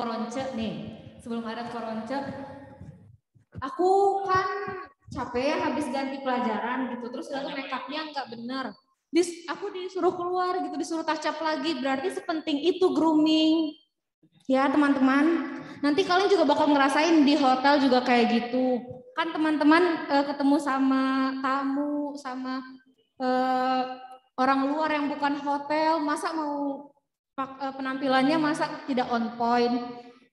koronce nih sebelum ada koronce aku kan capek ya habis ganti pelajaran gitu terus lalu makeupnya nggak bener Dis, aku disuruh keluar gitu disuruh tacap lagi berarti sepenting itu grooming ya teman-teman nanti kalian juga bakal ngerasain di hotel juga kayak gitu kan teman-teman e, ketemu sama tamu sama e, orang luar yang bukan hotel masa mau Eh, penampilannya masa tidak on point.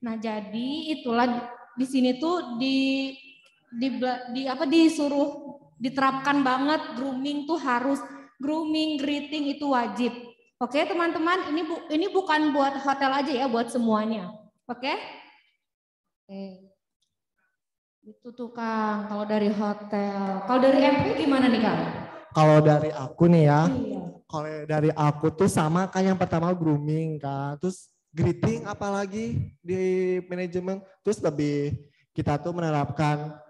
Nah, jadi itulah di sini tuh di di, di apa disuruh diterapkan banget grooming tuh harus grooming greeting itu wajib. Oke, teman-teman, ini bu, ini bukan buat hotel aja ya, buat semuanya. Oke? Oke. Itu tuh Kang, kalau dari hotel. Kalau dari MP gimana nih Kang? Kalau dari aku nih ya, iya kalau dari aku tuh sama kan yang pertama grooming kan, terus greeting apalagi di manajemen, terus lebih kita tuh menerapkan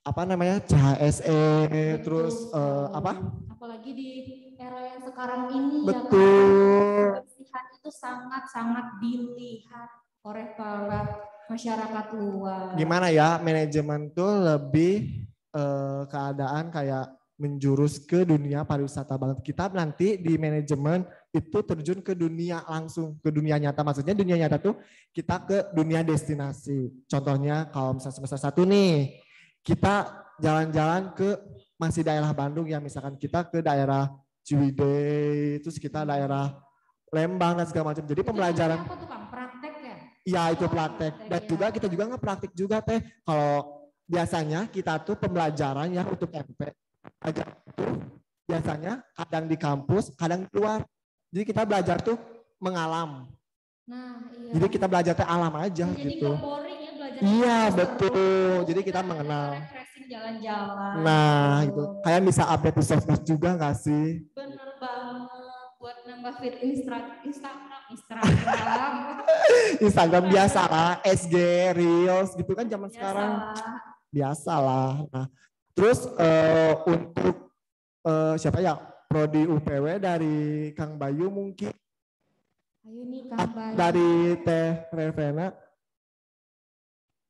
apa namanya CHSE terus uh, apa apalagi di era yang sekarang ini ya, Betul. ya kebersihan itu sangat sangat dilihat oleh para masyarakat luar gimana ya manajemen tuh lebih uh, keadaan kayak menjurus ke dunia pariwisata banget. Kita nanti di manajemen itu terjun ke dunia langsung, ke dunia nyata. Maksudnya dunia nyata tuh kita ke dunia destinasi. Contohnya kalau misalnya semester satu nih, kita jalan-jalan ke masih daerah Bandung ya misalkan kita ke daerah Ciwidey, terus kita daerah Lembang dan segala macam. Jadi pembelajaran. Itu apa tuh Praktek ya? Iya itu praktek. Dan iya. juga kita juga nggak praktek juga teh. Kalau biasanya kita tuh pembelajaran ya untuk MP ajar tuh biasanya kadang di kampus, kadang di luar. Jadi kita belajar tuh mengalam. Nah, iya. Jadi kita belajar tuh alam aja Jadi gitu. Jadi ya Iya, betul. Jadi kita, mengenal. jalan-jalan. Nah, gitu. Kalian bisa update di sosmed juga gak sih? Bener banget buat nambah fit Instagram, Instagram, Instagram. biasa lah, SG, Reels gitu kan zaman biasa sekarang. Lah. Biasa lah. Nah, Terus uh, untuk uh, siapa ya? Prodi UPW dari Kang Bayu mungkin. Ayo nih Kang Bayu. Dari Teh Revena.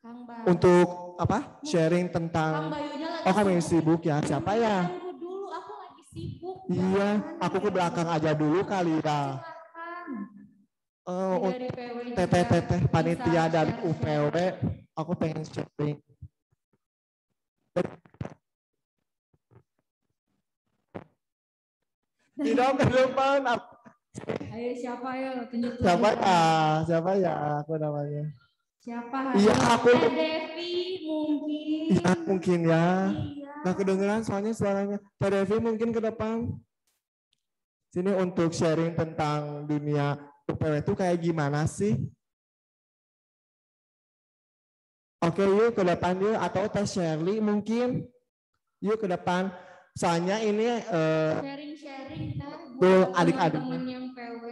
Kang Bayu. Untuk apa? Sharing tentang Kang Bayunya lagi Oh, kami sibuk ya. Siapa ya? dulu, aku lagi sibuk. Iya, kan? aku ke belakang aja dulu kali ya. Uh, teteh teteh panitia dan UPW aku pengen sharing Tidak depan. Ayo siapa ya? Tunjuk Siapa ya? Siapa ya? Aku namanya. Siapa? Iya aku. Eh, Devi mungkin. Iya mungkin ya. Iya. Nah kedengeran soalnya suaranya. Pak Devi mungkin ke depan. Sini untuk sharing tentang dunia UPW itu kayak gimana sih? Oke yuk ke depan yuk atau Teh Shirley mungkin yuk ke depan. Soalnya ini uh, sharing kita buat adik-adik teman yang PW.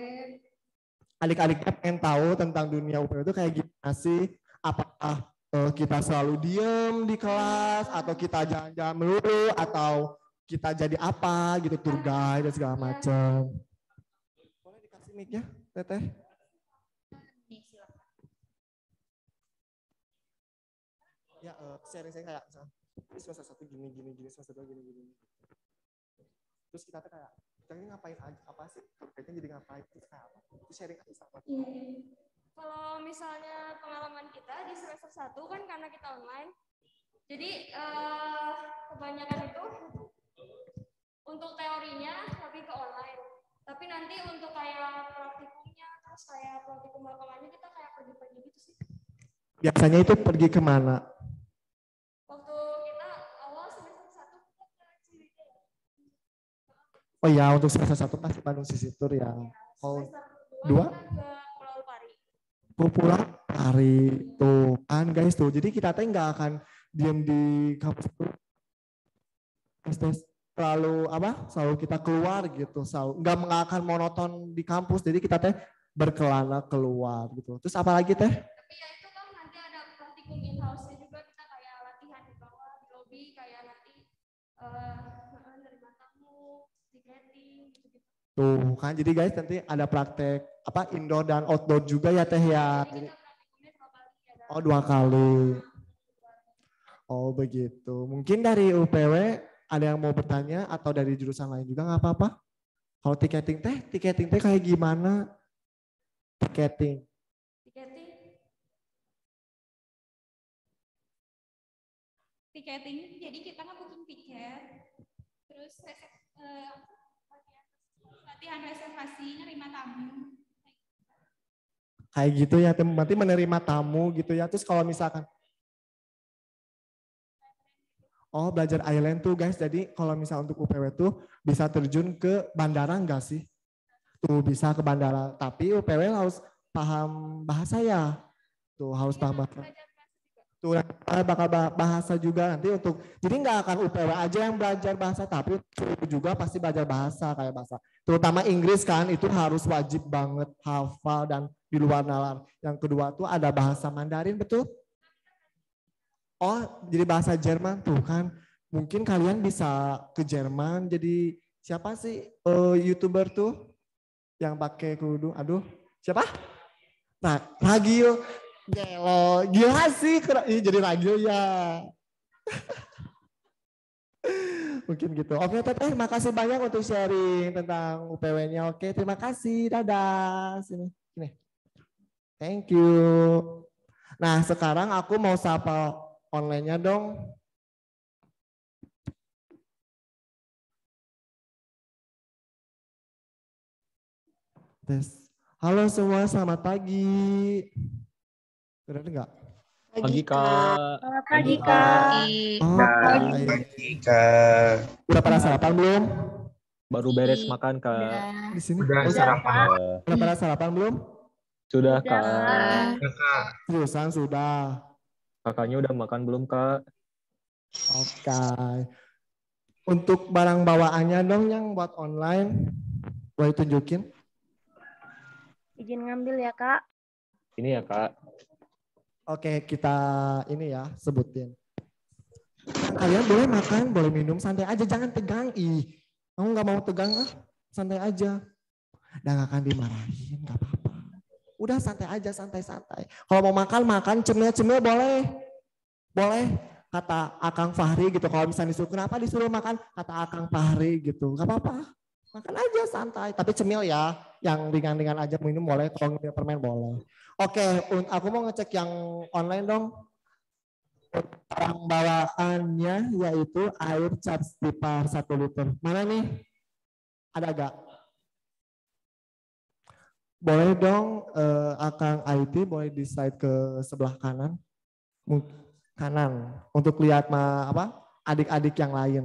Adik-adiknya pengen tahu tentang dunia UPW itu kayak gimana sih? Apakah uh, kita selalu diem di kelas atau kita jalan-jalan melulu atau kita jadi apa gitu tour ah, guide dan segala iya. macam. Boleh dikasih mic-nya, Teteh? Ya, uh, eh, sharing saya kayak semester satu gini gini gini semester dua gini gini terus kita tuh kayak kita ini ngapain aja apa sih kita jadi ngapain terus kayak apa itu sharing aja sama iya, iya. kalau misalnya pengalaman kita di semester satu kan karena kita online jadi uh, kebanyakan itu untuk teorinya lebih ke online tapi nanti untuk kayak praktikumnya terus kayak praktikum lapangannya kita kayak pergi-pergi gitu sih biasanya itu pergi kemana Oh ya, untuk semester satu masih Bandung Sisi Tour ya. Iya, Kalau dua, kan Pulau Pulau Pari tuh kan guys tuh. Jadi kita teh nggak akan diem di kampus itu. Selalu apa? Selalu kita keluar gitu. Selalu nggak akan monoton di kampus. Jadi kita teh berkelana keluar gitu. Terus apa lagi teh? Tapi ya itu kan nanti ada praktikum in house juga kita kayak latihan di bawah di lobby kayak nanti uh, Tuh kan, jadi guys nanti ada praktek apa indoor dan outdoor juga ya teh ya. Iya, oh dua kali. Oh begitu. Mungkin dari UPW ada yang mau bertanya atau dari jurusan lain juga nggak apa-apa. Kalau tiketing teh, tiketing teh kayak gimana? Tiketing. Tiketing. Tiketing. Jadi kita ngebukin tiket, terus eh, latihan reservasi nerima tamu kayak gitu ya berarti menerima tamu gitu ya terus kalau misalkan oh belajar island tuh guys jadi kalau misal untuk UPW tuh bisa terjun ke bandara enggak sih tuh bisa ke bandara tapi UPW harus paham bahasa ya tuh harus ya, paham bahasa tuh, tulang eh, bakal bahasa juga nanti untuk jadi nggak akan UPW aja yang belajar bahasa tapi juga pasti belajar bahasa kayak bahasa terutama Inggris kan itu harus wajib banget hafal dan di luar nalar yang kedua tuh ada bahasa Mandarin betul oh jadi bahasa Jerman tuh kan mungkin kalian bisa ke Jerman jadi siapa sih uh, youtuber tuh yang pakai kerudung aduh siapa nah Ragil Gelo, gila sih. Ih, jadi ragil ya. Mungkin gitu. Oke, Teteh, makasih banyak untuk sharing tentang UPW-nya. Oke, terima kasih. Dadah. Sini, sini. Thank you. Nah, sekarang aku mau sapa online-nya dong. Tes. Halo semua, selamat pagi. Benar enggak? Pagi Kak. Pagi Kak. Pagi Kak. Udah pada sarapan belum? Baru beres iya, makan Kak. Di sini udah sarapan. Udah pada sarapan belum? Sudah Kak. Seriusan sudah. Kakaknya udah makan belum Kak? Oke. Okay. Untuk barang bawaannya dong yang buat online, boleh tunjukin? Izin ngambil ya kak. Ini ya kak. Oke, kita ini ya sebutin. Kalian boleh makan, boleh minum, santai aja, jangan tegang. Ih, kamu nggak mau tegang ah, santai aja. Dan gak akan dimarahin, gak apa-apa. Udah santai aja, santai-santai. Kalau mau makan, makan, cemil-cemil boleh. Boleh, kata Akang Fahri gitu. Kalau misalnya disuruh, kenapa disuruh makan? Kata Akang Fahri gitu. Gak apa-apa, makan aja santai. Tapi cemil ya, yang ringan-ringan aja minum boleh, tolong minum permen boleh. Oke, okay, aku mau ngecek yang online dong. Barang bawaannya yaitu air cap pipa 1 liter. Mana nih? Ada gak? Boleh dong uh, akang IT boleh di slide ke sebelah kanan. Kanan untuk lihat ma apa? adik-adik yang lain.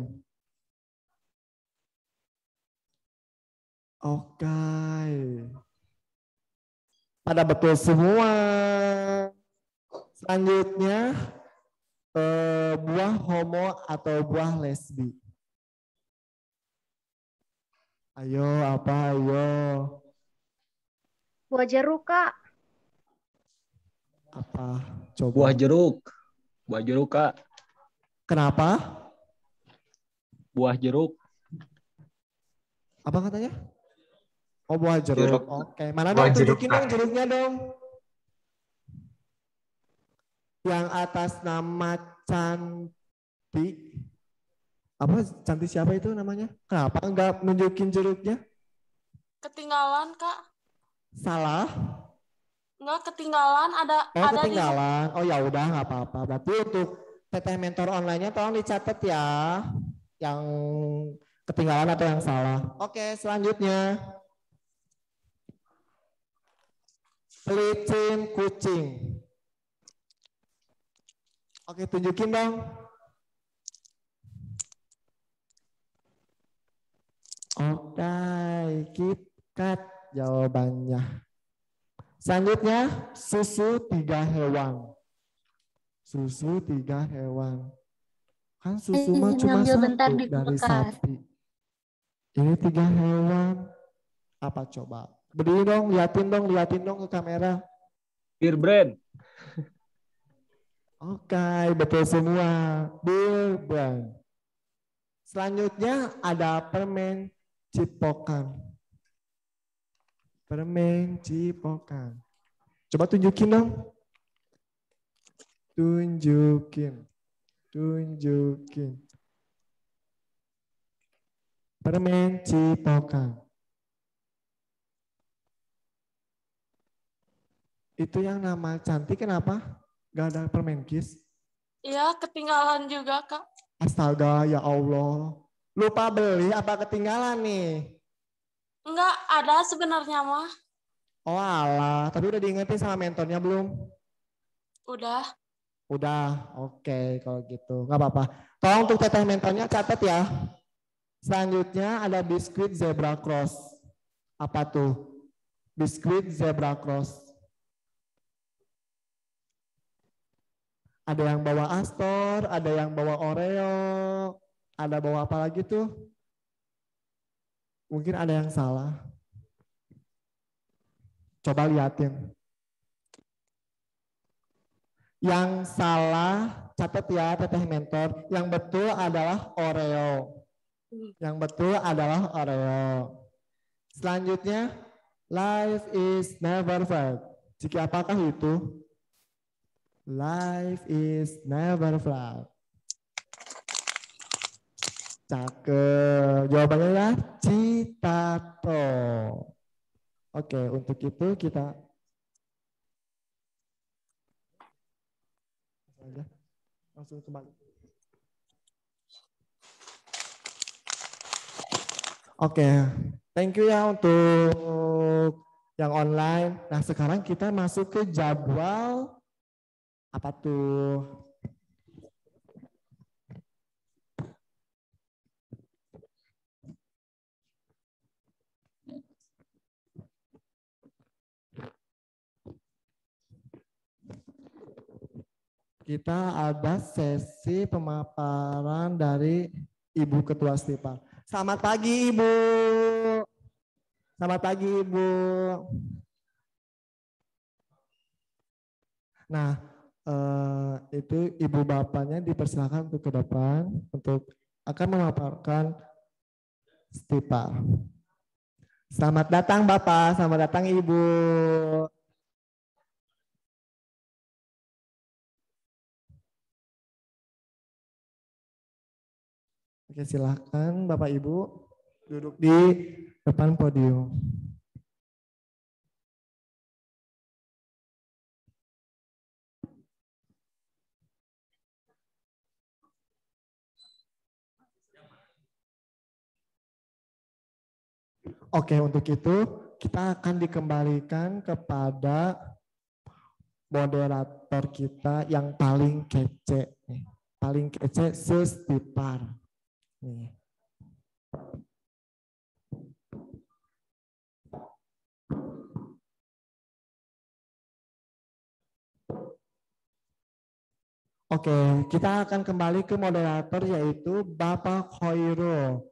Oke. Pada betul semua. Selanjutnya eh, buah homo atau buah lesbi. Ayo apa ayo? Buah jeruk kak. Apa? Coba. Buah jeruk. Buah jeruk kak. Kenapa? Buah jeruk. Apa katanya? Oh buah jeruk. jeruk. Oke, mana buah dong tunjukin dong jeruknya dong. Yang atas nama Cantik. Apa Cantik siapa itu namanya? Kenapa enggak nunjukin jeruknya? Ketinggalan, Kak. Salah. Enggak ketinggalan ada oh, ada ketinggalan. Di... Oh ya udah nggak apa-apa. Berarti untuk teteh mentor online-nya tolong dicatat ya yang ketinggalan atau yang salah. Oke, selanjutnya. Pelicin kucing. Oke, tunjukin dong. Oke, kita jawabannya. Selanjutnya, susu tiga hewan. Susu tiga hewan. Kan susu eh, mah cuma satu dari sapi. Ini tiga hewan. Apa coba? Berdiri dong, liatin dong, liatin dong ke kamera. Beer brand. Oke, okay, betul semua. Beer brand. Selanjutnya ada permen cipokan. Permen cipokan. Coba tunjukin dong. Tunjukin. Tunjukin. Permen cipokan. Itu yang nama cantik kenapa? Gak ada permen kis? Iya, ketinggalan juga, Kak. Astaga, ya Allah. Lupa beli apa ketinggalan nih? Enggak, ada sebenarnya mah. Oh alah, tapi udah diingetin sama mentornya belum? Udah. Udah, oke okay, kalau gitu. nggak apa-apa. Tolong untuk teteh mentornya catat ya. Selanjutnya ada biskuit zebra cross. Apa tuh? Biskuit zebra cross. Ada yang bawa Astor, ada yang bawa Oreo, ada bawa apa lagi tuh? Mungkin ada yang salah. Coba liatin. Yang salah, catat ya teteh mentor, yang betul adalah Oreo. Yang betul adalah Oreo. Selanjutnya, life is never fair. Jika apakah itu? Life is never flat. Cakep. Jawabannya ya citato. Oke, untuk itu kita langsung kembali. Oke, thank you ya untuk yang online. Nah, sekarang kita masuk ke jadwal apa tuh? Kita ada sesi pemaparan dari Ibu Ketua Stipa. Selamat pagi Ibu. Selamat pagi Ibu. Nah, Eh, itu ibu bapaknya dipersilakan untuk ke depan untuk akan memaparkan Stipa. Selamat datang Bapak, selamat datang Ibu. Oke, silakan Bapak Ibu duduk di depan podium. Oke, untuk itu kita akan dikembalikan kepada moderator kita yang paling kece. nih Paling kece sestipar. Nih. Oke, kita akan kembali ke moderator yaitu Bapak Khairul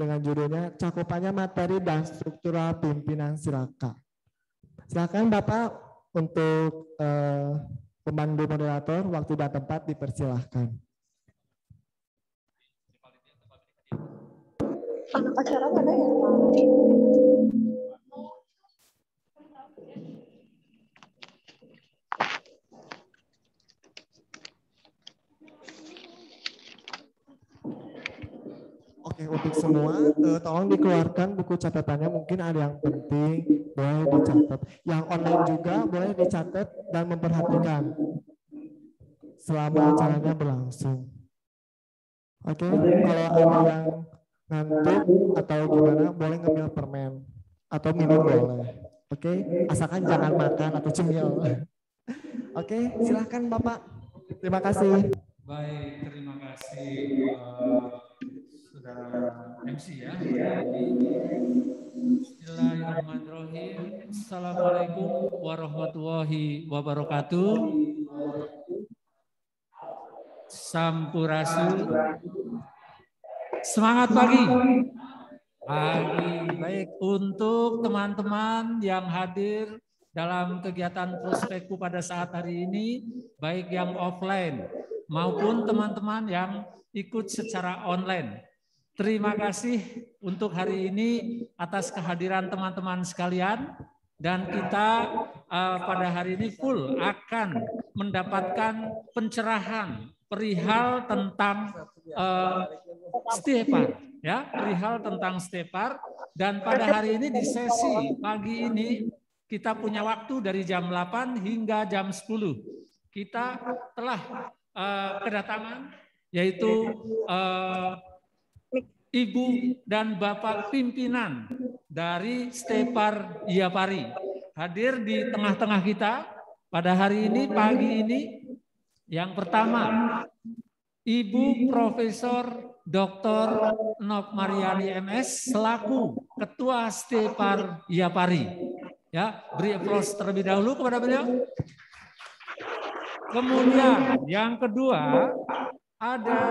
dengan judulnya cakupannya materi dan struktural pimpinan silaka. Silakan Bapak untuk eh, pemandu moderator waktu dan tempat dipersilahkan. Anak acara mana ya? Oke, untuk semua uh, tolong dikeluarkan buku catatannya. Mungkin ada yang penting boleh dicatat. Yang online juga boleh dicatat dan memperhatikan selama acaranya berlangsung. Oke, kalau ada yang ngantuk atau gimana boleh ngambil permen atau minum boleh. Oke, asalkan jangan makan atau cemil. Oke, silahkan Bapak. Terima kasih. Baik, terima kasih. Uh saudara MC ya. Bismillahirrahmanirrahim. Assalamualaikum warahmatullahi wabarakatuh. Sampurasu. Semangat pagi. Pagi. Baik, untuk teman-teman yang hadir dalam kegiatan prospekku pada saat hari ini, baik yang offline maupun teman-teman yang ikut secara online. Terima kasih untuk hari ini atas kehadiran teman-teman sekalian dan kita uh, pada hari ini full akan mendapatkan pencerahan perihal tentang uh, eh, Stepar ya perihal tentang Stepar dan pada hari ini di sesi pagi ini kita punya waktu dari jam 8 hingga jam 10. Kita telah uh, kedatangan yaitu uh, ibu dan bapak pimpinan dari Stepar Iapari hadir di tengah-tengah kita pada hari ini pagi ini. Yang pertama, Ibu Profesor Dr. Nok Mariani MS selaku Ketua Stepar Iapari. Ya, beri aplaus terlebih dahulu kepada beliau. Kemudian yang kedua ada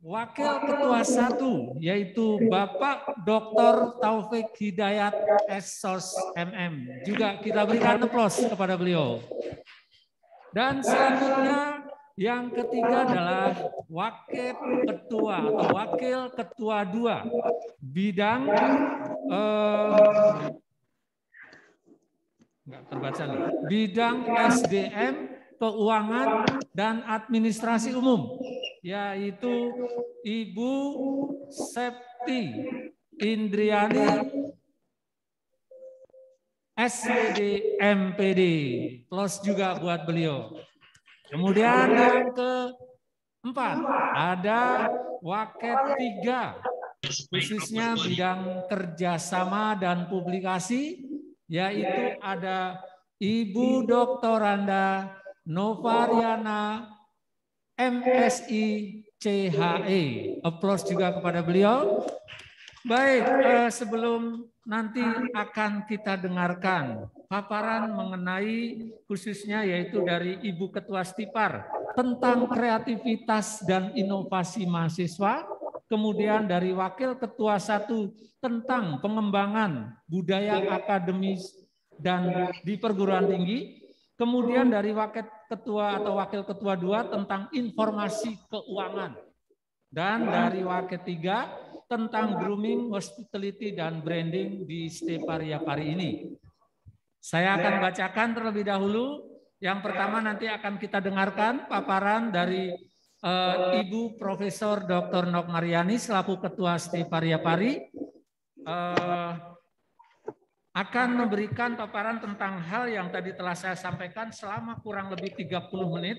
Wakil Ketua Satu yaitu Bapak Dr. Taufik Hidayat Esos MM. Juga kita berikan aplaus kepada beliau. Dan selanjutnya yang ketiga adalah Wakil Ketua atau Wakil Ketua Dua bidang eh, enggak terbaca nih, bidang SDM, keuangan dan administrasi umum yaitu Ibu Septi Indriani SPD MPD. Plus juga buat beliau. Kemudian yang keempat ada Waket tiga khususnya bidang kerjasama dan publikasi yaitu ada Ibu Dr. Randa Novariana MSICHE. Applause juga kepada beliau. Baik, eh, sebelum nanti akan kita dengarkan paparan mengenai khususnya yaitu dari Ibu Ketua Stipar tentang kreativitas dan inovasi mahasiswa, kemudian dari Wakil Ketua Satu tentang pengembangan budaya akademis dan di perguruan tinggi, Kemudian dari wakil ketua atau wakil ketua dua tentang informasi keuangan. Dan dari wakil tiga tentang grooming, hospitality, dan branding di Pari ini. Saya akan bacakan terlebih dahulu. Yang pertama nanti akan kita dengarkan paparan dari uh, Ibu Profesor Dr. Nok Mariani selaku Ketua Stepariapari. Uh, eh, akan memberikan paparan tentang hal yang tadi telah saya sampaikan selama kurang lebih 30 menit.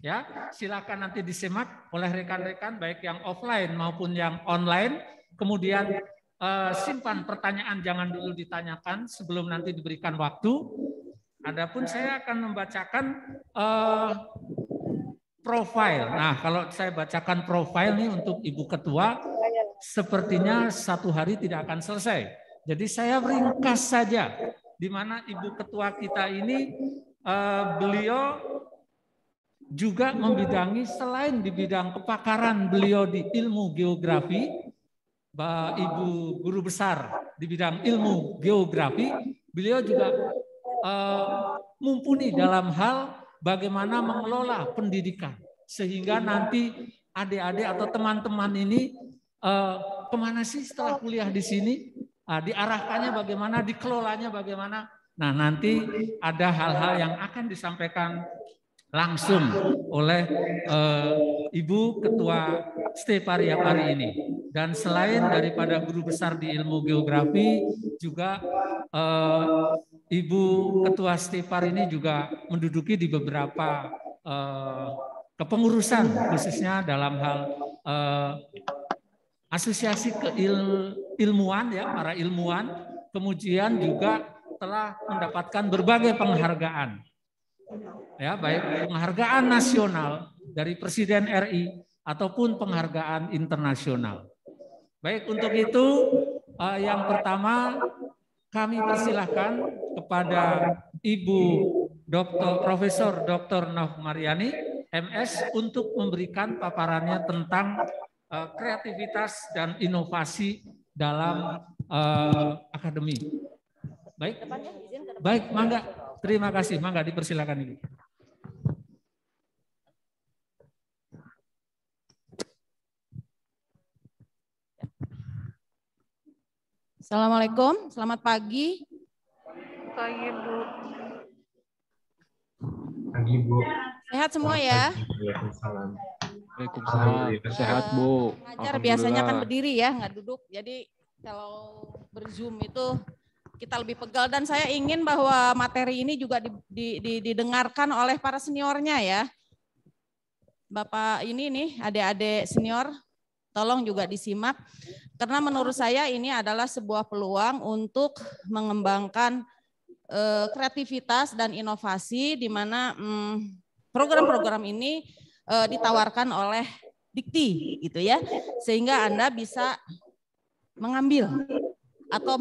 Ya, silakan nanti disimak oleh rekan-rekan baik yang offline maupun yang online. Kemudian eh, simpan pertanyaan jangan dulu ditanyakan sebelum nanti diberikan waktu. Adapun saya akan membacakan eh, profil. Nah, kalau saya bacakan profil nih untuk Ibu Ketua, sepertinya satu hari tidak akan selesai. Jadi saya ringkas saja di mana Ibu Ketua kita ini uh, beliau juga membidangi selain di bidang kepakaran beliau di ilmu geografi, Ibu Guru Besar di bidang ilmu geografi, beliau juga uh, mumpuni dalam hal bagaimana mengelola pendidikan sehingga nanti adik-adik atau teman-teman ini uh, kemana sih setelah kuliah di sini uh, diarahkannya bagaimana, dikelolanya bagaimana. Nah nanti ada hal-hal yang akan disampaikan langsung oleh uh, Ibu Ketua hari ini. Dan selain daripada guru besar di ilmu geografi, juga uh, Ibu Ketua Stepar ini juga menduduki di beberapa uh, kepengurusan, khususnya dalam hal eh, asosiasi keilmuan ya para ilmuwan kemudian juga telah mendapatkan berbagai penghargaan ya baik penghargaan nasional dari Presiden RI ataupun penghargaan internasional baik untuk itu eh, yang pertama kami persilahkan kepada Ibu Dr. Profesor Dr. Noh Mariani MS untuk memberikan paparannya tentang Eh, kreativitas dan inovasi dalam uh, akademi. Baik. Baik, Mangga. Terima kasih. Mangga dipersilakan ini. Assalamualaikum, selamat pagi. Pagi Bu. Pagi Bu. Sehat semua ya. Waalaikumsalam. Sehat Bu. Ngajar biasanya kan berdiri ya, nggak duduk. Jadi kalau berzoom itu kita lebih pegal dan saya ingin bahwa materi ini juga di, di, di, didengarkan oleh para seniornya ya. Bapak ini nih adik-adik senior tolong juga disimak karena menurut saya ini adalah sebuah peluang untuk mengembangkan eh, kreativitas dan inovasi di mana mm, program-program ini uh, ditawarkan oleh dikti gitu ya sehingga anda bisa mengambil atau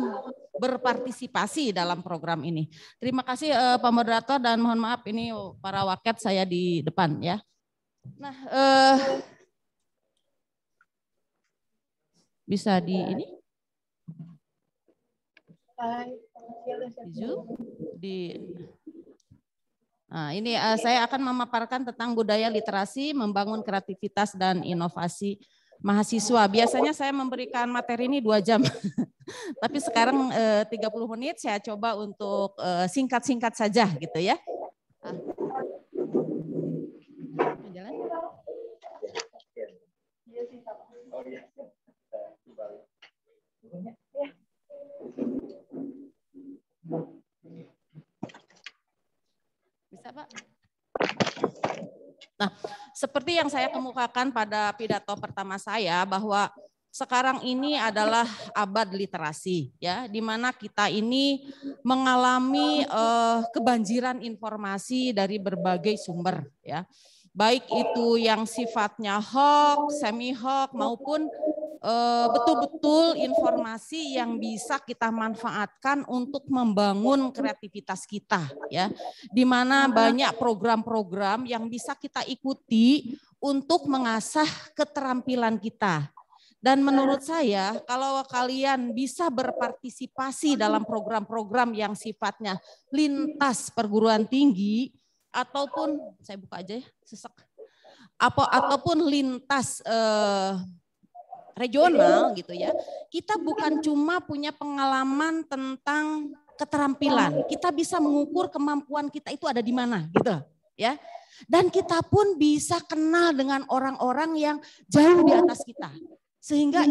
berpartisipasi dalam program ini. Terima kasih eh, Pak Moderator dan mohon maaf ini para waket saya di depan ya. Nah, eh, bisa di ini? Di di Nah, ini uh, saya akan memaparkan tentang budaya literasi, membangun kreativitas dan inovasi mahasiswa. Biasanya saya memberikan materi ini dua jam, tapi sekarang eh, uh, 30 menit saya coba untuk eh, singkat-singkat uh, saja gitu ya. Ah. Jalan. Iya bisa Pak? Nah, seperti yang saya kemukakan pada pidato pertama saya bahwa sekarang ini adalah abad literasi ya di mana kita ini mengalami eh, kebanjiran informasi dari berbagai sumber ya baik itu yang sifatnya hoax, semi hoax maupun Eh, betul-betul informasi yang bisa kita manfaatkan untuk membangun kreativitas kita ya di mana banyak program-program yang bisa kita ikuti untuk mengasah keterampilan kita dan menurut saya kalau kalian bisa berpartisipasi dalam program-program yang sifatnya lintas perguruan tinggi ataupun saya buka aja ya sesek apa ataupun lintas eh, regional gitu ya, kita bukan cuma punya pengalaman tentang keterampilan, kita bisa mengukur kemampuan kita itu ada di mana gitu ya. Dan kita pun bisa kenal dengan orang-orang yang jauh di atas kita. Sehingga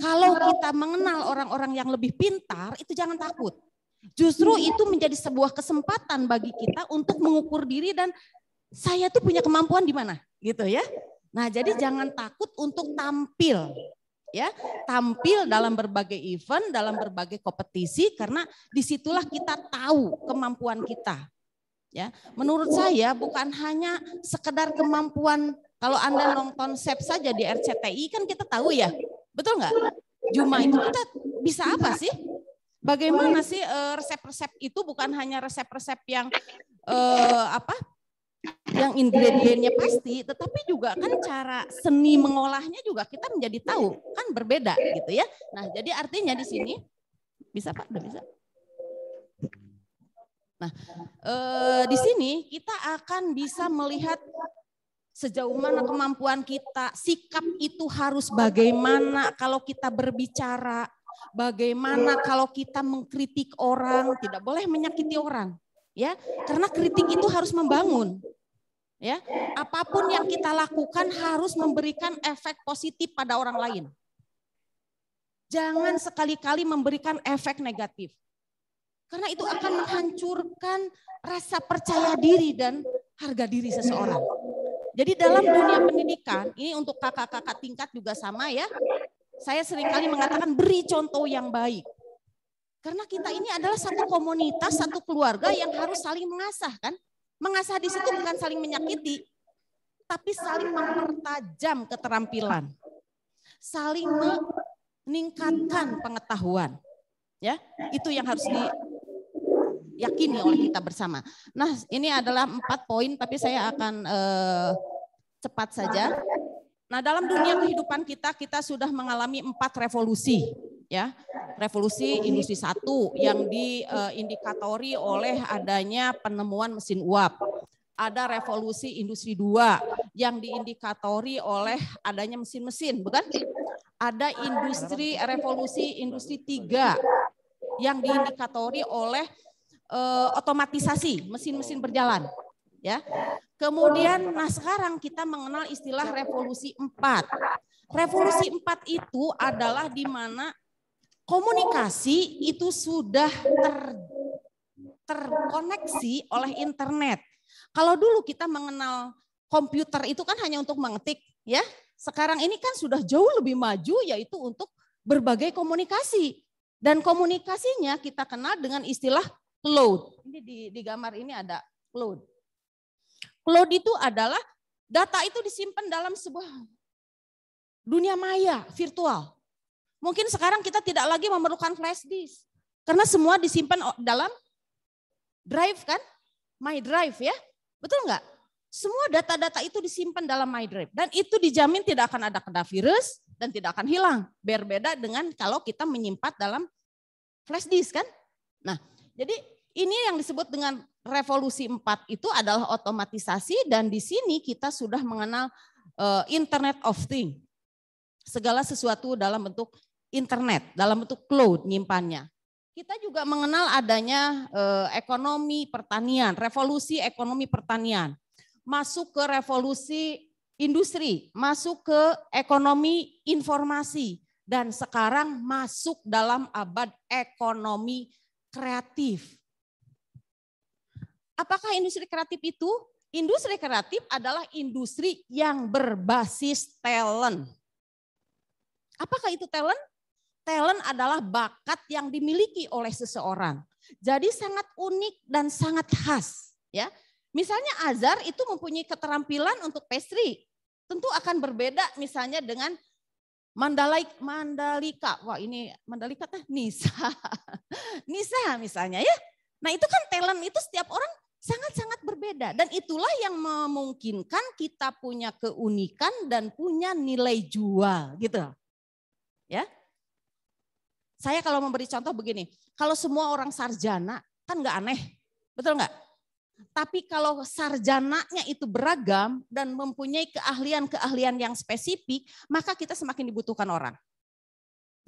kalau kita mengenal orang-orang yang lebih pintar, itu jangan takut. Justru itu menjadi sebuah kesempatan bagi kita untuk mengukur diri dan saya tuh punya kemampuan di mana, gitu ya. Nah, jadi nah, jangan iya. takut untuk tampil ya tampil dalam berbagai event dalam berbagai kompetisi karena disitulah kita tahu kemampuan kita ya menurut saya bukan hanya sekedar kemampuan kalau anda nonton SEP saja di RCTI kan kita tahu ya betul nggak Juma itu kita bisa apa sih bagaimana sih eh, resep-resep itu bukan hanya resep-resep yang eh, apa yang ingredientnya pasti, tetapi juga kan cara seni mengolahnya juga kita menjadi tahu kan berbeda gitu ya. Nah jadi artinya di sini bisa Pak, udah bisa. Nah eh, di sini kita akan bisa melihat sejauh mana kemampuan kita, sikap itu harus bagaimana kalau kita berbicara, bagaimana kalau kita mengkritik orang, tidak boleh menyakiti orang ya karena kritik itu harus membangun ya apapun yang kita lakukan harus memberikan efek positif pada orang lain jangan sekali-kali memberikan efek negatif karena itu akan menghancurkan rasa percaya diri dan harga diri seseorang jadi dalam dunia pendidikan ini untuk kakak-kakak tingkat juga sama ya saya seringkali mengatakan beri contoh yang baik karena kita ini adalah satu komunitas, satu keluarga yang harus saling mengasah kan. Mengasah di situ bukan saling menyakiti, tapi saling mempertajam keterampilan. Saling meningkatkan pengetahuan. Ya, itu yang harus diyakini oleh kita bersama. Nah, ini adalah empat poin, tapi saya akan eh, cepat saja. Nah, dalam dunia kehidupan kita, kita sudah mengalami empat revolusi ya revolusi industri satu yang diindikatori oleh adanya penemuan mesin uap ada revolusi industri dua yang diindikatori oleh adanya mesin-mesin bukan ada industri revolusi industri tiga yang diindikatori oleh uh, otomatisasi mesin-mesin berjalan ya kemudian nah sekarang kita mengenal istilah revolusi empat revolusi empat itu adalah di mana komunikasi itu sudah ter, terkoneksi oleh internet. Kalau dulu kita mengenal komputer itu kan hanya untuk mengetik, ya. Sekarang ini kan sudah jauh lebih maju yaitu untuk berbagai komunikasi. Dan komunikasinya kita kenal dengan istilah cloud. Ini di, di gambar ini ada cloud. Cloud itu adalah data itu disimpan dalam sebuah dunia maya virtual. Mungkin sekarang kita tidak lagi memerlukan flash disk. Karena semua disimpan dalam drive kan? My drive ya. Betul enggak? Semua data-data itu disimpan dalam my drive. Dan itu dijamin tidak akan ada kena virus dan tidak akan hilang. Berbeda dengan kalau kita menyimpan dalam flash disk kan? Nah, jadi ini yang disebut dengan revolusi 4 itu adalah otomatisasi dan di sini kita sudah mengenal eh, Internet of thing, Segala sesuatu dalam bentuk internet dalam bentuk cloud nyimpannya. Kita juga mengenal adanya eh, ekonomi pertanian, revolusi ekonomi pertanian. Masuk ke revolusi industri, masuk ke ekonomi informasi dan sekarang masuk dalam abad ekonomi kreatif. Apakah industri kreatif itu? Industri kreatif adalah industri yang berbasis talent. Apakah itu talent? talent adalah bakat yang dimiliki oleh seseorang. Jadi sangat unik dan sangat khas, ya. Misalnya Azhar itu mempunyai keterampilan untuk pastry. Tentu akan berbeda misalnya dengan Mandalika. Wah ini Mandalika teh Nisa. Nisa misalnya ya. Nah itu kan talent itu setiap orang sangat-sangat berbeda. Dan itulah yang memungkinkan kita punya keunikan dan punya nilai jual gitu. Ya, saya kalau memberi contoh begini, kalau semua orang sarjana kan nggak aneh, betul nggak? Tapi kalau sarjananya itu beragam dan mempunyai keahlian-keahlian yang spesifik, maka kita semakin dibutuhkan orang.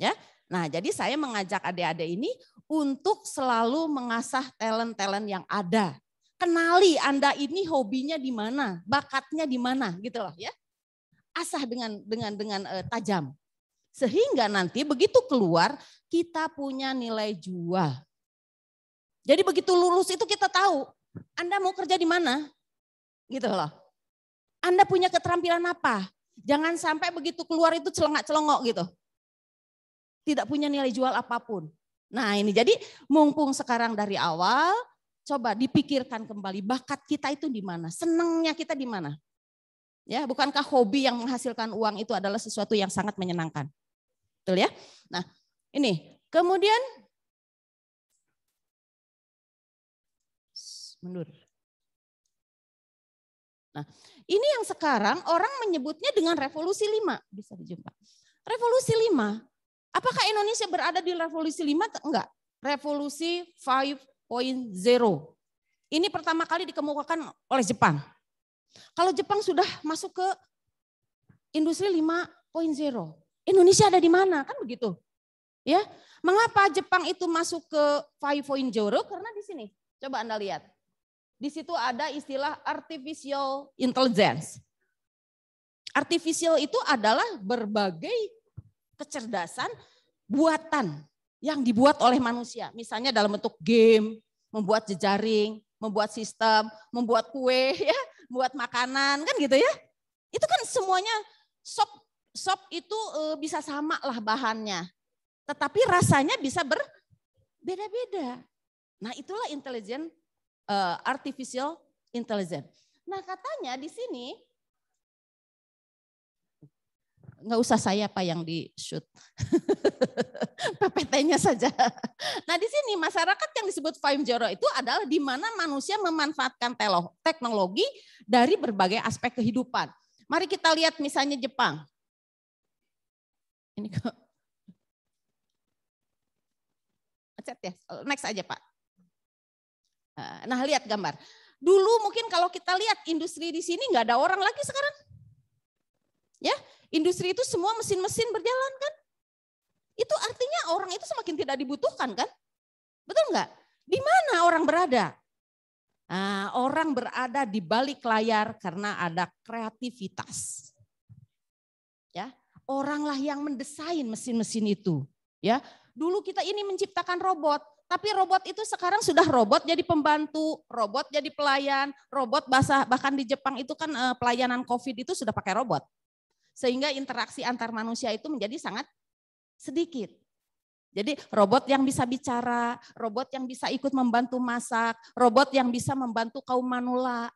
Ya, nah jadi saya mengajak adik-adik ini untuk selalu mengasah talent-talent yang ada. Kenali Anda ini hobinya di mana, bakatnya di mana, gitu loh ya. Asah dengan dengan dengan uh, tajam. Sehingga nanti begitu keluar kita punya nilai jual. Jadi begitu lulus itu kita tahu Anda mau kerja di mana. Gitu loh. Anda punya keterampilan apa? Jangan sampai begitu keluar itu celengak-celengok gitu. Tidak punya nilai jual apapun. Nah ini jadi mumpung sekarang dari awal coba dipikirkan kembali bakat kita itu di mana, senangnya kita di mana. Ya, bukankah hobi yang menghasilkan uang itu adalah sesuatu yang sangat menyenangkan? Betul ya? Nah, ini. Kemudian mundur. Nah, ini yang sekarang orang menyebutnya dengan revolusi Lima bisa dijumpa. Revolusi Lima, Apakah Indonesia berada di revolusi Lima Enggak. Revolusi 5.0. Ini pertama kali dikemukakan oleh Jepang. Kalau Jepang sudah masuk ke industri 5.0. Indonesia ada di mana? Kan begitu. Ya. Mengapa Jepang itu masuk ke Five Point Zero? Karena di sini. Coba Anda lihat. Di situ ada istilah artificial intelligence. Artificial itu adalah berbagai kecerdasan buatan yang dibuat oleh manusia. Misalnya dalam bentuk game, membuat jejaring, membuat sistem, membuat kue, ya, buat makanan, kan gitu ya. Itu kan semuanya sok sop itu e, bisa sama lah bahannya. Tetapi rasanya bisa berbeda-beda. Nah itulah intelijen e, eh, artificial intelijen. Nah katanya di sini nggak usah saya pak yang di shoot PPT-nya saja. Nah di sini masyarakat yang disebut Five Zero itu adalah di mana manusia memanfaatkan teknologi dari berbagai aspek kehidupan. Mari kita lihat misalnya Jepang. Ini kok. macet ya, oh, next aja Pak. Eh, nah lihat gambar. Dulu mungkin kalau kita lihat industri di sini nggak ada orang lagi sekarang. Ya, industri itu semua mesin-mesin berjalan kan? Itu artinya orang itu semakin tidak dibutuhkan kan? Betul nggak? Di mana orang berada? Nah, orang berada di balik layar karena ada kreativitas. Ya, oranglah yang mendesain mesin-mesin itu. Ya, dulu kita ini menciptakan robot, tapi robot itu sekarang sudah robot jadi pembantu, robot jadi pelayan, robot bahasa bahkan di Jepang itu kan eh, pelayanan COVID itu sudah pakai robot. Sehingga interaksi antar manusia itu menjadi sangat sedikit. Jadi robot yang bisa bicara, robot yang bisa ikut membantu masak, robot yang bisa membantu kaum manula.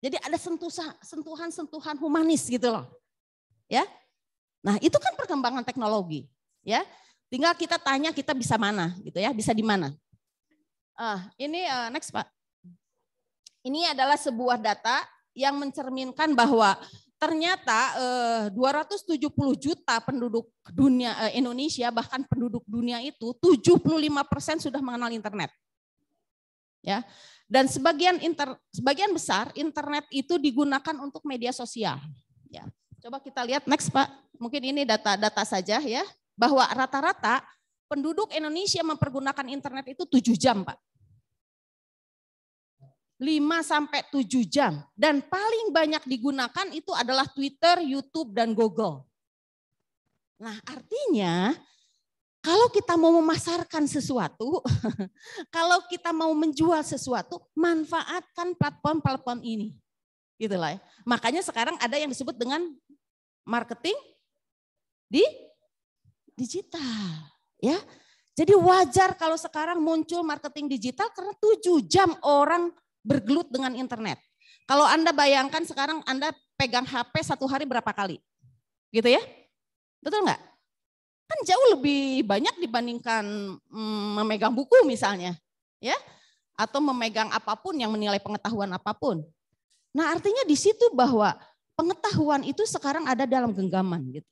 Jadi ada sentuhan-sentuhan humanis gitu loh. Ya, Nah, itu kan perkembangan teknologi, ya. Tinggal kita tanya kita bisa mana, gitu ya, bisa di mana. ah ini uh, next pak. Ini adalah sebuah data yang mencerminkan bahwa ternyata eh, uh, 270 juta penduduk dunia uh, Indonesia bahkan penduduk dunia itu 75 persen sudah mengenal internet. Ya, dan sebagian inter, sebagian besar internet itu digunakan untuk media sosial. Ya, coba kita lihat next pak mungkin ini data-data saja ya, bahwa rata-rata penduduk Indonesia mempergunakan internet itu tujuh jam, Pak. 5 sampai 7 jam dan paling banyak digunakan itu adalah Twitter, YouTube dan Google. Nah, artinya kalau kita mau memasarkan sesuatu, kalau kita mau menjual sesuatu, manfaatkan platform-platform ini. Gitu ya. Makanya sekarang ada yang disebut dengan marketing di digital, ya. Jadi wajar kalau sekarang muncul marketing digital karena tujuh jam orang bergelut dengan internet. Kalau Anda bayangkan sekarang Anda pegang HP satu hari berapa kali? Gitu ya? Betul nggak? Kan jauh lebih banyak dibandingkan hmm, memegang buku misalnya. ya Atau memegang apapun yang menilai pengetahuan apapun. Nah artinya di situ bahwa pengetahuan itu sekarang ada dalam genggaman. gitu.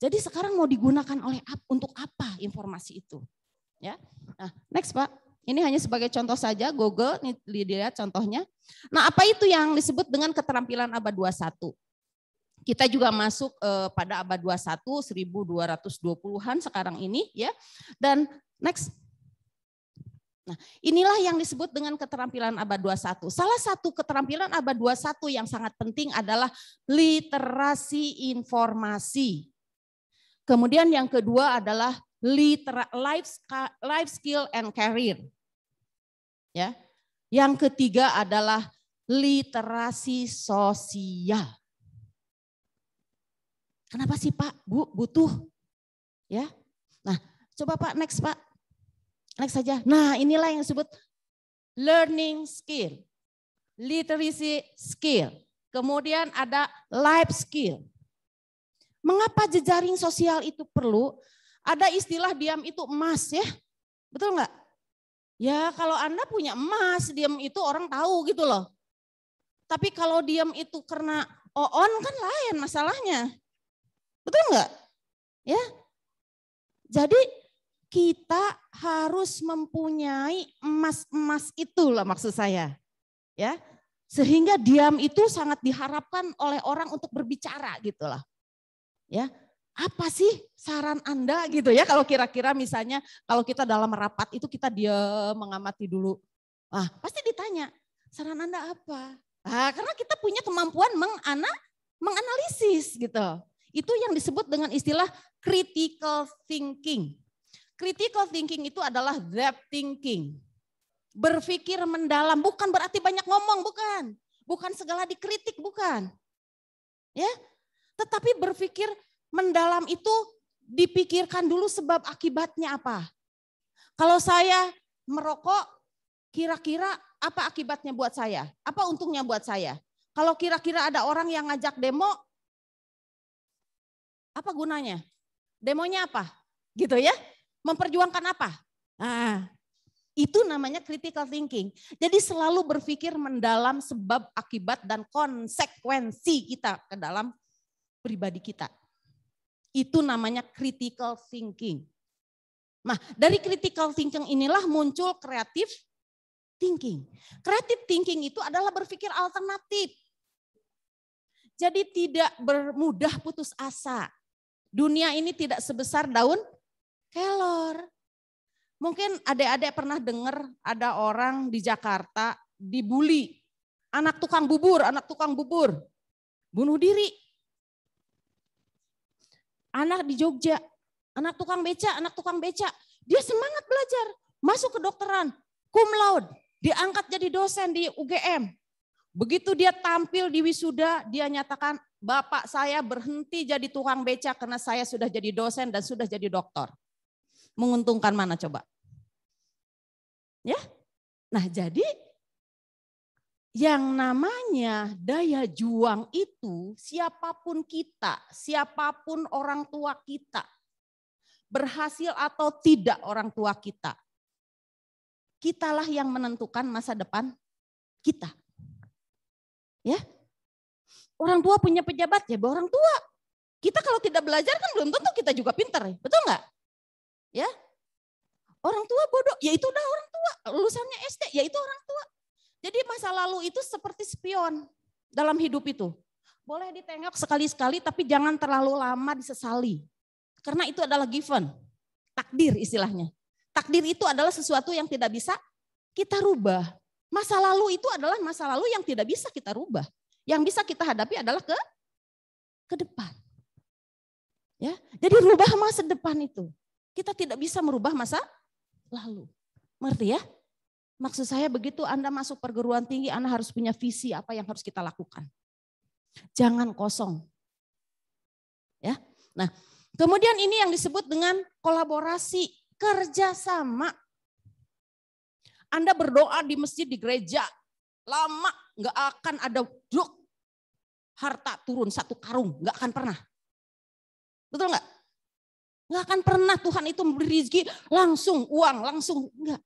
Jadi sekarang mau digunakan oleh untuk apa informasi itu? Ya. Nah, next Pak. Ini hanya sebagai contoh saja Google ini dilihat contohnya. Nah, apa itu yang disebut dengan keterampilan abad 21? Kita juga masuk eh, pada abad 21 1220-an sekarang ini ya. Dan next Nah, inilah yang disebut dengan keterampilan abad 21. Salah satu keterampilan abad 21 yang sangat penting adalah literasi informasi. Kemudian yang kedua adalah litera, life, life skill and career. Ya. Yang ketiga adalah literasi sosial. Kenapa sih Pak, Bu butuh? Ya. Nah, coba Pak next Pak. Next saja. Nah, inilah yang disebut learning skill, literacy skill. Kemudian ada life skill. Mengapa jejaring sosial itu perlu? Ada istilah diam itu emas ya. Betul enggak? Ya kalau Anda punya emas, diam itu orang tahu gitu loh. Tapi kalau diam itu karena oon kan lain masalahnya. Betul enggak? Ya. Jadi kita harus mempunyai emas-emas itu lah maksud saya. Ya. Sehingga diam itu sangat diharapkan oleh orang untuk berbicara gitu lah. Ya, apa sih saran Anda gitu ya kalau kira-kira misalnya kalau kita dalam rapat itu kita dia mengamati dulu. Ah, pasti ditanya, saran Anda apa? Ah, karena kita punya kemampuan mengana, menganalisis gitu. Itu yang disebut dengan istilah critical thinking. Critical thinking itu adalah depth thinking. Berpikir mendalam bukan berarti banyak ngomong, bukan. Bukan segala dikritik, bukan. Ya, tetapi berpikir mendalam itu dipikirkan dulu sebab akibatnya apa. Kalau saya merokok, kira-kira apa akibatnya buat saya? Apa untungnya buat saya? Kalau kira-kira ada orang yang ngajak demo, apa gunanya? Demonya apa? Gitu ya? Memperjuangkan apa? Ah, itu namanya critical thinking. Jadi selalu berpikir mendalam sebab, akibat, dan konsekuensi kita ke dalam pribadi kita. Itu namanya critical thinking. Nah, dari critical thinking inilah muncul kreatif thinking. Kreatif thinking itu adalah berpikir alternatif. Jadi tidak bermudah putus asa. Dunia ini tidak sebesar daun kelor. Mungkin adik-adik pernah dengar ada orang di Jakarta dibully. Anak tukang bubur, anak tukang bubur. Bunuh diri anak di Jogja, anak tukang beca, anak tukang beca. Dia semangat belajar, masuk ke dokteran, cum laude, diangkat jadi dosen di UGM. Begitu dia tampil di wisuda, dia nyatakan, Bapak saya berhenti jadi tukang beca karena saya sudah jadi dosen dan sudah jadi dokter. Menguntungkan mana coba? Ya, Nah jadi yang namanya daya juang itu siapapun kita, siapapun orang tua kita, berhasil atau tidak orang tua kita, kitalah yang menentukan masa depan kita. Ya, orang tua punya pejabat ya, orang tua. Kita kalau tidak belajar kan belum tentu kita juga pinter, ya. betul nggak? Ya, orang tua bodoh, ya itu udah orang tua. Lulusannya SD, ya itu orang tua jadi masa lalu itu seperti spion dalam hidup itu. Boleh ditengok sekali-sekali tapi jangan terlalu lama disesali. Karena itu adalah given, takdir istilahnya. Takdir itu adalah sesuatu yang tidak bisa kita rubah. Masa lalu itu adalah masa lalu yang tidak bisa kita rubah. Yang bisa kita hadapi adalah ke ke depan. Ya, jadi rubah masa depan itu. Kita tidak bisa merubah masa lalu. mengerti ya? Maksud saya begitu Anda masuk perguruan tinggi, Anda harus punya visi apa yang harus kita lakukan. Jangan kosong. Ya. Nah, kemudian ini yang disebut dengan kolaborasi, kerjasama. Anda berdoa di masjid, di gereja, lama nggak akan ada duk harta turun satu karung, nggak akan pernah. Betul nggak? Nggak akan pernah Tuhan itu memberi rezeki langsung uang, langsung nggak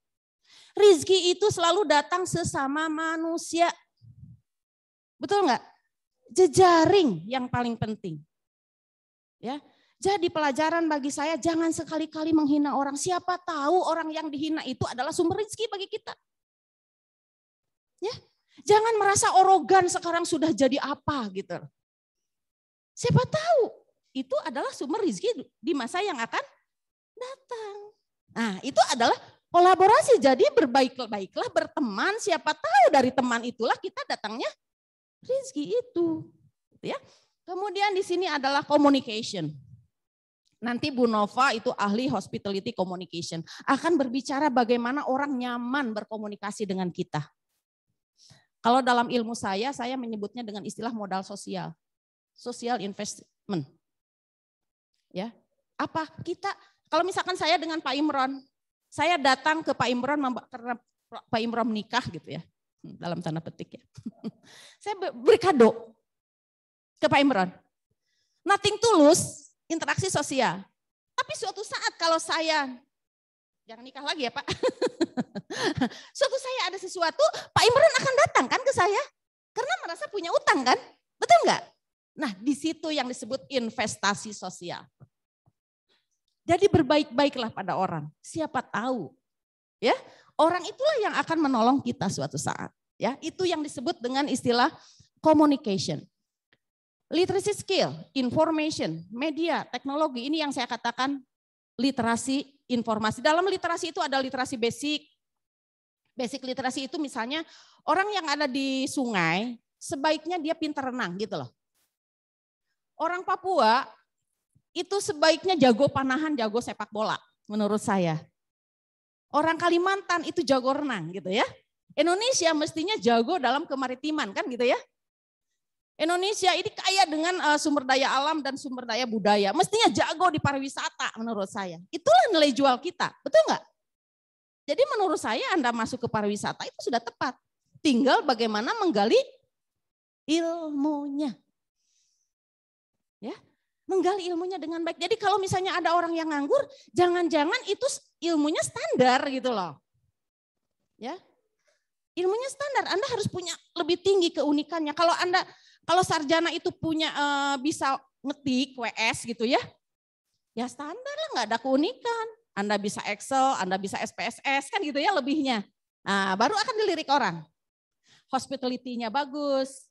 rizki itu selalu datang sesama manusia. Betul nggak? Jejaring yang paling penting. Ya, jadi pelajaran bagi saya jangan sekali-kali menghina orang. Siapa tahu orang yang dihina itu adalah sumber rezeki bagi kita. Ya, jangan merasa orogan sekarang sudah jadi apa gitu. Siapa tahu itu adalah sumber rezeki di masa yang akan datang. Nah, itu adalah Kolaborasi jadi berbaik-baiklah berteman, siapa tahu dari teman itulah kita datangnya rezeki itu. Gitu ya. Kemudian di sini adalah communication. Nanti Bu Nova itu ahli hospitality communication akan berbicara bagaimana orang nyaman berkomunikasi dengan kita. Kalau dalam ilmu saya, saya menyebutnya dengan istilah modal sosial, social investment. Ya, apa kita? Kalau misalkan saya dengan Pak Imron, saya datang ke Pak Imron karena Pak Imron menikah gitu ya. Hmm, dalam tanda petik ya. saya beri kado ke Pak Imron. Nothing tulus, interaksi sosial. Tapi suatu saat kalau saya jangan nikah lagi ya Pak. suatu saya ada sesuatu, Pak Imron akan datang kan ke saya karena merasa punya utang kan, betul nggak? Nah di situ yang disebut investasi sosial. Jadi berbaik-baiklah pada orang. Siapa tahu, ya orang itulah yang akan menolong kita suatu saat. Ya, itu yang disebut dengan istilah communication. Literacy skill, information, media, teknologi ini yang saya katakan literasi informasi. Dalam literasi itu ada literasi basic. Basic literasi itu misalnya orang yang ada di sungai sebaiknya dia pintar renang gitu loh. Orang Papua itu sebaiknya jago panahan, jago sepak bola menurut saya. Orang Kalimantan itu jago renang gitu ya. Indonesia mestinya jago dalam kemaritiman kan gitu ya. Indonesia ini kaya dengan eh, sumber daya alam dan sumber daya budaya. Mestinya jago di pariwisata menurut saya. Itulah nilai jual kita, betul nggak? Jadi menurut saya Anda masuk ke pariwisata itu sudah tepat. Tinggal bagaimana menggali ilmunya. Ya, menggali ilmunya dengan baik. Jadi kalau misalnya ada orang yang nganggur, jangan-jangan itu ilmunya standar gitu loh. Ya. Ilmunya standar, Anda harus punya lebih tinggi keunikannya. Kalau Anda kalau sarjana itu punya e, bisa ngetik WS gitu ya. Ya standar lah nggak ada keunikan. Anda bisa Excel, Anda bisa SPSS kan gitu ya lebihnya. Nah, baru akan dilirik orang. Hospitality-nya bagus,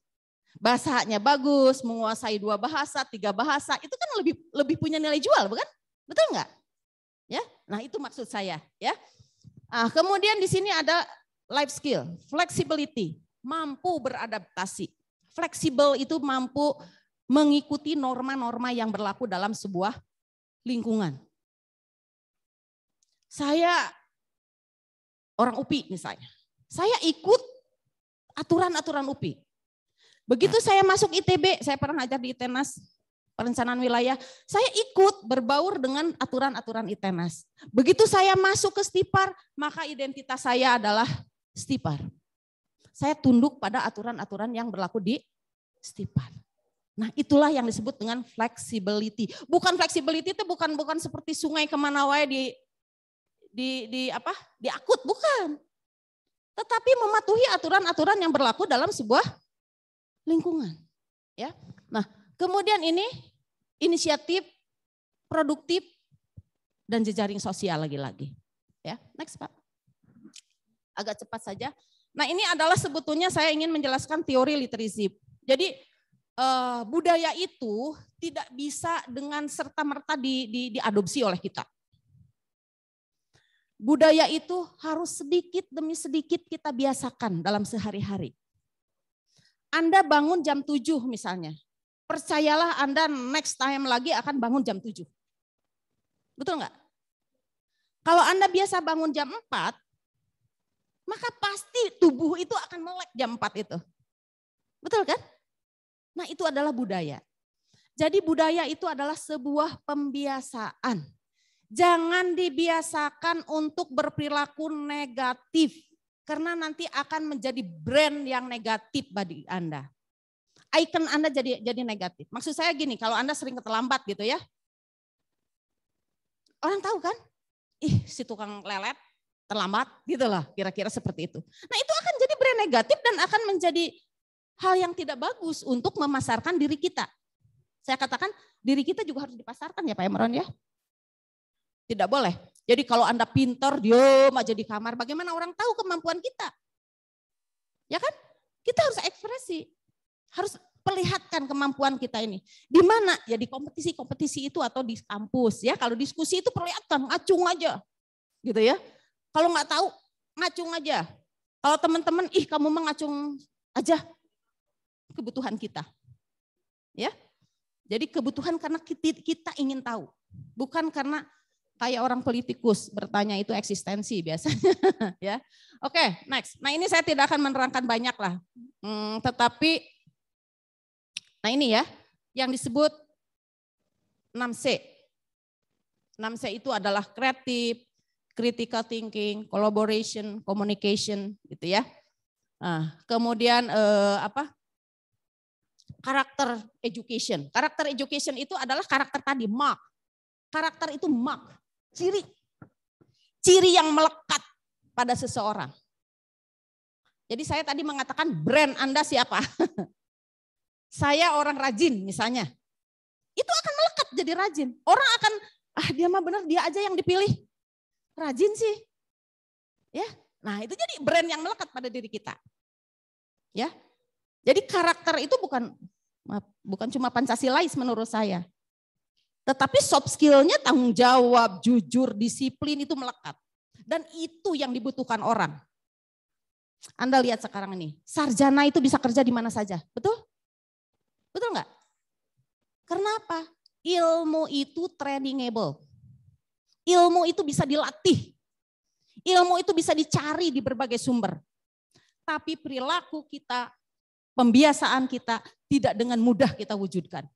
Bahasanya bagus, menguasai dua bahasa, tiga bahasa, itu kan lebih lebih punya nilai jual, bukan? Betul nggak? Ya, nah itu maksud saya. Ya, nah, kemudian di sini ada life skill, flexibility, mampu beradaptasi. Fleksibel itu mampu mengikuti norma-norma yang berlaku dalam sebuah lingkungan. Saya orang UPI misalnya. Saya ikut aturan-aturan UPI. Begitu saya masuk ITB, saya pernah ngajar di ITENAS, perencanaan wilayah, saya ikut berbaur dengan aturan-aturan ITENAS. Begitu saya masuk ke STIPAR, maka identitas saya adalah STIPAR. Saya tunduk pada aturan-aturan yang berlaku di STIPAR. Nah itulah yang disebut dengan flexibility. Bukan flexibility itu bukan bukan seperti sungai kemana wae di di di apa diakut bukan. Tetapi mematuhi aturan-aturan yang berlaku dalam sebuah lingkungan. Ya. Nah, kemudian ini inisiatif produktif dan jejaring sosial lagi-lagi. Ya, next Pak. Agak cepat saja. Nah, ini adalah sebetulnya saya ingin menjelaskan teori literasi. Jadi eh, budaya itu tidak bisa dengan serta-merta di, di, diadopsi oleh kita. Budaya itu harus sedikit demi sedikit kita biasakan dalam sehari-hari. Anda bangun jam 7 misalnya. Percayalah Anda next time lagi akan bangun jam 7. Betul nggak? Kalau Anda biasa bangun jam 4, maka pasti tubuh itu akan melek jam 4 itu. Betul kan? Nah itu adalah budaya. Jadi budaya itu adalah sebuah pembiasaan. Jangan dibiasakan untuk berperilaku negatif. Karena nanti akan menjadi brand yang negatif bagi Anda. Icon Anda jadi jadi negatif. Maksud saya gini, kalau Anda sering terlambat gitu ya. Orang tahu kan? Ih, si tukang lelet terlambat gitu lah, kira-kira seperti itu. Nah, itu akan jadi brand negatif dan akan menjadi hal yang tidak bagus untuk memasarkan diri kita. Saya katakan diri kita juga harus dipasarkan ya Pak Emron ya. Tidak boleh jadi kalau Anda pintar, diam aja di kamar, bagaimana orang tahu kemampuan kita? Ya kan? Kita harus ekspresi. Harus perlihatkan kemampuan kita ini. Di mana? Ya di kompetisi-kompetisi itu atau di kampus ya. Kalau diskusi itu perlihatkan, ngacung aja. Gitu ya. Kalau nggak tahu, ngacung aja. Kalau teman-teman, ih kamu mengacung aja kebutuhan kita. Ya. Jadi kebutuhan karena kita ingin tahu, bukan karena kayak orang politikus bertanya itu eksistensi biasanya ya. Oke, okay, next. Nah, ini saya tidak akan menerangkan banyak lah. Hmm, tetapi nah ini ya, yang disebut 6C. 6C itu adalah kreatif, critical thinking, collaboration, communication gitu ya. Nah, kemudian eh, apa? Karakter education. Karakter education itu adalah karakter tadi mark. Karakter itu mark. Ciri. Ciri yang melekat pada seseorang. Jadi saya tadi mengatakan brand Anda siapa? saya orang rajin misalnya. Itu akan melekat jadi rajin. Orang akan, ah dia mah benar dia aja yang dipilih. Rajin sih. Ya, Nah itu jadi brand yang melekat pada diri kita. Ya, Jadi karakter itu bukan bukan cuma Pancasilais menurut saya. Tetapi soft skill-nya tanggung jawab, jujur, disiplin itu melekat. Dan itu yang dibutuhkan orang. Anda lihat sekarang ini, sarjana itu bisa kerja di mana saja, betul? Betul nggak? Kenapa? Ilmu itu trainingable. Ilmu itu bisa dilatih. Ilmu itu bisa dicari di berbagai sumber. Tapi perilaku kita, pembiasaan kita tidak dengan mudah kita wujudkan.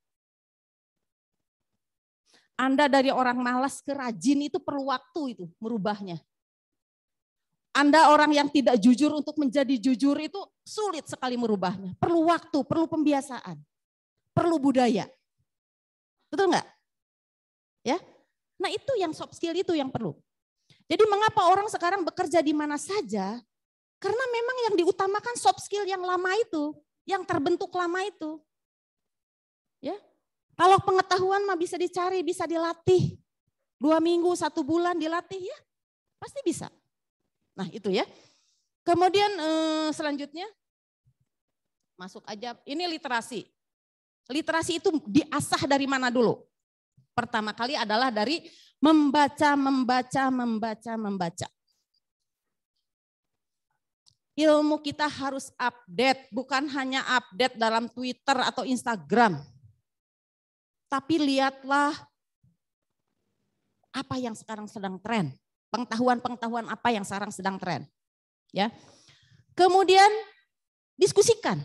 Anda dari orang malas ke rajin itu perlu waktu itu merubahnya. Anda orang yang tidak jujur untuk menjadi jujur itu sulit sekali merubahnya. Perlu waktu, perlu pembiasaan, perlu budaya. Betul nggak? Ya. Nah itu yang soft skill itu yang perlu. Jadi mengapa orang sekarang bekerja di mana saja? Karena memang yang diutamakan soft skill yang lama itu, yang terbentuk lama itu. Kalau pengetahuan mah bisa dicari, bisa dilatih. Dua minggu, satu bulan dilatih ya. Pasti bisa. Nah itu ya. Kemudian eh, selanjutnya, masuk aja. Ini literasi. Literasi itu diasah dari mana dulu? Pertama kali adalah dari membaca, membaca, membaca, membaca ilmu kita harus update, bukan hanya update dalam Twitter atau Instagram. Tapi lihatlah apa yang sekarang sedang tren. Pengetahuan-pengetahuan apa yang sekarang sedang tren. Ya. Kemudian diskusikan.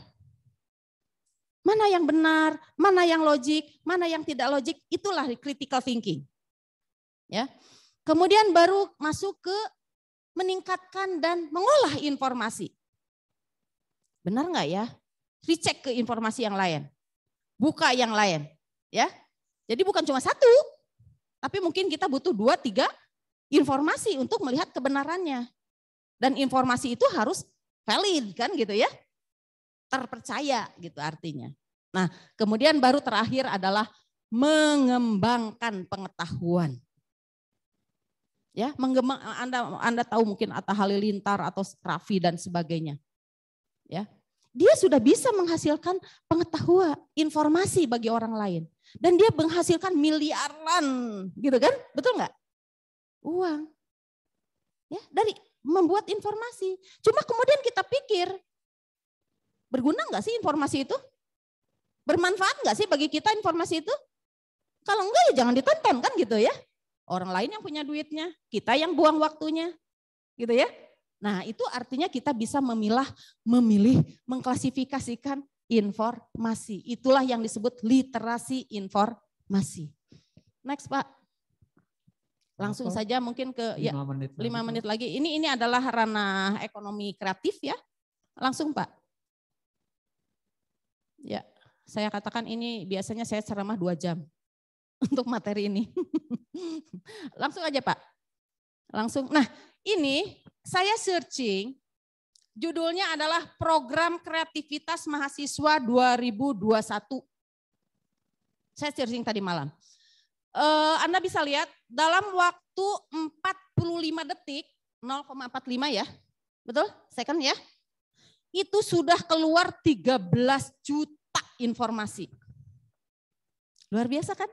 Mana yang benar, mana yang logik, mana yang tidak logik, itulah critical thinking. Ya. Kemudian baru masuk ke meningkatkan dan mengolah informasi. Benar nggak ya? Recheck ke informasi yang lain. Buka yang lain. Ya. Jadi bukan cuma satu, tapi mungkin kita butuh dua, tiga informasi untuk melihat kebenarannya. Dan informasi itu harus valid kan gitu ya. Terpercaya gitu artinya. Nah kemudian baru terakhir adalah mengembangkan pengetahuan. Ya, mengembang, Anda Anda tahu mungkin Atta Halilintar atau Raffi dan sebagainya. Ya. Dia sudah bisa menghasilkan pengetahuan, informasi bagi orang lain. Dan dia menghasilkan miliaran, gitu kan? Betul nggak? Uang. Ya, dari membuat informasi. Cuma kemudian kita pikir, berguna nggak sih informasi itu? Bermanfaat nggak sih bagi kita informasi itu? Kalau enggak ya jangan ditonton kan gitu ya. Orang lain yang punya duitnya, kita yang buang waktunya. Gitu ya. Nah, itu artinya kita bisa memilah, memilih, mengklasifikasikan informasi. Itulah yang disebut literasi informasi. Next, Pak. Langsung Apa? saja mungkin ke 5 ya, menit, lima menit lagi. Ini ini adalah ranah ekonomi kreatif ya. Langsung, Pak. Ya, saya katakan ini biasanya saya ceramah dua jam untuk materi ini. Langsung aja Pak. Langsung. Nah ini saya searching Judulnya adalah Program Kreativitas Mahasiswa 2021. Saya searching tadi malam. Eh, Anda bisa lihat dalam waktu 45 detik, 0,45 ya, betul? Second ya. Itu sudah keluar 13 juta informasi. Luar biasa kan?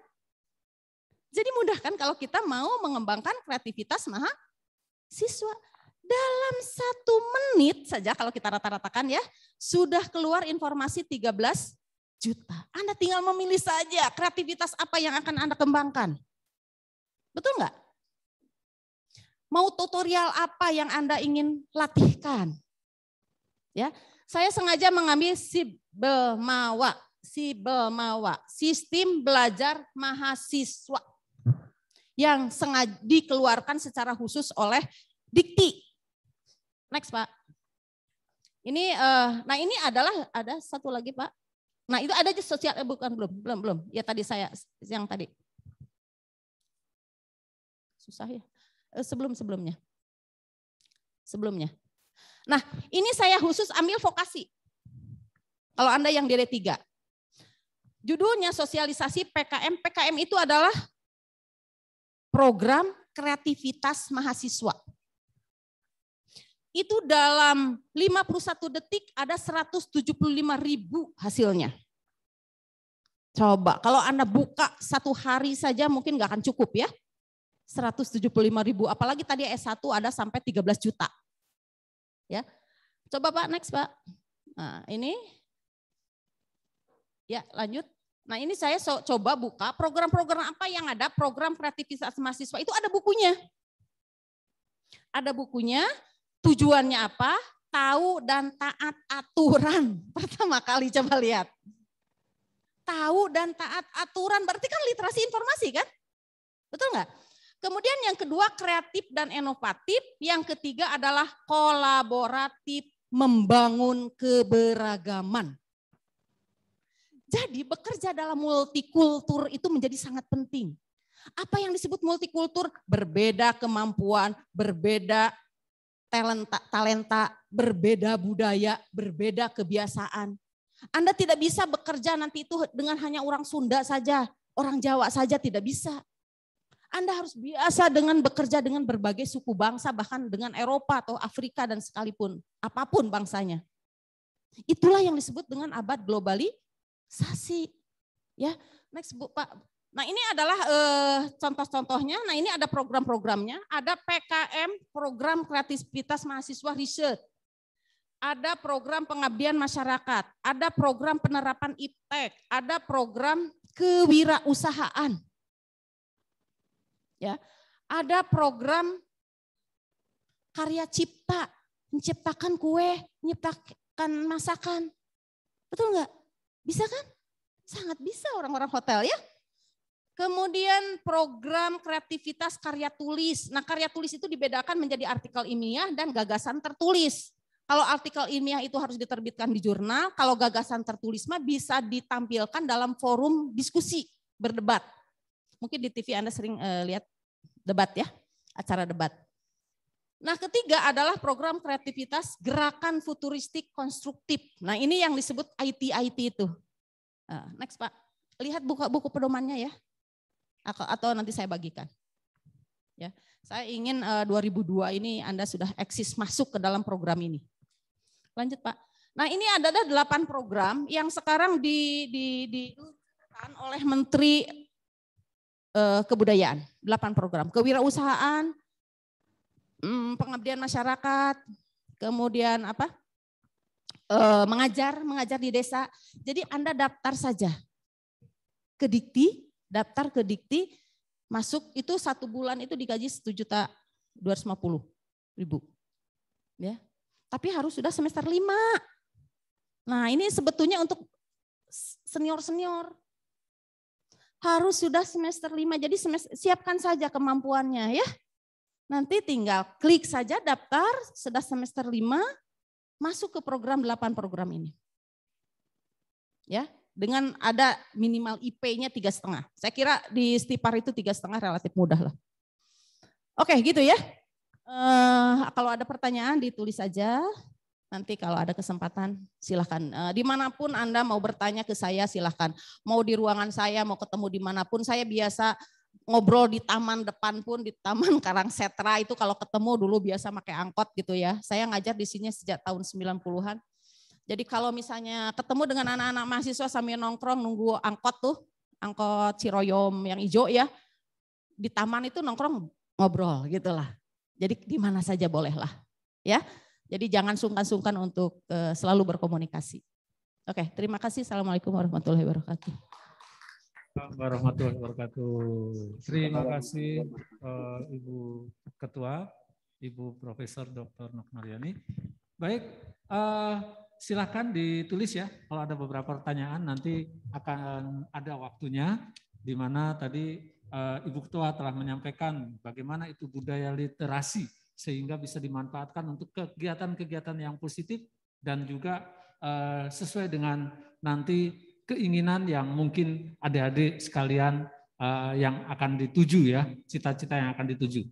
Jadi mudah kan kalau kita mau mengembangkan kreativitas mahasiswa. Dalam satu menit saja kalau kita rata-ratakan ya, sudah keluar informasi 13 juta. Anda tinggal memilih saja kreativitas apa yang akan Anda kembangkan. Betul nggak? Mau tutorial apa yang Anda ingin latihkan? Ya, saya sengaja mengambil si si Bemawa, sistem belajar mahasiswa yang sengaja dikeluarkan secara khusus oleh Dikti. Next Pak. Ini, uh, nah ini adalah ada satu lagi Pak. Nah itu ada di sosial eh, bukan belum belum belum. Ya tadi saya yang tadi. Susah ya. Eh, sebelum sebelumnya. Sebelumnya. Nah ini saya khusus ambil vokasi. Kalau anda yang dari tiga. Judulnya sosialisasi PKM. PKM itu adalah program kreativitas mahasiswa itu dalam 51 detik ada 175 ribu hasilnya. Coba, kalau Anda buka satu hari saja mungkin nggak akan cukup ya. 175 ribu, apalagi tadi S1 ada sampai 13 juta. Ya, Coba Pak, next Pak. Nah ini, ya lanjut. Nah ini saya so, coba buka program-program apa yang ada program kreativitas mahasiswa itu ada bukunya. Ada bukunya, Tujuannya apa? Tahu dan taat aturan. Pertama kali coba lihat. Tahu dan taat aturan berarti kan literasi informasi kan? Betul nggak? Kemudian yang kedua kreatif dan inovatif. Yang ketiga adalah kolaboratif membangun keberagaman. Jadi bekerja dalam multikultur itu menjadi sangat penting. Apa yang disebut multikultur? Berbeda kemampuan, berbeda talenta, talenta berbeda budaya, berbeda kebiasaan. Anda tidak bisa bekerja nanti itu dengan hanya orang Sunda saja, orang Jawa saja tidak bisa. Anda harus biasa dengan bekerja dengan berbagai suku bangsa, bahkan dengan Eropa atau Afrika dan sekalipun, apapun bangsanya. Itulah yang disebut dengan abad globalisasi. Ya, next Bu Pak Nah ini adalah eh, contoh-contohnya. Nah ini ada program-programnya. Ada PKM, Program Kreativitas Mahasiswa Riset. Ada program pengabdian masyarakat. Ada program penerapan IPTEK. Ada program kewirausahaan. Ya, ada program karya cipta, menciptakan kue, menciptakan masakan. Betul nggak? Bisa kan? Sangat bisa orang-orang hotel ya. Kemudian program kreativitas karya tulis. Nah karya tulis itu dibedakan menjadi artikel ilmiah dan gagasan tertulis. Kalau artikel ilmiah itu harus diterbitkan di jurnal, kalau gagasan tertulis mah bisa ditampilkan dalam forum diskusi, berdebat. Mungkin di TV Anda sering uh, lihat debat ya, acara debat. Nah, ketiga adalah program kreativitas gerakan futuristik konstruktif. Nah, ini yang disebut IT-IT itu. Ah, next, Pak. Lihat buka buku pedomannya ya atau nanti saya bagikan. Ya, saya ingin 2002 eh, ini Anda sudah eksis masuk ke dalam program ini. Lanjut Pak. Nah ini adalah delapan program yang sekarang di, di, di oleh Menteri eh, Kebudayaan. Delapan program. Kewirausahaan, mm, pengabdian masyarakat, kemudian apa? Eh, mengajar, mengajar di desa. Jadi Anda daftar saja ke Dikti, daftar ke Dikti, masuk itu satu bulan itu digaji juta 250 ribu. Ya. Tapi harus sudah semester lima. Nah ini sebetulnya untuk senior-senior. Harus sudah semester lima, jadi semester, siapkan saja kemampuannya ya. Nanti tinggal klik saja daftar, sudah semester lima, masuk ke program delapan program ini. Ya, dengan ada minimal IP-nya tiga setengah. Saya kira di stipar itu tiga setengah relatif mudah lah. Oke, gitu ya. Uh, kalau ada pertanyaan ditulis saja. Nanti kalau ada kesempatan silahkan. Uh, dimanapun Anda mau bertanya ke saya silahkan. Mau di ruangan saya, mau ketemu dimanapun. Saya biasa ngobrol di taman depan pun, di taman Karang Setra itu kalau ketemu dulu biasa pakai angkot gitu ya. Saya ngajar di sini sejak tahun 90-an. Jadi kalau misalnya ketemu dengan anak-anak mahasiswa sambil nongkrong nunggu angkot tuh, angkot Ciroyom yang hijau ya, di taman itu nongkrong ngobrol gitu lah. Jadi di mana saja boleh lah ya. Jadi jangan sungkan-sungkan untuk eh, selalu berkomunikasi. Oke, terima kasih. Assalamualaikum warahmatullahi wabarakatuh. Warahmatullahi wabarakatuh. Terima kasih uh, Ibu Ketua, Ibu Profesor Dr. Nokmariani. Baik, uh, silahkan ditulis ya kalau ada beberapa pertanyaan nanti akan ada waktunya di mana tadi eh, Ibu Ketua telah menyampaikan bagaimana itu budaya literasi sehingga bisa dimanfaatkan untuk kegiatan-kegiatan yang positif dan juga eh, sesuai dengan nanti keinginan yang mungkin adik-adik sekalian eh, yang akan dituju ya, cita-cita yang akan dituju.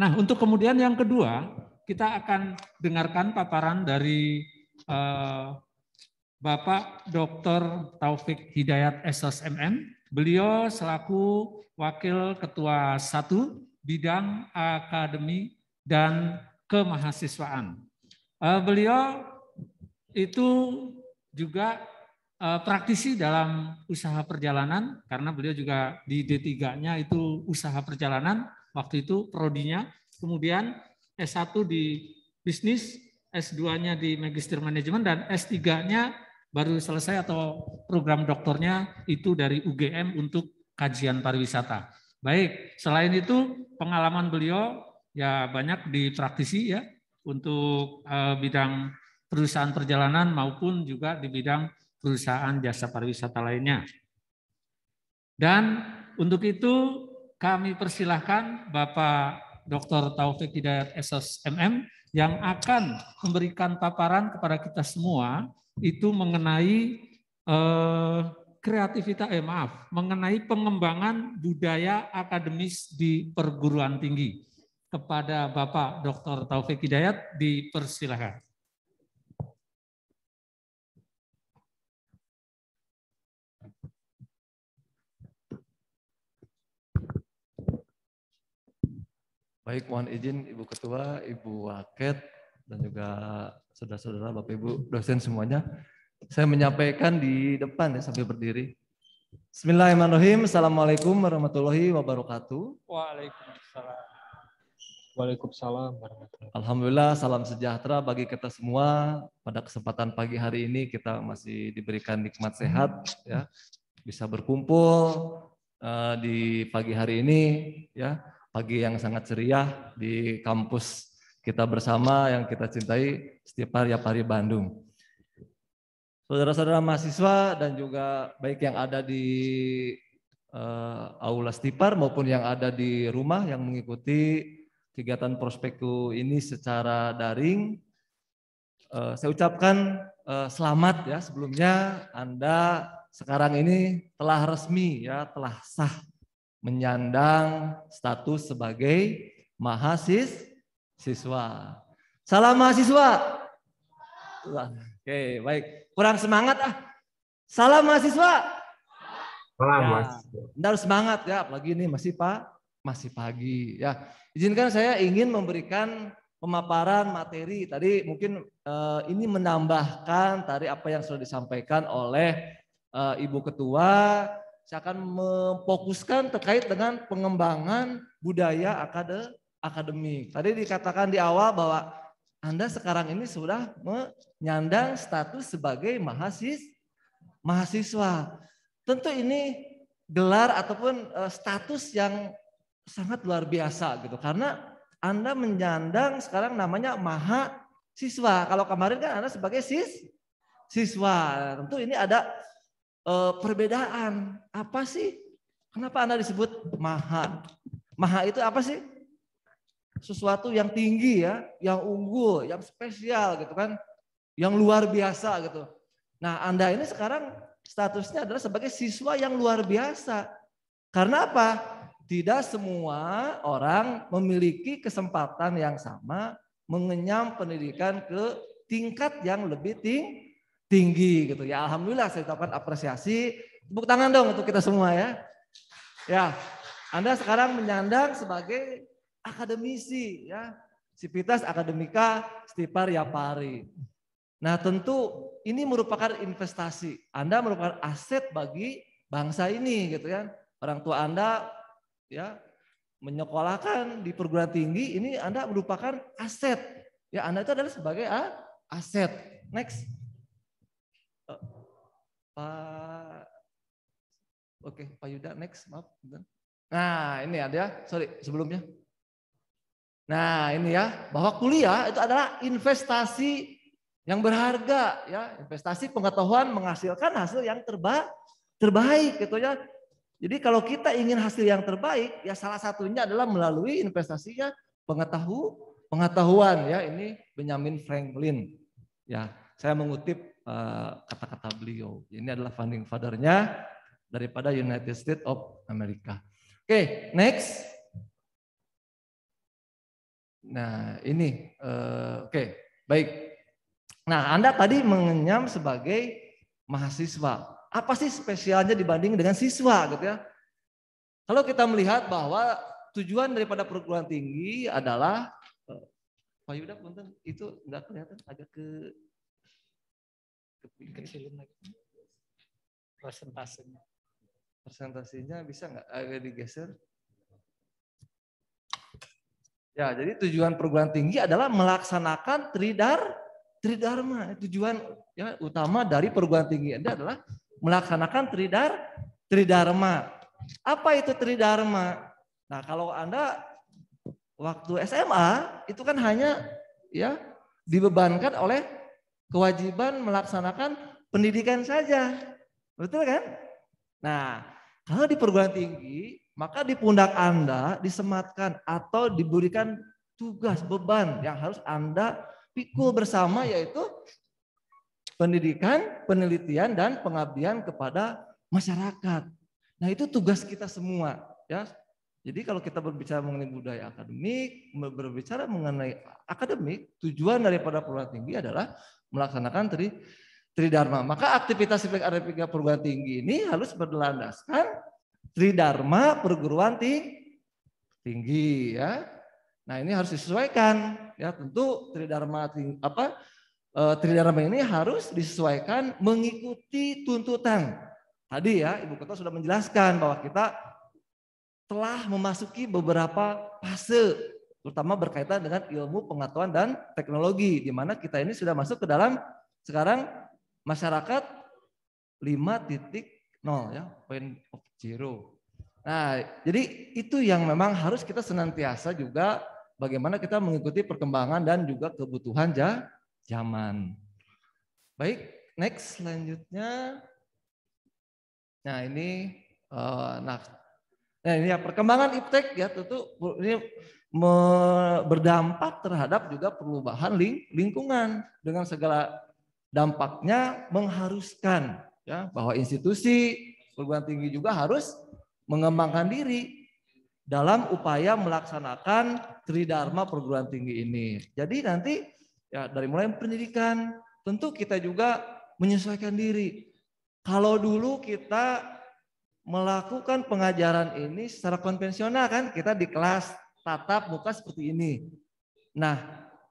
Nah, untuk kemudian yang kedua, kita akan dengarkan paparan dari Eh, Bapak Dr. Taufik Hidayat SSMM. Beliau selaku Wakil Ketua Satu Bidang Akademi dan Kemahasiswaan. Eh, beliau itu juga eh, praktisi dalam usaha perjalanan karena beliau juga di D3-nya itu usaha perjalanan waktu itu prodinya. Kemudian S1 di bisnis S2-nya di Magister Manajemen dan S3-nya baru selesai atau program doktornya itu dari UGM untuk kajian pariwisata. Baik, selain itu pengalaman beliau ya banyak di praktisi ya untuk eh, bidang perusahaan perjalanan maupun juga di bidang perusahaan jasa pariwisata lainnya. Dan untuk itu kami persilahkan Bapak Dr. Taufik Hidayat SSMM yang akan memberikan paparan kepada kita semua itu mengenai eh, kreativitas eh maaf, mengenai pengembangan budaya akademis di perguruan tinggi. Kepada Bapak Dr. Taufik Hidayat dipersilakan. Baik, mohon izin Ibu Ketua, Ibu Waket, dan juga saudara-saudara Bapak Ibu dosen semuanya. Saya menyampaikan di depan ya sambil berdiri. Bismillahirrahmanirrahim. Assalamualaikum warahmatullahi wabarakatuh. Waalaikumsalam. Waalaikumsalam Alhamdulillah, salam sejahtera bagi kita semua. Pada kesempatan pagi hari ini kita masih diberikan nikmat sehat ya. Bisa berkumpul uh, di pagi hari ini ya pagi yang sangat ceria di kampus kita bersama yang kita cintai setiap hari Pari Bandung. Saudara-saudara mahasiswa dan juga baik yang ada di uh, aula stipar maupun yang ada di rumah yang mengikuti kegiatan prospekku ini secara daring. Uh, saya ucapkan uh, selamat ya sebelumnya Anda sekarang ini telah resmi ya telah sah menyandang status sebagai mahasis Salam mahasiswa. Oke, baik. Kurang semangat ah. Salam mahasiswa. Salam ya, mahasiswa. Anda harus semangat ya, apalagi ini masih Pak, masih pagi ya. Izinkan saya ingin memberikan pemaparan materi tadi mungkin eh, ini menambahkan tadi apa yang sudah disampaikan oleh eh, Ibu Ketua saya akan memfokuskan terkait dengan pengembangan budaya akade, akademik. Tadi dikatakan di awal bahwa Anda sekarang ini sudah menyandang status sebagai mahasis, mahasiswa. Tentu ini gelar ataupun e, status yang sangat luar biasa gitu karena Anda menyandang sekarang namanya mahasiswa. Kalau kemarin kan Anda sebagai sis siswa. Tentu ini ada uh, perbedaan. Apa sih? Kenapa Anda disebut maha? Maha itu apa sih? Sesuatu yang tinggi ya, yang unggul, yang spesial gitu kan, yang luar biasa gitu. Nah, Anda ini sekarang statusnya adalah sebagai siswa yang luar biasa. Karena apa? Tidak semua orang memiliki kesempatan yang sama mengenyam pendidikan ke tingkat yang lebih tinggi tinggi gitu ya. Alhamdulillah saya ucapkan apresiasi. Tepuk tangan dong untuk kita semua ya. Ya, Anda sekarang menyandang sebagai akademisi ya. sipitas Akademika Stipar Yapari. Nah tentu ini merupakan investasi. Anda merupakan aset bagi bangsa ini gitu kan. Orang tua Anda ya menyekolahkan di perguruan tinggi ini Anda merupakan aset. Ya Anda itu adalah sebagai ah, aset. Next. Pak Oke, okay, Pak Yuda next, maaf. Nah, ini ada, ya. sorry, sebelumnya. Nah, ini ya, bahwa kuliah itu adalah investasi yang berharga ya, investasi pengetahuan menghasilkan hasil yang terba terbaik gitu ya. Jadi kalau kita ingin hasil yang terbaik, ya salah satunya adalah melalui investasinya pengetahuan. pengetahuan ya. Ini Benjamin Franklin. Ya, saya mengutip Eh, kata-kata beliau. Ini adalah founding fathernya daripada United States of America. Oke, okay, next. Nah, ini uh, oke, okay, baik. Nah, Anda tadi mengenyam sebagai mahasiswa. Apa sih spesialnya dibanding dengan siswa gitu ya? Kalau kita melihat bahwa tujuan daripada perguruan tinggi adalah eh, Pak Yuda, itu nggak kelihatan agak ke kecilin lagi persentasenya persentasenya bisa nggak agak digeser ya jadi tujuan perguruan tinggi adalah melaksanakan tridar tridharma tujuan ya utama dari perguruan tinggi anda adalah melaksanakan tridar tridharma apa itu tridharma nah kalau anda waktu SMA itu kan hanya ya dibebankan oleh kewajiban melaksanakan pendidikan saja. Betul kan? Nah, kalau di perguruan tinggi, maka di pundak Anda disematkan atau diberikan tugas beban yang harus Anda pikul bersama yaitu pendidikan, penelitian dan pengabdian kepada masyarakat. Nah, itu tugas kita semua, ya. Jadi kalau kita berbicara mengenai budaya akademik, berbicara mengenai akademik, tujuan daripada perguruan tinggi adalah melaksanakan tri tridharma. Maka aktivitas akademik perguruan tinggi ini harus berlandaskan tridharma perguruan tinggi, ya. Nah, ini harus disesuaikan ya tentu tridharma apa apa eh, tridharma ini harus disesuaikan mengikuti tuntutan. Tadi ya Ibu Ketua sudah menjelaskan bahwa kita telah memasuki beberapa fase terutama berkaitan dengan ilmu pengetahuan dan teknologi di mana kita ini sudah masuk ke dalam sekarang masyarakat 5.0 ya point of zero. Nah, jadi itu yang memang harus kita senantiasa juga bagaimana kita mengikuti perkembangan dan juga kebutuhan jaman. zaman. Baik, next selanjutnya. Nah, ini uh, nah, nah ini ya perkembangan iptek ya tentu ini berdampak terhadap juga perubahan lingkungan dengan segala dampaknya mengharuskan ya bahwa institusi perguruan tinggi juga harus mengembangkan diri dalam upaya melaksanakan tridharma perguruan tinggi ini. Jadi nanti ya dari mulai pendidikan tentu kita juga menyesuaikan diri. Kalau dulu kita melakukan pengajaran ini secara konvensional kan kita di kelas tatap muka seperti ini. Nah,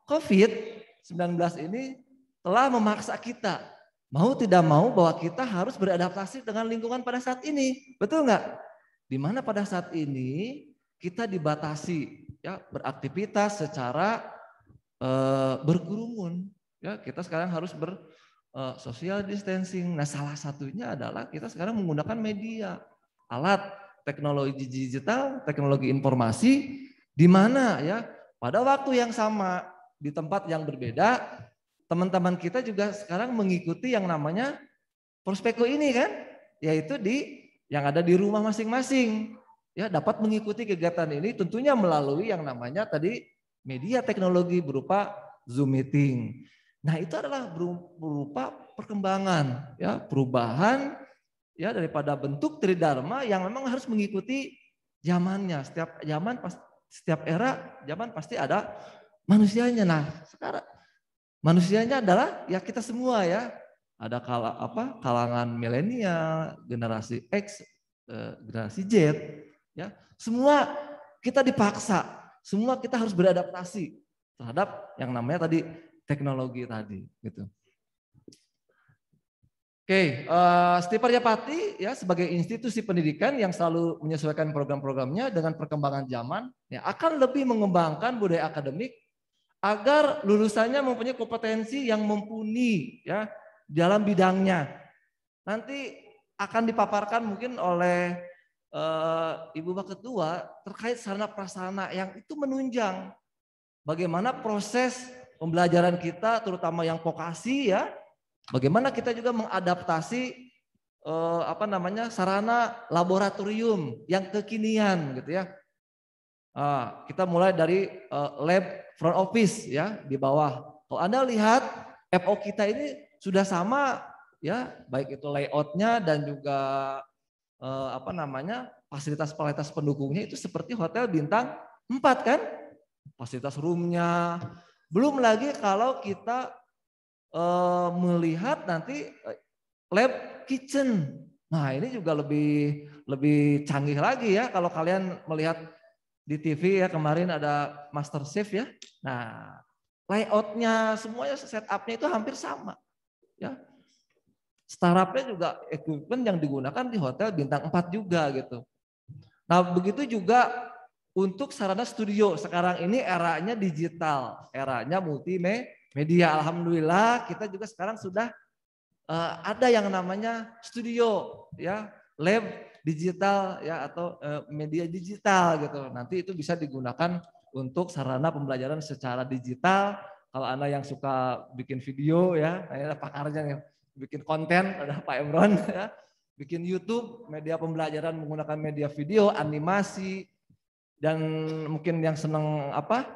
COVID-19 ini telah memaksa kita mau tidak mau bahwa kita harus beradaptasi dengan lingkungan pada saat ini. Betul nggak? Dimana pada saat ini kita dibatasi ya beraktivitas secara e, berkerumun. Ya, kita sekarang harus ber eh, social distancing. Nah, salah satunya adalah kita sekarang menggunakan media, alat teknologi digital, teknologi informasi di mana ya? Pada waktu yang sama, di tempat yang berbeda, teman-teman kita juga sekarang mengikuti yang namanya prospeko ini kan, yaitu di yang ada di rumah masing-masing. Ya, dapat mengikuti kegiatan ini tentunya melalui yang namanya tadi media teknologi berupa Zoom meeting. Nah, itu adalah berupa perkembangan ya, perubahan ya daripada bentuk tridharma yang memang harus mengikuti zamannya. Setiap zaman pasti setiap era zaman pasti ada manusianya. Nah, sekarang manusianya adalah ya kita semua ya. Ada kala, apa kalangan milenial, generasi X, eh, generasi Z, ya. Semua kita dipaksa, semua kita harus beradaptasi terhadap yang namanya tadi teknologi tadi gitu. Oke, okay, uh, Pati ya sebagai institusi pendidikan yang selalu menyesuaikan program-programnya dengan perkembangan zaman, ya akan lebih mengembangkan budaya akademik agar lulusannya mempunyai kompetensi yang mumpuni ya dalam bidangnya. Nanti akan dipaparkan mungkin oleh uh, Ibu Bapak Ketua terkait sarana prasarana yang itu menunjang bagaimana proses pembelajaran kita terutama yang vokasi ya Bagaimana kita juga mengadaptasi eh, apa namanya sarana laboratorium yang kekinian gitu ya. Nah, kita mulai dari eh, lab front office ya di bawah. Kalau Anda lihat FO kita ini sudah sama ya, baik itu layoutnya dan juga eh, apa namanya fasilitas-fasilitas pendukungnya itu seperti hotel bintang 4 kan? Fasilitas roomnya. Belum lagi kalau kita Eh, melihat nanti eh, lab kitchen. Nah, ini juga lebih lebih canggih lagi ya kalau kalian melihat di TV ya kemarin ada Master Chef ya. Nah, layoutnya semuanya setupnya itu hampir sama ya. Startupnya juga equipment yang digunakan di hotel bintang 4 juga gitu. Nah, begitu juga untuk sarana studio sekarang ini eranya digital, eranya multimedia media. Alhamdulillah kita juga sekarang sudah uh, ada yang namanya studio ya, lab digital ya atau uh, media digital gitu. Nanti itu bisa digunakan untuk sarana pembelajaran secara digital. Kalau Anda yang suka bikin video ya, nah, ada pakarnya nih, bikin konten, ada Pak Emron ya. Bikin YouTube, media pembelajaran menggunakan media video, animasi, dan mungkin yang senang apa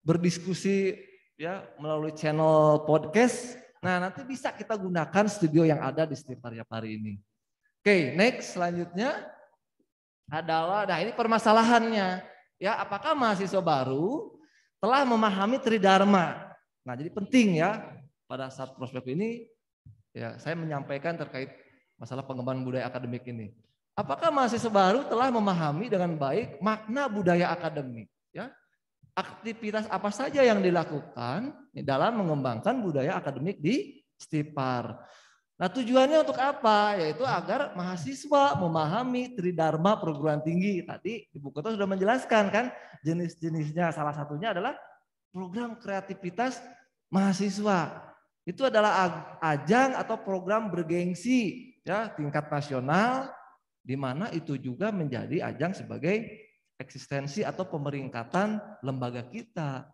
berdiskusi ya melalui channel podcast. Nah, nanti bisa kita gunakan studio yang ada di setiap hari-hari ini. Oke, okay, next selanjutnya adalah nah ini permasalahannya ya apakah mahasiswa baru telah memahami tridharma. Nah, jadi penting ya pada saat prospek ini ya saya menyampaikan terkait masalah pengembangan budaya akademik ini. Apakah mahasiswa baru telah memahami dengan baik makna budaya akademik ya? aktivitas apa saja yang dilakukan dalam mengembangkan budaya akademik di Stipar. Nah tujuannya untuk apa? Yaitu agar mahasiswa memahami tridharma perguruan tinggi. Tadi Ibu Kota sudah menjelaskan kan jenis-jenisnya. Salah satunya adalah program kreativitas mahasiswa. Itu adalah ajang atau program bergengsi ya tingkat nasional di mana itu juga menjadi ajang sebagai eksistensi atau pemeringkatan lembaga kita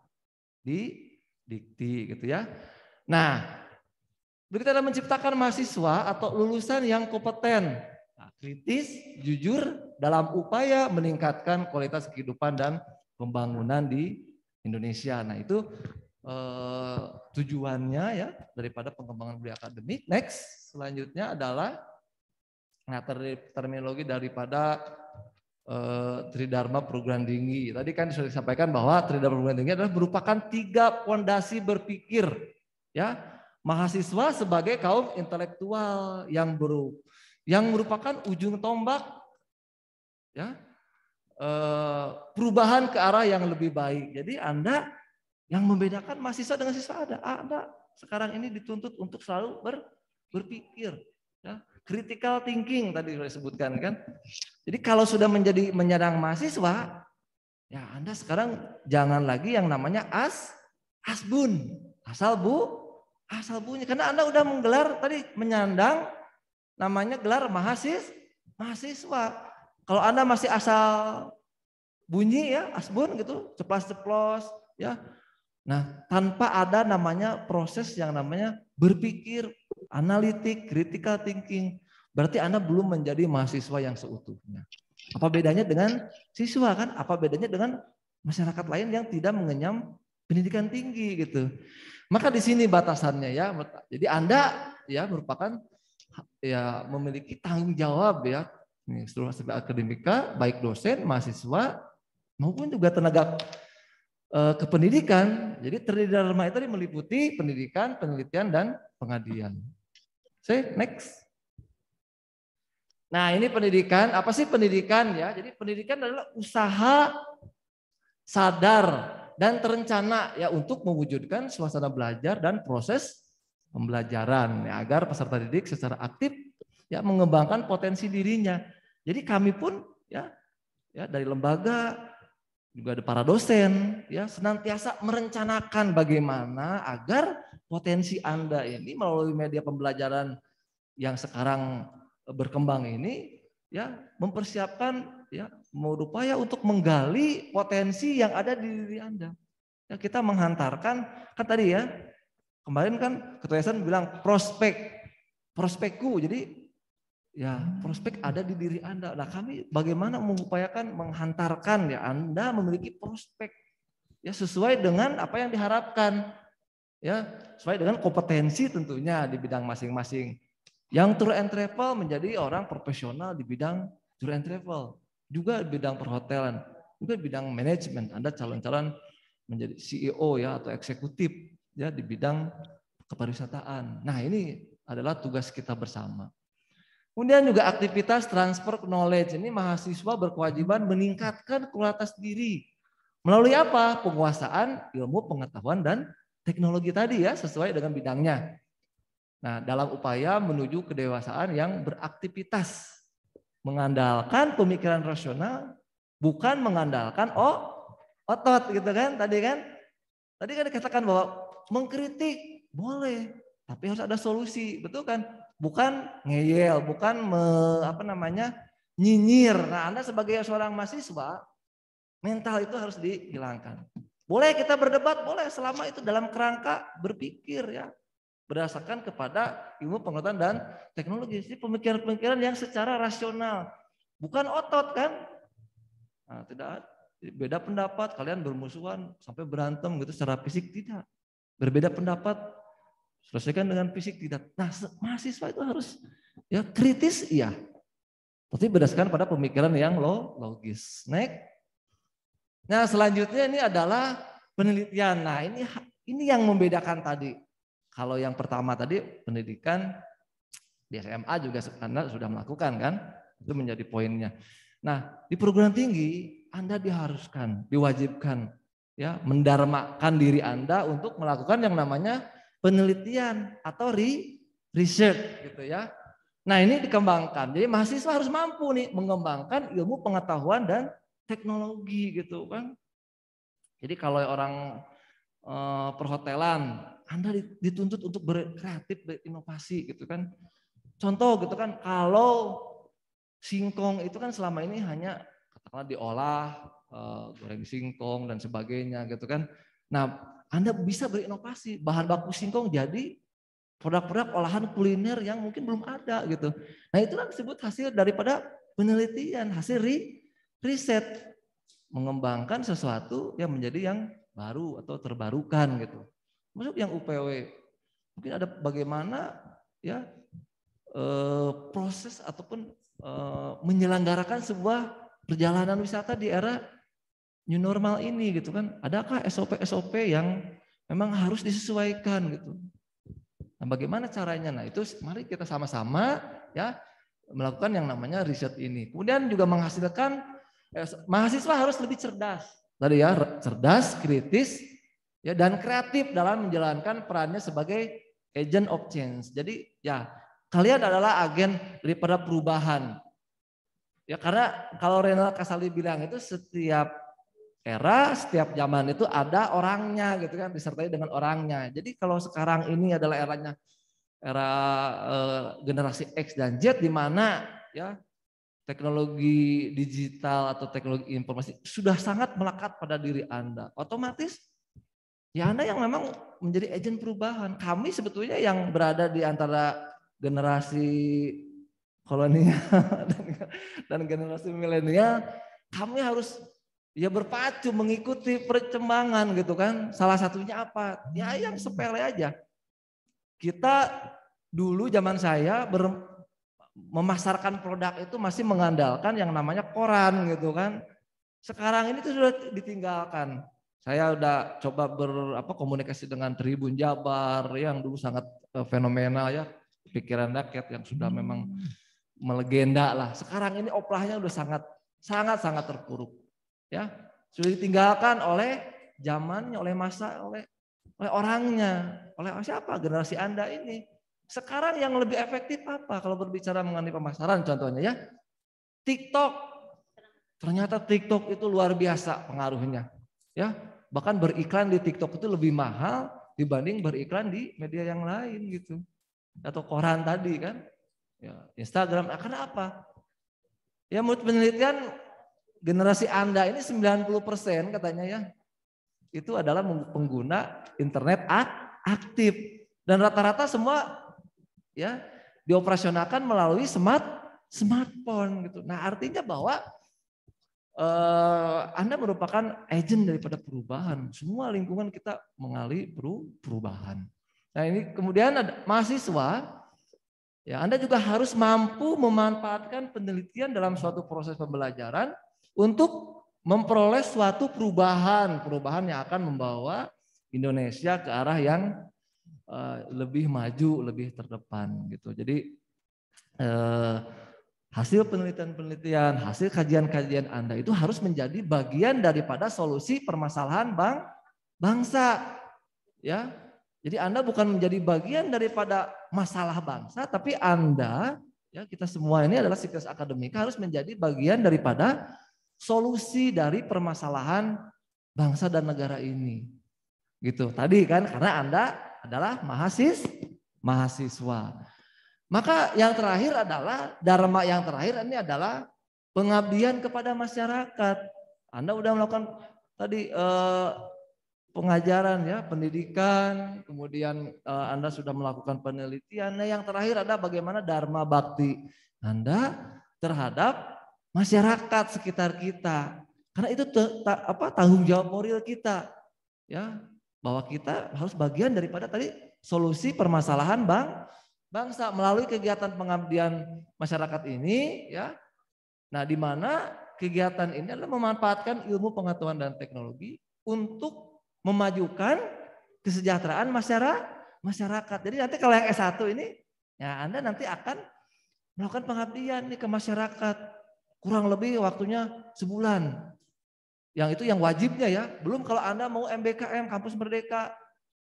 di dikti gitu ya. Nah, berita adalah menciptakan mahasiswa atau lulusan yang kompeten, nah, kritis, jujur dalam upaya meningkatkan kualitas kehidupan dan pembangunan di Indonesia. Nah, itu eh, tujuannya ya daripada pengembangan budaya akademik. Next, selanjutnya adalah nah, terminologi daripada Eh, Tridharma program tinggi. Tadi kan sudah disampaikan bahwa Tridharma program tinggi adalah merupakan tiga pondasi berpikir ya mahasiswa sebagai kaum intelektual yang beru yang merupakan ujung tombak ya eh, perubahan ke arah yang lebih baik. Jadi Anda yang membedakan mahasiswa dengan siswa ada. Anda sekarang ini dituntut untuk selalu ber, berpikir ya Critical thinking tadi sudah disebutkan kan. Jadi kalau sudah menjadi menyerang mahasiswa, ya Anda sekarang jangan lagi yang namanya as asbun, asal bu, asal bunyi karena Anda udah menggelar tadi menyandang namanya gelar mahasis mahasiswa. Kalau Anda masih asal bunyi ya, asbun gitu, ceplos-ceplos ya. Nah, tanpa ada namanya proses yang namanya berpikir, analitik, critical thinking. Berarti Anda belum menjadi mahasiswa yang seutuhnya. Apa bedanya dengan siswa kan? Apa bedanya dengan masyarakat lain yang tidak mengenyam pendidikan tinggi gitu. Maka di sini batasannya ya. Jadi Anda ya merupakan ya memiliki tanggung jawab ya seluruh akademika baik dosen, mahasiswa maupun juga tenaga Eh, kependidikan ke Jadi terdiri dari RMAI tadi meliputi pendidikan, penelitian, dan pengadilan. Saya next. Nah ini pendidikan, apa sih pendidikan ya? Jadi pendidikan adalah usaha sadar dan terencana ya untuk mewujudkan suasana belajar dan proses pembelajaran ya, agar peserta didik secara aktif ya mengembangkan potensi dirinya. Jadi kami pun ya ya dari lembaga juga ada para dosen ya senantiasa merencanakan bagaimana agar potensi Anda ini melalui media pembelajaran yang sekarang eh, berkembang ini ya mempersiapkan ya mau berupaya untuk menggali potensi yang ada di diri Anda. Ya, kita menghantarkan kan tadi ya kemarin kan ketua yayasan bilang prospek prospekku jadi Ya, hmm. prospek ada di diri Anda. Nah, kami bagaimana mengupayakan menghantarkan ya Anda memiliki prospek ya sesuai dengan apa yang diharapkan. Ya, sesuai dengan kompetensi tentunya di bidang masing-masing. Yang tour and travel menjadi orang profesional di bidang tour and travel, juga di bidang perhotelan, juga di bidang manajemen. Anda calon-calon menjadi CEO ya atau eksekutif ya di bidang kepariwisataan. Nah, ini adalah tugas kita bersama. Kemudian juga aktivitas transfer knowledge. Ini mahasiswa berkewajiban meningkatkan kualitas diri. Melalui apa? Penguasaan ilmu pengetahuan dan teknologi tadi ya sesuai dengan bidangnya. Nah, dalam upaya menuju kedewasaan yang beraktivitas mengandalkan pemikiran rasional bukan mengandalkan oh otot gitu kan tadi kan tadi kan dikatakan bahwa mengkritik boleh tapi harus ada solusi betul kan bukan ngeyel, bukan me, apa namanya nyinyir. Nah, Anda sebagai seorang mahasiswa, mental itu harus dihilangkan. Boleh kita berdebat, boleh selama itu dalam kerangka berpikir ya, berdasarkan kepada ilmu pengetahuan dan teknologi. Jadi pemikiran-pemikiran yang secara rasional, bukan otot kan? Nah, tidak beda pendapat, kalian bermusuhan sampai berantem gitu secara fisik tidak. Berbeda pendapat, Selesaikan dengan fisik tidak. Nah, mahasiswa itu harus ya kritis iya. Tapi berdasarkan pada pemikiran yang lo logis. Next. Nah, selanjutnya ini adalah penelitian. Nah, ini ini yang membedakan tadi. Kalau yang pertama tadi pendidikan di SMA juga Anda sudah melakukan kan? Itu menjadi poinnya. Nah, di perguruan tinggi Anda diharuskan, diwajibkan ya mendarmakan diri Anda untuk melakukan yang namanya penelitian atau re research gitu ya. Nah ini dikembangkan. Jadi mahasiswa harus mampu nih mengembangkan ilmu pengetahuan dan teknologi gitu kan. Jadi kalau orang eh, perhotelan, Anda dituntut untuk berkreatif, berinovasi gitu kan. Contoh gitu kan, kalau singkong itu kan selama ini hanya katakanlah diolah, eh, goreng singkong dan sebagainya gitu kan. Nah anda bisa berinovasi, bahan baku singkong jadi produk-produk olahan kuliner yang mungkin belum ada gitu. Nah itulah disebut hasil daripada penelitian, hasil ri, riset mengembangkan sesuatu yang menjadi yang baru atau terbarukan gitu. Masuk yang UPW mungkin ada bagaimana ya e, proses ataupun e, menyelenggarakan sebuah perjalanan wisata di era new normal ini gitu kan. Adakah SOP-SOP yang memang harus disesuaikan gitu. Nah, bagaimana caranya? Nah, itu mari kita sama-sama ya melakukan yang namanya riset ini. Kemudian juga menghasilkan eh, mahasiswa harus lebih cerdas. Tadi ya, cerdas, kritis ya dan kreatif dalam menjalankan perannya sebagai agent of change. Jadi ya, kalian adalah agen daripada perubahan. Ya karena kalau Renal Kasali bilang itu setiap era setiap zaman itu ada orangnya gitu kan disertai dengan orangnya. Jadi kalau sekarang ini adalah eranya era e, generasi X dan Z di mana ya teknologi digital atau teknologi informasi sudah sangat melekat pada diri Anda. Otomatis ya Anda yang memang menjadi agen perubahan. Kami sebetulnya yang berada di antara generasi kolonial dan generasi milenial, kami harus ya berpacu mengikuti percembangan gitu kan. Salah satunya apa? Ya yang sepele aja. Kita dulu zaman saya ber, memasarkan produk itu masih mengandalkan yang namanya koran gitu kan. Sekarang ini tuh sudah ditinggalkan. Saya udah coba ber apa komunikasi dengan Tribun Jabar yang dulu sangat eh, fenomenal ya pikiran rakyat yang sudah memang hmm. melegenda lah. Sekarang ini oplahnya udah sangat sangat sangat terpuruk ya sudah ditinggalkan oleh zamannya oleh masa oleh oleh orangnya oleh siapa generasi anda ini sekarang yang lebih efektif apa kalau berbicara mengenai pemasaran contohnya ya TikTok ternyata TikTok itu luar biasa pengaruhnya ya bahkan beriklan di TikTok itu lebih mahal dibanding beriklan di media yang lain gitu atau koran tadi kan ya Instagram akan nah, apa ya menurut penelitian generasi Anda ini 90% katanya ya. Itu adalah pengguna internet aktif dan rata-rata semua ya dioperasionalkan melalui smart smartphone gitu. Nah, artinya bahwa eh, Anda merupakan agent daripada perubahan. Semua lingkungan kita mengalami perubahan. Nah, ini kemudian ada mahasiswa Ya, Anda juga harus mampu memanfaatkan penelitian dalam suatu proses pembelajaran untuk memperoleh suatu perubahan, perubahan yang akan membawa Indonesia ke arah yang eh, lebih maju, lebih terdepan gitu. Jadi eh, hasil penelitian-penelitian, hasil kajian-kajian Anda itu harus menjadi bagian daripada solusi permasalahan bang bangsa. Ya. Jadi Anda bukan menjadi bagian daripada masalah bangsa, tapi Anda ya kita semua ini adalah siklus akademika harus menjadi bagian daripada solusi dari permasalahan bangsa dan negara ini. Gitu. Tadi kan karena Anda adalah mahasis mahasiswa. Maka yang terakhir adalah dharma yang terakhir ini adalah pengabdian kepada masyarakat. Anda sudah melakukan tadi eh, pengajaran ya, pendidikan, kemudian eh, Anda sudah melakukan penelitian. Nah, yang terakhir ada bagaimana dharma bakti Anda terhadap masyarakat sekitar kita. Karena itu ta, apa tanggung jawab moral kita. Ya, bahwa kita harus bagian daripada tadi solusi permasalahan bang bangsa melalui kegiatan pengabdian masyarakat ini ya. Nah, di mana kegiatan ini adalah memanfaatkan ilmu pengetahuan dan teknologi untuk memajukan kesejahteraan masyarakat masyarakat. Jadi nanti kalau yang S1 ini ya Anda nanti akan melakukan pengabdian nih ke masyarakat Kurang lebih waktunya sebulan. Yang itu yang wajibnya ya. Belum kalau Anda mau MBKM, Kampus Merdeka,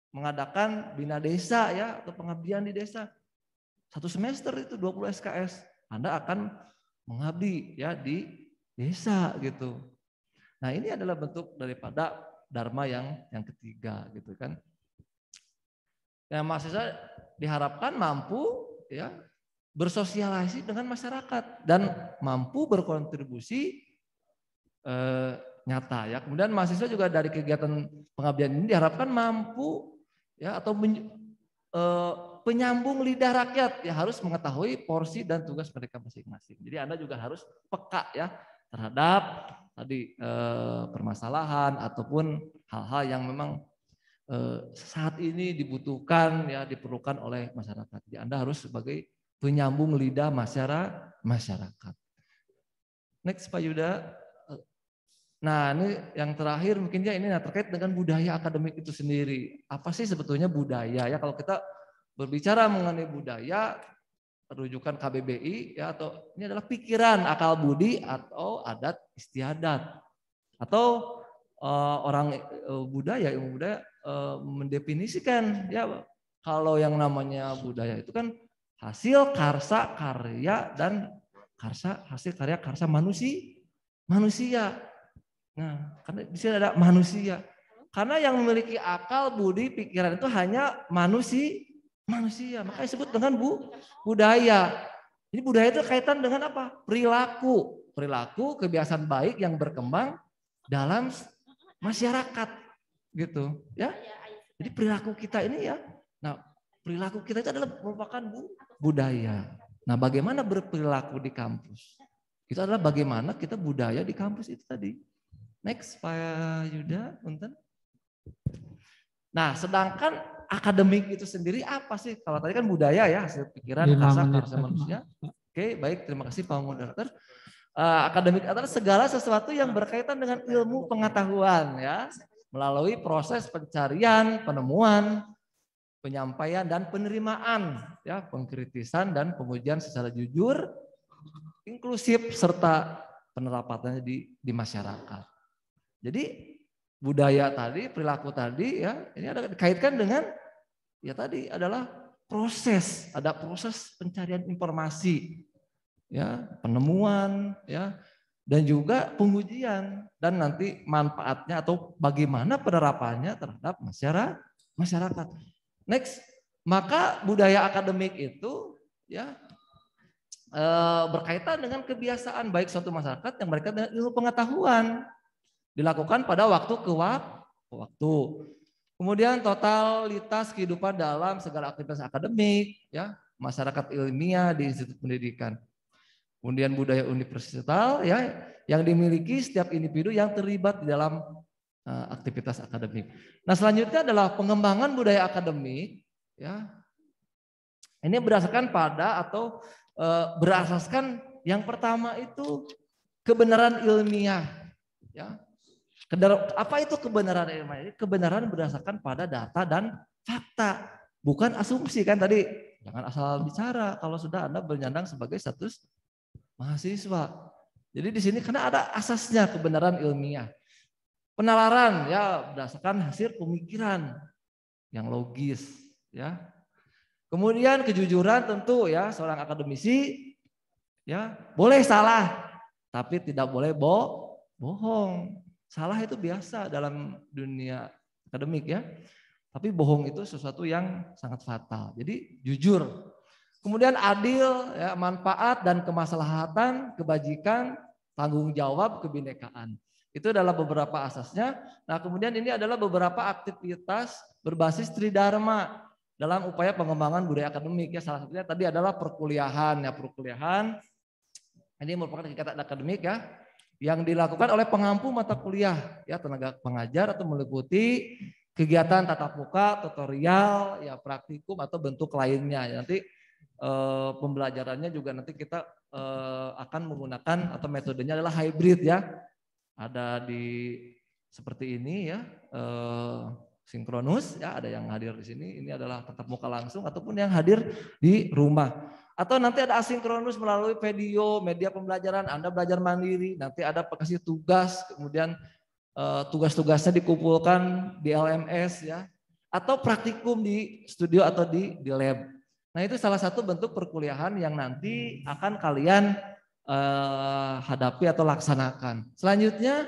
mengadakan bina desa ya, atau pengabdian di desa. Satu semester itu 20 SKS. Anda akan mengabdi ya di desa gitu. Nah ini adalah bentuk daripada dharma yang yang ketiga gitu kan. yang mahasiswa diharapkan mampu ya bersosialisasi dengan masyarakat dan mampu berkontribusi eh, nyata ya. Kemudian mahasiswa juga dari kegiatan pengabdian ini diharapkan mampu ya atau men, eh, penyambung lidah rakyat ya harus mengetahui porsi dan tugas mereka masing-masing. Jadi Anda juga harus peka ya terhadap tadi eh, permasalahan ataupun hal-hal yang memang eh, saat ini dibutuhkan ya diperlukan oleh masyarakat. Jadi Anda harus sebagai penyambung lidah masyarakat. Next Pak Yuda. Nah ini yang terakhir mungkin mungkinnya ini nah, terkait dengan budaya akademik itu sendiri. Apa sih sebetulnya budaya ya kalau kita berbicara mengenai budaya rujukan KBBI ya atau ini adalah pikiran akal budi atau adat istiadat atau uh, orang uh, budaya ilmu budaya uh, mendefinisikan ya kalau yang namanya budaya itu kan hasil karsa karya dan karsa hasil karya karsa manusia manusia nah karena di sini ada manusia karena yang memiliki akal budi pikiran itu hanya manusia manusia makanya disebut dengan bu budaya jadi budaya itu kaitan dengan apa perilaku perilaku kebiasaan baik yang berkembang dalam masyarakat gitu ya jadi perilaku kita ini ya nah Perilaku kita itu adalah merupakan budaya. Nah, bagaimana berperilaku di kampus? Itu adalah bagaimana kita budaya di kampus itu tadi. Next, Pak Yuda, punten. Nah, sedangkan akademik itu sendiri apa sih? Kalau tadi kan budaya ya, hasil pikiran, kasar, dan manusia. Oke, baik. Terima kasih Pak Moderator. Uh, akademik adalah segala sesuatu yang berkaitan dengan ilmu pengetahuan ya, melalui proses pencarian, penemuan, penyampaian dan penerimaan, ya, pengkritisan dan pengujian secara jujur, inklusif serta penerapannya di di masyarakat. Jadi budaya tadi, perilaku tadi ya, ini ada dikaitkan dengan ya tadi adalah proses, ada proses pencarian informasi. Ya, penemuan ya, dan juga pengujian dan nanti manfaatnya atau bagaimana penerapannya terhadap masyarakat masyarakat. Next, maka budaya akademik itu ya eh, berkaitan dengan kebiasaan baik suatu masyarakat yang mereka dengan ilmu pengetahuan dilakukan pada waktu ke waktu. Kemudian totalitas kehidupan dalam segala aktivitas akademik ya, masyarakat ilmiah di institut pendidikan. Kemudian budaya universal ya yang dimiliki setiap individu yang terlibat di dalam Eh, aktivitas akademik. Nah, selanjutnya adalah pengembangan budaya akademik ya. Ini berdasarkan pada atau e, berasaskan yang pertama itu kebenaran ilmiah ya. Kedar, apa itu kebenaran ilmiah? Kebenaran berdasarkan pada data dan fakta, bukan asumsi kan tadi. Jangan asal bicara kalau sudah Anda bernyandang sebagai status mahasiswa. Jadi di sini karena ada asasnya kebenaran ilmiah penalaran ya berdasarkan hasil pemikiran yang logis ya. Kemudian kejujuran tentu ya seorang akademisi ya boleh salah tapi tidak boleh bo bohong. Salah itu biasa dalam dunia akademik ya. Tapi bohong itu sesuatu yang sangat fatal. Jadi jujur. Kemudian adil, ya, manfaat dan kemaslahatan, kebajikan, tanggung jawab, kebinekaan. Itu adalah beberapa asasnya. Nah, kemudian ini adalah beberapa aktivitas berbasis tridharma dalam upaya pengembangan budaya akademik ya salah satunya tadi adalah perkuliahan ya perkuliahan ini merupakan kegiatan akademik ya yang dilakukan oleh pengampu mata kuliah ya tenaga pengajar atau meliputi kegiatan tatap muka, tutorial, ya praktikum atau bentuk lainnya. Ya, nanti eh, pembelajarannya juga nanti kita eh, akan menggunakan atau metodenya adalah hybrid ya ada di seperti ini ya eh, sinkronus ya ada yang hadir di sini ini adalah tatap muka langsung ataupun yang hadir di rumah atau nanti ada asinkronus melalui video media pembelajaran Anda belajar mandiri nanti ada pengisi tugas kemudian eh, tugas-tugasnya dikumpulkan di LMS ya atau praktikum di studio atau di di lab nah itu salah satu bentuk perkuliahan yang nanti akan kalian Eh, hadapi atau laksanakan. Selanjutnya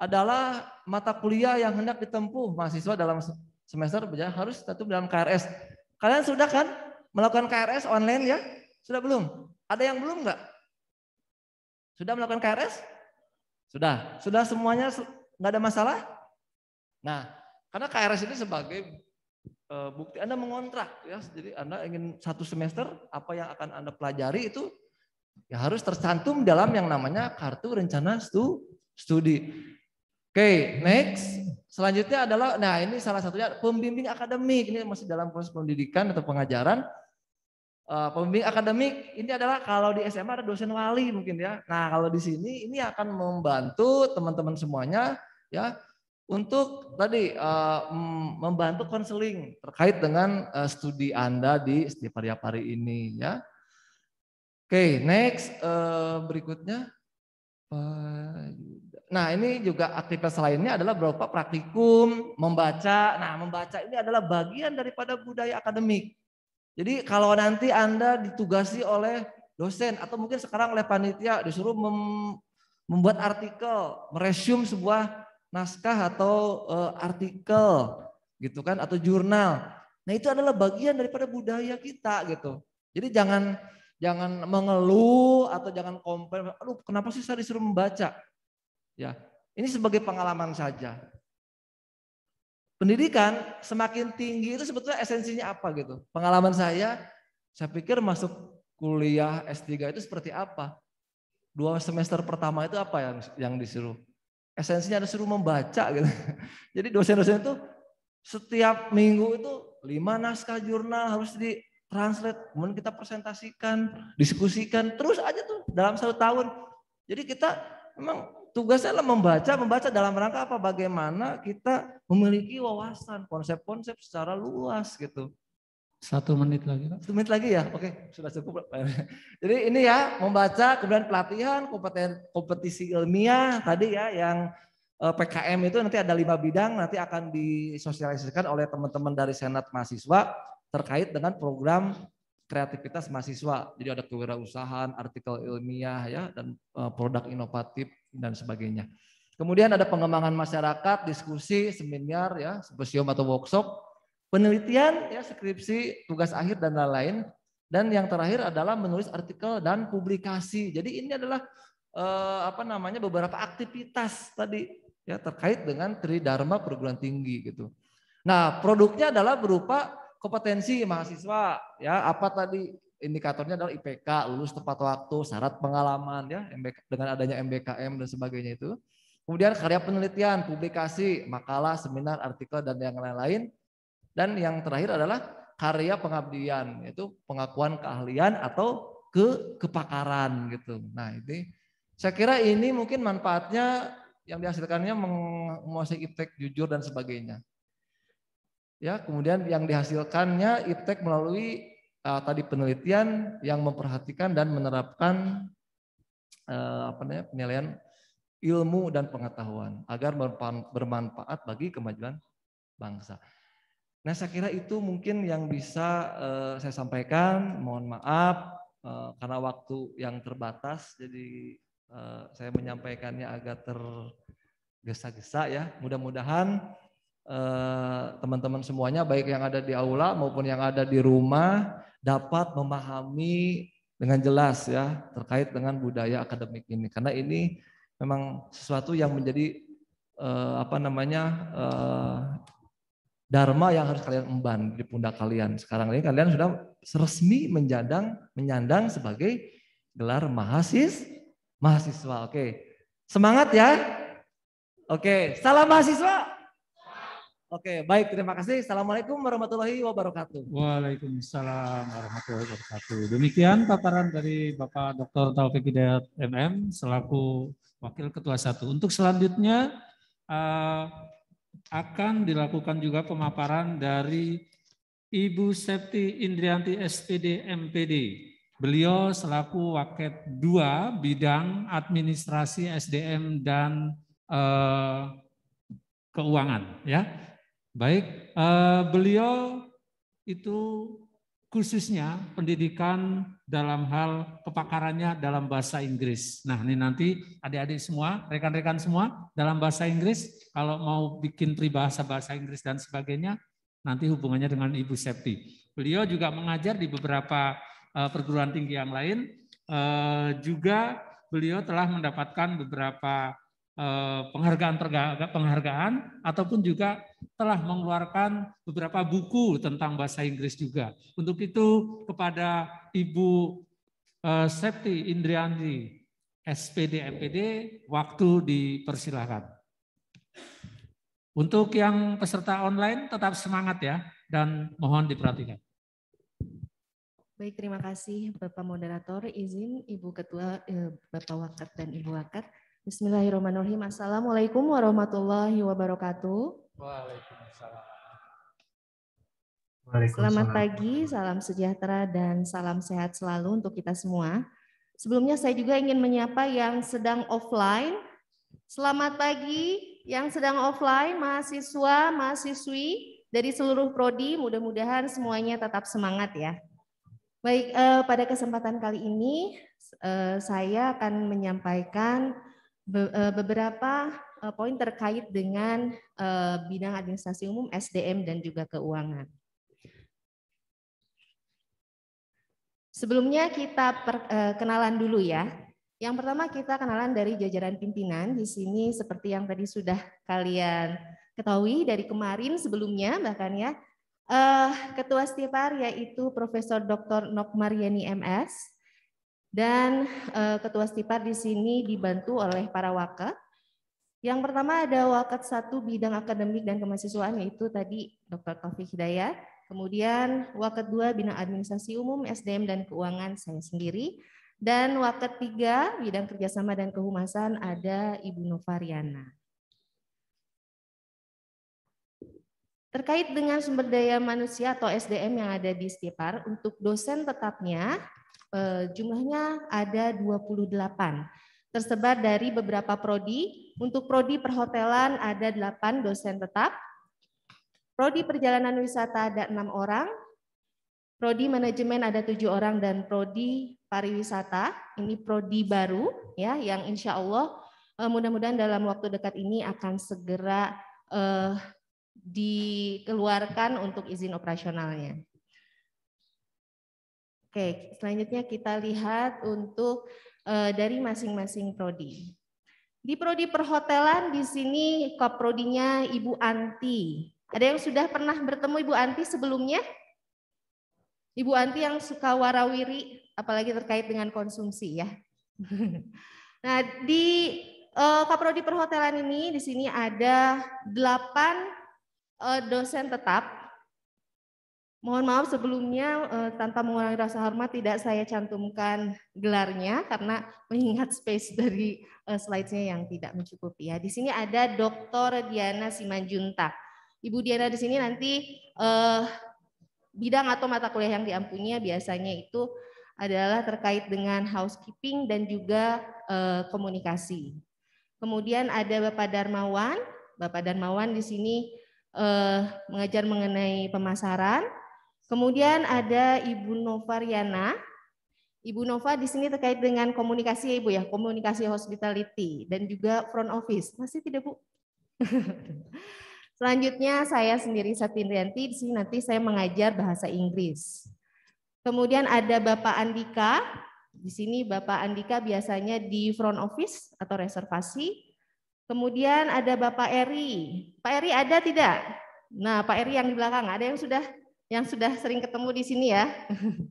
adalah mata kuliah yang hendak ditempuh mahasiswa dalam semester harus tetap dalam KRS. Kalian sudah kan melakukan KRS online ya? Sudah belum? Ada yang belum nggak? Sudah melakukan KRS? Sudah. Sudah semuanya nggak ada masalah? Nah, karena KRS ini sebagai eh, bukti Anda mengontrak ya. Jadi Anda ingin satu semester apa yang akan Anda pelajari itu Ya harus tercantum dalam yang namanya kartu rencana stu, studi. Oke, okay, next. Selanjutnya adalah, nah ini salah satunya pembimbing akademik. Ini masih dalam proses pendidikan atau pengajaran. Uh, pembimbing akademik ini adalah kalau di SMA ada dosen wali mungkin ya. Nah kalau di sini ini akan membantu teman-teman semuanya ya untuk tadi uh, membantu konseling terkait dengan uh, studi Anda di setiap hari-hari ini ya. Oke, okay, next uh, berikutnya. nah, ini juga aktivitas lainnya adalah berupa praktikum, membaca. Nah, membaca ini adalah bagian daripada budaya akademik. Jadi kalau nanti Anda ditugasi oleh dosen atau mungkin sekarang oleh panitia disuruh mem membuat artikel, meresume sebuah naskah atau uh, artikel gitu kan atau jurnal. Nah, itu adalah bagian daripada budaya kita gitu. Jadi jangan Jangan mengeluh atau jangan komplain, aduh kenapa sih saya disuruh membaca? Ya, ini sebagai pengalaman saja. Pendidikan semakin tinggi itu sebetulnya esensinya apa gitu. Pengalaman saya, saya pikir masuk kuliah S3 itu seperti apa? Dua semester pertama itu apa yang yang disuruh? Esensinya ada suruh membaca gitu. Jadi dosen-dosen itu setiap minggu itu lima naskah jurnal harus di translate, kemudian kita presentasikan, diskusikan, terus aja tuh dalam satu tahun. Jadi kita memang tugasnya adalah membaca, membaca dalam rangka apa? Bagaimana kita memiliki wawasan, konsep-konsep secara luas gitu. Satu menit lagi Pak. Satu menit lagi ya, oke sudah cukup. Jadi ini ya membaca, kemudian pelatihan, kompeten, kompetisi ilmiah tadi ya yang eh, PKM itu nanti ada lima bidang, nanti akan disosialisasikan oleh teman-teman dari Senat Mahasiswa terkait dengan program kreativitas mahasiswa. Jadi ada kewirausahaan, artikel ilmiah ya dan eh, produk inovatif dan sebagainya. Kemudian ada pengembangan masyarakat, diskusi, seminar ya, simposium atau workshop, penelitian ya, skripsi, tugas akhir dan lain-lain. Dan yang terakhir adalah menulis artikel dan publikasi. Jadi ini adalah eh, apa namanya beberapa aktivitas tadi ya terkait dengan Tridharma perguruan tinggi gitu. Nah, produknya adalah berupa kompetensi mahasiswa ya apa tadi indikatornya adalah IPK lulus tepat waktu syarat pengalaman ya MBK, dengan adanya MBKM dan sebagainya itu kemudian karya penelitian publikasi makalah seminar artikel dan yang lain-lain dan yang terakhir adalah karya pengabdian yaitu pengakuan keahlian atau ke kepakaran gitu nah ini saya kira ini mungkin manfaatnya yang dihasilkannya menguasai iptek jujur dan sebagainya Ya, kemudian yang dihasilkannya iptek melalui uh, tadi penelitian yang memperhatikan dan menerapkan uh, apa namanya penilaian ilmu dan pengetahuan agar bermanfaat bagi kemajuan bangsa. Nah, saya kira itu mungkin yang bisa uh, saya sampaikan. Mohon maaf uh, karena waktu yang terbatas, jadi uh, saya menyampaikannya agak tergesa-gesa ya. Mudah-mudahan Eh, teman-teman eh, semuanya baik yang ada di aula maupun yang ada di rumah dapat memahami dengan jelas ya terkait dengan budaya akademik ini karena ini memang sesuatu yang menjadi eh, apa namanya eh, dharma yang harus kalian emban di pundak kalian sekarang ini kalian sudah resmi menjadang menyandang sebagai gelar mahasis mahasiswa oke semangat ya oke salam mahasiswa Oke, baik. Terima kasih. Assalamualaikum warahmatullahi wabarakatuh. Waalaikumsalam warahmatullahi wabarakatuh. Demikian paparan dari Bapak Dr. Taufik Hidayat MM selaku Wakil Ketua Satu. Untuk selanjutnya eh, akan dilakukan juga pemaparan dari Ibu Septi Indrianti SPD MPD. Beliau selaku Waket 2 bidang administrasi SDM dan eh, keuangan ya. Baik, uh, beliau itu khususnya pendidikan dalam hal kepakarannya dalam bahasa Inggris. Nah, ini nanti adik-adik semua, rekan-rekan semua dalam bahasa Inggris, kalau mau bikin pribahasa bahasa Inggris dan sebagainya, nanti hubungannya dengan Ibu Septi. Beliau juga mengajar di beberapa uh, perguruan tinggi yang lain. Uh, juga beliau telah mendapatkan beberapa Eh, penghargaan penghargaan ataupun juga telah mengeluarkan beberapa buku tentang bahasa Inggris juga. Untuk itu kepada Ibu eh, Septi Indriandi SPD MPD waktu dipersilahkan. Untuk yang peserta online tetap semangat ya dan mohon diperhatikan. Baik, terima kasih Bapak Moderator. Izin Ibu Ketua, eh, Bapak Wakat dan Ibu Wakat Bismillahirrahmanirrahim. Assalamualaikum warahmatullahi wabarakatuh. Waalaikumsalam. Selamat pagi, salam sejahtera dan salam sehat selalu untuk kita semua. Sebelumnya saya juga ingin menyapa yang sedang offline. Selamat pagi yang sedang offline, mahasiswa, mahasiswi dari seluruh prodi, mudah-mudahan semuanya tetap semangat ya. Baik, eh, pada kesempatan kali ini eh, saya akan menyampaikan E, beberapa e, poin terkait dengan e, bidang administrasi umum, SDM, dan juga keuangan. Sebelumnya kita kenalan dulu ya. Yang pertama kita kenalan dari jajaran pimpinan. Di sini seperti yang tadi sudah kalian ketahui dari kemarin sebelumnya bahkan ya. Ketua Stipar yaitu Profesor Dr. Nokmar Yeni MS. Dan uh, ketua stipar di sini dibantu oleh para wakil. Yang pertama ada Wakil satu bidang akademik dan kemahasiswaan yaitu tadi Dr. Taufik Hidayat. Kemudian Wakil dua bidang administrasi umum, SDM dan keuangan saya sendiri. Dan Wakil tiga bidang kerjasama dan kehumasan ada Ibu Novariana. Terkait dengan sumber daya manusia atau SDM yang ada di Stipar, untuk dosen tetapnya Eh, jumlahnya ada 28 tersebar dari beberapa prodi. Untuk prodi perhotelan ada 8 dosen tetap. Prodi perjalanan wisata ada enam orang. Prodi manajemen ada tujuh orang dan prodi pariwisata ini prodi baru ya yang insya Allah eh, mudah-mudahan dalam waktu dekat ini akan segera eh, dikeluarkan untuk izin operasionalnya. Oke, selanjutnya kita lihat untuk uh, dari masing-masing prodi. Di prodi perhotelan di sini koprodinya Ibu Anti. Ada yang sudah pernah bertemu Ibu Anti sebelumnya? Ibu Anti yang suka warawiri, apalagi terkait dengan konsumsi ya. Nah, di uh, eh, koprodi perhotelan ini di sini ada delapan uh, dosen tetap Mohon maaf sebelumnya eh, tanpa mengurangi rasa hormat tidak saya cantumkan gelarnya karena mengingat space dari eh, slide nya yang tidak mencukupi ya. Di sini ada Dr. Diana Simanjuntak. Ibu Diana di sini nanti eh, bidang atau mata kuliah yang diampunya biasanya itu adalah terkait dengan housekeeping dan juga eh, komunikasi. Kemudian ada Bapak Darmawan. Bapak Darmawan di sini eh, mengajar mengenai pemasaran. Kemudian ada Ibu Nova Riana. Ibu Nova di sini terkait dengan komunikasi ya Ibu ya, komunikasi hospitality dan juga front office. Masih tidak Bu? Selanjutnya saya sendiri Rianti, di sini nanti saya mengajar bahasa Inggris. Kemudian ada Bapak Andika, di sini Bapak Andika biasanya di front office atau reservasi. Kemudian ada Bapak Eri. Pak Eri ada tidak? Nah, Pak Eri yang di belakang, ada yang sudah yang sudah sering ketemu di sini ya.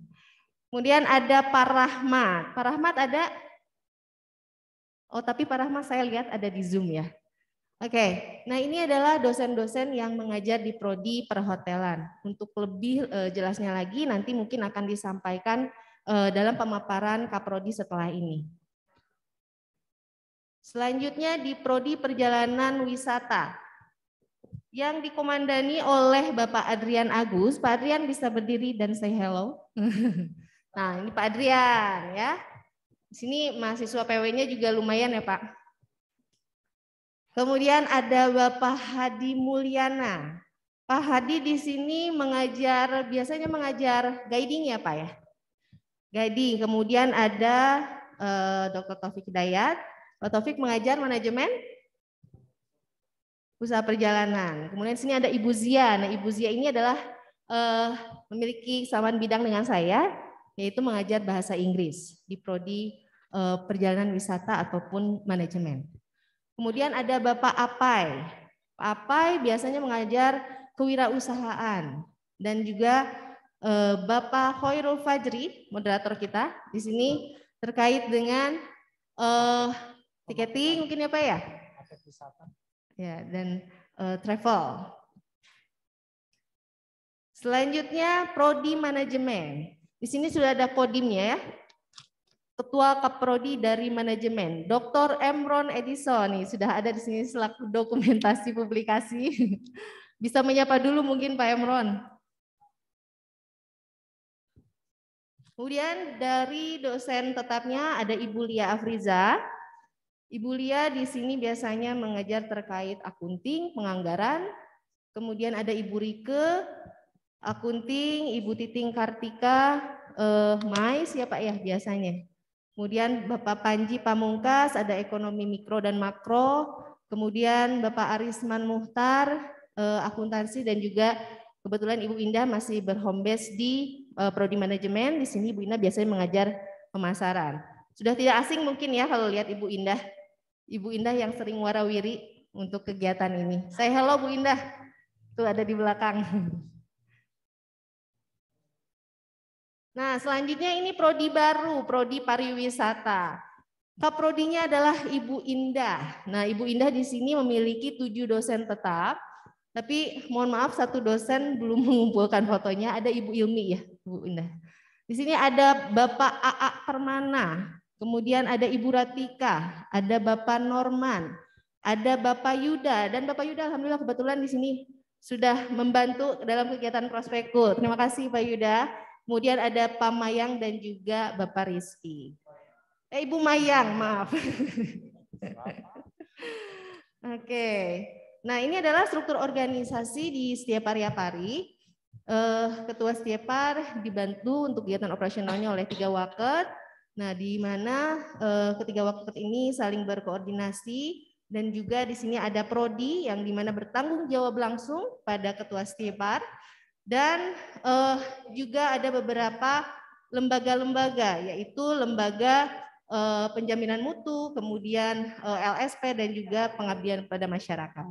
Kemudian ada Pak Rahmat. Pak Rahmat ada? Oh, tapi Pak Rahmat saya lihat ada di Zoom ya. Oke, nah ini adalah dosen-dosen yang mengajar di prodi perhotelan. Untuk lebih eh, jelasnya lagi nanti mungkin akan disampaikan eh, dalam pemaparan kaprodi setelah ini. Selanjutnya di prodi perjalanan wisata yang dikomandani oleh Bapak Adrian Agus. Pak Adrian bisa berdiri dan say hello. nah, ini Pak Adrian ya. Di sini mahasiswa PW-nya juga lumayan ya, Pak. Kemudian ada Bapak Hadi Mulyana. Pak Hadi di sini mengajar, biasanya mengajar guiding ya Pak ya? Guiding, kemudian ada uh, eh, Dr. Taufik Dayat. Pak Taufik mengajar manajemen usaha perjalanan. Kemudian di sini ada Ibu Zia. Nah, Ibu Zia ini adalah uh, memiliki kesamaan bidang dengan saya, yaitu mengajar bahasa Inggris di prodi uh, perjalanan wisata ataupun manajemen. Kemudian ada Bapak Apai. Pak Apai biasanya mengajar kewirausahaan dan juga uh, Bapak Khairul Fajri, moderator kita di sini terkait dengan uh, tiketing mungkin apa ya? ya? wisata ya dan uh, travel. Selanjutnya prodi manajemen. Di sini sudah ada kodimnya ya. Ketua Kaprodi dari manajemen, Dr. Emron Edison nih sudah ada di sini selaku dokumentasi publikasi. Bisa menyapa dulu mungkin Pak Emron. Kemudian dari dosen tetapnya ada Ibu Lia Afriza, Ibu Lia di sini biasanya mengajar terkait akunting, penganggaran. Kemudian ada Ibu Rike, akunting, Ibu Titing Kartika, eh, MAIS ya Pak ya biasanya. Kemudian Bapak Panji Pamungkas, ada ekonomi mikro dan makro. Kemudian Bapak Arisman Muhtar, eh, akuntansi dan juga kebetulan Ibu Indah masih berhome di eh, Prodi Manajemen. Di sini Ibu Indah biasanya mengajar pemasaran. Sudah tidak asing mungkin ya kalau lihat Ibu Indah. Ibu Indah yang sering warawiri untuk kegiatan ini. Saya halo Bu Indah. Itu ada di belakang. Nah, selanjutnya ini prodi baru, prodi pariwisata. Kaprodinya adalah Ibu Indah. Nah, Ibu Indah di sini memiliki tujuh dosen tetap, tapi mohon maaf satu dosen belum mengumpulkan fotonya, ada Ibu Ilmi ya, Bu Indah. Di sini ada Bapak AA Permana. Kemudian ada Ibu Ratika, ada Bapak Norman, ada Bapak Yuda dan Bapak Yuda alhamdulillah kebetulan di sini sudah membantu dalam kegiatan prospekku. Terima kasih Pak Yuda. Kemudian ada Pak Mayang dan juga Bapak Rizky. Eh, Ibu Mayang, maaf. Oke. Okay. Nah, ini adalah struktur organisasi di setiap area pari. Eh, Ketua par dibantu untuk kegiatan operasionalnya oleh tiga waket, Nah, di mana eh, ketiga wakil ini saling berkoordinasi dan juga di sini ada prodi yang di mana bertanggung jawab langsung pada ketua stipar dan eh, juga ada beberapa lembaga-lembaga yaitu lembaga eh, penjaminan mutu, kemudian eh, LSP dan juga pengabdian pada masyarakat.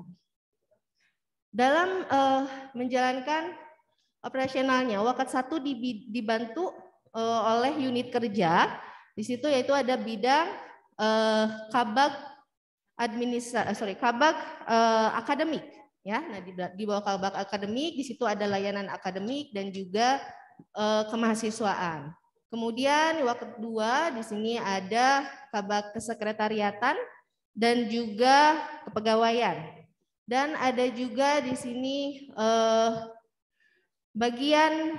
Dalam eh, menjalankan operasionalnya, Wakat satu dibantu eh, oleh unit kerja di situ yaitu ada bidang eh, kabak administrasi eh, sorry kabak eh, akademik ya. Nah di, di bawah kabak akademik di situ ada layanan akademik dan juga eh, kemahasiswaan. Kemudian waktu kedua di sini ada kabak kesekretariatan dan juga kepegawaian. Dan ada juga di sini eh, bagian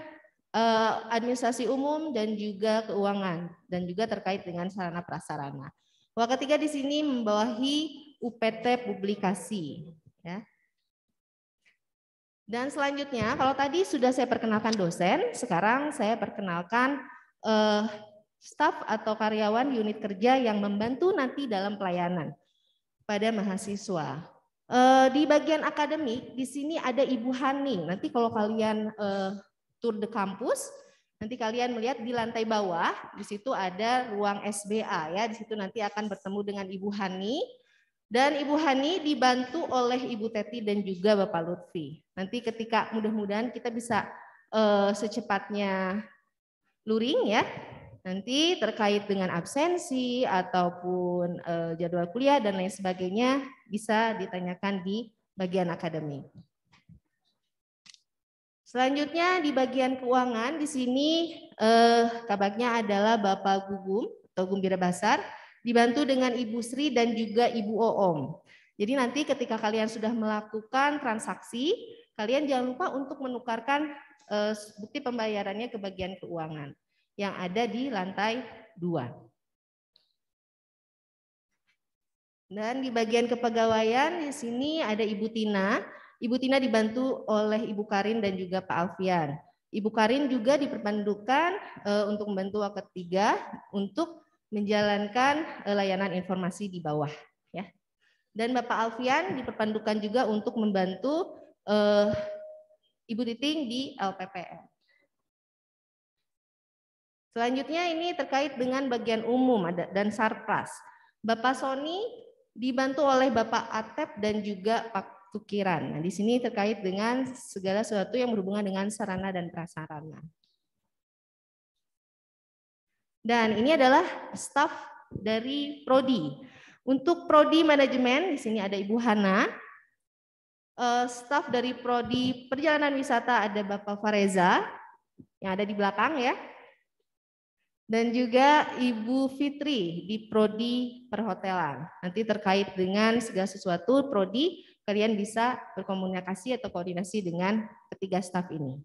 Eh, administrasi umum dan juga keuangan dan juga terkait dengan sarana prasarana. Wah ketiga di sini membawahi UPT publikasi ya. Dan selanjutnya kalau tadi sudah saya perkenalkan dosen, sekarang saya perkenalkan eh, staf atau karyawan unit kerja yang membantu nanti dalam pelayanan pada mahasiswa. Eh, di bagian akademik di sini ada Ibu Hani. Nanti kalau kalian eh, tour the campus. Nanti kalian melihat di lantai bawah, di situ ada ruang SBA ya. Di situ nanti akan bertemu dengan Ibu Hani. Dan Ibu Hani dibantu oleh Ibu Teti dan juga Bapak Lutfi. Nanti ketika mudah-mudahan kita bisa uh, secepatnya luring ya. Nanti terkait dengan absensi ataupun uh, jadwal kuliah dan lain sebagainya bisa ditanyakan di bagian akademik. Selanjutnya di bagian keuangan di sini eh, kabaknya adalah Bapak Gugum atau Gumbira Basar dibantu dengan Ibu Sri dan juga Ibu Oom. Jadi nanti ketika kalian sudah melakukan transaksi, kalian jangan lupa untuk menukarkan eh, bukti pembayarannya ke bagian keuangan yang ada di lantai dua. Dan di bagian kepegawaian di sini ada Ibu Tina Ibu Tina dibantu oleh Ibu Karin dan juga Pak Alfian. Ibu Karin juga diperpandukan eh, untuk membantu waktu ketiga untuk menjalankan eh, layanan informasi di bawah. Ya. Dan Bapak Alfian diperpandukan juga untuk membantu eh, Ibu Titing di LPPM. Selanjutnya ini terkait dengan bagian umum dan sarpras. Bapak Sony dibantu oleh Bapak Atep dan juga Pak tukiran. Nah, di sini terkait dengan segala sesuatu yang berhubungan dengan sarana dan prasarana. Dan ini adalah staf dari prodi. Untuk prodi manajemen di sini ada Ibu Hana. Eh, staf dari prodi perjalanan wisata ada Bapak Fareza yang ada di belakang ya. Dan juga Ibu Fitri di prodi perhotelan. Nanti terkait dengan segala sesuatu prodi kalian bisa berkomunikasi atau koordinasi dengan ketiga staf ini.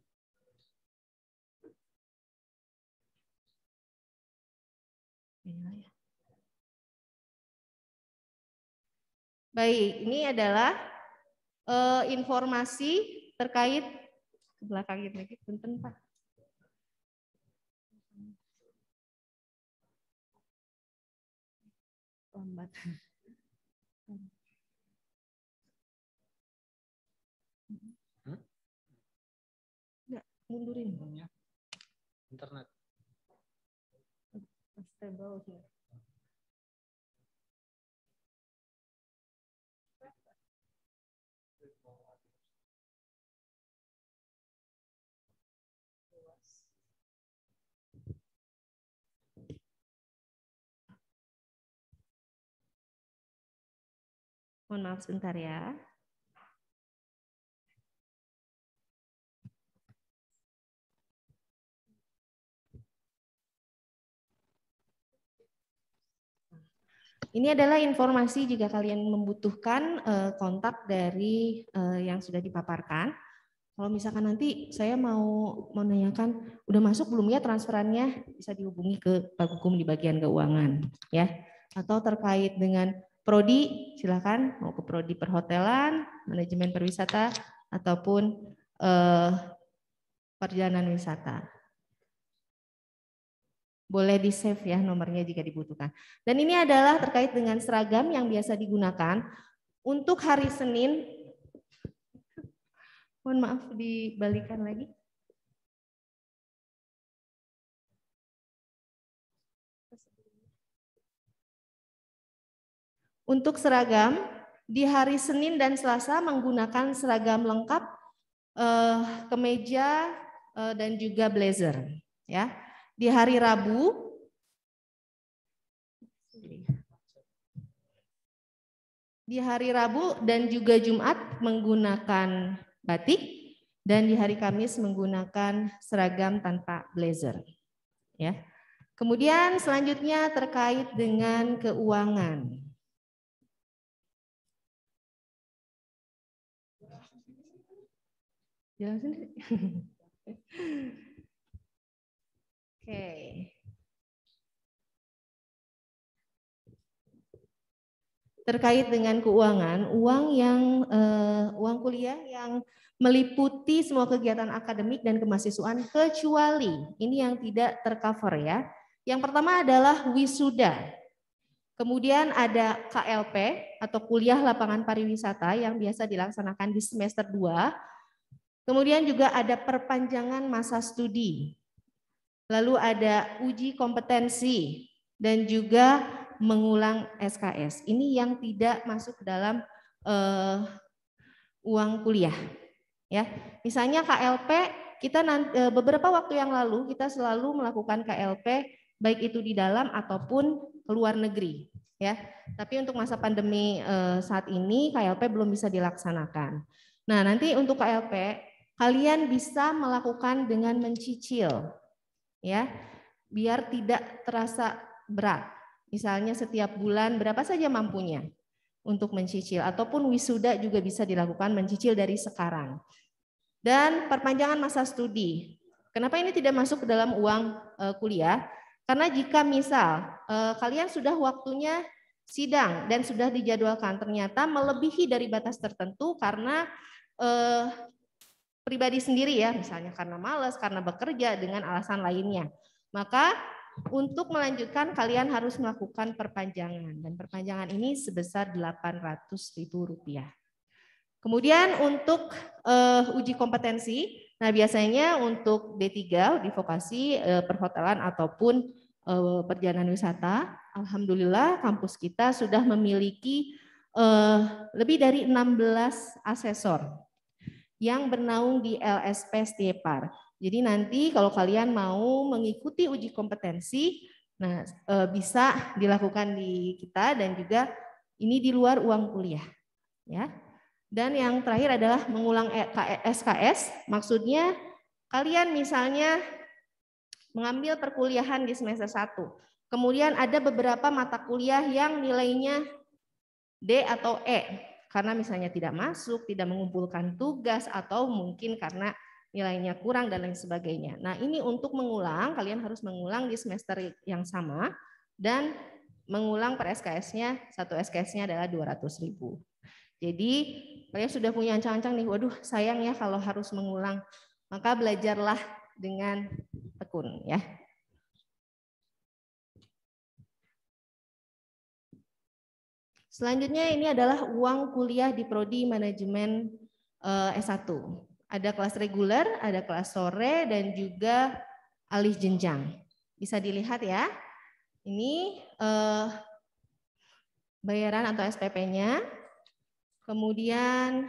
Baik, ini adalah uh, informasi terkait ke belakang lagi, punten Pak. Lambat. mundurin ya internet stable sih Mohon maaf sebentar ya. Ini adalah informasi jika kalian membutuhkan eh, kontak dari eh, yang sudah dipaparkan. Kalau misalkan nanti saya mau menanyakan, udah masuk belum ya transferannya, bisa dihubungi ke Pak Hukum di bagian keuangan, ya. Atau terkait dengan prodi, silakan mau ke prodi perhotelan, manajemen perwisata, ataupun eh, perjalanan wisata. Boleh di-save ya nomornya jika dibutuhkan. Dan ini adalah terkait dengan seragam yang biasa digunakan untuk hari Senin. Mohon maaf dibalikan lagi. Untuk seragam di hari Senin dan Selasa menggunakan seragam lengkap, eh, kemeja eh, dan juga blazer, ya di hari Rabu. Di hari Rabu dan juga Jumat menggunakan batik dan di hari Kamis menggunakan seragam tanpa blazer. Ya. Kemudian selanjutnya terkait dengan keuangan. Jalan sendiri. okay. terkait dengan keuangan, uang yang uh, uang kuliah yang meliputi semua kegiatan akademik dan kemahasiswaan kecuali ini yang tidak tercover ya. Yang pertama adalah wisuda. Kemudian ada KLP atau kuliah lapangan pariwisata yang biasa dilaksanakan di semester 2. Kemudian juga ada perpanjangan masa studi lalu ada uji kompetensi dan juga mengulang SKS. Ini yang tidak masuk ke dalam uh, uang kuliah. Ya, misalnya KLP kita nanti, eh, beberapa waktu yang lalu kita selalu melakukan KLP baik itu di dalam ataupun luar negeri. Ya, tapi untuk masa pandemi uh, saat ini KLP belum bisa dilaksanakan. Nah, nanti untuk KLP kalian bisa melakukan dengan mencicil ya biar tidak terasa berat. Misalnya setiap bulan berapa saja mampunya untuk mencicil ataupun wisuda juga bisa dilakukan mencicil dari sekarang. Dan perpanjangan masa studi. Kenapa ini tidak masuk ke dalam uang e, kuliah? Karena jika misal e, kalian sudah waktunya sidang dan sudah dijadwalkan ternyata melebihi dari batas tertentu karena e, pribadi sendiri ya, misalnya karena malas, karena bekerja dengan alasan lainnya. Maka untuk melanjutkan kalian harus melakukan perpanjangan dan perpanjangan ini sebesar Rp800.000. Kemudian untuk uh, uji kompetensi, nah biasanya untuk D3 di vokasi uh, eh, perhotelan ataupun uh, perjalanan wisata, alhamdulillah kampus kita sudah memiliki uh, lebih dari 16 asesor yang bernaung di LSP Stepar. Jadi nanti kalau kalian mau mengikuti uji kompetensi, nah e, bisa dilakukan di kita dan juga ini di luar uang kuliah, ya. Dan yang terakhir adalah mengulang SKS. E, e, Maksudnya kalian misalnya mengambil perkuliahan di semester 1. Kemudian ada beberapa mata kuliah yang nilainya D atau E karena misalnya tidak masuk, tidak mengumpulkan tugas, atau mungkin karena nilainya kurang dan lain sebagainya. Nah ini untuk mengulang, kalian harus mengulang di semester yang sama, dan mengulang per SKS-nya, satu SKS-nya adalah 200 ribu. Jadi kalian sudah punya ancang-ancang nih, waduh sayang ya kalau harus mengulang, maka belajarlah dengan tekun ya. Selanjutnya ini adalah uang kuliah di prodi manajemen eh, S1. Ada kelas reguler, ada kelas sore dan juga alih jenjang. Bisa dilihat ya. Ini eh, bayaran atau SPP-nya. Kemudian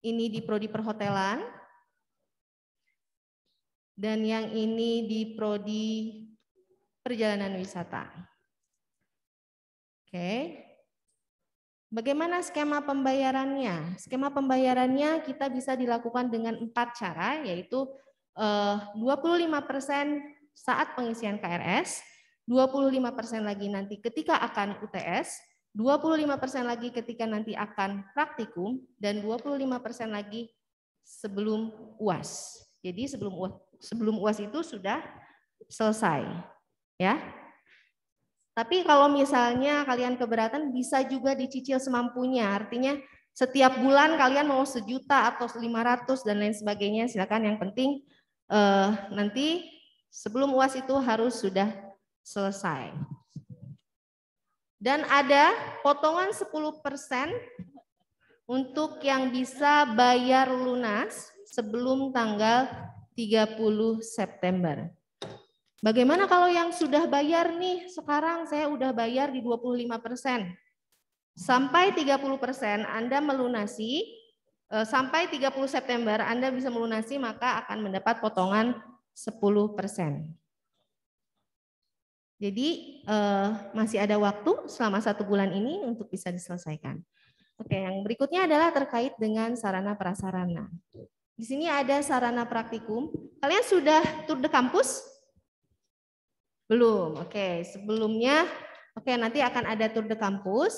ini di prodi perhotelan. Dan yang ini di prodi perjalanan wisata. Oke. Bagaimana skema pembayarannya? Skema pembayarannya kita bisa dilakukan dengan empat cara, yaitu 25% eh, saat pengisian KRS, 25% lagi nanti ketika akan UTS, 25% lagi ketika nanti akan praktikum, dan 25% lagi sebelum UAS. Jadi sebelum UAS, sebelum UAS itu sudah selesai. ya. Tapi kalau misalnya kalian keberatan bisa juga dicicil semampunya. Artinya setiap bulan kalian mau sejuta atau 500 dan lain sebagainya silakan yang penting eh, nanti sebelum UAS itu harus sudah selesai. Dan ada potongan 10% untuk yang bisa bayar lunas sebelum tanggal 30 September. Bagaimana kalau yang sudah bayar nih, sekarang saya udah bayar di 25%. Sampai 30% Anda melunasi, eh, sampai 30 September Anda bisa melunasi maka akan mendapat potongan 10%. Jadi eh, masih ada waktu selama satu bulan ini untuk bisa diselesaikan. Oke, yang berikutnya adalah terkait dengan sarana prasarana. Di sini ada sarana praktikum. Kalian sudah tur de kampus? Belum. Oke, okay. sebelumnya oke okay, nanti akan ada tour de kampus.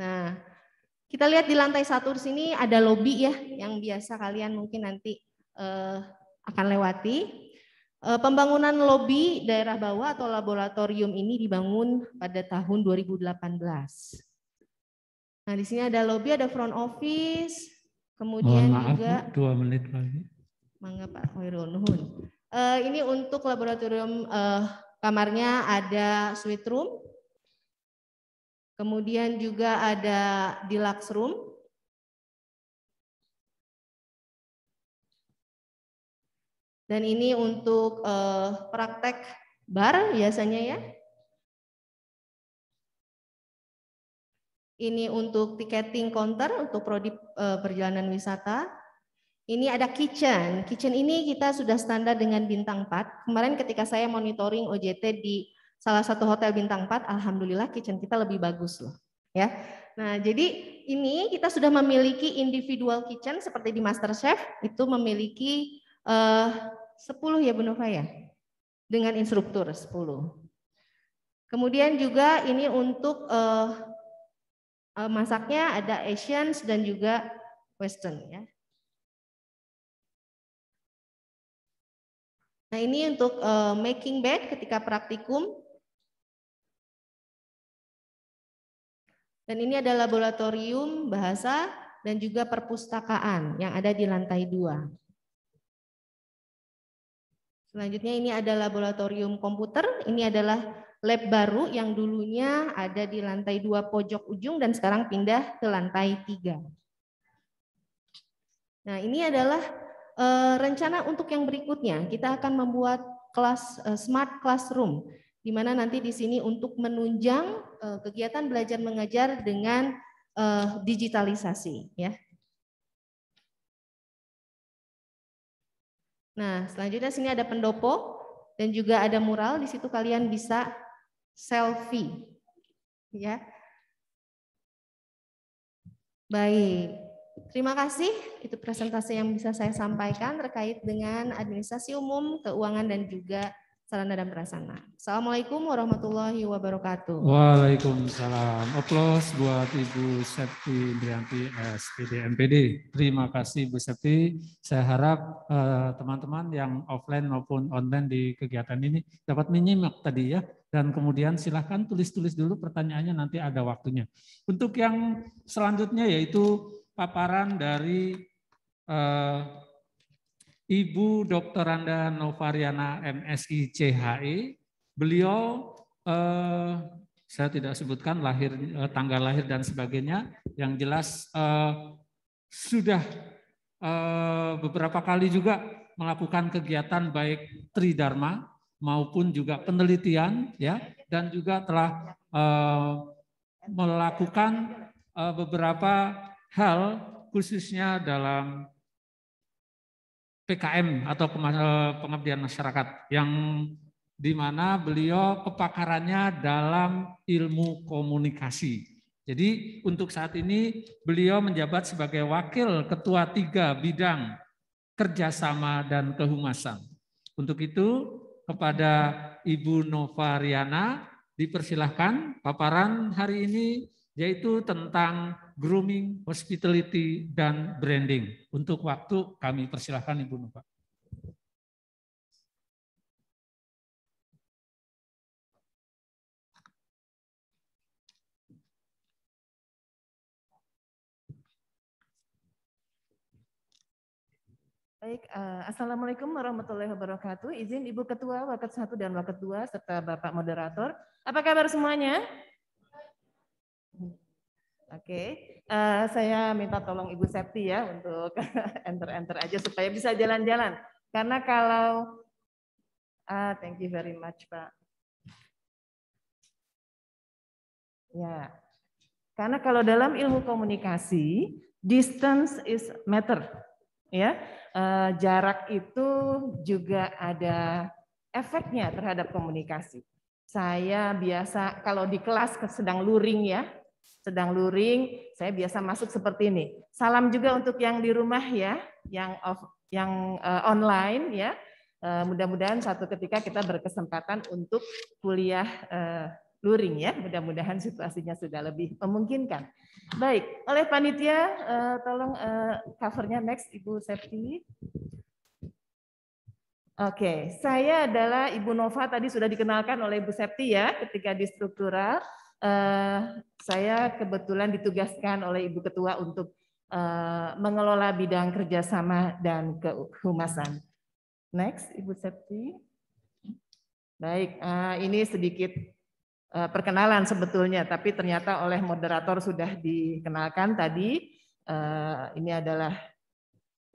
Nah, kita lihat di lantai satu di sini ada lobby ya yang biasa kalian mungkin nanti uh, akan lewati. Uh, pembangunan lobi daerah bawah atau laboratorium ini dibangun pada tahun 2018. Nah, di sini ada lobi ada front office, kemudian Mohon maaf, juga dua menit lagi. Mangga Pak Hoirul Nuhun. Uh, ini untuk laboratorium uh, Kamarnya ada suite room, kemudian juga ada deluxe room, Dan ini untuk uh, praktek bar biasanya ya. Ini untuk tiketing counter untuk prodi eh, perjalanan wisata. Ini ada kitchen. Kitchen ini kita sudah standar dengan bintang 4. Kemarin ketika saya monitoring OJT di salah satu hotel bintang 4, alhamdulillah kitchen kita lebih bagus loh. Ya. Nah, jadi ini kita sudah memiliki individual kitchen seperti di master chef itu memiliki eh, uh, 10 ya Bu Nova ya. Dengan instruktur 10. Kemudian juga ini untuk uh, masaknya ada Asian dan juga Western ya. Nah ini untuk uh, making bed ketika praktikum. Dan ini ada laboratorium bahasa dan juga perpustakaan yang ada di lantai dua. Selanjutnya ini ada laboratorium komputer. Ini adalah lab baru yang dulunya ada di lantai dua pojok ujung dan sekarang pindah ke lantai tiga. Nah ini adalah Eh, rencana untuk yang berikutnya, kita akan membuat kelas eh, smart classroom di mana nanti di sini untuk menunjang eh, kegiatan belajar mengajar dengan digitalisasi ya. Nah, selanjutnya sini ada pendopo dan juga ada mural di situ kalian bisa selfie ya. Baik. Terima kasih, itu presentasi yang bisa saya sampaikan terkait dengan administrasi umum, keuangan, dan juga sarana dan prasarana. Assalamualaikum warahmatullahi wabarakatuh. Waalaikumsalam. Oplos buat Ibu Septi Indrianti eh, SPD MPD. Terima kasih Ibu Septi. Saya harap eh, teman-teman uh, yang offline maupun online di kegiatan ini dapat menyimak tadi ya. Dan kemudian silahkan tulis-tulis dulu pertanyaannya nanti ada waktunya. Untuk yang selanjutnya yaitu paparan dari uh, Ibu Dr. Randa Novariana MSI CHI. Beliau uh, saya tidak sebutkan lahir uh, tanggal lahir dan sebagainya. Yang jelas uh, sudah uh, beberapa kali juga melakukan kegiatan baik tridharma maupun juga penelitian ya dan juga telah uh, melakukan uh, beberapa hal khususnya dalam PKM atau eh, pengabdian masyarakat yang di mana beliau kepakarannya dalam ilmu komunikasi. Jadi untuk saat ini beliau menjabat sebagai wakil ketua tiga bidang kerjasama dan kehumasan. Untuk itu kepada Ibu Nova Riana dipersilahkan paparan hari ini yaitu tentang grooming, hospitality, dan branding. Untuk waktu kami persilahkan Ibu Nova. Baik, uh, Assalamualaikum warahmatullahi wabarakatuh. Izin Ibu Ketua, wakil 1 dan wakil 2, serta Bapak Moderator. Apa kabar semuanya? Oke, okay. uh, eh, saya minta tolong Ibu Septi ya untuk enter-enter aja supaya bisa jalan-jalan. Karena kalau, uh, thank you very much Pak. Ya, karena kalau dalam ilmu komunikasi, distance is matter. Ya, uh, jarak itu juga ada efeknya terhadap komunikasi. Saya biasa kalau di kelas sedang luring ya, sedang luring, saya biasa masuk seperti ini. Salam juga untuk yang di rumah ya, yang off, yang uh, online ya. Uh, mudah-mudahan satu ketika kita berkesempatan untuk kuliah uh, luring ya. Mudah-mudahan situasinya sudah lebih memungkinkan. Baik, oleh panitia uh, tolong uh, covernya next Ibu Septi. Oke, saya adalah Ibu Nova tadi sudah dikenalkan oleh Ibu Septi ya ketika di struktural. Uh, saya kebetulan ditugaskan oleh Ibu Ketua untuk uh, mengelola bidang kerjasama dan kehumasan. Next, Ibu Septi. Baik, uh, ini sedikit uh, perkenalan sebetulnya, tapi ternyata oleh moderator sudah dikenalkan tadi. Uh, ini adalah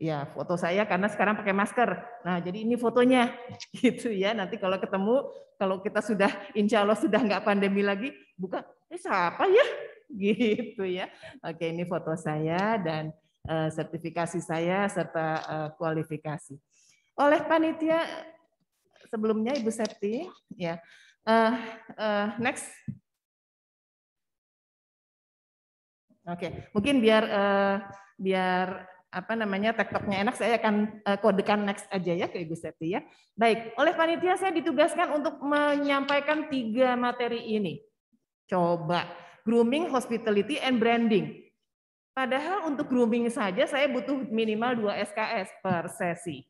ya foto saya karena sekarang pakai masker. Nah jadi ini fotonya gitu ya. Nanti kalau ketemu, kalau kita sudah insya Allah sudah nggak pandemi lagi, buka, eh siapa ya? Gitu ya. Oke, ini foto saya dan eh, sertifikasi saya serta eh, kualifikasi. Oleh panitia sebelumnya Ibu Septi, ya. Uh, uh, next. Oke, mungkin biar uh, biar apa namanya tektoknya enak saya akan uh, kodekan next aja ya ke Ibu Septi ya. Baik, oleh panitia saya ditugaskan untuk menyampaikan tiga materi ini. Coba grooming, hospitality, and branding. Padahal untuk grooming saja saya butuh minimal 2 SKS per sesi.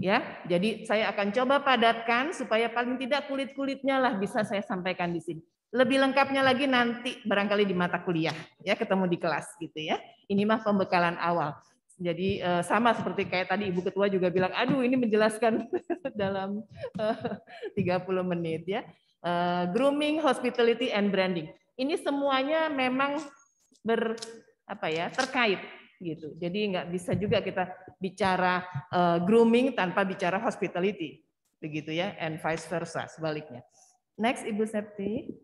Ya, jadi saya akan coba padatkan supaya paling tidak kulit-kulitnya lah bisa saya sampaikan di sini. Lebih lengkapnya lagi nanti barangkali di mata kuliah ya ketemu di kelas gitu ya. Ini mah pembekalan awal. Jadi eh, sama seperti kayak tadi Ibu Ketua juga bilang, aduh ini menjelaskan dalam 30 eh, menit ya. Eh, grooming, hospitality, and branding. Ini semuanya memang ber apa ya terkait gitu. Jadi nggak bisa juga kita bicara uh, grooming tanpa bicara hospitality, begitu ya, and vice versa sebaliknya. Next, Ibu Septi.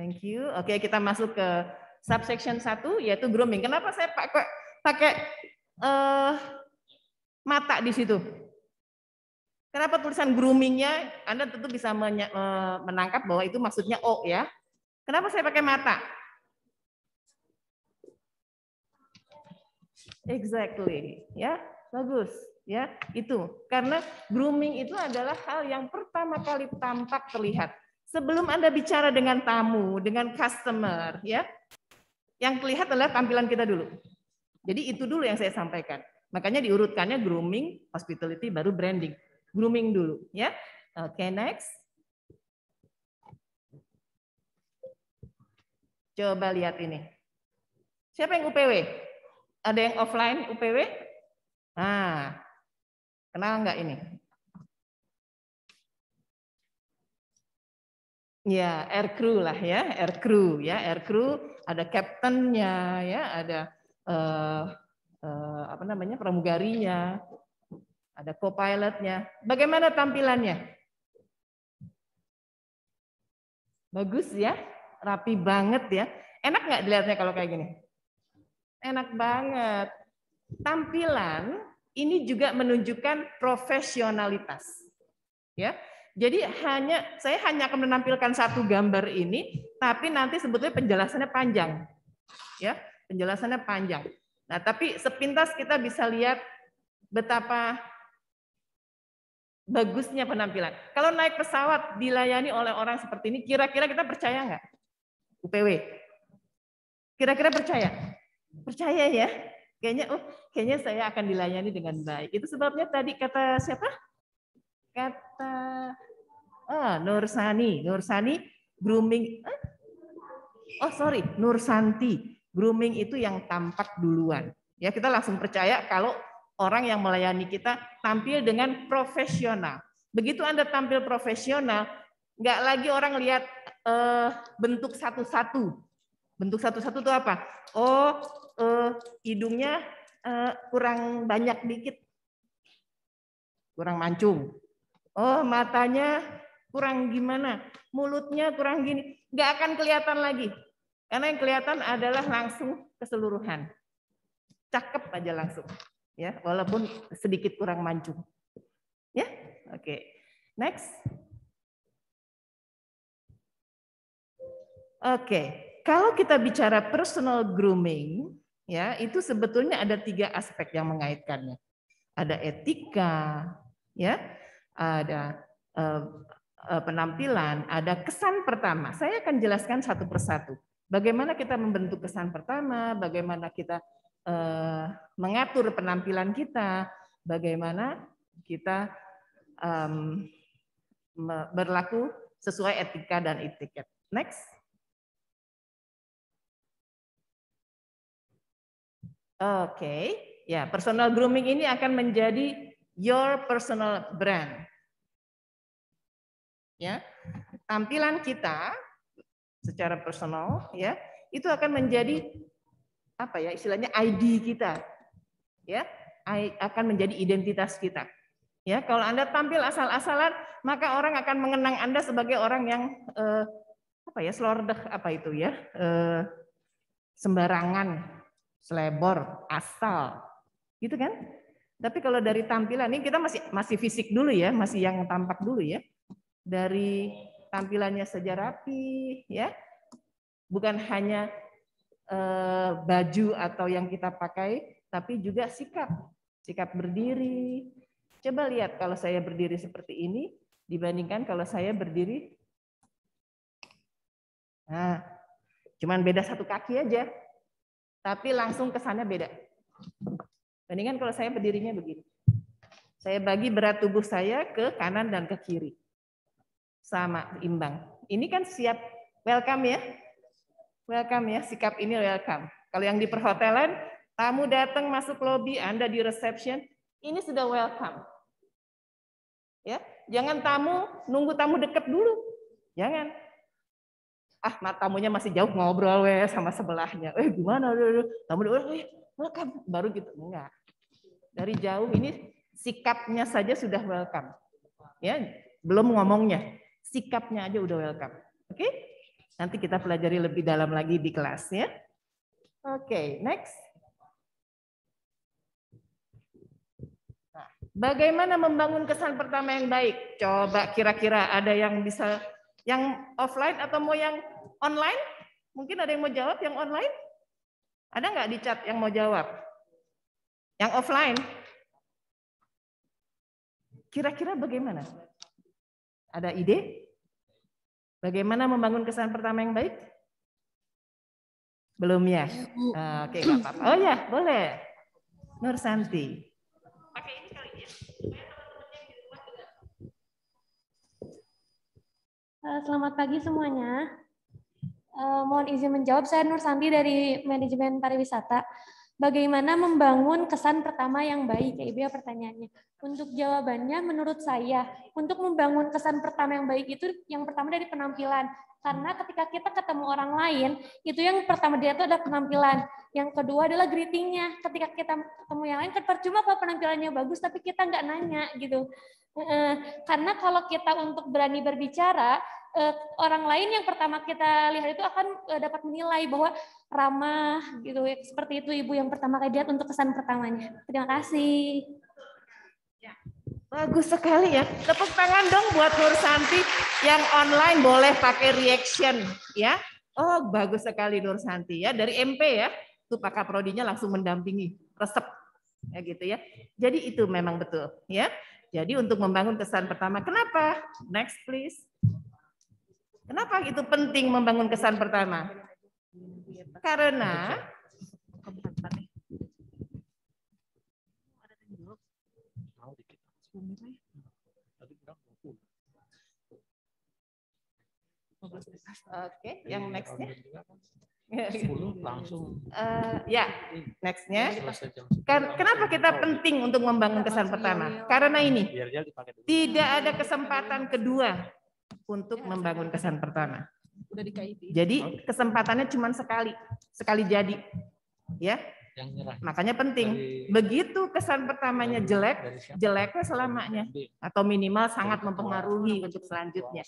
Thank you. Oke, kita masuk ke subsection satu, yaitu grooming. Kenapa saya pakai pakai uh, mata di situ? Kenapa tulisan groomingnya? Anda tentu bisa menangkap bahwa itu maksudnya O ya. Kenapa saya pakai mata? Exactly, ya bagus, ya itu karena grooming itu adalah hal yang pertama kali tampak terlihat. Sebelum Anda bicara dengan tamu, dengan customer, ya yang terlihat adalah tampilan kita dulu. Jadi itu dulu yang saya sampaikan. Makanya diurutkannya grooming, hospitality, baru branding grooming dulu ya. Oke, okay, next. Coba lihat ini. Siapa yang UPW? Ada yang offline UPW? Nah, kenal nggak ini? Ya, air crew lah ya, air crew ya, air crew ada kaptennya ya, ada uh, uh, apa namanya pramugarinya, ada co-pilotnya. Bagaimana tampilannya? Bagus ya, rapi banget ya. Enak nggak dilihatnya kalau kayak gini? Enak banget. Tampilan ini juga menunjukkan profesionalitas. Ya. Jadi hanya saya hanya akan menampilkan satu gambar ini, tapi nanti sebetulnya penjelasannya panjang. Ya, penjelasannya panjang. Nah, tapi sepintas kita bisa lihat betapa bagusnya penampilan. Kalau naik pesawat dilayani oleh orang seperti ini, kira-kira kita percaya nggak? UPW. Kira-kira percaya? Percaya ya. Kayaknya, oh, kayaknya saya akan dilayani dengan baik. Itu sebabnya tadi kata siapa? Kata oh, ah, Nur Sani grooming. Eh? Oh sorry, Nur Santi. Grooming itu yang tampak duluan. Ya kita langsung percaya kalau orang yang melayani kita tampil dengan profesional. Begitu Anda tampil profesional, nggak lagi orang lihat eh, bentuk satu-satu. Bentuk satu-satu itu apa? Oh, eh, hidungnya eh, kurang banyak dikit, kurang mancung. Oh, matanya kurang gimana, mulutnya kurang gini. Nggak akan kelihatan lagi. Karena yang kelihatan adalah langsung keseluruhan. Cakep aja langsung ya walaupun sedikit kurang mancung ya oke okay. next oke okay. kalau kita bicara personal grooming ya itu sebetulnya ada tiga aspek yang mengaitkannya ada etika ya ada uh, penampilan ada kesan pertama saya akan jelaskan satu persatu bagaimana kita membentuk kesan pertama bagaimana kita eh, mengatur penampilan kita, bagaimana kita um, berlaku sesuai etika dan etiket. Next. Oke, okay. ya personal grooming ini akan menjadi your personal brand. Ya, tampilan kita secara personal ya itu akan menjadi apa ya istilahnya ID kita ya akan menjadi identitas kita ya kalau anda tampil asal-asalan maka orang akan mengenang anda sebagai orang yang eh, apa ya slordeh apa itu ya eh, sembarangan selebor asal gitu kan tapi kalau dari tampilan ini kita masih masih fisik dulu ya masih yang tampak dulu ya dari tampilannya saja rapi ya bukan hanya Eh, baju atau yang kita pakai, tapi juga sikap, sikap berdiri. Coba lihat kalau saya berdiri seperti ini dibandingkan kalau saya berdiri. Nah, cuman beda satu kaki aja, tapi langsung kesannya beda. Bandingkan kalau saya berdirinya begini. Saya bagi berat tubuh saya ke kanan dan ke kiri. Sama, imbang. Ini kan siap welcome ya. Welcome ya, sikap ini welcome. Kalau yang di perhotelan, tamu datang masuk lobby, Anda di reception, ini sudah welcome. Ya, jangan tamu nunggu tamu deket dulu. Jangan. Ah, tamunya masih jauh ngobrol we sama sebelahnya. Eh, gimana? Tamu dulu, eh, welcome. Baru gitu. Enggak. Dari jauh ini sikapnya saja sudah welcome. Ya, belum ngomongnya. Sikapnya aja udah welcome. Oke? Okay? Nanti kita pelajari lebih dalam lagi di kelasnya. Oke, okay, next. Nah, bagaimana membangun kesan pertama yang baik? Coba kira-kira ada yang bisa yang offline atau mau yang online? Mungkin ada yang mau jawab yang online? Ada nggak di chat yang mau jawab? Yang offline? Kira-kira bagaimana? Ada ide? Bagaimana membangun kesan pertama yang baik? Belum ya? Iya, ah, oke, okay, apa-apa. Oh ya, boleh. Nur Santi. Ya. Eh, selamat pagi semuanya. Eh, mohon izin menjawab, saya Nur Santi dari manajemen pariwisata. Bagaimana membangun kesan pertama yang baik? Ya, Ibu ya pertanyaannya. Untuk jawabannya menurut saya, untuk membangun kesan pertama yang baik itu yang pertama dari penampilan. Karena ketika kita ketemu orang lain, itu yang pertama dia itu ada penampilan. Yang kedua adalah greetingnya. Ketika kita ketemu yang lain, kan percuma kalau penampilannya bagus, tapi kita nggak nanya gitu. Karena kalau kita untuk berani berbicara, eh, orang lain yang pertama kita lihat itu akan eh, dapat menilai bahwa ramah gitu. Seperti itu ibu yang pertama kali lihat untuk kesan pertamanya. Terima kasih. Ya. Bagus sekali ya. Tepuk tangan dong buat Nur Santi. Yang online boleh pakai reaction ya. Oh, bagus sekali Nur Santi ya. Dari MP ya. Itu Pak Kaprodinya langsung mendampingi resep ya gitu ya. Jadi itu memang betul ya. Jadi untuk membangun kesan pertama, kenapa? Next please. Kenapa itu penting membangun kesan pertama? Karena Oke, yang iya, nextnya. sepuluh langsung. Uh, ya, nextnya. Iya, kan, kenapa kita penting untuk membangun kesan pertama? Karena ini tidak ada kesempatan kedua untuk membangun kesan pertama. Jadi kesempatannya cuma sekali, sekali jadi, ya. Makanya penting. Begitu kesan pertamanya jelek, jeleknya selamanya, atau minimal sangat mempengaruhi untuk selanjutnya.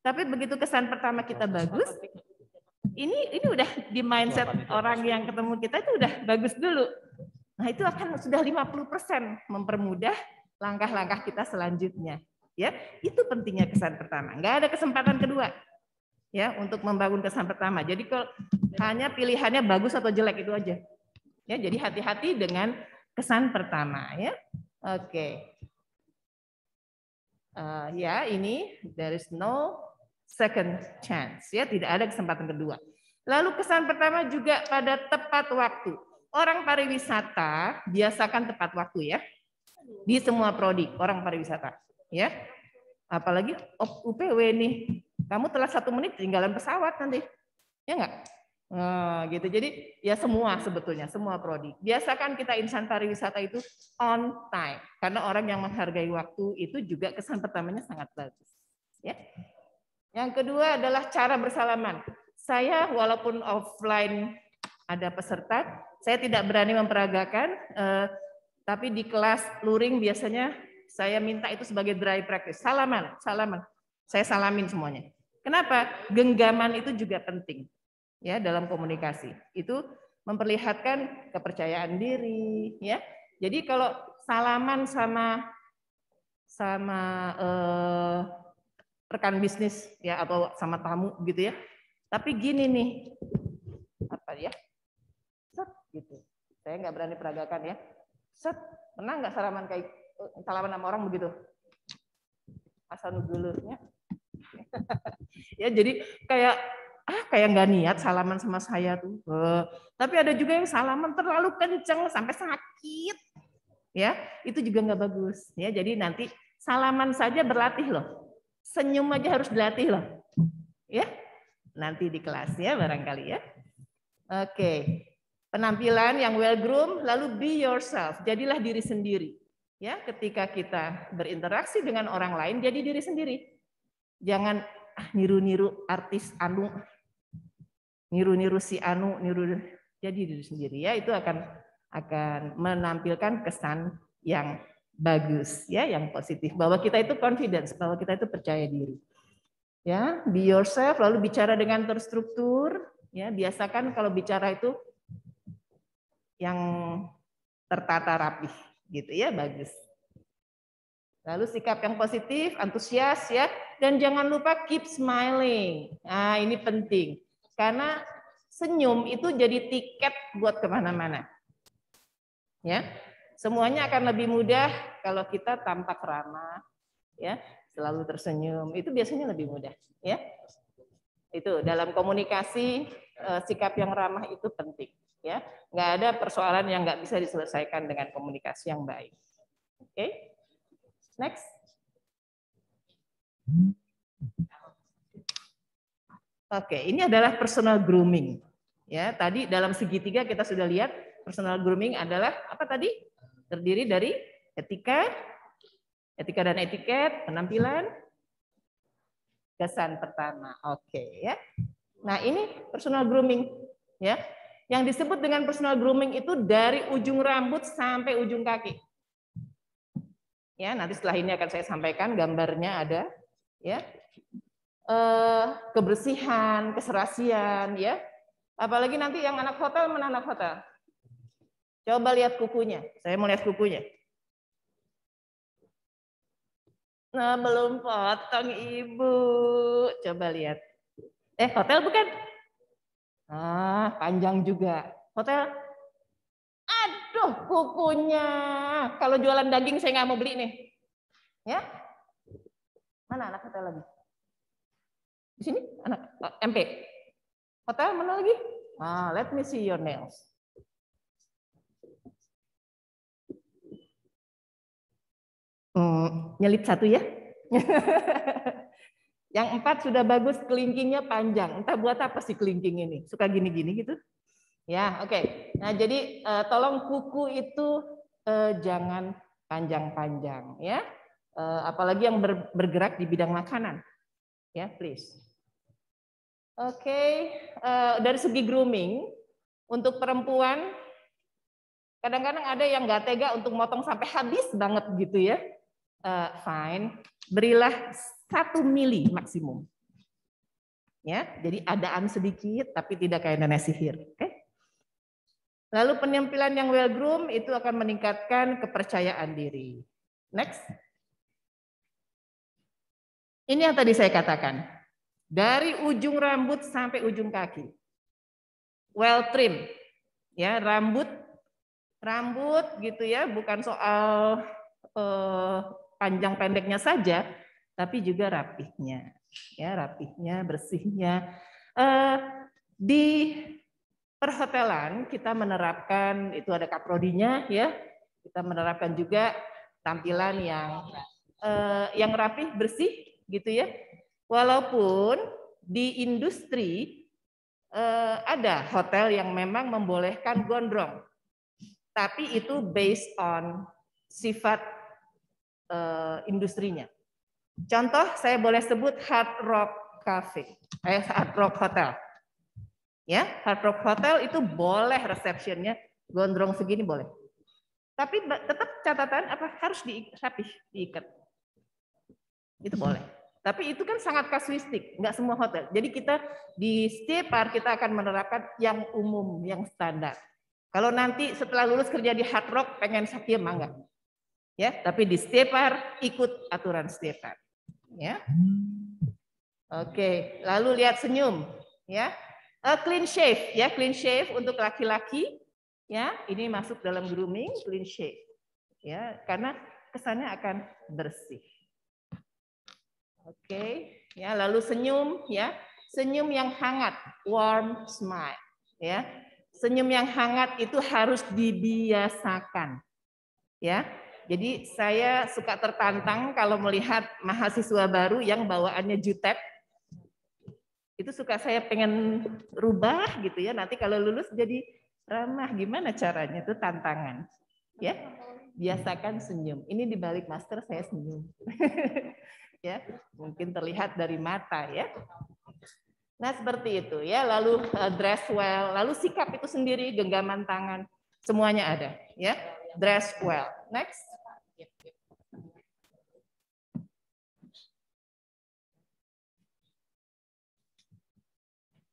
Tapi begitu kesan pertama kita bagus, ini ini udah di mindset orang yang ketemu kita itu udah bagus dulu. Nah, itu akan sudah 50% mempermudah langkah-langkah kita selanjutnya. Ya, itu pentingnya kesan pertama. Enggak ada kesempatan kedua. Ya, untuk membangun kesan pertama. Jadi kalau hanya pilihannya bagus atau jelek itu aja. Ya, jadi hati-hati dengan kesan pertama ya. Oke. Okay. Uh, eh, ya, ini there is no second chance ya tidak ada kesempatan kedua. Lalu kesan pertama juga pada tepat waktu. Orang pariwisata biasakan tepat waktu ya di semua prodi orang pariwisata ya. Apalagi oh, UPW nih, kamu telah satu menit ketinggalan pesawat nanti ya enggak? Nah, gitu. Jadi ya semua sebetulnya semua prodi. Biasakan kita insan pariwisata itu on time karena orang yang menghargai waktu itu juga kesan pertamanya sangat bagus. Ya. Yang kedua adalah cara bersalaman. Saya walaupun offline ada peserta, saya tidak berani memperagakan, eh, tapi di kelas luring biasanya saya minta itu sebagai dry practice. Salaman, salaman. Saya salamin semuanya. Kenapa? Genggaman itu juga penting ya dalam komunikasi. Itu memperlihatkan kepercayaan diri ya. Jadi kalau salaman sama sama eh, rekan bisnis ya atau sama tamu gitu ya. Tapi gini nih apa ya? Set gitu. Saya nggak berani peragakan ya. Set pernah nggak salaman kayak eh, salaman sama orang begitu? Asal dulu ya. jadi kayak ah kayak nggak niat salaman sama saya tuh. Eh, tapi ada juga yang salaman terlalu kenceng sampai sakit. Ya, itu juga nggak bagus. Ya, jadi nanti salaman saja berlatih loh Senyum aja harus dilatih loh. Ya. Nanti di kelas ya barangkali ya. Oke. Penampilan yang well groom, lalu be yourself. Jadilah diri sendiri. Ya, ketika kita berinteraksi dengan orang lain jadi diri sendiri. Jangan niru ah, niru-niru artis anu niru-niru si anu, niru jadi diri sendiri ya itu akan akan menampilkan kesan yang bagus ya yang positif bahwa kita itu confidence bahwa kita itu percaya diri ya be yourself lalu bicara dengan terstruktur ya biasakan kalau bicara itu yang tertata rapih gitu ya bagus lalu sikap yang positif antusias ya dan jangan lupa keep smiling nah ini penting karena senyum itu jadi tiket buat kemana-mana ya Semuanya akan lebih mudah kalau kita tampak ramah, ya, selalu tersenyum. Itu biasanya lebih mudah, ya. Itu dalam komunikasi eh, sikap yang ramah itu penting, ya. Nggak ada persoalan yang nggak bisa diselesaikan dengan komunikasi yang baik. Oke, okay. next. Oke, okay. ini adalah personal grooming. Ya, tadi dalam segitiga kita sudah lihat personal grooming adalah apa tadi? terdiri dari etika, etika dan etiket, penampilan, kesan pertama. Oke ya. Nah ini personal grooming ya. Yang disebut dengan personal grooming itu dari ujung rambut sampai ujung kaki. Ya nanti setelah ini akan saya sampaikan gambarnya ada ya. Eh, kebersihan, keserasian ya. Apalagi nanti yang anak hotel menanak hotel? Coba lihat kukunya. Saya mau lihat kukunya. Nah, belum potong Ibu. Coba lihat. Eh, hotel bukan? Ah, panjang juga. Hotel? Aduh, kukunya. Kalau jualan daging saya nggak mau beli nih. Ya? Mana anak hotel lagi? Di sini? Anak eh, MP. Hotel mana lagi? Ah, let me see your nails. Hmm, nyelip satu ya. Yang empat sudah bagus, kelingkingnya panjang. Entah buat apa sih kelingking ini? Suka gini-gini gitu? Ya, oke. Okay. Nah, jadi uh, tolong kuku itu uh, jangan panjang-panjang, ya. Uh, apalagi yang ber, bergerak di bidang makanan, ya, please. Oke, okay. uh, dari segi grooming untuk perempuan, kadang-kadang ada yang nggak tega untuk motong sampai habis banget gitu ya uh, fine, berilah satu mili maksimum. Ya, jadi adaan sedikit tapi tidak kayak nenek sihir. Oke? Lalu penampilan yang well groom itu akan meningkatkan kepercayaan diri. Next. Ini yang tadi saya katakan. Dari ujung rambut sampai ujung kaki. Well trim. Ya, rambut rambut gitu ya, bukan soal uh, panjang pendeknya saja, tapi juga rapihnya, ya rapihnya, bersihnya. Eh, di perhotelan kita menerapkan itu ada kaprodinya, ya kita menerapkan juga tampilan yang eh, yang rapih, bersih, gitu ya. Walaupun di industri eh, ada hotel yang memang membolehkan gondrong, tapi itu based on sifat Eh, industrinya. Contoh saya boleh sebut Hard Rock Cafe, eh, Hard Rock Hotel. Ya, Hard Rock Hotel itu boleh resepsionya gondrong segini boleh. Tapi tetap catatan apa harus di, rapi, diikat. Itu boleh. Tapi itu kan sangat kasuistik, nggak semua hotel. Jadi kita di setiap kita akan menerapkan yang umum, yang standar. Kalau nanti setelah lulus kerja di Hard Rock pengen sakit mangga. Ya, tapi di stepar ikut aturan stepar. Ya. Oke, lalu lihat senyum, ya. A clean shave, ya, clean shave untuk laki-laki, ya. Ini masuk dalam grooming, clean shave. Ya, karena kesannya akan bersih. Oke, ya, lalu senyum, ya. Senyum yang hangat, warm smile, ya. Senyum yang hangat itu harus dibiasakan. Ya, jadi saya suka tertantang kalau melihat mahasiswa baru yang bawaannya jutek. Itu suka saya pengen rubah gitu ya. Nanti kalau lulus jadi ramah. Gimana caranya? Itu tantangan. Ya. Biasakan senyum. Ini di balik master saya senyum. ya, mungkin terlihat dari mata ya. Nah, seperti itu ya. Lalu eh, dress well, lalu sikap itu sendiri, genggaman tangan, semuanya ada ya. Dress well. Next.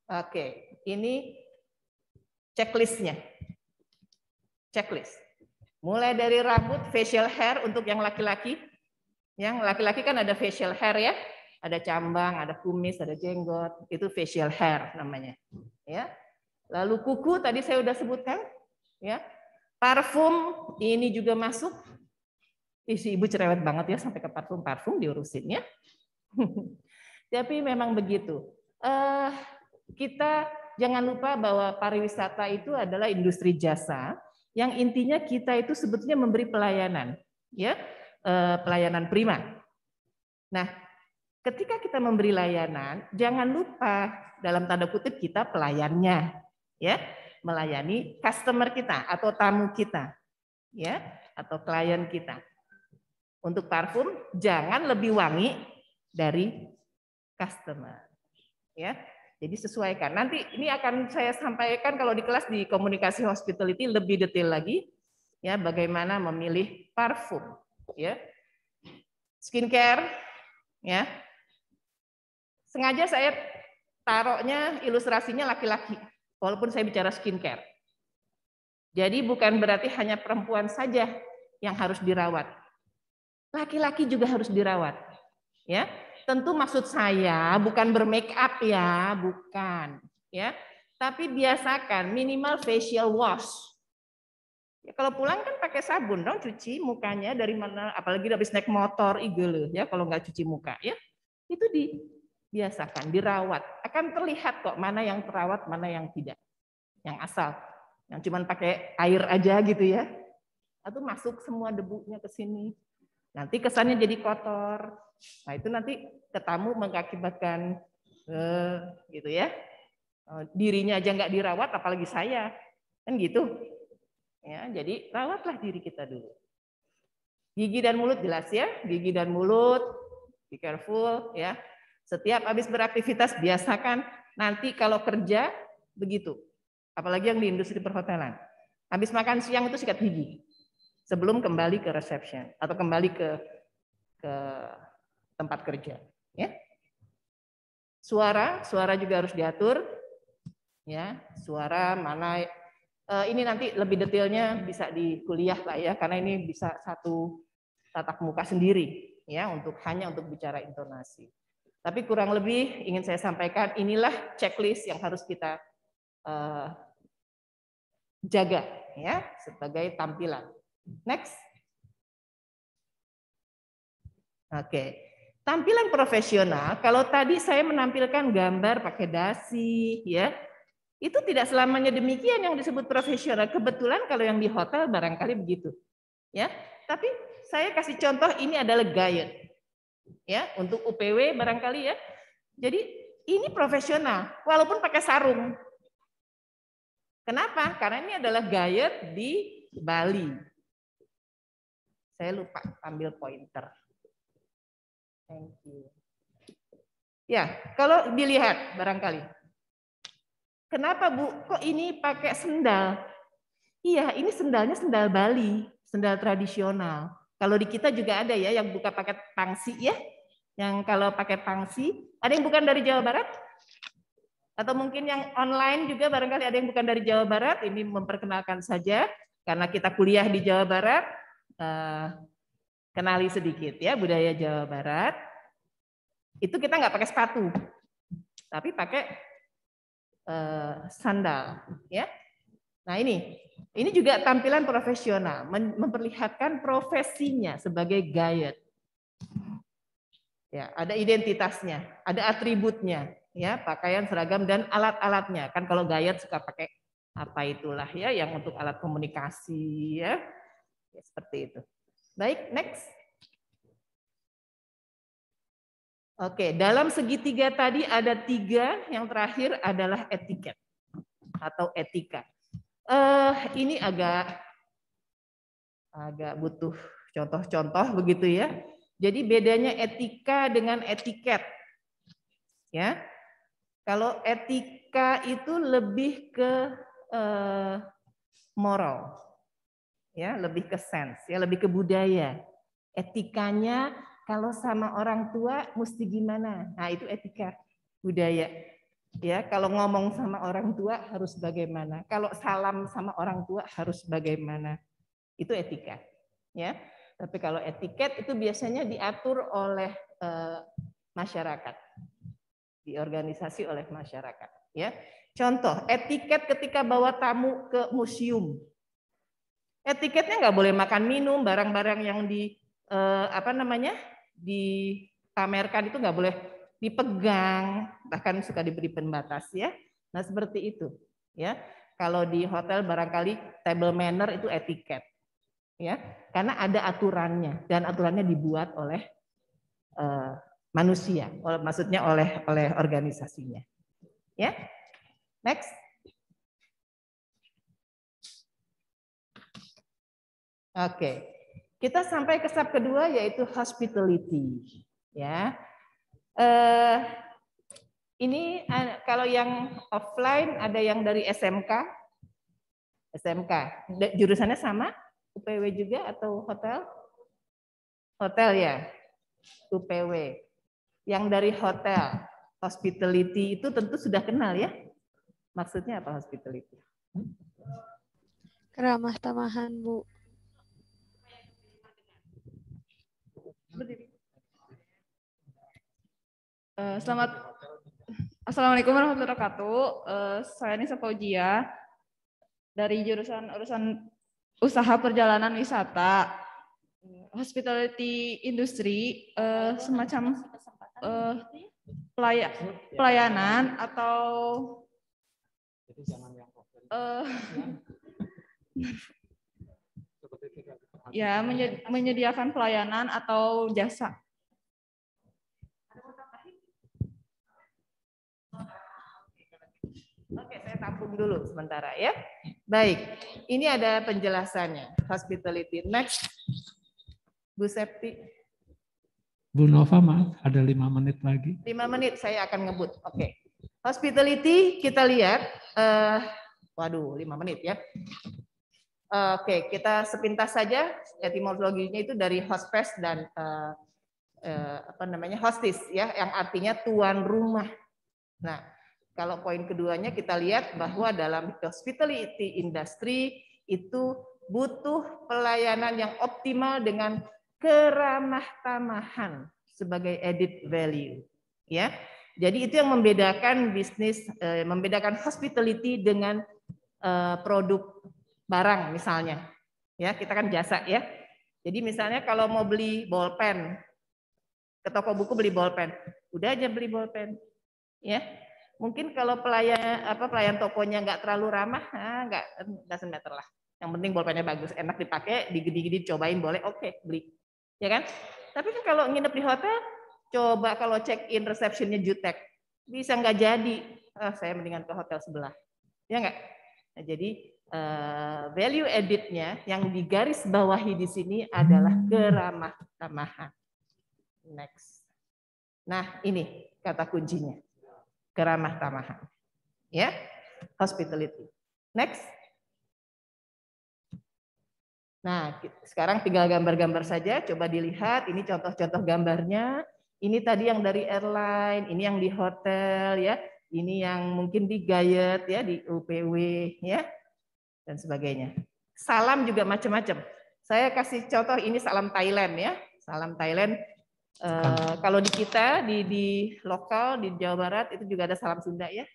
Oke, ini checklistnya. Checklist. Mulai dari rambut, facial hair untuk yang laki-laki. Yang laki-laki kan ada facial hair ya, ada cambang, ada kumis, ada jenggot, itu facial hair namanya. Ya. Lalu kuku tadi saya sudah sebutkan, ya. Parfum ini juga masuk isi ibu cerewet banget ya sampai ke parfum-parfum diurusin ya. Tapi memang begitu. Uh, kita jangan lupa bahwa pariwisata itu adalah industri jasa yang intinya kita itu sebetulnya memberi pelayanan, ya uh, pelayanan prima. Nah, ketika kita memberi layanan, jangan lupa dalam tanda kutip kita pelayannya, ya melayani customer kita atau tamu kita, ya atau klien kita. Untuk parfum jangan lebih wangi dari customer. Ya. Jadi sesuaikan. Nanti ini akan saya sampaikan kalau di kelas di komunikasi hospitality lebih detail lagi ya bagaimana memilih parfum ya. Skincare ya. Sengaja saya taruhnya ilustrasinya laki-laki walaupun saya bicara skincare. Jadi bukan berarti hanya perempuan saja yang harus dirawat, Laki-laki juga harus dirawat. Ya. Tentu maksud saya bukan bermake up ya, bukan, ya. Tapi biasakan minimal facial wash. Ya, kalau pulang kan pakai sabun dong cuci mukanya dari mana apalagi habis naik motor igel ya kalau nggak cuci muka ya. Itu dibiasakan, dirawat. Akan terlihat kok mana yang terawat, mana yang tidak. Yang asal yang cuman pakai air aja gitu ya. Atau masuk semua debunya ke sini, Nanti kesannya jadi kotor. Nah, itu nanti ketemu mengakibatkan eh, gitu ya. Eh, dirinya aja nggak dirawat, apalagi saya. Kan gitu. Ya, jadi rawatlah diri kita dulu. Gigi dan mulut jelas ya, gigi dan mulut, be careful ya. Setiap habis beraktivitas biasakan nanti kalau kerja begitu. Apalagi yang di industri perhotelan. Habis makan siang itu sikat gigi sebelum kembali ke reception atau kembali ke ke tempat kerja, ya. Suara, suara juga harus diatur, ya. Suara mana eh, ini nanti lebih detailnya bisa di kuliah lah ya, karena ini bisa satu tatap muka sendiri, ya, untuk hanya untuk bicara intonasi. Tapi kurang lebih ingin saya sampaikan inilah checklist yang harus kita uh, jaga ya sebagai tampilan. Next. Oke. Okay. Tampilan profesional, kalau tadi saya menampilkan gambar pakai dasi, ya, itu tidak selamanya demikian yang disebut profesional. Kebetulan kalau yang di hotel barangkali begitu, ya. Tapi saya kasih contoh ini adalah gayet. ya, untuk UPW barangkali ya. Jadi ini profesional, walaupun pakai sarung. Kenapa? Karena ini adalah gayet di Bali. Saya lupa ambil pointer. Thank you. Ya, kalau dilihat barangkali. Kenapa Bu, kok ini pakai sendal? Iya, ini sendalnya sendal Bali, sendal tradisional. Kalau di kita juga ada ya yang buka pakai pangsi ya. Yang kalau pakai pangsi, ada yang bukan dari Jawa Barat? Atau mungkin yang online juga barangkali ada yang bukan dari Jawa Barat, ini memperkenalkan saja karena kita kuliah di Jawa Barat uh, kenali sedikit ya budaya Jawa Barat, itu kita nggak pakai sepatu, tapi pakai uh, sandal, ya. Nah ini, ini juga tampilan profesional, memperlihatkan profesinya sebagai gayet. Ya, ada identitasnya, ada atributnya, ya pakaian seragam dan alat-alatnya. Kan kalau gayet suka pakai apa itulah ya, yang untuk alat komunikasi, ya Ya, seperti itu. Baik, next. Oke, dalam segitiga tadi ada tiga, yang terakhir adalah etiket atau etika. Uh, ini agak agak butuh contoh-contoh begitu ya. Jadi bedanya etika dengan etiket. Ya. Kalau etika itu lebih ke uh, moral ya lebih ke sense, ya lebih ke budaya. Etikanya kalau sama orang tua mesti gimana? Nah, itu etika budaya. Ya, kalau ngomong sama orang tua harus bagaimana? Kalau salam sama orang tua harus bagaimana? Itu etika. Ya. Tapi kalau etiket itu biasanya diatur oleh eh, masyarakat. Diorganisasi oleh masyarakat, ya. Contoh, etiket ketika bawa tamu ke museum Etiketnya eh, nggak boleh makan minum, barang-barang yang di eh, apa namanya dipamerkan itu nggak boleh dipegang, bahkan suka diberi pembatas ya. Nah seperti itu ya. Kalau di hotel barangkali table manner itu etiket ya, karena ada aturannya dan aturannya dibuat oleh eh, manusia, maksudnya oleh oleh organisasinya. Ya, next. Oke. Kita sampai ke sub kedua yaitu hospitality, ya. Eh, ini eh, kalau yang offline ada yang dari SMK. SMK. Jurusannya sama? UPW juga atau hotel? Hotel ya. UPW. Yang dari hotel. Hospitality itu tentu sudah kenal ya. Maksudnya apa hospitality? Keramah tamahan, Bu. Uh, selamat Assalamualaikum warahmatullahi wabarakatuh. Uh, saya Nisa Fauzia dari jurusan urusan usaha perjalanan wisata hospitality industry uh, semacam uh, pelay pelayanan atau uh, ya menyediakan pelayanan atau jasa. Oke, saya tampung dulu sementara ya. Baik, ini ada penjelasannya. Hospitality. Next, Bu Septi. Bu Nova, maaf, ada lima menit lagi. Lima menit, saya akan ngebut. Oke. Hospitality, kita lihat. Uh, waduh, lima menit ya. Oke, okay, kita sepintas saja etimologinya itu dari hostess dan uh, uh, apa namanya hostis ya, yang artinya tuan rumah. Nah, kalau poin keduanya kita lihat bahwa dalam hospitality industry itu butuh pelayanan yang optimal dengan keramah tamahan sebagai added value, ya. Jadi itu yang membedakan bisnis, eh, membedakan hospitality dengan eh, produk barang misalnya. Ya, kita kan jasa ya. Jadi misalnya kalau mau beli bolpen, ke toko buku beli bolpen, udah aja beli bolpen. Ya. Mungkin kalau pelayan apa pelayan tokonya nggak terlalu ramah, nah, nggak doesn't semeter lah. Yang penting bolpennya bagus, enak dipakai, digede-gede cobain boleh, oke, okay, beli. Ya kan? Tapi kan kalau nginep di hotel, coba kalau check in receptionnya jutek, bisa nggak jadi. Ah, saya mendingan ke hotel sebelah. Ya nggak? Nah, jadi Eh, value editnya yang digaris bawahi di sini adalah hmm. keramah tamahan. Next. Nah, ini kata kuncinya. Keramah tamahan. Ya, hospitality. Next. Nah, sekarang tinggal gambar-gambar saja. Coba dilihat, ini contoh-contoh gambarnya. Ini tadi yang dari airline, ini yang di hotel, ya. Ini yang mungkin di Gayet, ya, di UPW, ya dan sebagainya. Salam juga macam-macam. Saya kasih contoh ini salam Thailand ya. Salam Thailand. E, kalau di kita di di lokal di Jawa Barat itu juga ada salam Sunda ya.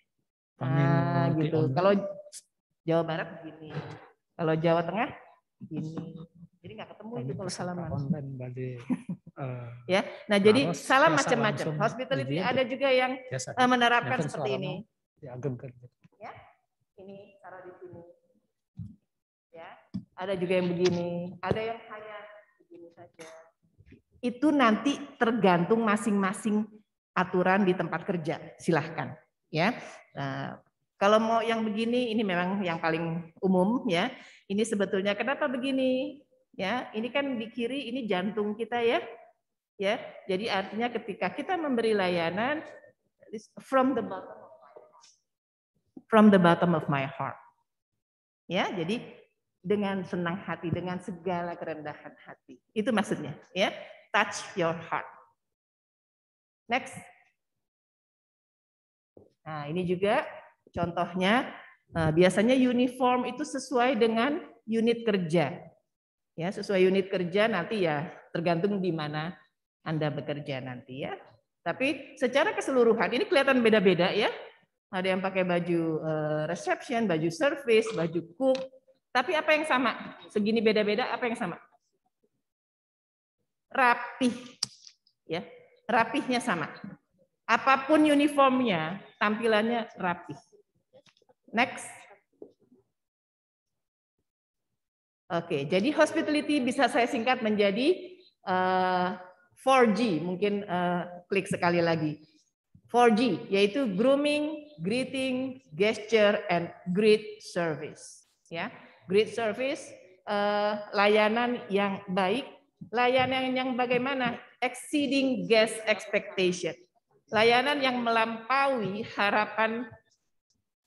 Nah, gitu. Kalau Jawa Barat begini. Kalau Jawa Tengah begini. Jadi nggak ketemu itu kalau salaman. Eh, ya. Nah, jadi salam macam-macam. Hospitality gitu ya. ada juga yang eh, menerapkan seperti ini. Ya, kan. ya, ini taruh di ada juga yang begini, ada yang hanya begini saja. Itu nanti tergantung masing-masing aturan di tempat kerja, silahkan. Ya, nah, kalau mau yang begini, ini memang yang paling umum ya. Ini sebetulnya kenapa begini? Ya, ini kan di kiri ini jantung kita ya. Ya, jadi artinya ketika kita memberi layanan from the bottom of my heart. From the bottom of my heart. Ya, jadi dengan senang hati, dengan segala kerendahan hati. Itu maksudnya, ya. Touch your heart. Next. Nah, ini juga contohnya eh, biasanya uniform itu sesuai dengan unit kerja. Ya, sesuai unit kerja nanti ya tergantung di mana Anda bekerja nanti ya. Tapi secara keseluruhan ini kelihatan beda-beda ya. Ada yang pakai baju eh, reception, baju service, baju cook, tapi apa yang sama? Segini beda-beda, apa yang sama? Rapih. Ya, rapihnya sama. Apapun uniformnya, tampilannya rapih. Next. Oke, jadi hospitality bisa saya singkat menjadi uh, eh, 4G. Mungkin uh, klik sekali lagi. 4G, yaitu grooming, greeting, gesture, and greet service. Ya great service, uh, layanan yang baik, layanan yang bagaimana exceeding guest expectation, layanan yang melampaui harapan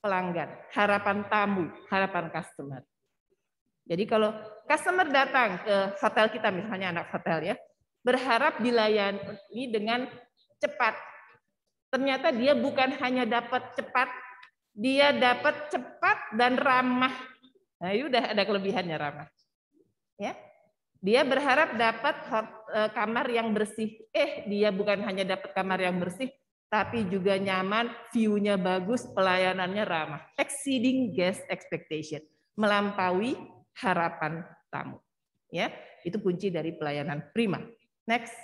pelanggan, harapan tamu, harapan customer. Jadi kalau customer datang ke hotel kita misalnya anak hotel ya, berharap dilayani dengan cepat. Ternyata dia bukan hanya dapat cepat, dia dapat cepat dan ramah Nah, itu udah ada kelebihannya Rama. Ya. Dia berharap dapat eh, kamar yang bersih. Eh, dia bukan hanya dapat kamar yang bersih, tapi juga nyaman, view-nya bagus, pelayanannya ramah. Exceeding guest expectation, melampaui harapan tamu. Ya, itu kunci dari pelayanan prima. Next.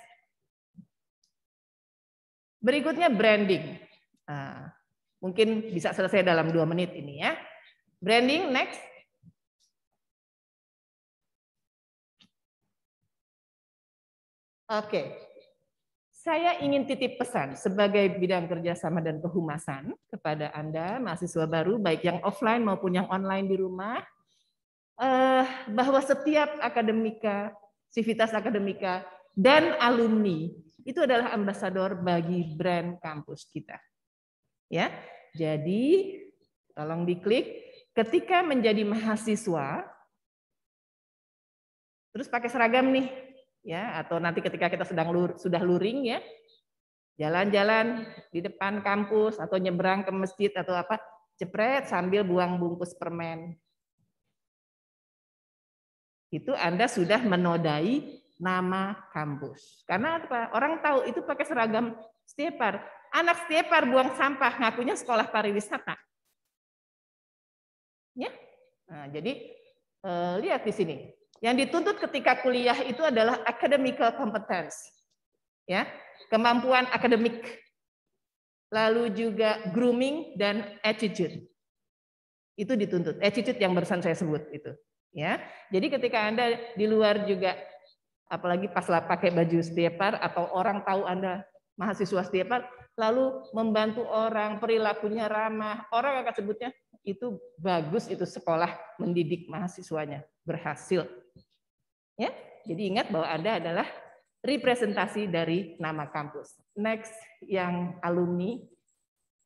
Berikutnya branding. Ah, mungkin bisa selesai dalam dua menit ini ya. Branding next. Oke, saya ingin titip pesan sebagai bidang kerjasama dan kehumasan kepada Anda, mahasiswa baru, baik yang offline maupun yang online di rumah, eh, bahwa setiap akademika, civitas akademika, dan alumni itu adalah ambasador bagi brand kampus kita. Ya, jadi tolong diklik ketika menjadi mahasiswa, terus pakai seragam nih, ya atau nanti ketika kita sedang lur, sudah luring ya jalan-jalan di depan kampus atau nyebrang ke masjid atau apa jepret sambil buang bungkus permen itu Anda sudah menodai nama kampus. Karena apa? Orang tahu itu pakai seragam stepar. Anak stepar buang sampah, ngakunya sekolah pariwisata. Ya, nah, jadi eh, lihat di sini. Yang dituntut ketika kuliah itu adalah academical competence. Ya, kemampuan akademik. Lalu juga grooming dan attitude. Itu dituntut. Attitude yang barusan saya sebut itu. Ya. Jadi ketika Anda di luar juga apalagi pas pakai baju stepar atau orang tahu Anda mahasiswa stepar lalu membantu orang, perilakunya ramah, orang akan sebutnya itu bagus itu sekolah mendidik mahasiswanya, berhasil Ya, jadi ingat bahwa Anda adalah representasi dari nama kampus. Next yang alumni.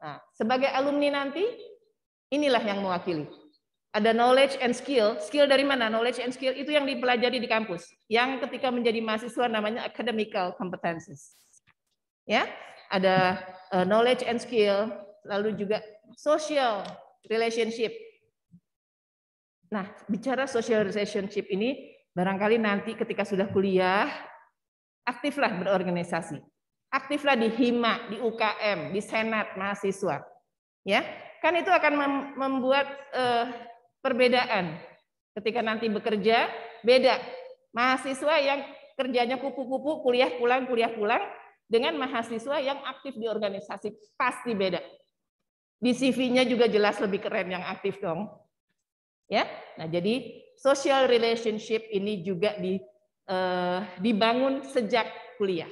Nah, sebagai alumni nanti inilah yang mewakili. Ada knowledge and skill. Skill dari mana? Knowledge and skill itu yang dipelajari di kampus. Yang ketika menjadi mahasiswa namanya academical competences. Ya, ada eh, knowledge and skill, lalu juga social relationship. Nah, bicara social relationship ini Barangkali nanti ketika sudah kuliah, aktiflah berorganisasi. Aktiflah di HIMA, di UKM, di Senat mahasiswa. Ya, kan itu akan membuat uh, perbedaan ketika nanti bekerja beda mahasiswa yang kerjanya kupu-kupu kuliah pulang kuliah pulang dengan mahasiswa yang aktif di organisasi pasti beda di CV-nya juga jelas lebih keren yang aktif dong ya nah jadi social relationship ini juga di, uh, dibangun sejak kuliah.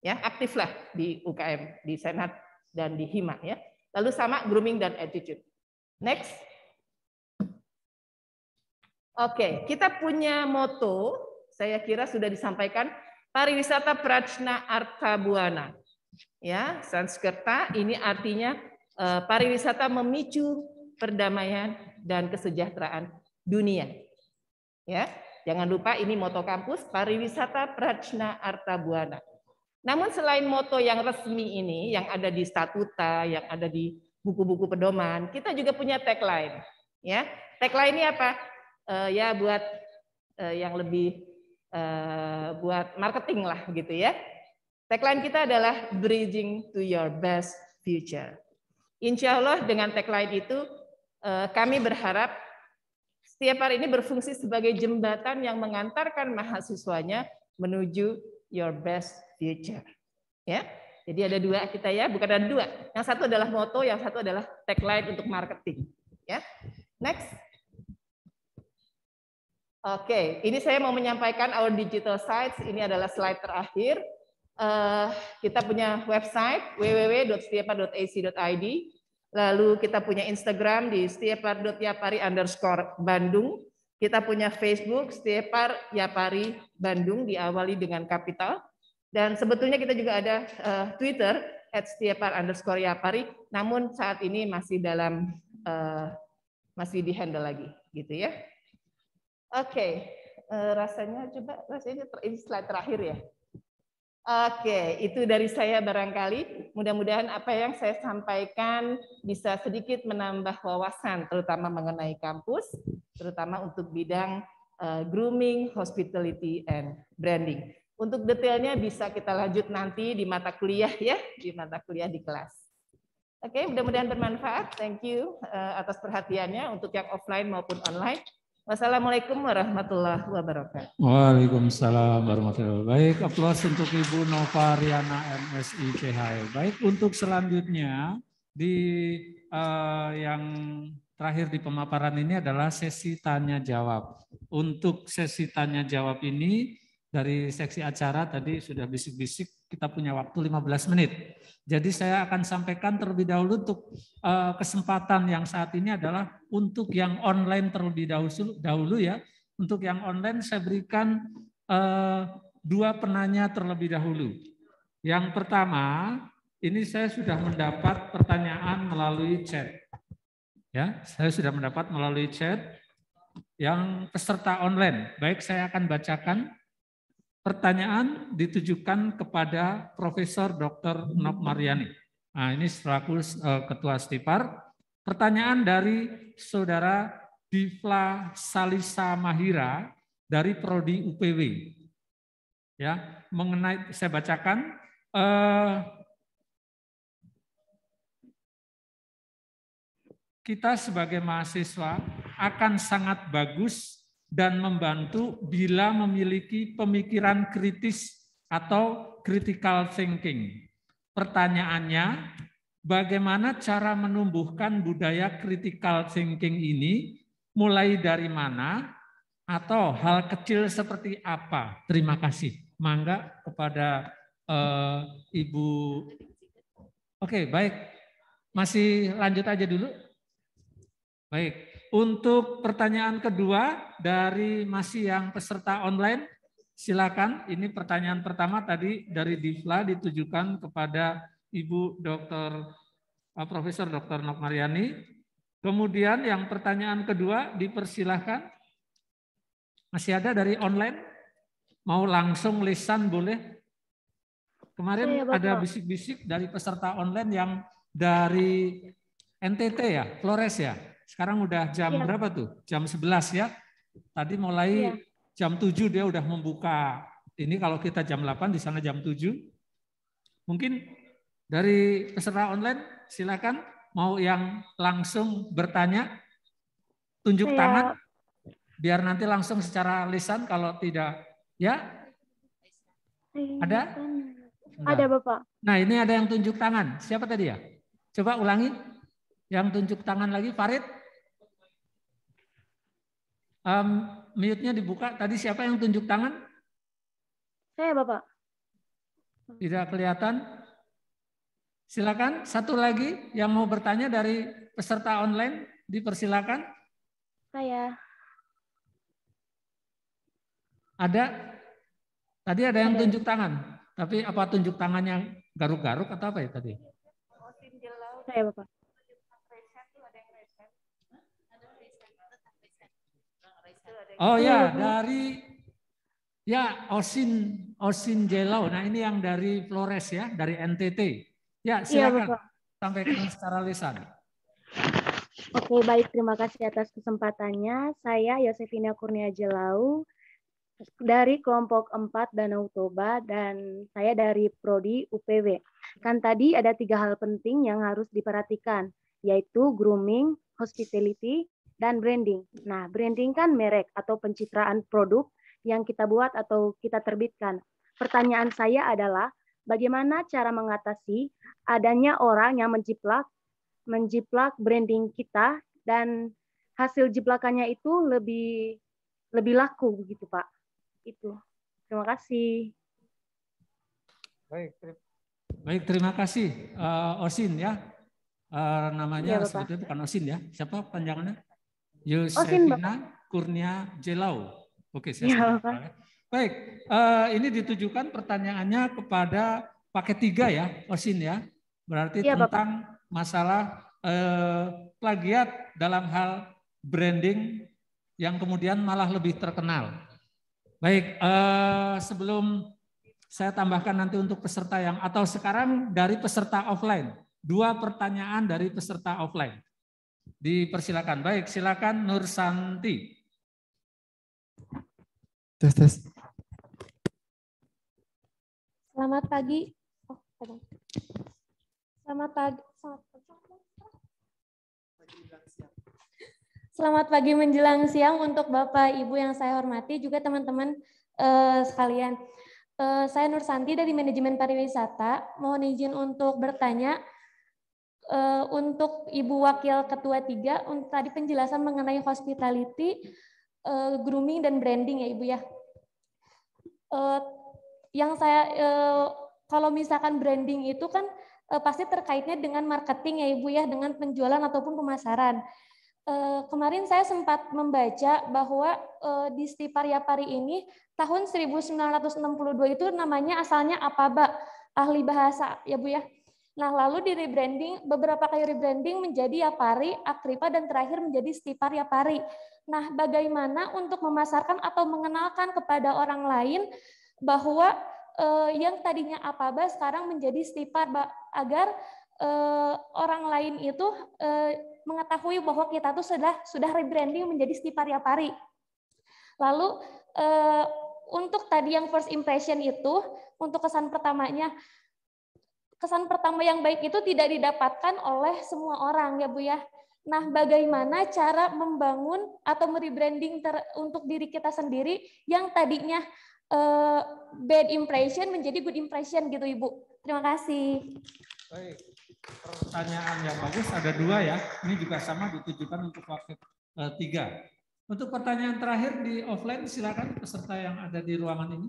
Ya, aktiflah di UKM, di Senat dan di Hima ya. Lalu sama grooming dan attitude. Next. Oke, okay, kita punya moto, saya kira sudah disampaikan, pariwisata Prajna Artha Buana. Ya, Sanskerta ini artinya eh, pariwisata memicu perdamaian dan kesejahteraan dunia. Ya, jangan lupa ini moto kampus pariwisata Prajna Arta Buana. Namun selain moto yang resmi ini, yang ada di statuta, yang ada di buku-buku pedoman, kita juga punya tagline. Ya, tagline ini apa? Uh, ya buat uh, yang lebih uh, buat marketing lah gitu ya. Tagline kita adalah bridging to your best future. Insya Allah dengan tagline itu kami berharap setiap hari ini berfungsi sebagai jembatan yang mengantarkan mahasiswanya menuju your best future. Ya, jadi ada dua kita ya, bukan ada dua. Yang satu adalah moto, yang satu adalah tagline untuk marketing. Ya, next. Oke, okay. ini saya mau menyampaikan our digital sites. Ini adalah slide terakhir. Uh, kita punya website www.stiepa.ac.id Lalu kita punya Instagram di stiepar.yapari underscore Bandung. Kita punya Facebook Stiepar Yapari Bandung diawali dengan kapital. Dan sebetulnya kita juga ada uh, Twitter at stiepar underscore Yapari. Namun saat ini masih dalam uh, masih di handle lagi gitu ya. Oke, okay. uh, eh, rasanya coba rasanya ini slide terakhir ya. Oke, itu dari saya barangkali. Mudah-mudahan apa yang saya sampaikan bisa sedikit menambah wawasan, terutama mengenai kampus, terutama untuk bidang uh, grooming, hospitality, and branding. Untuk detailnya bisa kita lanjut nanti di mata kuliah ya, di mata kuliah di kelas. Oke, mudah-mudahan bermanfaat. Thank you uh, atas perhatiannya untuk yang offline maupun online. Wassalamualaikum warahmatullahi wabarakatuh. Waalaikumsalam warahmatullahi wabarakatuh. Baik, aplaus untuk Ibu Nova Riana MSI CHL. Baik, untuk selanjutnya di uh, yang terakhir di pemaparan ini adalah sesi tanya jawab. Untuk sesi tanya jawab ini dari seksi acara tadi sudah bisik-bisik kita punya waktu 15 menit. Jadi saya akan sampaikan terlebih dahulu untuk eh, kesempatan yang saat ini adalah untuk yang online terlebih dahulu, dahulu ya. Untuk yang online saya berikan eh, dua penanya terlebih dahulu. Yang pertama, ini saya sudah mendapat pertanyaan melalui chat. Ya, saya sudah mendapat melalui chat yang peserta online. Baik, saya akan bacakan Pertanyaan ditujukan kepada Profesor Dr. Nob Mariani. Nah, ini selaku eh, Ketua Stipar. Pertanyaan dari Saudara Divla Salisa Mahira dari Prodi UPW. Ya, mengenai saya bacakan eh, kita sebagai mahasiswa akan sangat bagus dan membantu bila memiliki pemikiran kritis atau critical thinking. Pertanyaannya, bagaimana cara menumbuhkan budaya critical thinking ini? Mulai dari mana? Atau hal kecil seperti apa? Terima kasih. Mangga kepada uh, Ibu. Oke, okay, baik. Masih lanjut aja dulu. Baik, untuk pertanyaan kedua dari masih yang peserta online, silakan. Ini pertanyaan pertama tadi dari Divla ditujukan kepada Ibu Dr. Eh, Profesor Dr. Nok Mariani. Kemudian yang pertanyaan kedua dipersilahkan. Masih ada dari online? Mau langsung lisan boleh? Kemarin ya, ada bisik-bisik dari peserta online yang dari NTT ya, Flores ya? Sekarang udah jam ya. berapa tuh? Jam 11 ya. Tadi mulai ya. jam 7 dia udah membuka. Ini kalau kita jam 8 di sana jam 7. Mungkin dari peserta online silakan mau yang langsung bertanya tunjuk ya. tangan biar nanti langsung secara lisan kalau tidak ya ada iya. Enggak. ada bapak nah ini ada yang tunjuk tangan siapa tadi ya coba ulangi yang tunjuk tangan lagi Farid Um, mute-nya dibuka. Tadi siapa yang tunjuk tangan? Saya, Bapak. Tidak kelihatan. Silakan satu lagi yang mau bertanya dari peserta online dipersilakan. Saya. Ada? Tadi ada yang ada. tunjuk tangan. Tapi apa tunjuk tangannya garuk-garuk atau apa ya tadi? Saya, Bapak. Oh ya, iya. dari ya Osin Osin Jelau. Nah, ini yang dari Flores ya, dari NTT. Ya, iya, silakan ya, sampaikan secara lisan. Oke, baik. Terima kasih atas kesempatannya. Saya Yosefina Kurnia Jelau dari kelompok 4 Danau Toba dan saya dari Prodi UPW. Kan tadi ada tiga hal penting yang harus diperhatikan, yaitu grooming, hospitality, dan branding. Nah, branding kan merek atau pencitraan produk yang kita buat atau kita terbitkan. Pertanyaan saya adalah bagaimana cara mengatasi adanya orang yang menjiplak menjiplak branding kita dan hasil jiplakannya itu lebih lebih laku begitu, Pak. Itu. Terima kasih. Baik, terima Baik, terima kasih uh, Osin ya. Uh, namanya ya, sebetulnya bukan Osin ya. Siapa panjangannya? Yosefina oh, Kurnia Jelau. Oke, saya ya, ya. Baik, uh, ini ditujukan pertanyaannya kepada paket tiga ya, Osin ya. Berarti ya, tentang Bapak. masalah uh, plagiat dalam hal branding yang kemudian malah lebih terkenal. Baik, eh, sebelum saya tambahkan nanti untuk peserta yang atau sekarang dari peserta offline, dua pertanyaan dari peserta offline. Dipersilakan. Baik, silakan Nur Santi. Tes tes. Selamat pagi. Oh, Selamat pagi. Selamat pagi. Selamat pagi menjelang siang untuk Bapak Ibu yang saya hormati juga teman-teman eh, sekalian. Eh, saya Nur Santi dari manajemen pariwisata. Mohon izin untuk bertanya Uh, untuk Ibu Wakil Ketua Tiga, untuk tadi penjelasan mengenai hospitality, uh, grooming, dan branding ya Ibu ya. Uh, yang saya, uh, kalau misalkan branding itu kan uh, pasti terkaitnya dengan marketing ya Ibu ya, dengan penjualan ataupun pemasaran. Uh, kemarin saya sempat membaca bahwa uh, di Stipariapari ini tahun 1962 itu namanya asalnya apa Pak? ahli bahasa ya Bu ya Nah, lalu di rebranding, beberapa kali rebranding menjadi Yapari, Akripa, dan terakhir menjadi Stipar Yapari. Nah, bagaimana untuk memasarkan atau mengenalkan kepada orang lain bahwa eh, yang tadinya Apaba sekarang menjadi Stipar agar eh, orang lain itu eh, mengetahui bahwa kita tuh sudah sudah rebranding menjadi Stipar Yapari. Lalu eh, untuk tadi yang first impression itu, untuk kesan pertamanya kesan pertama yang baik itu tidak didapatkan oleh semua orang ya Bu ya. Nah, bagaimana cara membangun atau merebranding untuk diri kita sendiri yang tadinya uh, bad impression menjadi good impression gitu Ibu. Terima kasih. Baik. Pertanyaan yang bagus ada dua ya. Ini juga sama ditujukan untuk waktu eh, tiga. Untuk pertanyaan terakhir di offline silakan peserta yang ada di ruangan ini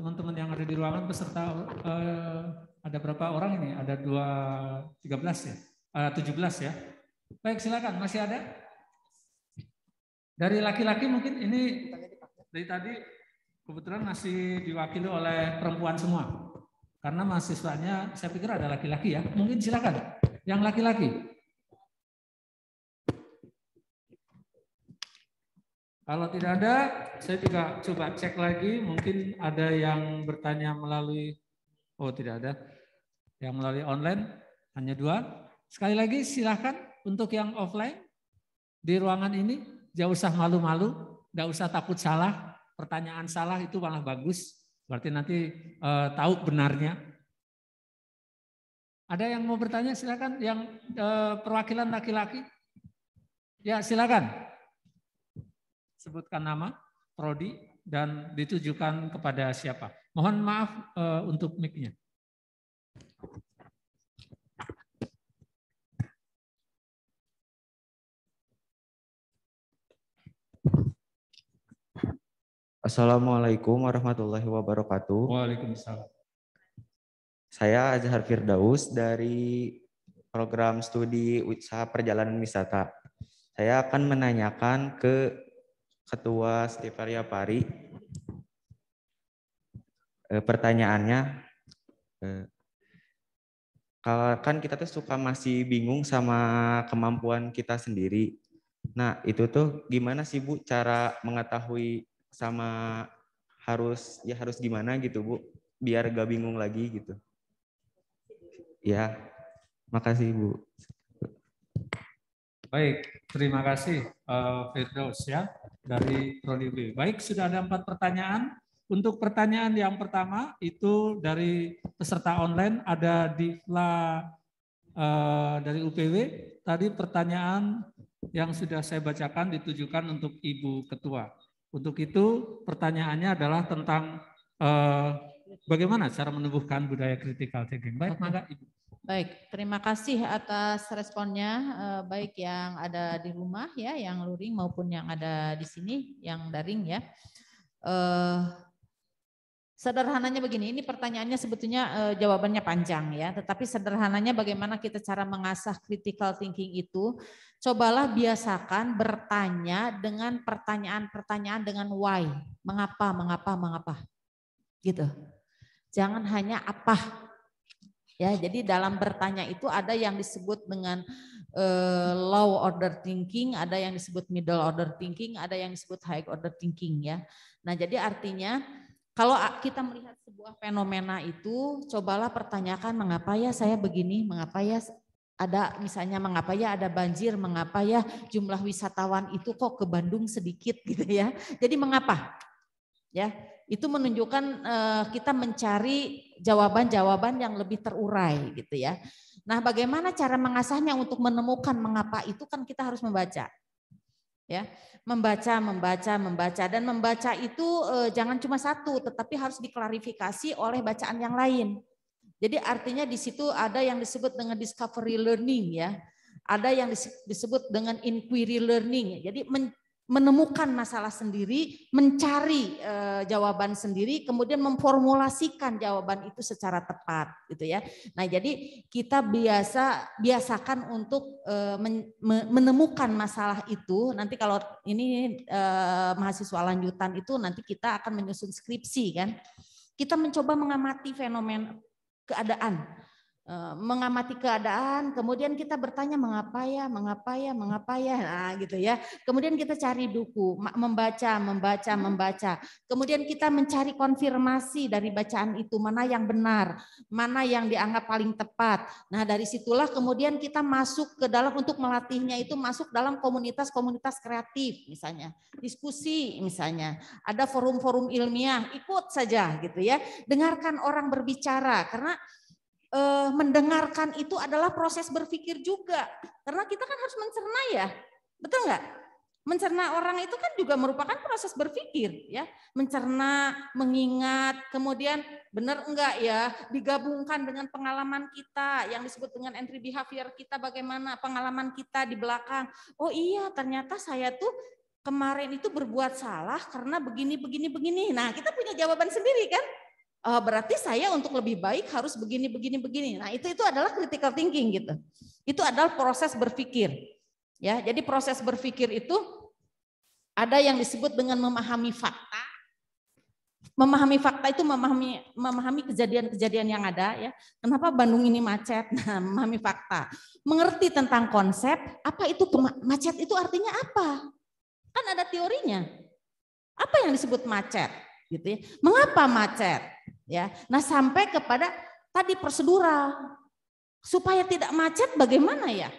teman-teman yang ada di ruangan peserta uh, ada berapa orang ini? Ada dua, tiga belas ya? Eh, tujuh belas ya? Baik, silakan. Masih ada? Dari laki-laki mungkin ini dari tadi kebetulan masih diwakili oleh perempuan semua. Karena mahasiswanya saya pikir ada laki-laki ya. Mungkin silakan. Yang laki-laki. Kalau tidak ada, saya juga coba cek lagi. Mungkin ada yang bertanya melalui, oh tidak ada, yang melalui online hanya dua. Sekali lagi silahkan untuk yang offline di ruangan ini, jangan usah malu-malu, nggak usah takut salah. Pertanyaan salah itu malah bagus, berarti nanti eh, tahu benarnya. Ada yang mau bertanya silahkan, yang eh, perwakilan laki-laki. Ya silakan sebutkan nama, prodi, dan ditujukan kepada siapa. Mohon maaf uh, untuk mic-nya. Assalamualaikum warahmatullahi wabarakatuh. Waalaikumsalam. Saya Azhar Firdaus dari program studi Usaha Perjalanan Wisata. Saya akan menanyakan ke Ketua Stefaria Pari. E, eh, pertanyaannya, e, kalau kan kita tuh suka masih bingung sama kemampuan kita sendiri. Nah, itu tuh gimana sih Bu cara mengetahui sama harus ya harus gimana gitu Bu biar gak bingung lagi gitu. Ya. Makasih Bu. Baik, terima kasih uh, Firdaus ya dari Prodi B. Baik, sudah ada empat pertanyaan. Untuk pertanyaan yang pertama itu dari peserta online ada Difla uh, dari UPW. Tadi pertanyaan yang sudah saya bacakan ditujukan untuk Ibu Ketua. Untuk itu pertanyaannya adalah tentang uh, bagaimana cara menumbuhkan budaya critical thinking. Baik, maka Ibu. Baik, terima kasih atas responnya eh, baik yang ada di rumah ya, yang luring maupun yang ada di sini, yang daring ya. Eh, sederhananya begini, ini pertanyaannya sebetulnya eh, jawabannya panjang ya, tetapi sederhananya bagaimana kita cara mengasah critical thinking itu, cobalah biasakan bertanya dengan pertanyaan-pertanyaan dengan why, mengapa, mengapa, mengapa, gitu. Jangan hanya apa Ya, jadi dalam bertanya itu ada yang disebut dengan uh, low order thinking, ada yang disebut middle order thinking, ada yang disebut high order thinking ya. Nah, jadi artinya kalau kita melihat sebuah fenomena itu, cobalah pertanyakan mengapa ya saya begini, mengapa ya ada misalnya mengapa ya ada banjir, mengapa ya jumlah wisatawan itu kok ke Bandung sedikit gitu ya. Jadi mengapa? Ya, itu menunjukkan eh, kita mencari jawaban-jawaban yang lebih terurai gitu ya. Nah, bagaimana cara mengasahnya untuk menemukan mengapa itu kan kita harus membaca. Ya, membaca, membaca, membaca dan membaca itu e, jangan cuma satu tetapi harus diklarifikasi oleh bacaan yang lain. Jadi artinya di situ ada yang disebut dengan discovery learning ya. Ada yang disebut dengan inquiry learning. Jadi menemukan masalah sendiri, mencari e, jawaban sendiri, kemudian memformulasikan jawaban itu secara tepat, gitu ya. Nah, jadi kita biasa biasakan untuk e, men, me, menemukan masalah itu. Nanti kalau ini e, mahasiswa lanjutan itu nanti kita akan menyusun skripsi kan. Kita mencoba mengamati fenomena keadaan Eh, mengamati keadaan, kemudian kita bertanya mengapa ya, mengapa ya, mengapa ya, nah, gitu ya. Kemudian kita cari buku, membaca, membaca, hmm. membaca. Kemudian kita mencari konfirmasi dari bacaan itu mana yang benar, mana yang dianggap paling tepat. Nah dari situlah kemudian kita masuk ke dalam untuk melatihnya itu masuk dalam komunitas-komunitas kreatif misalnya, diskusi misalnya, ada forum-forum ilmiah, ikut saja gitu ya. Dengarkan orang berbicara karena eh, mendengarkan itu adalah proses berpikir juga. Karena kita kan harus mencerna ya, betul nggak? Mencerna orang itu kan juga merupakan proses berpikir ya, mencerna, mengingat, kemudian benar enggak ya, digabungkan dengan pengalaman kita yang disebut dengan entry behavior kita bagaimana pengalaman kita di belakang. Oh iya, ternyata saya tuh kemarin itu berbuat salah karena begini begini begini. Nah, kita punya jawaban sendiri kan? Eh, berarti saya untuk lebih baik harus begini begini begini. Nah, itu itu adalah critical thinking gitu. Itu adalah proses berpikir. Ya, jadi proses berpikir itu ada yang disebut dengan memahami fakta. Memahami fakta itu memahami memahami kejadian-kejadian yang ada ya. Kenapa Bandung ini macet? Nah, memahami fakta. Mengerti tentang konsep, apa itu macet itu artinya apa? Kan ada teorinya. Apa yang disebut macet? Gitu ya. Mengapa macet? ya. Nah, sampai kepada tadi prosedural. Supaya tidak macet bagaimana ya?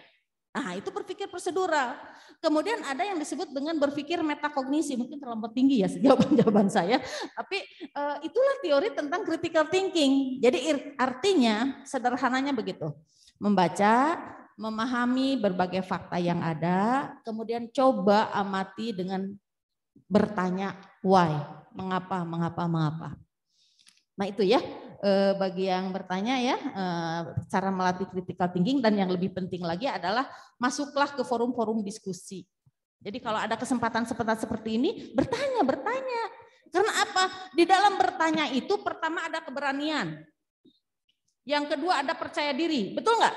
Nah, itu berpikir prosedural. Kemudian ada yang disebut dengan berpikir metakognisi. Mungkin terlalu tinggi ya jawaban-jawaban saya. Tapi uh, itulah teori tentang critical thinking. Jadi artinya sederhananya begitu. Membaca, memahami berbagai fakta yang ada, kemudian coba amati dengan bertanya why, mengapa, mengapa, mengapa. Nah itu ya eh, bagi yang bertanya ya eh, cara melatih critical thinking dan yang lebih penting lagi adalah masuklah ke forum-forum diskusi. Jadi kalau ada kesempatan sempatan seperti ini bertanya bertanya karena apa di dalam bertanya itu pertama ada keberanian, yang kedua ada percaya diri, betul nggak?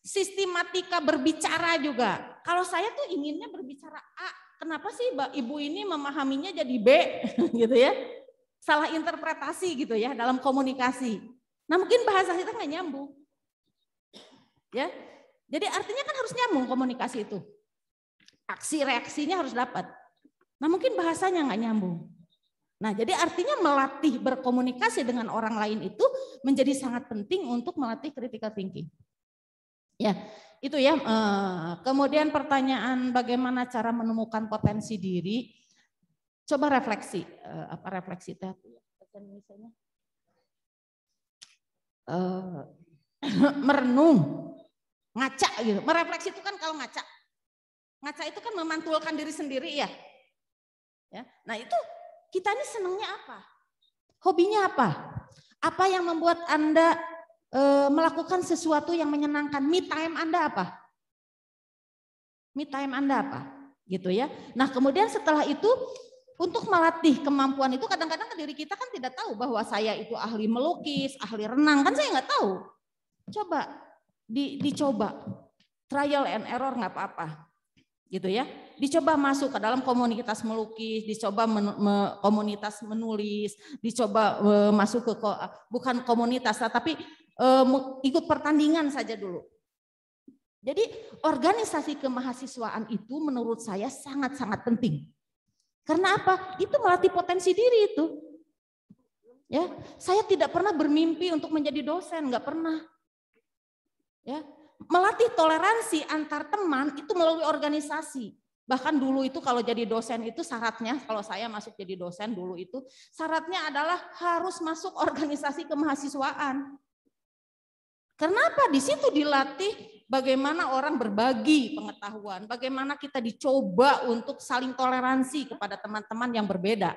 Sistematika berbicara juga. Kalau saya tuh inginnya berbicara A, kenapa sih ibu ini memahaminya jadi B gitu ya? salah interpretasi gitu ya dalam komunikasi. Nah mungkin bahasa kita nggak nyambung. Ya, jadi artinya kan harus nyambung komunikasi itu. Aksi reaksinya harus dapat. Nah mungkin bahasanya nggak nyambung. Nah jadi artinya melatih berkomunikasi dengan orang lain itu menjadi sangat penting untuk melatih critical thinking. Ya itu ya. Eh, kemudian pertanyaan bagaimana cara menemukan potensi diri Coba refleksi, uh, apa refleksi teh? misalnya uh, eh, merenung, ngaca gitu. Merefleksi itu kan kalau ngaca. Ngaca itu kan memantulkan diri sendiri ya. ya. Nah itu kita ini senangnya apa? Hobinya apa? Apa yang membuat Anda e, melakukan sesuatu yang menyenangkan? Me time Anda apa? Me time Anda apa? Gitu ya. Nah kemudian setelah itu untuk melatih kemampuan itu kadang-kadang kan diri kita kan tidak tahu bahwa saya itu ahli melukis, ahli renang, kan saya nggak tahu. Coba, di, dicoba. Trial and error nggak apa-apa. Gitu ya. Dicoba masuk ke dalam komunitas melukis, dicoba men, me, komunitas menulis, dicoba e, masuk ke, bukan komunitas, tapi e, ikut pertandingan saja dulu. Jadi organisasi kemahasiswaan itu menurut saya sangat-sangat penting karena apa? Itu melatih potensi diri itu. Ya, saya tidak pernah bermimpi untuk menjadi dosen, nggak pernah. Ya, melatih toleransi antar teman itu melalui organisasi. Bahkan dulu itu kalau jadi dosen itu syaratnya, kalau saya masuk jadi dosen dulu itu, syaratnya adalah harus masuk organisasi kemahasiswaan. Kenapa di situ dilatih bagaimana orang berbagi pengetahuan, bagaimana kita dicoba untuk saling toleransi kepada teman-teman yang berbeda.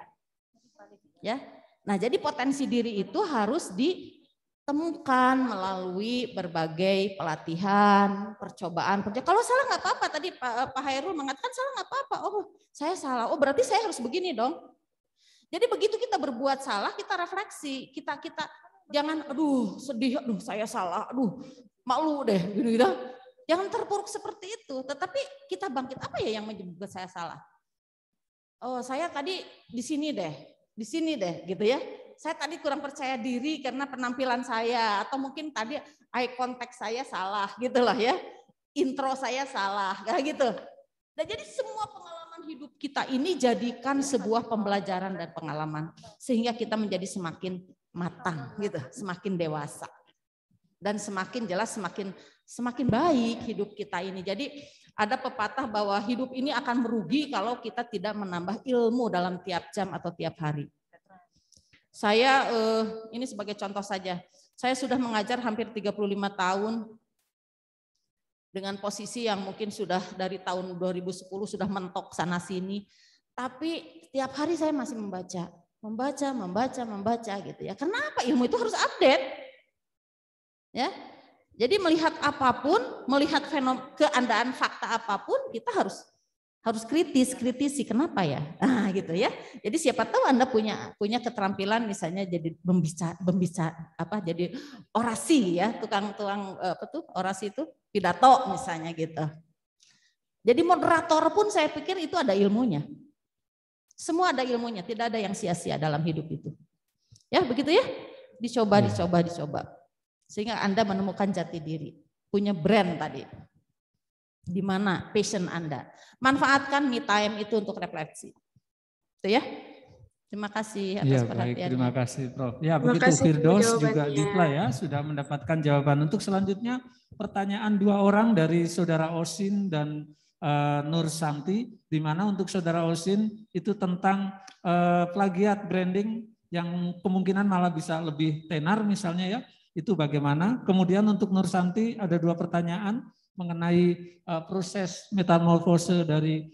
Ya. Nah, jadi potensi diri itu harus ditemukan melalui berbagai pelatihan, percobaan. percobaan. Kalau salah nggak apa-apa, tadi eh, Pak Hairul mengatakan salah nggak apa-apa. Oh, saya salah. Oh, berarti saya harus begini dong. Jadi begitu kita berbuat salah, kita refleksi, kita kita Jangan aduh sedih, aduh saya salah, aduh malu deh gitu, gitu. Jangan terpuruk seperti itu. Tetapi kita bangkit apa ya yang menyebabkan saya salah? Oh saya tadi di sini deh, di sini deh gitu ya. Saya tadi kurang percaya diri karena penampilan saya atau mungkin tadi eye contact saya salah gitu lah ya. Intro saya salah kayak gitu. Nah, jadi semua pengalaman hidup kita ini jadikan sebuah pembelajaran dan pengalaman sehingga kita menjadi semakin matang gitu, semakin dewasa. Dan semakin jelas semakin semakin baik hidup kita ini. Jadi ada pepatah bahwa hidup ini akan merugi kalau kita tidak menambah ilmu dalam tiap jam atau tiap hari. Saya eh, ini sebagai contoh saja. Saya sudah mengajar hampir 35 tahun dengan posisi yang mungkin sudah dari tahun 2010 sudah mentok sana sini. Tapi tiap hari saya masih membaca membaca, membaca, membaca gitu ya. Kenapa ilmu itu harus update? Ya. Jadi melihat apapun, melihat fenom keandaan fakta apapun, kita harus harus kritis, kritisi. Kenapa ya? Nah, gitu ya. Jadi siapa tahu Anda punya punya keterampilan misalnya jadi membicara membicara apa jadi orasi ya, tukang-tukang apa tuh orasi itu pidato misalnya gitu. Jadi moderator pun saya pikir itu ada ilmunya. Semua ada ilmunya, tidak ada yang sia-sia dalam hidup itu. Ya, begitu ya? Dicoba, ya. dicoba, dicoba. Sehingga Anda menemukan jati diri, punya brand tadi. Di mana passion Anda. Manfaatkan me time itu untuk refleksi. Itu ya. Terima kasih atas ya, Baik, terima kasih Prof. Ya, terima begitu kasih Firdaus juga Dipla ya sudah mendapatkan jawaban. Untuk selanjutnya pertanyaan dua orang dari saudara Osin dan Eh, Nur Santi, di mana untuk saudara Osin itu tentang eh, plagiat branding yang kemungkinan malah bisa lebih tenar misalnya ya, itu bagaimana. Kemudian untuk Nur Santi ada dua pertanyaan mengenai eh, proses metamorfose dari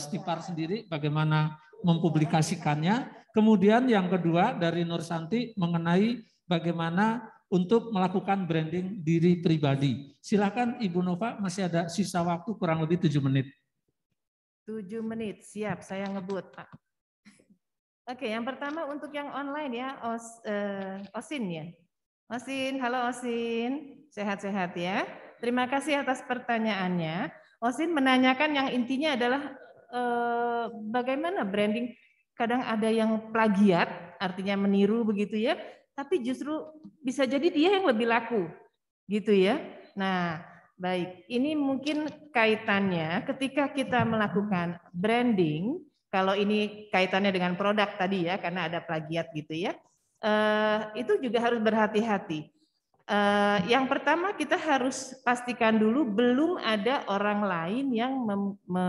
Stipar sendiri, bagaimana mempublikasikannya. Kemudian yang kedua dari Nur Santi mengenai bagaimana untuk melakukan branding diri pribadi. Silakan Ibu Nova masih ada sisa waktu kurang lebih tujuh menit. Tujuh menit, siap saya ngebut Pak. Oke, yang pertama untuk yang online ya, Os, eh, Osin ya. Osin, halo Osin, sehat-sehat ya. Terima kasih atas pertanyaannya. Osin menanyakan yang intinya adalah eh, bagaimana branding kadang ada yang plagiat, artinya meniru begitu ya tapi justru bisa jadi dia yang lebih laku gitu ya. Nah, baik. Ini mungkin kaitannya ketika kita melakukan branding, kalau ini kaitannya dengan produk tadi ya, karena ada plagiat gitu ya. Uh, itu juga harus berhati-hati. Uh, yang pertama kita harus pastikan dulu belum ada orang lain yang mem, me,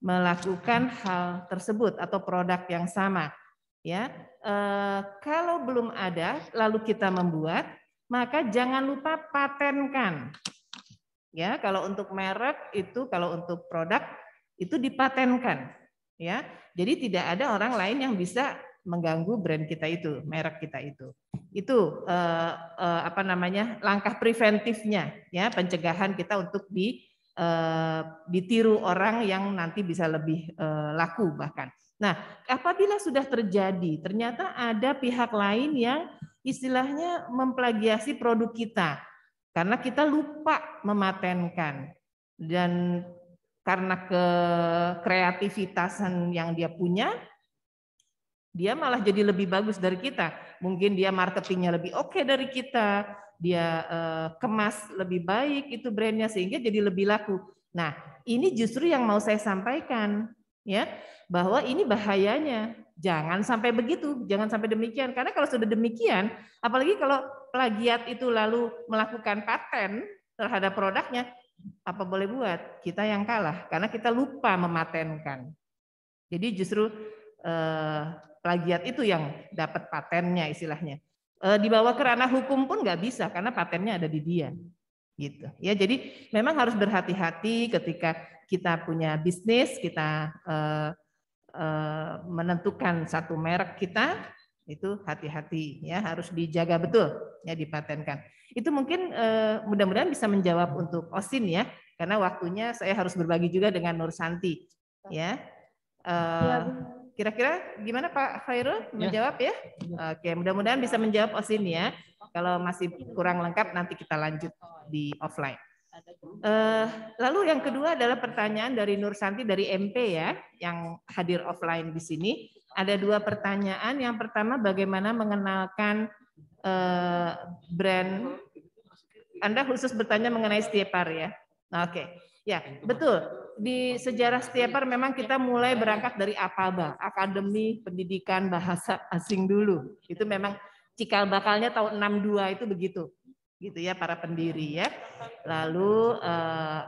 melakukan hal tersebut atau produk yang sama. Ya, Eh, kalau belum ada lalu kita membuat, maka jangan lupa patenkan. Ya, kalau untuk merek itu kalau untuk produk itu dipatenkan, ya. Jadi tidak ada orang lain yang bisa mengganggu brand kita itu, merek kita itu. Itu eh, eh, apa namanya? langkah preventifnya, ya, pencegahan kita untuk di eh, ditiru orang yang nanti bisa lebih eh, laku bahkan. Nah, apabila sudah terjadi, ternyata ada pihak lain yang istilahnya memplagiasi produk kita karena kita lupa mematenkan dan karena ke kreativitasan yang dia punya dia malah jadi lebih bagus dari kita mungkin dia marketingnya lebih oke okay dari kita dia eh, kemas lebih baik itu brandnya sehingga jadi lebih laku nah ini justru yang mau saya sampaikan ya bahwa ini bahayanya. Jangan sampai begitu, jangan sampai demikian. Karena kalau sudah demikian, apalagi kalau plagiat itu lalu melakukan paten terhadap produknya, apa boleh buat? Kita yang kalah karena kita lupa mematenkan. Jadi justru eh, plagiat itu yang dapat patennya istilahnya. Eh, dibawa ke ranah hukum pun nggak bisa karena patennya ada di dia gitu ya jadi memang harus berhati-hati ketika kita punya bisnis kita eh, eh, menentukan satu merek kita itu hati-hati ya harus dijaga betul ya dipatenkan itu mungkin eh, mudah-mudahan bisa menjawab untuk Osin ya karena waktunya saya harus berbagi juga dengan Nur Santi ya, eh, ya Kira-kira gimana Pak Khairul ya. menjawab ya? ya? Oke, mudah-mudahan bisa menjawab OSIN ya. Kalau masih kurang lengkap nanti kita lanjut di offline. Uh, lalu yang kedua adalah pertanyaan dari Nur Santi dari MP ya, yang hadir offline di sini. Ada dua pertanyaan. Yang pertama bagaimana mengenalkan uh, brand. Anda khusus bertanya mengenai Stiepar ya. Oke, okay. ya betul di sejarah Stieper memang kita mulai berangkat dari APABA, Akademi Pendidikan Bahasa Asing dulu. Itu memang cikal bakalnya tahun 62 itu begitu. Gitu ya para pendiri ya. Lalu uh,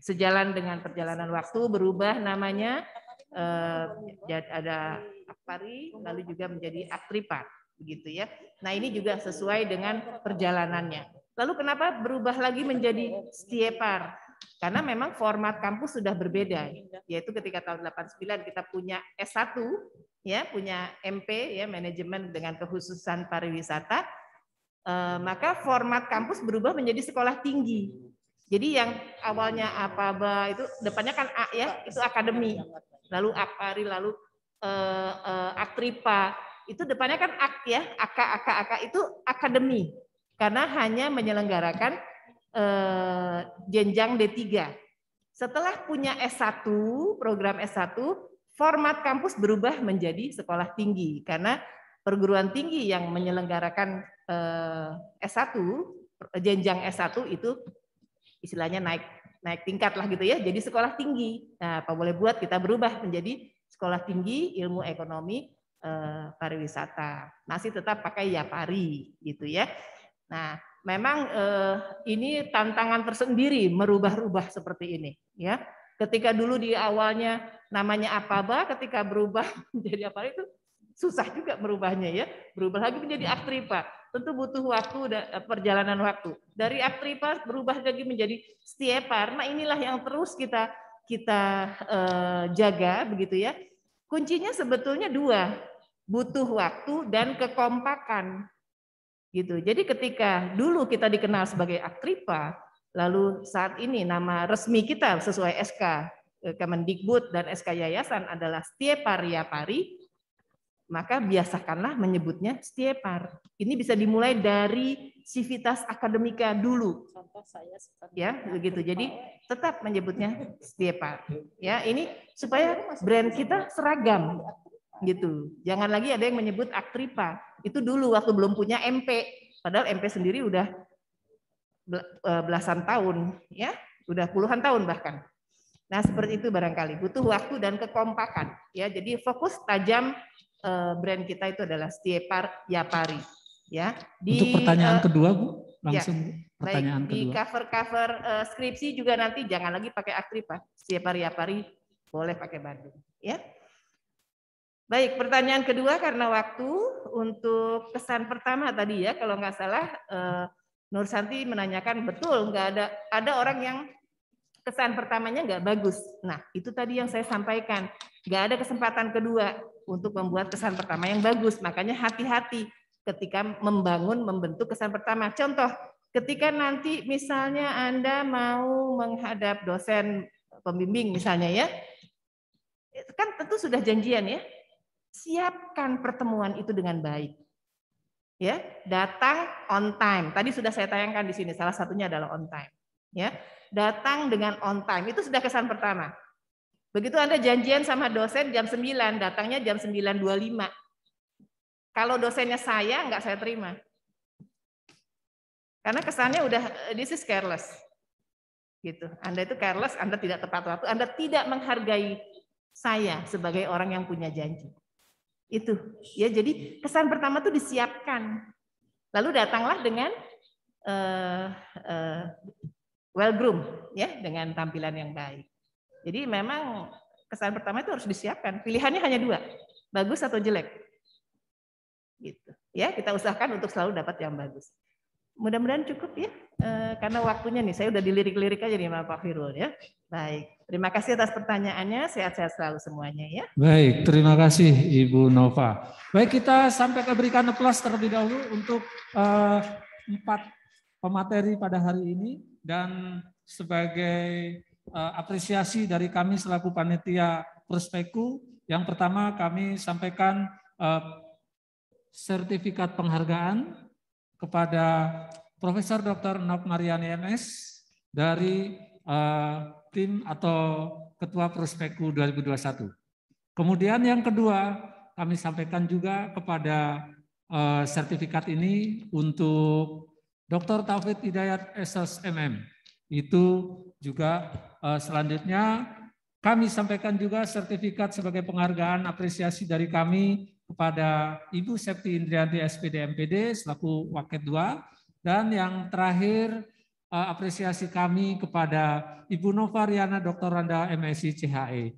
sejalan dengan perjalanan waktu berubah namanya uh, ada Akpari lalu juga menjadi Atripa begitu ya. Nah, ini juga sesuai dengan perjalanannya. Lalu kenapa berubah lagi menjadi Stiepar? Karena memang format kampus sudah berbeda, iya. yaitu ketika tahun 89 kita punya S1, ya punya MP, ya manajemen dengan kehususan pariwisata, eh, maka format kampus berubah menjadi sekolah tinggi. Jadi yang awalnya apa itu depannya kan A ya, itu akademi. Lalu APARI, lalu eh, eh, Aktripa, itu depannya kan A ya, AK, AK, AK itu akademi. Karena hanya menyelenggarakan Eh, jenjang D3. Setelah punya S1, program S1, format kampus berubah menjadi sekolah tinggi karena perguruan tinggi yang menyelenggarakan eh, S1, jenjang S1 itu istilahnya naik naik tingkat lah gitu ya, jadi sekolah tinggi. Nah, apa boleh buat kita berubah menjadi sekolah tinggi ilmu ekonomi eh, pariwisata. Masih tetap pakai Yapari gitu ya. Nah, memang eh, ini tantangan tersendiri merubah-rubah seperti ini ya ketika dulu di awalnya namanya apaba ketika berubah menjadi apa itu susah juga merubahnya ya berubah lagi menjadi aktripa tentu butuh waktu eh, perjalanan waktu dari aktripa berubah lagi menjadi stiepar nah inilah yang terus kita kita eh, jaga begitu ya kuncinya sebetulnya dua butuh waktu dan kekompakan Gitu. Jadi ketika dulu kita dikenal sebagai Akripa, lalu saat ini nama resmi kita sesuai SK eh, Kemendikbud dan SK Yayasan adalah Stieparia Pari, maka biasakanlah menyebutnya Stiepar. Ini bisa dimulai dari civitas akademika dulu. Contoh saya ya, begitu. Jadi tetap menyebutnya Stiepar. Ya, ini supaya brand kita seragam gitu. Jangan lagi ada yang menyebut aktripa. Itu dulu waktu belum punya MP, padahal MP sendiri udah eh, belasan tahun ya, udah puluhan tahun bahkan. Nah, seperti itu barangkali butuh waktu dan kekompakan ya. Jadi fokus tajam eh, brand kita itu adalah Stiepar Yapari ya. Di Untuk pertanyaan uh, kedua, Bu, ya. langsung ya. pertanyaan Baik, kedua. Di cover-cover uh, skripsi juga nanti jangan lagi pakai aktripa, Stiepar Yapari boleh pakai Bandung ya. Baik, pertanyaan kedua karena waktu untuk kesan pertama tadi ya, kalau nggak salah eh, Nur Santi menanyakan betul nggak ada ada orang yang kesan pertamanya nggak bagus. Nah itu tadi yang saya sampaikan, nggak ada kesempatan kedua untuk membuat kesan pertama yang bagus. Makanya hati-hati ketika membangun membentuk kesan pertama. Contoh, ketika nanti misalnya Anda mau menghadap dosen pembimbing misalnya ya, kan tentu sudah janjian ya siapkan pertemuan itu dengan baik. Ya, datang on time. Tadi sudah saya tayangkan di sini salah satunya adalah on time. Ya, datang dengan on time itu sudah kesan pertama. Begitu Anda janjian sama dosen jam 9, datangnya jam 9.25. Kalau dosennya saya, enggak saya terima. Karena kesannya udah, eh, this is careless. Gitu. Anda itu careless, Anda tidak tepat waktu, Anda tidak menghargai saya sebagai orang yang punya janji. Itu. Ya, jadi kesan pertama tuh disiapkan. Lalu datanglah dengan uh, uh, well groom ya, dengan tampilan yang baik. Jadi memang kesan pertama itu harus disiapkan. Pilihannya hanya dua, bagus atau jelek. Gitu. Ya, kita usahakan untuk selalu dapat yang bagus. Mudah-mudahan cukup ya, e, karena waktunya nih, saya udah dilirik-lirik aja nih sama Pak Firul ya. Baik, terima kasih atas pertanyaannya, sehat-sehat selalu semuanya ya. Baik, terima kasih Ibu Nova. Baik, kita sampai ke berikan plus terlebih dahulu untuk e, empat pemateri pada hari ini dan sebagai e, apresiasi dari kami selaku panitia perspeku yang pertama kami sampaikan e, sertifikat penghargaan kepada Profesor Dr. Nop Mariani MS dari uh, tim atau Ketua Prospekku 2021. Kemudian yang kedua, kami sampaikan juga kepada uh, sertifikat ini untuk Dr. Taufik Hidayat SSMM Itu juga uh, selanjutnya kami sampaikan juga sertifikat sebagai penghargaan apresiasi dari kami kepada Ibu Septi Indrianti SPD MPD selaku Waket 2 dan yang terakhir eh, apresiasi kami kepada Ibu Novariana Dr. Randa MSI CHE.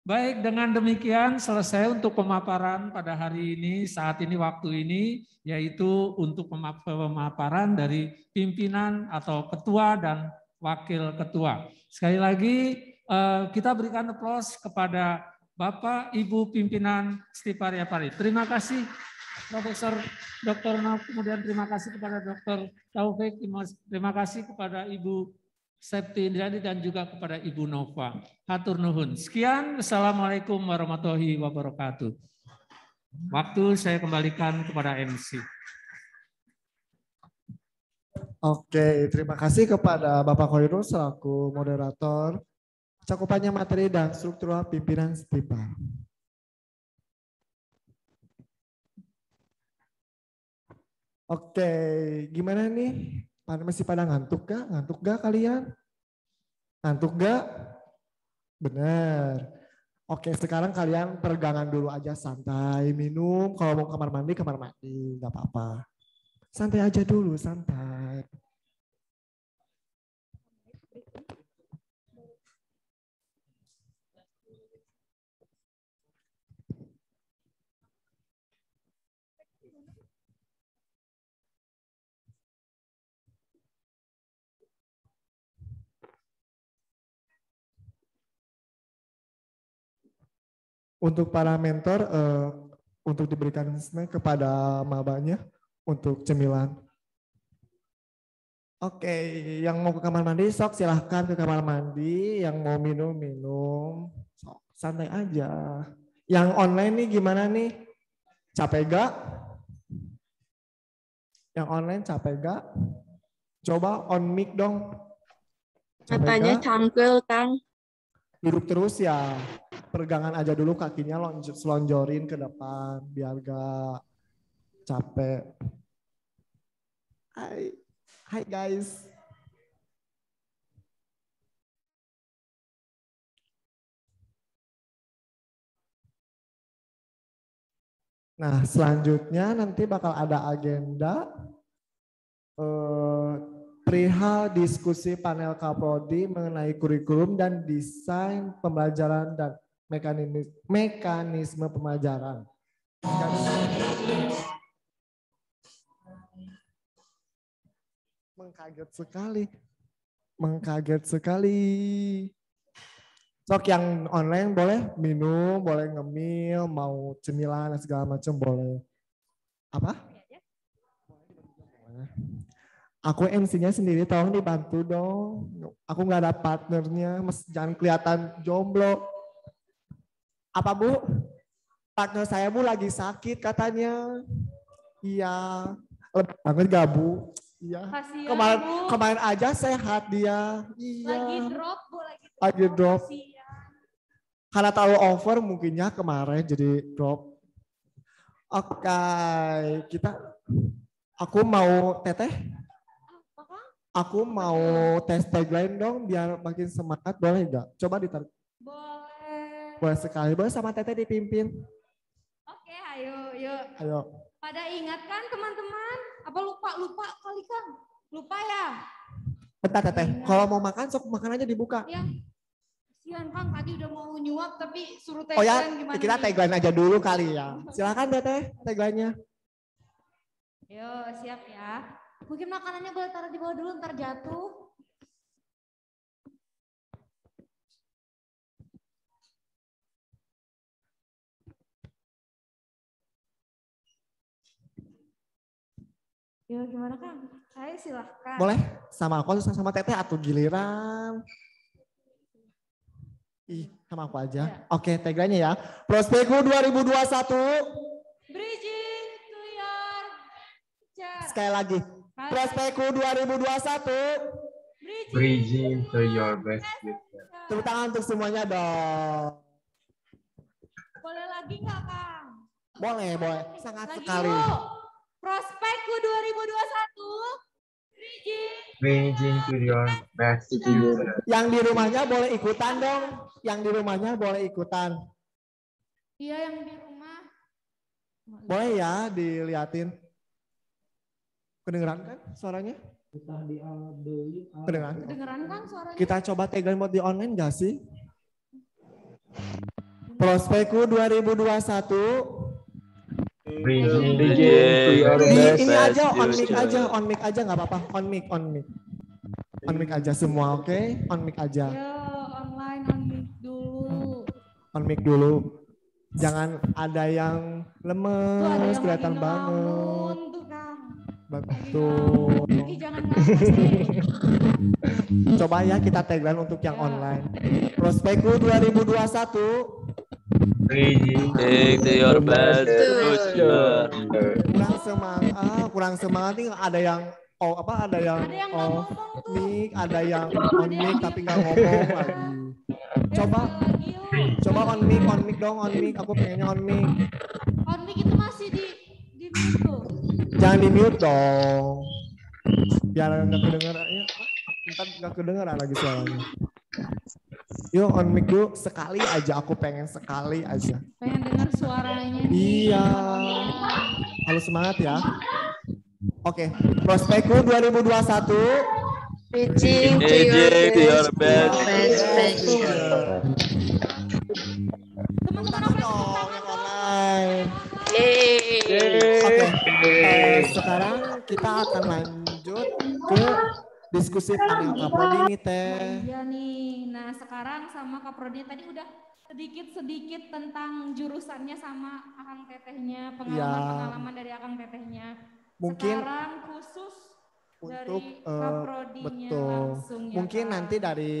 Baik, dengan demikian selesai untuk pemaparan pada hari ini, saat ini waktu ini, yaitu untuk pemaparan dari pimpinan atau ketua dan wakil ketua. Sekali lagi, eh, kita berikan aplaus kepada Bapak Ibu pimpinan Stiparia Pari. Terima kasih Profesor Dr. Nauf, kemudian terima kasih kepada Dr. Taufik, terima kasih kepada Ibu Septi Indrani dan juga kepada Ibu Nova. Hatur nuhun. Sekian, Assalamualaikum warahmatullahi wabarakatuh. Waktu saya kembalikan kepada MC. Oke, terima kasih kepada Bapak Khairul selaku moderator cakupannya materi dan struktural pimpinan setipa. Oke, gimana nih? masih pada ngantuk gak? Ngantuk gak kalian? Ngantuk gak? Bener. Oke, sekarang kalian pergangan dulu aja santai, minum. Kalau mau kamar mandi, kamar mandi, nggak apa-apa. Santai aja dulu, santai. Untuk para mentor, uh, untuk diberikan snack kepada mabanya untuk cemilan. Oke, yang mau ke kamar mandi sok silahkan ke kamar mandi, yang mau minum minum, sok santai aja. Yang online nih gimana nih? Capek gak? Yang online capek gak? Coba on mic dong. Capek Katanya cangkel, Kang. Duduk terus ya. Pergangan aja dulu kakinya lonjor selonjorin ke depan biar gak capek. Hai, hai guys. Nah, selanjutnya nanti bakal ada agenda eh, perihal diskusi panel Kaprodi mengenai kurikulum dan desain pembelajaran dan mekanisme, mekanisme pemajaran. Mengkaget sekali. Mengkaget sekali. Sok yang online boleh minum, boleh ngemil, mau cemilan segala macam boleh. Apa? Aku MC-nya sendiri, tolong dibantu dong. Aku nggak ada partnernya, mas jangan kelihatan jomblo. Apa Bu? Partner saya Bu lagi sakit katanya. Iya. Lebih banget gak Bu? Iya. Kasian, kemarin kemarin aja sehat dia. Iya. Lagi drop Bu, lagi drop. Lagi drop. Karena terlalu over mungkinnya kemarin jadi drop. Oke, okay. kita aku mau teteh. Aku mau tes tagline dong biar makin semangat boleh nggak? Coba ditarik. Boleh. Boleh sekali, boleh sama Teteh dipimpin. Oke, ayo, yuk. Ayo. Pada ingat kan teman-teman? Apa lupa? Lupa kali kan? Lupa ya? Bentar Teteh, ingat. kalau mau makan sok makan aja dibuka. Iya. Kasihan Kang, tadi udah mau nyuap tapi suruh tagline oh, ya? gimana Kita tagline aja dulu kali ya. Silakan Teteh, tagline-nya. Yo, siap ya. Mungkin makanannya boleh taruh di bawah dulu, ntar jatuh. Ya gimana kan? Saya silahkan. Boleh? Sama aku sama, sama Teteh atau giliran? Ih, sama aku aja. Ya. Oke, tagline-nya ya. prospeku 2021. Bridging to your future. Sekali lagi. prospeku 2021. Bridging to your best future. Tepuk tangan untuk semuanya dong. Boleh lagi nggak, Kang? Boleh, boleh. Sangat lagi sekali. Yuk. Prospekku 2021. Bridging to your best Yang di rumahnya boleh ikutan dong. Yang di rumahnya boleh ikutan. Iya yang di rumah. Boleh ya diliatin. Kedengeran kan suaranya? Kita di Kedengeran. Kedengeran kan suaranya? Kita coba tagline mode di online gak sih? Prospekku 2021 Bridging, bridging, bridging. Ini aja on mic aja, on mic aja nggak apa-apa. On mic, on mic. On mic aja semua, oke? Okay? On mic aja. Yo, online on mic dulu. On mic dulu. Jangan ada yang lemes, kelihatan banget. Kan? Betul. Coba ya kita tagline untuk yang iya. online. Prospekku 2021 Take to your best future. Kurang semangat, ah, kurang semangat nih ada yang oh apa ada yang, oh mic, ada yang on mic tapi nggak ngomong lagi. Coba coba on mic, on mic dong, on mic. Aku pengennya on mic. On mic itu masih di di mute. Jangan di mute dong. Biar nggak kedengeran. Ya, nggak kedengeran lagi suaranya. Yuk on mic yuk sekali aja aku pengen sekali aja. Pengen dengar suaranya. Iya. Halo semangat ya. Oke, okay. prospekku 2021 Pitching to your, to your best. best. Teman-teman dong yang online. Oke. Okay. Eh, sekarang kita akan lanjut ke diskusi paling Kaprodi ini teh. Iya nih. Nah sekarang sama Kaprodi tadi udah sedikit-sedikit tentang jurusannya sama Akang Tetehnya, iya. pengalaman-pengalaman dari Akang Tetehnya. Mungkin sekarang khusus untuk dari uh, eh, betul. Langsung, ya, Mungkin kan? nanti dari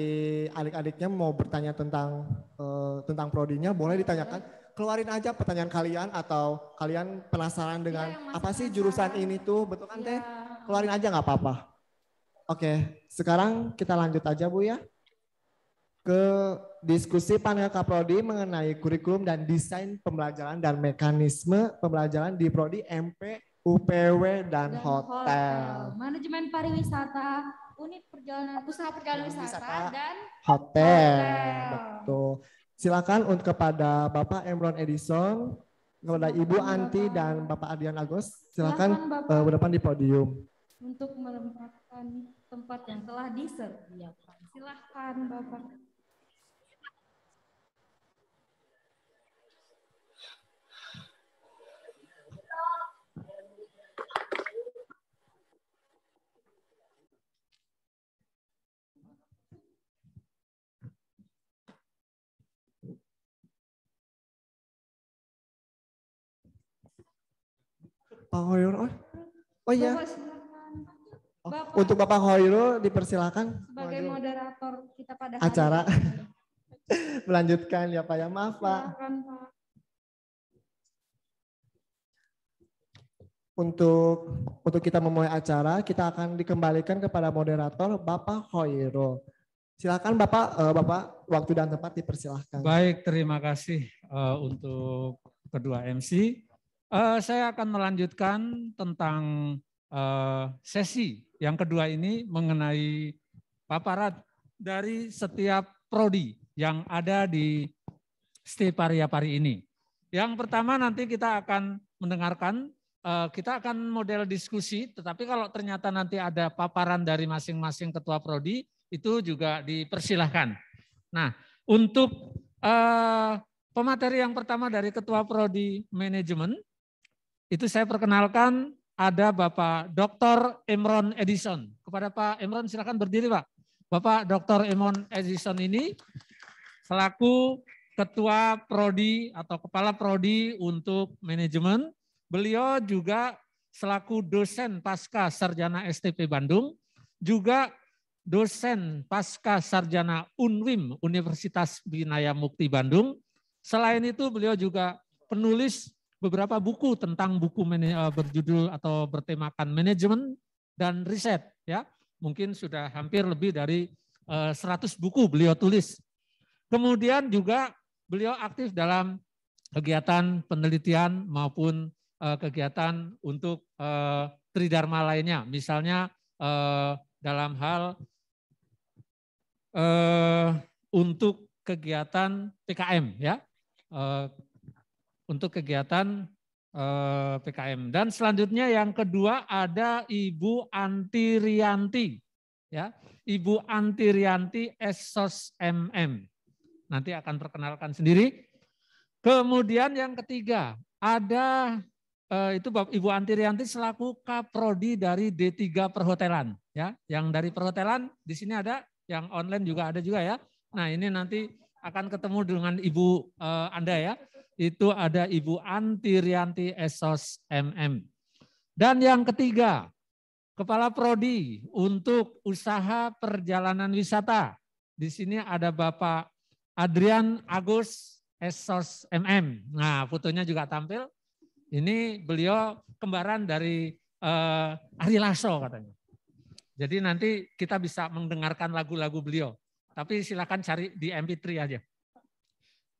adik-adiknya mau bertanya tentang uh, tentang prodinya boleh iya. ditanyakan. keluarin aja pertanyaan kalian atau kalian penasaran dengan ya, apa sih jurusan ini tuh betul kan ya. teh keluarin aja nggak apa-apa Oke, sekarang kita lanjut aja Bu ya ke diskusi panel Kaprodi mengenai kurikulum dan desain pembelajaran dan mekanisme pembelajaran di Prodi MP, UPW, dan, dan hotel. hotel. Manajemen pariwisata, unit perjalanan usaha perjalanan wisata, wisata dan hotel. hotel. Betul. Silakan untuk kepada Bapak Emron Edison, kepada Ibu Bapak. Anti dan Bapak Adian Agus, silakan, silakan eh, berdepan di podium. Untuk menempatkan tempat yang telah disediakan. Silahkan Bapak. Oh, oh, oh ya. Bapak, Oh, Bapak, untuk Bapak Hoirul dipersilakan. Sebagai moderator kita pada hari acara. Melanjutkan ya Pak ya, maaf Pak. Silakan, Pak. Untuk untuk kita memulai acara, kita akan dikembalikan kepada moderator Bapak Hoirul. Silakan Bapak, uh, Bapak waktu dan tempat dipersilahkan. Baik, terima kasih uh, untuk kedua MC. Uh, eh, saya akan melanjutkan tentang uh, sesi yang kedua ini mengenai paparan dari setiap prodi yang ada di Pari ini. Yang pertama nanti kita akan mendengarkan, eh, kita akan model diskusi, tetapi kalau ternyata nanti ada paparan dari masing-masing ketua prodi, itu juga dipersilahkan. Nah, untuk eh, pemateri yang pertama dari ketua prodi manajemen, itu saya perkenalkan ada Bapak Dr. Imron Edison. Kepada Pak Imron silakan berdiri Pak. Bapak Dr. Imron Edison ini selaku Ketua Prodi atau Kepala Prodi untuk Manajemen. Beliau juga selaku dosen pasca sarjana STP Bandung, juga dosen pasca sarjana UNWIM Universitas Binaya Mukti Bandung. Selain itu beliau juga penulis beberapa buku tentang buku eh, berjudul atau bertemakan manajemen dan riset ya. Mungkin sudah hampir lebih dari 100 eh, buku beliau tulis. Kemudian juga beliau aktif dalam kegiatan penelitian maupun eh, kegiatan untuk tridharma lainnya. Misalnya dalam hal untuk kegiatan PKM ya untuk kegiatan eh, PKM. Dan selanjutnya yang kedua ada Ibu Anti Rianti. Ya, Ibu Anti Rianti Esos MM. Nanti akan perkenalkan sendiri. Kemudian yang ketiga ada eh, itu Ibu Anti Rianti selaku kaprodi dari D3 Perhotelan ya. Yang dari perhotelan di sini ada, yang online juga ada juga ya. Nah, ini nanti akan ketemu dengan Ibu eh, Anda ya itu ada Ibu Anti Rianti Esos MM. Dan yang ketiga, Kepala Prodi untuk usaha perjalanan wisata. Di sini ada Bapak Adrian Agus Esos MM. Nah, fotonya juga tampil. Ini beliau kembaran dari uh, Ari Lasso katanya. Jadi nanti kita bisa mendengarkan lagu-lagu beliau. Tapi silakan cari di MP3 aja.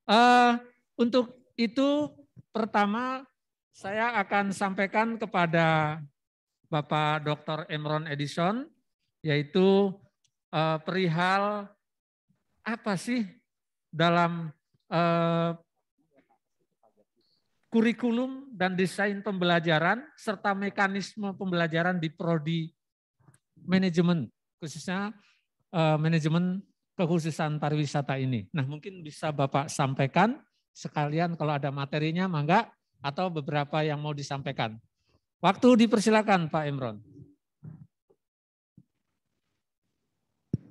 Uh, untuk itu pertama saya akan sampaikan kepada Bapak Dr. Emron Edison, yaitu eh, perihal apa sih dalam eh, kurikulum dan desain pembelajaran serta mekanisme pembelajaran di prodi manajemen khususnya eh, manajemen kekhususan pariwisata ini. Nah, mungkin bisa Bapak sampaikan sekalian kalau ada materinya mangga atau beberapa yang mau disampaikan. Waktu dipersilakan Pak Imron.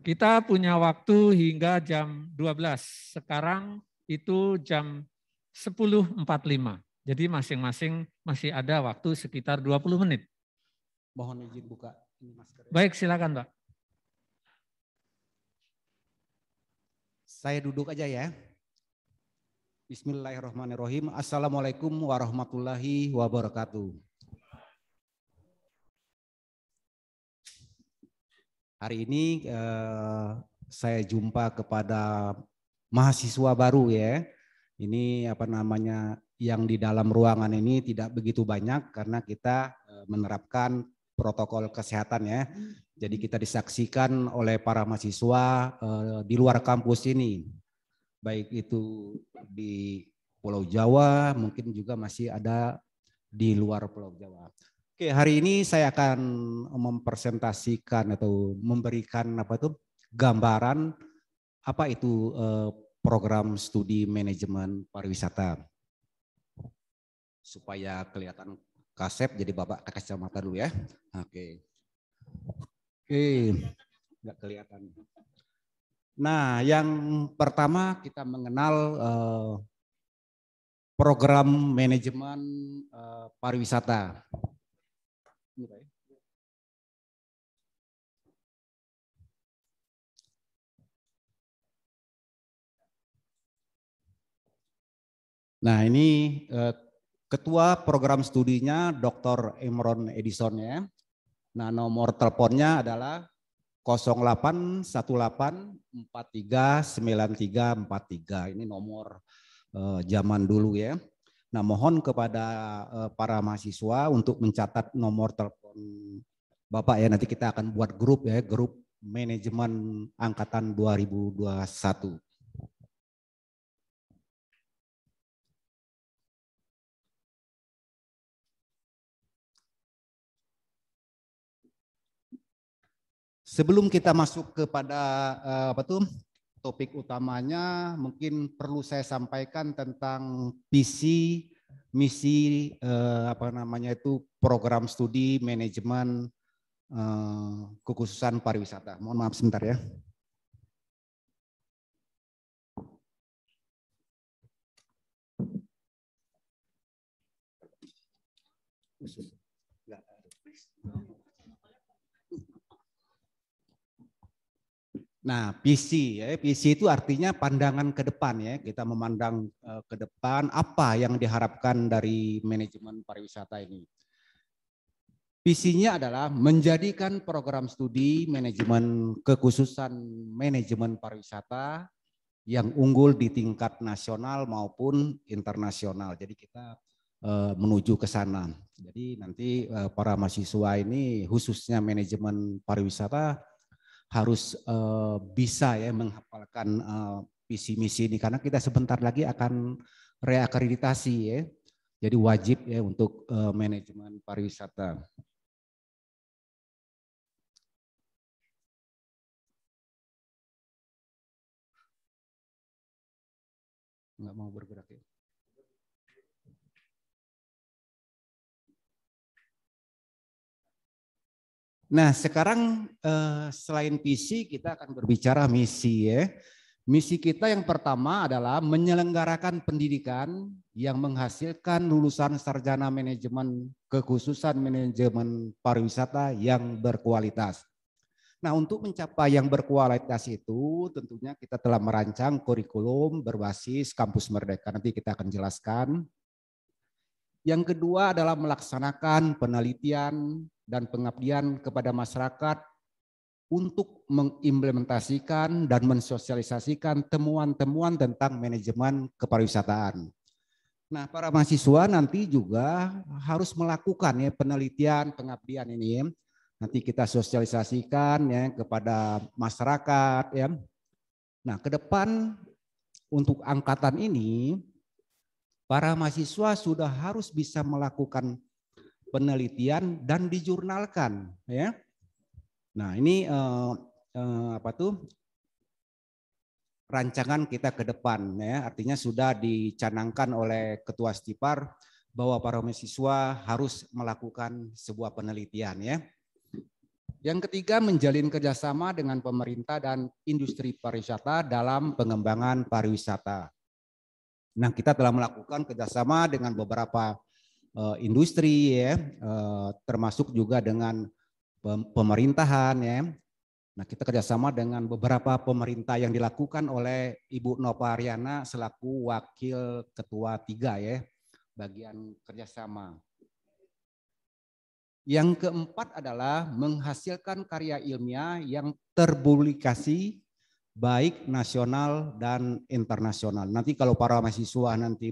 Kita punya waktu hingga jam 12. Sekarang itu jam 10.45. Jadi masing-masing masih ada waktu sekitar 20 menit. Mohon izin buka ini masker. Baik, silakan Pak. Saya duduk aja ya. Bismillahirrahmanirrahim. Assalamualaikum warahmatullahi wabarakatuh. Hari ini eh, saya jumpa kepada mahasiswa baru ya. Ini apa namanya yang di dalam ruangan ini tidak begitu banyak karena kita eh, menerapkan protokol kesehatan ya. Jadi kita disaksikan oleh para mahasiswa eh, di luar kampus ini baik itu di Pulau Jawa, mungkin juga masih ada di luar Pulau Jawa. Oke, hari ini saya akan mempresentasikan atau memberikan apa itu gambaran apa itu eh, program studi manajemen pariwisata. Supaya kelihatan kasep jadi bapak ke kacamata dulu ya. Oke. Oke. nggak kelihatan. Nah, yang pertama kita mengenal eh, program manajemen eh, pariwisata. Nah, ini eh, ketua program studinya Dr. Emron Edison ya. Nah, nomor teleponnya adalah 0818439343. Ini nomor eh, zaman dulu ya. Nah, mohon kepada eh, para mahasiswa untuk mencatat nomor telepon Bapak ya. Nanti kita akan buat grup ya, grup manajemen angkatan 2021. Sebelum kita masuk kepada eh, apa tuh topik utamanya, mungkin perlu saya sampaikan tentang visi, misi eh, apa namanya itu program studi manajemen uh, kekhususan pariwisata. Mohon maaf sebentar ya. Thank you. Nah, visi ya, visi itu artinya pandangan ke depan ya. Kita memandang uh, ke depan apa yang diharapkan dari manajemen pariwisata ini. Visinya adalah menjadikan program studi manajemen kekhususan manajemen pariwisata yang unggul di tingkat nasional maupun internasional. Jadi kita eh, menuju ke sana. Jadi nanti eh, para mahasiswa ini khususnya manajemen pariwisata harus uh, bisa ya menghafalkan uh, eh, visi misi ini karena kita sebentar lagi akan reakreditasi ya. Jadi wajib ya untuk uh, manajemen pariwisata. Enggak mau bergerak. Nah, sekarang eh, selain visi kita akan berbicara misi ya. Misi kita yang pertama adalah menyelenggarakan pendidikan yang menghasilkan lulusan sarjana manajemen kekhususan manajemen pariwisata yang berkualitas. Nah, untuk mencapai yang berkualitas itu tentunya kita telah merancang kurikulum berbasis kampus merdeka. Nanti kita akan jelaskan. Yang kedua adalah melaksanakan penelitian dan pengabdian kepada masyarakat untuk mengimplementasikan dan mensosialisasikan temuan-temuan tentang manajemen kepariwisataan. Nah, para mahasiswa nanti juga harus melakukan ya penelitian pengabdian ini. Nanti kita sosialisasikan ya kepada masyarakat ya. Nah, ke depan untuk angkatan ini para mahasiswa sudah harus bisa melakukan penelitian dan dijurnalkan ya. Nah, ini eh, eh, apa tuh? rancangan kita ke depan ya. Artinya sudah dicanangkan oleh ketua Stipar bahwa para mahasiswa harus melakukan sebuah penelitian ya. Yang ketiga, menjalin kerjasama dengan pemerintah dan industri pariwisata dalam pengembangan pariwisata. Nah, kita telah melakukan kerjasama dengan beberapa Eh, industri ya, eh, termasuk juga dengan pemerintahan ya. Nah kita kerjasama dengan beberapa pemerintah yang dilakukan oleh Ibu Nova Ariana selaku Wakil Ketua Tiga ya bagian kerjasama. Yang keempat adalah menghasilkan karya ilmiah yang terpublikasi baik nasional dan internasional. Nanti kalau para mahasiswa nanti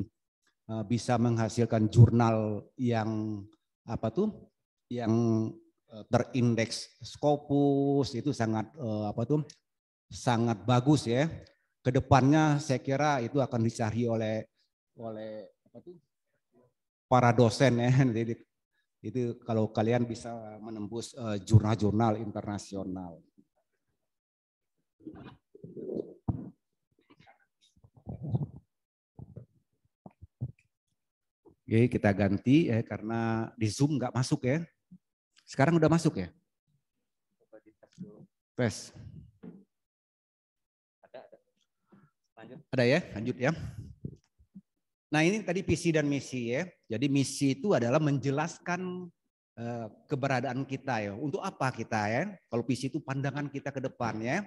Eh, bisa menghasilkan jurnal yang apa tuh yang eh, terindeks Scopus itu sangat eh, apa tuh sangat bagus ya. Kedepannya saya kira itu akan dicari oleh oleh apa tuh para dosen ya. Jadi itu kalau kalian bisa menembus jurnal-jurnal internasional. Oke, kita ganti ya karena di Zoom nggak masuk ya. Sekarang udah masuk ya? Coba di tes dulu. Tes. Ada, ada. Lanjut. Ada ya, lanjut ya. Nah ini tadi visi dan misi ya. Jadi misi itu adalah menjelaskan eh, keberadaan kita ya. Untuk apa kita ya? Kalau visi itu pandangan kita ke depan ya.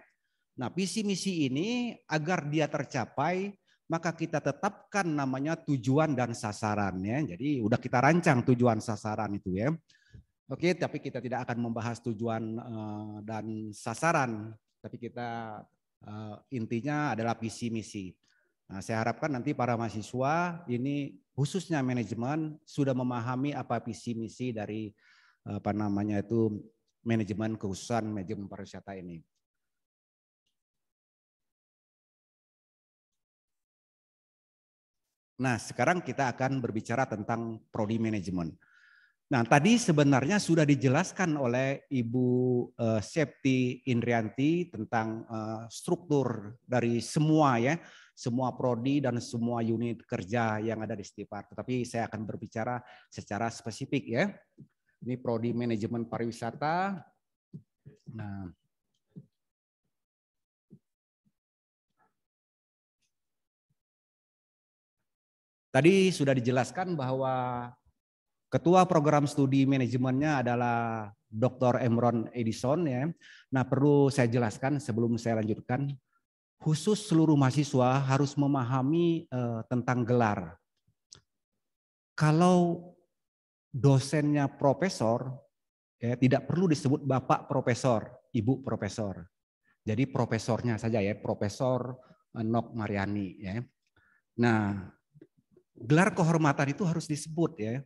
Nah visi misi ini agar dia tercapai maka kita tetapkan namanya tujuan dan sasaran ya. Jadi udah kita rancang tujuan sasaran itu ya. Oke, tapi kita tidak akan membahas tujuan eh, dan sasaran, tapi kita eh, intinya adalah visi misi. Nah, saya harapkan nanti para mahasiswa ini khususnya manajemen sudah memahami apa visi misi dari apa namanya itu manajemen keusahaan manajemen pariwisata ini. Nah, sekarang kita akan berbicara tentang prodi manajemen. Nah, tadi sebenarnya sudah dijelaskan oleh Ibu eh, Septi Indrianti tentang eh, struktur dari semua ya, semua prodi dan semua unit kerja yang ada di Stipar. Tetapi saya akan berbicara secara spesifik ya. Ini prodi manajemen pariwisata. Nah, Tadi sudah dijelaskan bahwa ketua program studi manajemennya adalah Dr. Emron Edison ya. Nah, perlu saya jelaskan sebelum saya lanjutkan khusus seluruh mahasiswa harus memahami eh, tentang gelar. Kalau dosennya profesor ya tidak perlu disebut bapak profesor, ibu profesor. Jadi profesornya saja ya, Profesor eh, Nok Mariani ya. Nah, gelar kehormatan itu harus disebut ya.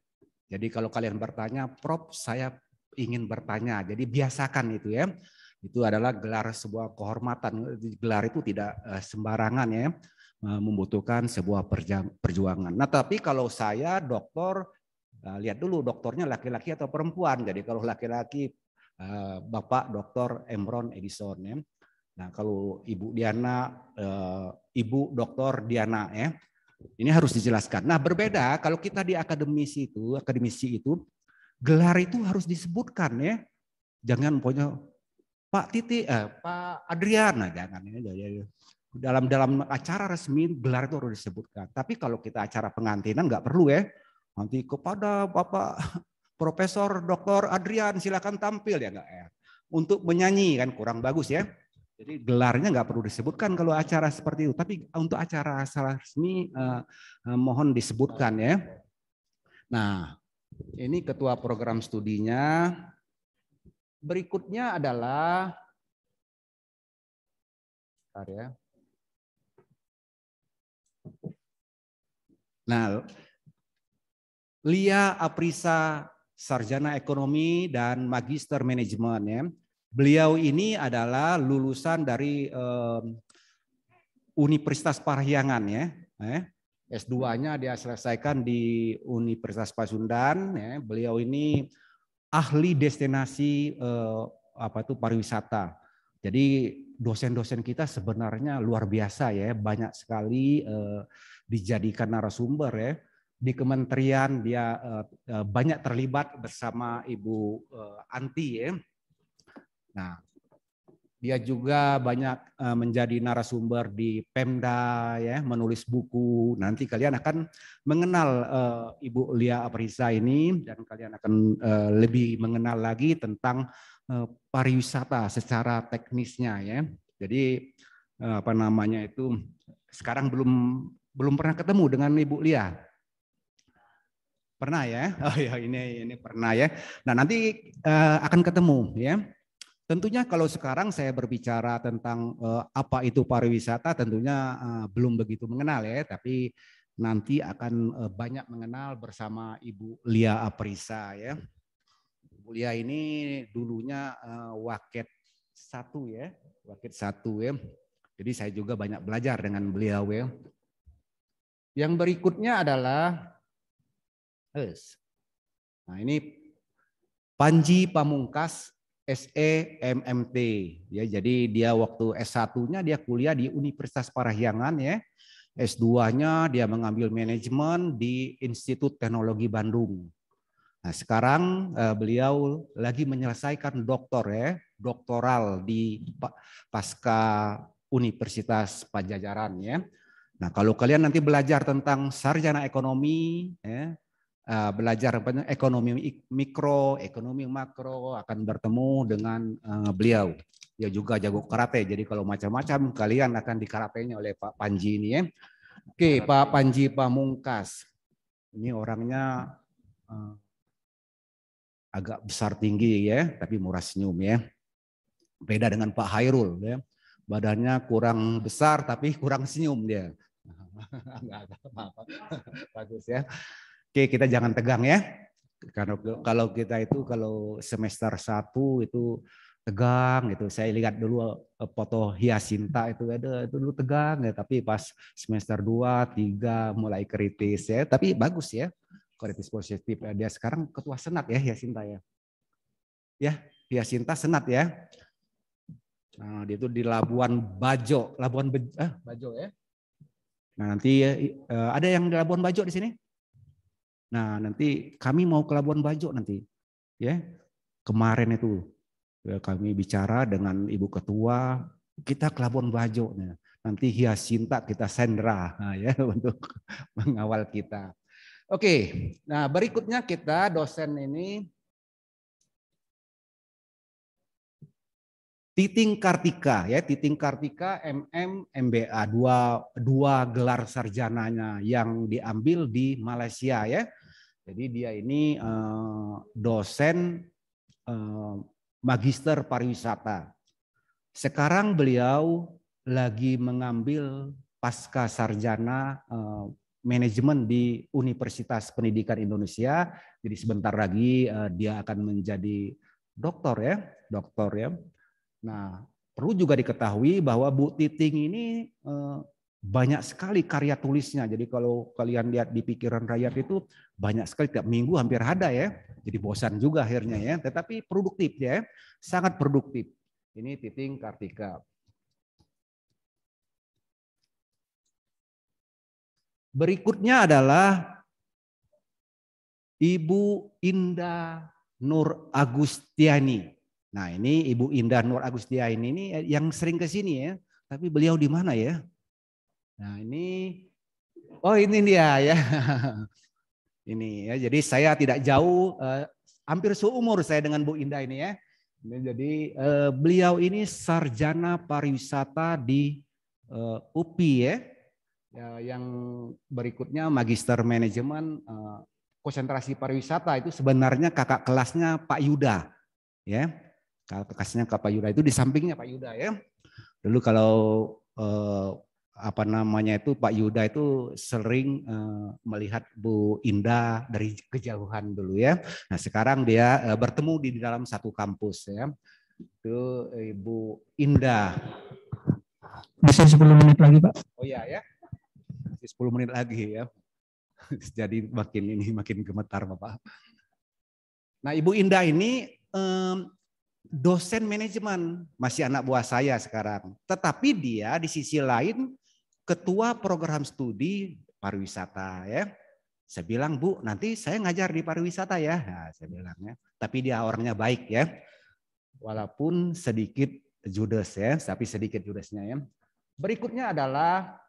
Jadi kalau kalian bertanya, Prof, saya ingin bertanya. Jadi biasakan itu ya. Itu adalah gelar sebuah kehormatan. Gelar itu tidak eh, sembarangan ya. Membutuhkan sebuah perjuangan. Nah tapi kalau saya dokter, eh, lihat dulu dokternya laki-laki atau perempuan. Jadi kalau laki-laki eh, Bapak dokter Emron Edison ya. Nah kalau Ibu Diana, Ibu dokter Diana ya. Ini harus dijelaskan. Nah berbeda kalau kita di akademisi itu, akademisi itu gelar itu harus disebutkan ya. Jangan punya Pak Titi, eh, Pak Adriana nah, jangan ya, ya, ya. Dalam dalam acara resmi gelar itu harus disebutkan. Tapi kalau kita acara pengantinan nggak perlu ya. Nanti kepada Bapak Profesor Dr. Adrian silakan tampil ya enggak ya. Untuk menyanyi kan kurang bagus ya. Jadi gelarnya nggak perlu disebutkan kalau acara seperti itu, tapi untuk acara secara resmi eh, eh, mohon disebutkan ya. Nah, ini ketua program studinya. Berikutnya adalah Bentar ya. Nah, Lia Aprisa sarjana ekonomi dan magister manajemen ya. Beliau ini adalah lulusan dari um, Universitas Parahyangan ya. Eh. S2-nya dia selesaikan di Universitas Pasundan. Ya. Beliau ini ahli destinasi eh, apa itu pariwisata. Jadi dosen-dosen kita sebenarnya luar biasa ya, banyak sekali eh, dijadikan narasumber ya. Di kementerian dia eh, eh banyak terlibat bersama Ibu eh, Anti ya, Nah, dia juga banyak eh, menjadi narasumber di Pemda ya, menulis buku. Nanti kalian akan mengenal uh, Ibu Lia Aprisa ini dan kalian akan uh, lebih mengenal lagi tentang uh, pariwisata secara teknisnya ya. Jadi uh, apa namanya itu sekarang belum belum pernah ketemu dengan Ibu Lia. Pernah ya? Oh ya ini ini pernah ya. Nah, nanti uh, akan ketemu ya Tentunya kalau sekarang saya berbicara tentang uh, apa itu pariwisata tentunya uh, belum begitu mengenal ya, tapi nanti akan uh, banyak mengenal bersama Ibu Lia Aprisa ya. Ibu Lia ini dulunya uh, waket satu ya, waket satu ya. Jadi saya juga banyak belajar dengan beliau ya. Yang berikutnya adalah Nah ini Panji Pamungkas SEMMT ya jadi dia waktu S1-nya dia kuliah di Universitas Parahyangan ya S2-nya dia mengambil manajemen di Institut Teknologi Bandung. Nah, sekarang eh, beliau lagi menyelesaikan doktor ya, doktoral di pasca Universitas Pajajaran ya. Nah, kalau kalian nanti belajar tentang sarjana ekonomi ya, Eh, belajar apa ekonomi mikro, ekonomi makro akan bertemu dengan eh, beliau. Dia ya juga jago karate. Jadi kalau macam-macam kalian akan dikarapenya oleh Pak Panji ini ya. Oke, Pak Panji Pamungkas. Ini orangnya eh, agak besar tinggi ya, tapi murah senyum ya. Beda dengan Pak Hairul ya. Badannya kurang besar tapi kurang senyum dia. enggak, enggak, bagus ya. Oke, kita jangan tegang ya. Karena kalau kita itu kalau semester satu itu tegang gitu. Saya lihat dulu eh, foto Hiasinta itu ada itu dulu tegang ya, tapi pas semester 2, 3 mulai kritis ya. Tapi bagus ya. Kritis positif. Eh, dia sekarang ketua senat ya Hiasinta ya. Ya, Hiasinta senat ya. Nah, dia itu di Labuan Bajo, Labuan Be eh, Bajo ya. Nah, nanti eh, ada yang di Labuan Bajo di sini? Nah, nanti kami mau ke Labuan Bajo nanti. Ya. Kemarin itu ya, kami bicara dengan Ibu Ketua, kita ke Labuan Bajo. ya. nanti cinta kita sendra nah, ya untuk mengawal kita. Oke. Nah, berikutnya kita dosen ini Titing Kartika ya, Titing Kartika MM MBA dua dua gelar sarjananya yang diambil di Malaysia ya. Jadi dia ini eh, dosen eh, magister pariwisata. Sekarang beliau lagi mengambil pasca sarjana eh, manajemen di Universitas Pendidikan Indonesia. Jadi sebentar lagi dia akan menjadi doktor ya, doktor ya. Nah, perlu juga diketahui bahwa Bu Titing ini banyak sekali karya tulisnya. Jadi kalau kalian lihat di pikiran rakyat itu banyak sekali tiap minggu hampir ada ya. Jadi bosan juga akhirnya ya. Tetapi produktif ya, sangat produktif. Ini Titing Kartika. Berikutnya adalah Ibu Indah Nur Agustiani. Nah ini Ibu Indah Nur Agustiani ini yang sering ke sini ya. Tapi beliau di mana ya? Nah ini, oh ini dia ya. ini ya, jadi saya tidak jauh, eh, hampir seumur saya dengan Bu Indah ini ya. Jadi eh, beliau ini sarjana pariwisata di eh, UPI ya. ya. Yang berikutnya magister manajemen eh, konsentrasi pariwisata itu sebenarnya kakak kelasnya Pak Yuda ya. Kakak kelasnya Pak Yuda itu di sampingnya Pak Yuda ya. Dulu kalau eh, apa namanya itu Pak Yuda itu sering uh, melihat Bu Indah dari kejauhan dulu ya. Nah sekarang dia uh, bertemu di dalam satu kampus ya. Itu Ibu eh, Indah. Bisa 10 menit lagi Pak? Oh iya ya. 10 menit lagi ya. Jadi makin ini makin gemetar Bapak. Nah Ibu Indah ini um, dosen manajemen, masih anak buah saya sekarang. Tetapi dia di sisi lain ketua program studi pariwisata ya. Saya bilang, "Bu, nanti saya ngajar di pariwisata ya." Nah, saya ya. Tapi dia orangnya baik ya. Walaupun sedikit judes ya, tapi sedikit judesnya ya. Berikutnya adalah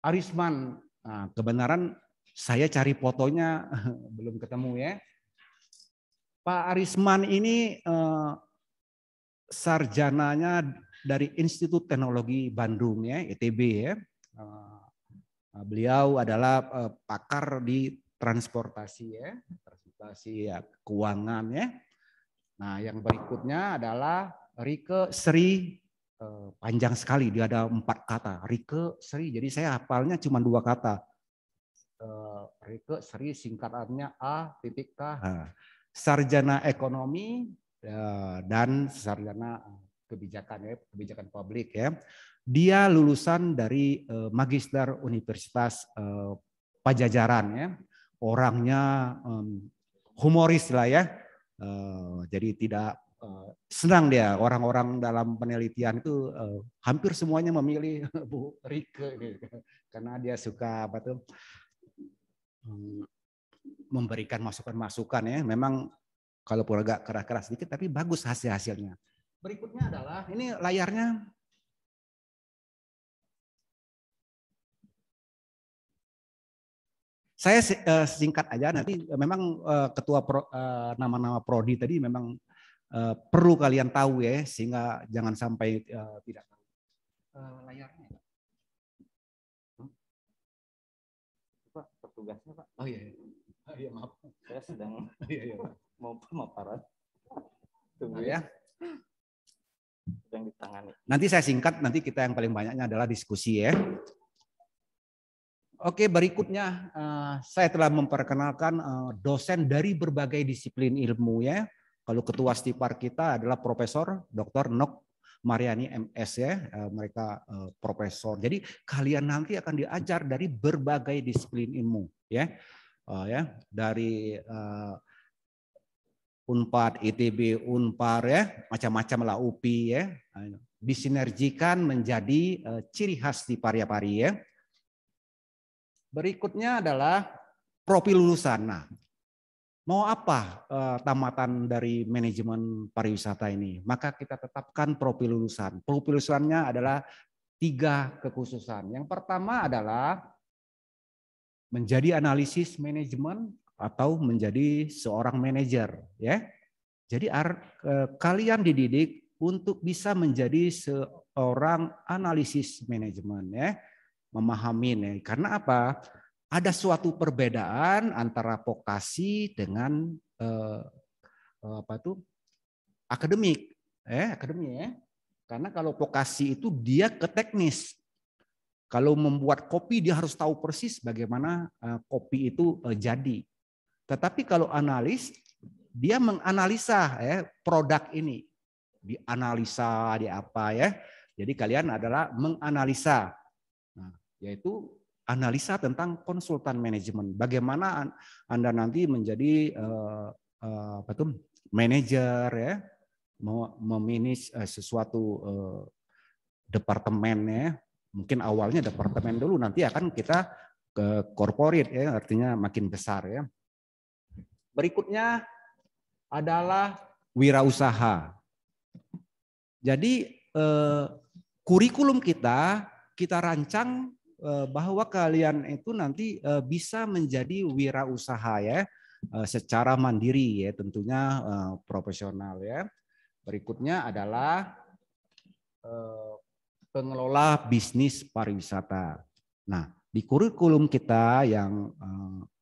Arisman. Nah, kebenaran saya cari fotonya belum ketemu ya. Pak Arisman ini eh, sarjananya dari Institut Teknologi Bandung ya, ITB ya. Eh, eh, beliau adalah eh, pakar di transportasi ya, transportasi ya, keuangan ya. Nah, yang berikutnya adalah Rike Sri panjang sekali, dia ada empat kata. Rike Sri, jadi saya hafalnya cuma dua kata. Rike Sri singkatannya A titik K. Ah. Sarjana ekonomi dan sarjana kebijakan ya, kebijakan publik ya. Dia lulusan dari uh, Magister Universitas uh, Pajajaran ya. Orangnya um, humoris lah ya. Uh, jadi tidak uh, senang dia orang-orang dalam penelitian itu uh, hampir semuanya memilih Bu Rike gitu. karena dia suka apa tuh memberikan masukan-masukan ya. Memang kalau agak keras-keras sedikit tapi bagus hasil-hasilnya. Berikutnya adalah ini layarnya Saya uh, singkat aja nanti eh, memang uh, ketua pro, uh, nama-nama prodi tadi memang uh, perlu kalian tahu ya sehingga jangan sampai uh, tidak tahu. Uh, layarnya. Hmm? Pak, petugasnya Pak. Oh iya, iya. Oh iya maaf. Saya sedang oh, iya, iya. mau pemaparan. Tunggu ya. ya. Sedang ditangani. Nanti saya singkat nanti kita yang paling banyaknya adalah diskusi ya. Oke, berikutnya eh, saya telah memperkenalkan eh, dosen dari berbagai disiplin ilmu ya. Kalau ketua stipar kita adalah Profesor Dr. Nok Mariani MS ya, eh, mereka profesor. Jadi kalian nanti akan diajar dari berbagai disiplin ilmu ya. ya, dari uh, Unpad, ITB, Unpar ya, macam-macam lah UPI ya. Disinergikan menjadi ciri khas di Paria-Pari ya. Berikutnya adalah profil lulusan. Nah, mau apa uh, tamatan dari manajemen pariwisata ini? Maka kita tetapkan profil lulusan. Profil lulusannya adalah tiga kekhususan. Yang pertama adalah menjadi analisis manajemen atau menjadi seorang manajer, ya. Jadi ar, eh, kalian dididik untuk bisa menjadi seorang analisis manajemen, ya memahami nih. Karena apa? Ada suatu perbedaan antara vokasi dengan eh, eh, apa itu akademik, eh akademik ya. Karena kalau vokasi itu dia ke teknis. Kalau membuat kopi dia harus tahu persis bagaimana eh, kopi itu eh, jadi. Tetapi kalau analis dia menganalisa ya produk ini, dianalisa di apa ya. Jadi kalian adalah menganalisa yaitu analisa tentang konsultan manajemen. Bagaimana Anda nanti menjadi eh, eh, apa tuh manajer ya, memanage uh, sesuatu departemen ya. Mungkin awalnya departemen dulu nanti akan kita ke corporate ya, artinya makin besar ya. Berikutnya adalah wirausaha. Jadi kurikulum kita kita rancang Eh, bahwa kalian itu nanti eh, bisa menjadi wirausaha ya eh, secara mandiri ya tentunya profesional ya. Berikutnya adalah pengelola bisnis pariwisata. Nah, di kurikulum kita yang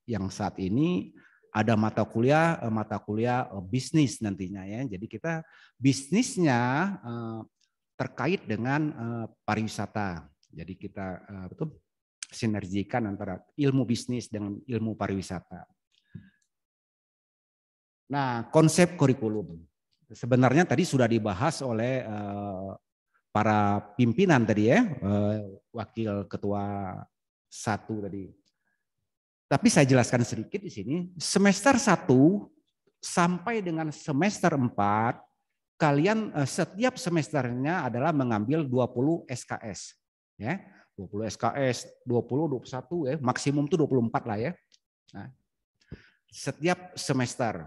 yang saat ini ada mata kuliah mata kuliah bisnis nantinya ya. Jadi kita bisnisnya terkait dengan pariwisata. Jadi kita betul eh, sinergikan antara ilmu bisnis dengan ilmu pariwisata. Nah, konsep kurikulum sebenarnya tadi sudah dibahas oleh eh, para pimpinan tadi ya, eh, wakil ketua satu tadi. Tapi saya jelaskan sedikit di sini, semester 1 sampai dengan semester 4 kalian setiap semesternya adalah mengambil 20 SKS ya 20 SKS 20 21 ya maksimum tuh 24 lah ya nah, setiap semester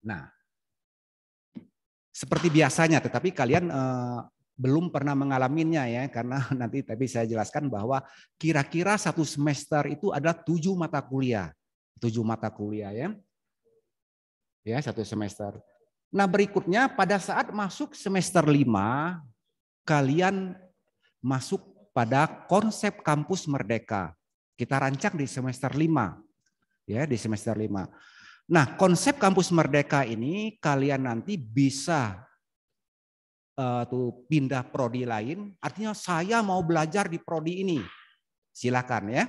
nah seperti biasanya tetapi kalian eh, belum pernah mengalaminya ya karena nanti tapi saya jelaskan bahwa kira-kira satu semester itu ada tujuh mata kuliah tujuh mata kuliah ya ya satu semester nah berikutnya pada saat masuk semester lima kalian masuk pada konsep kampus merdeka. Kita rancang di semester 5. Ya, di semester 5. Nah, konsep kampus merdeka ini kalian nanti bisa uh, tuh pindah prodi lain, artinya saya mau belajar di prodi ini. Silakan ya.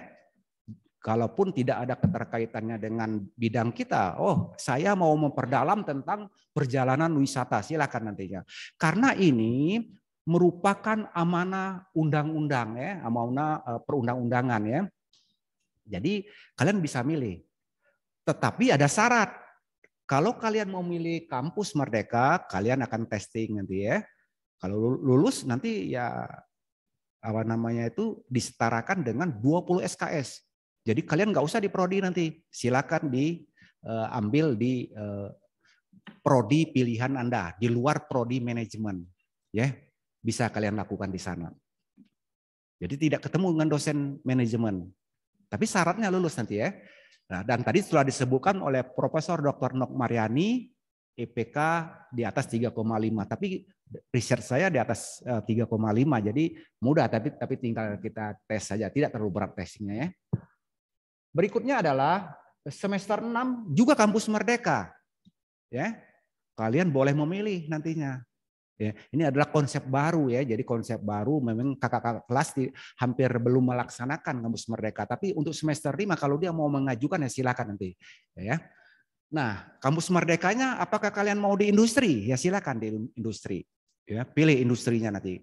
Kalaupun tidak ada keterkaitannya dengan bidang kita, oh saya mau memperdalam tentang perjalanan wisata, silakan nantinya. Karena ini merupakan amanah undang-undang ya, amanah eh, perundang-undangan ya. Jadi kalian bisa milih. Tetapi ada syarat. Kalau kalian mau milih kampus merdeka, kalian akan testing nanti ya. Kalau lulus nanti ya apa namanya itu disetarakan dengan 20 SKS. Jadi kalian nggak usah di prodi nanti. Silakan diambil di eh, eh, prodi pilihan Anda di luar prodi manajemen ya bisa kalian lakukan di sana. Jadi tidak ketemu dengan dosen manajemen. Tapi syaratnya lulus nanti ya. Nah, dan tadi sudah disebutkan oleh Profesor Dr. Nok Mariani, IPK e di atas 3,5. Tapi riset saya di atas 3,5. Eh, jadi mudah tapi tapi tinggal kita tes saja, tidak terlalu berat tesnya ya. Berikutnya adalah semester 6 juga kampus merdeka. Ya. Kalian boleh memilih nantinya. Ya, ini adalah konsep baru ya. Jadi konsep baru memang kakak-kakak kelas di, hampir belum melaksanakan kampus merdeka. Tapi untuk semester 5 kalau dia mau mengajukan ya silakan nanti. Ya. Nah, kampus merdekanya apakah kalian mau di industri? Ya silakan di industri. Ya, pilih industrinya nanti.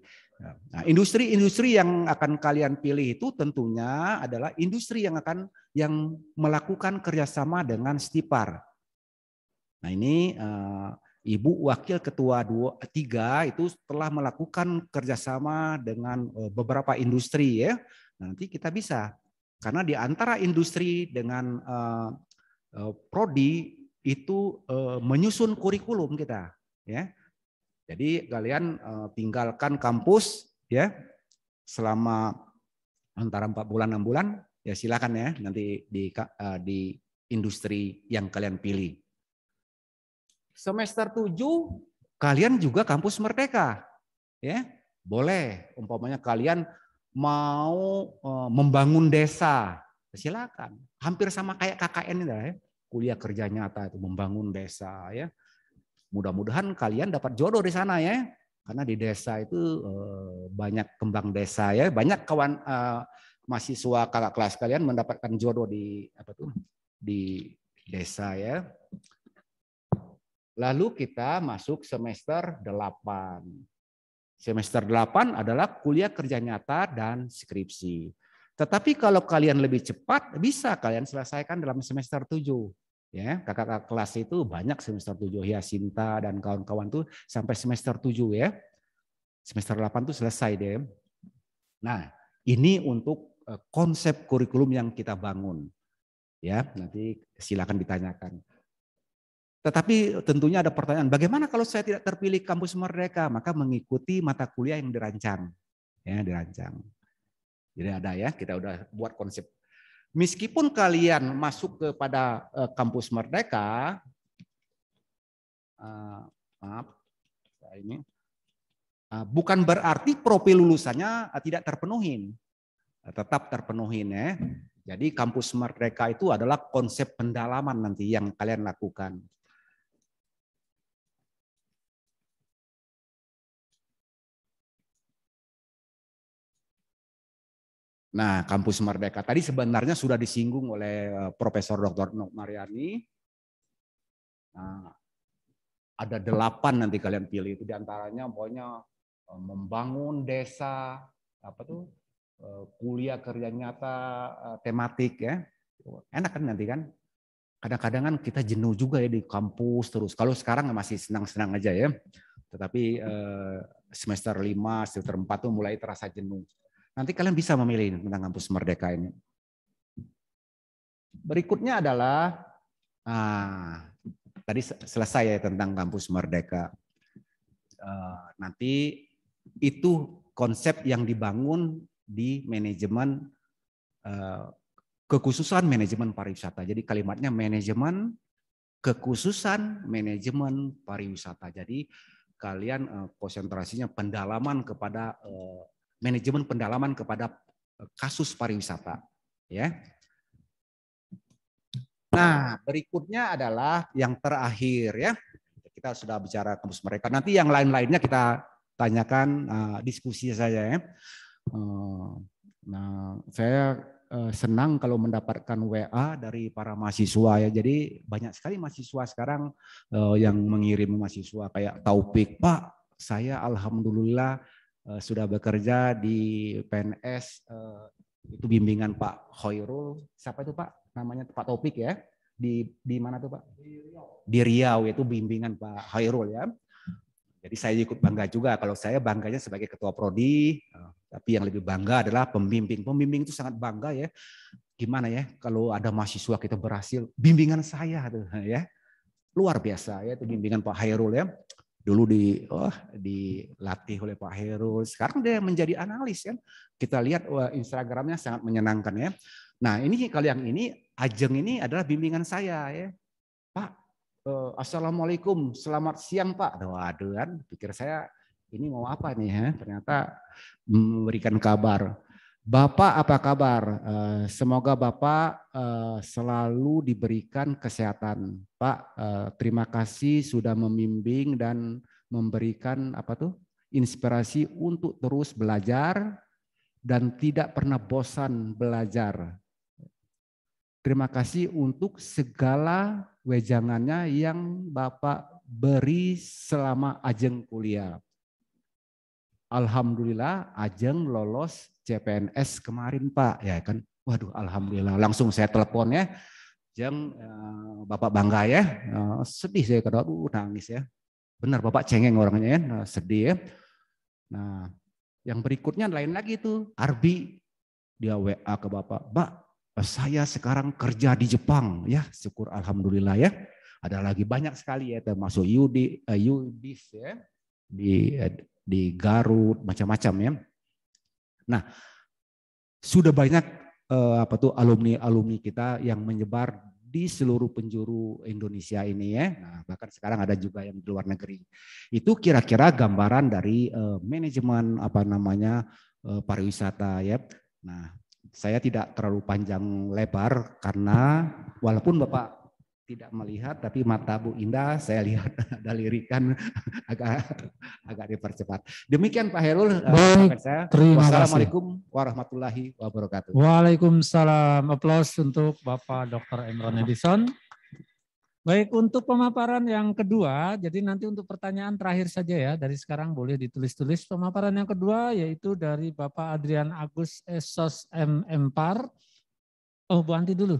Nah, industri-industri yang akan kalian pilih itu tentunya adalah industri yang akan yang melakukan kerjasama dengan Stipar. Nah, ini uh, Ibu Wakil Ketua dua, tiga itu telah melakukan kerjasama dengan e, beberapa industri ya. Nanti kita bisa karena di antara industri dengan uh, uh, prodi itu uh, menyusun kurikulum kita ya. Jadi kalian uh, tinggalkan kampus ya selama antara empat bulan enam bulan ya silakan ya nanti di uh, di industri yang kalian pilih semester 7 kalian juga kampus merdeka. Ya, boleh umpamanya kalian mau eh, membangun desa, silakan. Hampir sama kayak KKN ini ya. Kuliah kerja nyata itu membangun desa ya. Mudah-mudahan kalian dapat jodoh di sana ya. Karena di desa itu eh, banyak kembang desa ya, banyak kawan eh, mahasiswa kakak kelas kalian mendapatkan jodoh di apa tuh di desa ya. Lalu kita masuk semester 8. Semester 8 adalah kuliah kerja nyata dan skripsi. Tetapi kalau kalian lebih cepat bisa kalian selesaikan dalam semester 7. Ya, kakak-kakak kelas itu banyak semester 7 ya Sinta dan kawan-kawan tuh sampai semester 7 ya. Semester 8 tuh selesai deh. Nah, ini untuk eh, konsep kurikulum yang kita bangun. Ya, nanti silakan ditanyakan. Tetapi tentunya ada pertanyaan, bagaimana kalau saya tidak terpilih kampus merdeka? Maka mengikuti mata kuliah yang dirancang. Ya, dirancang. Jadi ada ya, kita udah buat konsep. Meskipun kalian masuk kepada eh, kampus merdeka, eh, maaf, ini eh, bukan berarti profil lulusannya tidak terpenuhi tetap terpenuhin ya. Jadi kampus merdeka itu adalah konsep pendalaman nanti yang kalian lakukan. Nah, kampus Merdeka tadi sebenarnya sudah disinggung oleh eh, Profesor Dr. Nok Mariani. Nah, ada delapan nanti kalian pilih itu diantaranya pokoknya eh, membangun desa apa tuh eh, kuliah kerja nyata tematik ya enak kan nanti kan kadang-kadang kan kita jenuh juga ya di kampus terus kalau sekarang masih senang-senang aja ya tetapi semester lima semester empat tuh mulai terasa jenuh Nanti kalian bisa memilih tentang kampus merdeka ini. Berikutnya adalah ah, tadi selesai ya tentang kampus merdeka. Eh, nanti itu konsep yang dibangun di manajemen eh, kekhususan manajemen pariwisata. Jadi kalimatnya manajemen kekhususan manajemen pariwisata. Jadi kalian eh, konsentrasinya pendalaman kepada manajemen pendalaman kepada e, kasus pariwisata ya. Nah, berikutnya adalah yang terakhir ya. Kita sudah bicara kampus mereka. Nanti yang lain-lainnya kita tanyakan uh, diskusi saja ya. Uh, nah, saya uh, senang kalau mendapatkan WA dari para mahasiswa ya. Jadi banyak sekali mahasiswa sekarang uh, yang mengirim mahasiswa kayak Taufik, "Pak, saya alhamdulillah Eh, sudah bekerja di PNS eh, itu bimbingan Pak Khairul siapa itu Pak namanya Pak Topik ya di di mana tuh Pak di Riau di Riau yaitu bimbingan Pak Khairul ya jadi saya ikut bangga juga kalau saya bangganya sebagai ketua prodi eh, tapi yang lebih bangga adalah pembimbing pembimbing itu sangat bangga ya gimana ya kalau ada mahasiswa kita berhasil bimbingan saya tuh ya luar biasa ya itu bimbingan Pak Khairul ya dulu di oh, dilatih oleh Pak Heru. Sekarang dia menjadi analis kan. Kita lihat wah, Instagramnya sangat menyenangkan ya. Nah ini kali yang ini Ajeng ini adalah bimbingan saya ya. Pak, eh, assalamualaikum, selamat siang Pak. Waduh kan, pikir saya ini mau apa nih ya? Ternyata mm, memberikan kabar. Bapak apa kabar? Eh, semoga Bapak eh, selalu diberikan kesehatan. Pak, eh, terima kasih sudah membimbing dan memberikan apa tuh inspirasi untuk terus belajar dan tidak pernah bosan belajar. Terima kasih untuk segala wejangannya yang Bapak beri selama ajeng kuliah. Alhamdulillah ajeng lolos CPNS kemarin Pak ya kan waduh alhamdulillah langsung saya telepon ya yang eh, Bapak bangga ya eh, sedih saya kata aduh nangis ya benar Bapak cengeng orangnya ya nah, sedih ya nah yang berikutnya lain lagi itu Arbi dia WA ke Bapak Pak saya sekarang kerja di Jepang ya syukur alhamdulillah ya ada lagi banyak sekali ya termasuk Yudi uh, Yudis ya di di Garut macam-macam ya Nah, sudah banyak eh, apa tuh alumni-alumni kita yang menyebar di seluruh penjuru Indonesia ini ya. Nah, bahkan sekarang ada juga yang di luar negeri. Itu kira-kira gambaran dari eh, manajemen apa namanya eh, pariwisata ya. Nah, saya tidak terlalu panjang lebar karena walaupun Bapak tidak melihat tapi mata Bu Indah saya lihat ada lirikan agak agak dipercepat. Demikian Pak Herul eh, Baik, saya. Terima Wassalamualaikum kasih. warahmatullahi wabarakatuh. Waalaikumsalam. applause untuk Bapak Dr. Emron Edison. Baik, untuk pemaparan yang kedua, jadi nanti untuk pertanyaan terakhir saja ya, dari sekarang boleh ditulis-tulis. Pemaparan yang kedua yaitu dari Bapak Adrian Agus Esos M. Empar. Oh, Bu Anti dulu.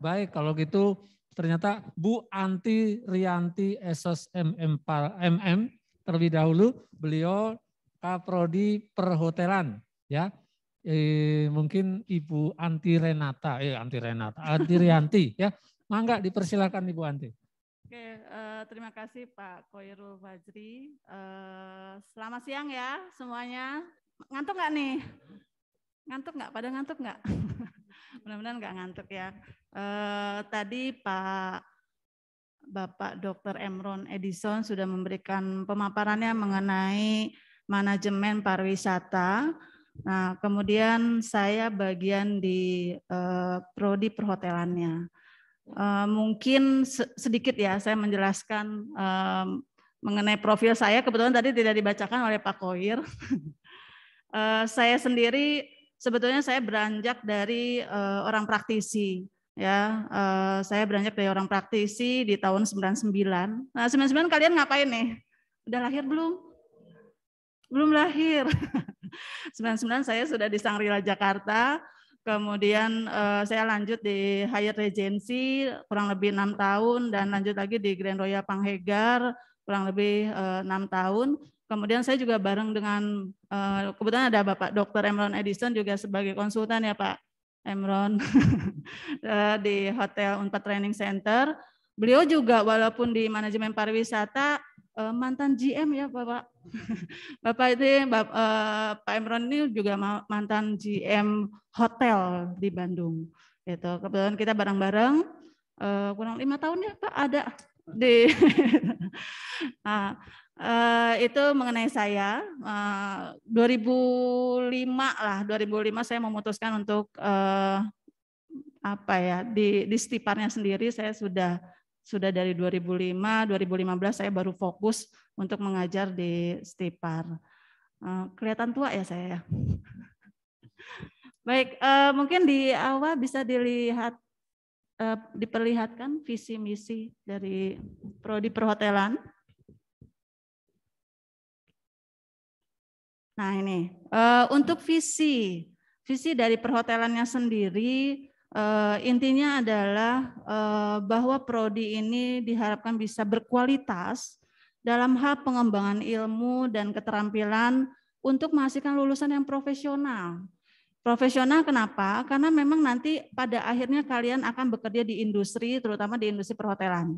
Baik, kalau gitu ternyata Bu Anti Rianti Esos MM, MM terlebih dahulu beliau kaprodi perhotelan ya eh, mungkin Ibu Anti Renata eh Anti Renata Anti Rianti ya mangga dipersilakan Ibu Anti Oke, uh, terima kasih Pak Koirul Fajri. Uh, selamat siang ya semuanya. Ngantuk nggak nih? Ngantuk nggak? Pada ngantuk nggak? benar-benar nggak ngantuk ya. E, tadi Pak Bapak Dr. Emron Edison sudah memberikan pemaparannya mengenai manajemen pariwisata. Nah, kemudian saya bagian di e, prodi perhotelannya. E, mungkin sedikit ya saya menjelaskan e, mengenai profil saya. Kebetulan tadi tidak dibacakan oleh Pak Koir. saya sendiri sebetulnya saya beranjak dari uh, orang praktisi ya. Uh, saya beranjak dari orang praktisi di tahun 99. Nah, 99 kalian ngapain nih? Udah lahir belum? Belum lahir. 99 saya sudah di Sangrila Jakarta. Kemudian uh, saya lanjut di Hyatt Regency kurang lebih enam tahun dan lanjut lagi di Grand Royal Panghegar kurang lebih enam tahun. Kemudian saya juga bareng dengan eh, kebetulan ada Bapak Dr. Emron Edison juga sebagai konsultan ya Pak Emron eh, di Hotel Unpad Training Center. Beliau juga walaupun di manajemen pariwisata eh, mantan GM ya Bapak. Bapak itu Bapak, Pak Emron ini juga mantan GM hotel di Bandung. Gitu. Kebetulan kita bareng-bareng kurang lima tahun ya Pak ada di nah, Eh, itu mengenai saya. Uh, eh, 2005 lah, 2005 saya memutuskan untuk uh, apa ya di, di stiparnya sendiri saya sudah sudah dari 2005, 2015 saya baru fokus untuk mengajar di stipar. Uh, kelihatan tua ya saya. Ya? Baik, uh, mungkin di awal bisa dilihat diperlihatkan visi misi dari prodi perhotelan. Nah ini uh, untuk visi visi dari perhotelannya sendiri uh, intinya adalah uh, bahwa prodi ini diharapkan bisa berkualitas dalam hal pengembangan ilmu dan keterampilan untuk menghasilkan lulusan yang profesional. Profesional kenapa? Karena memang nanti pada akhirnya kalian akan bekerja di industri, terutama di industri perhotelan.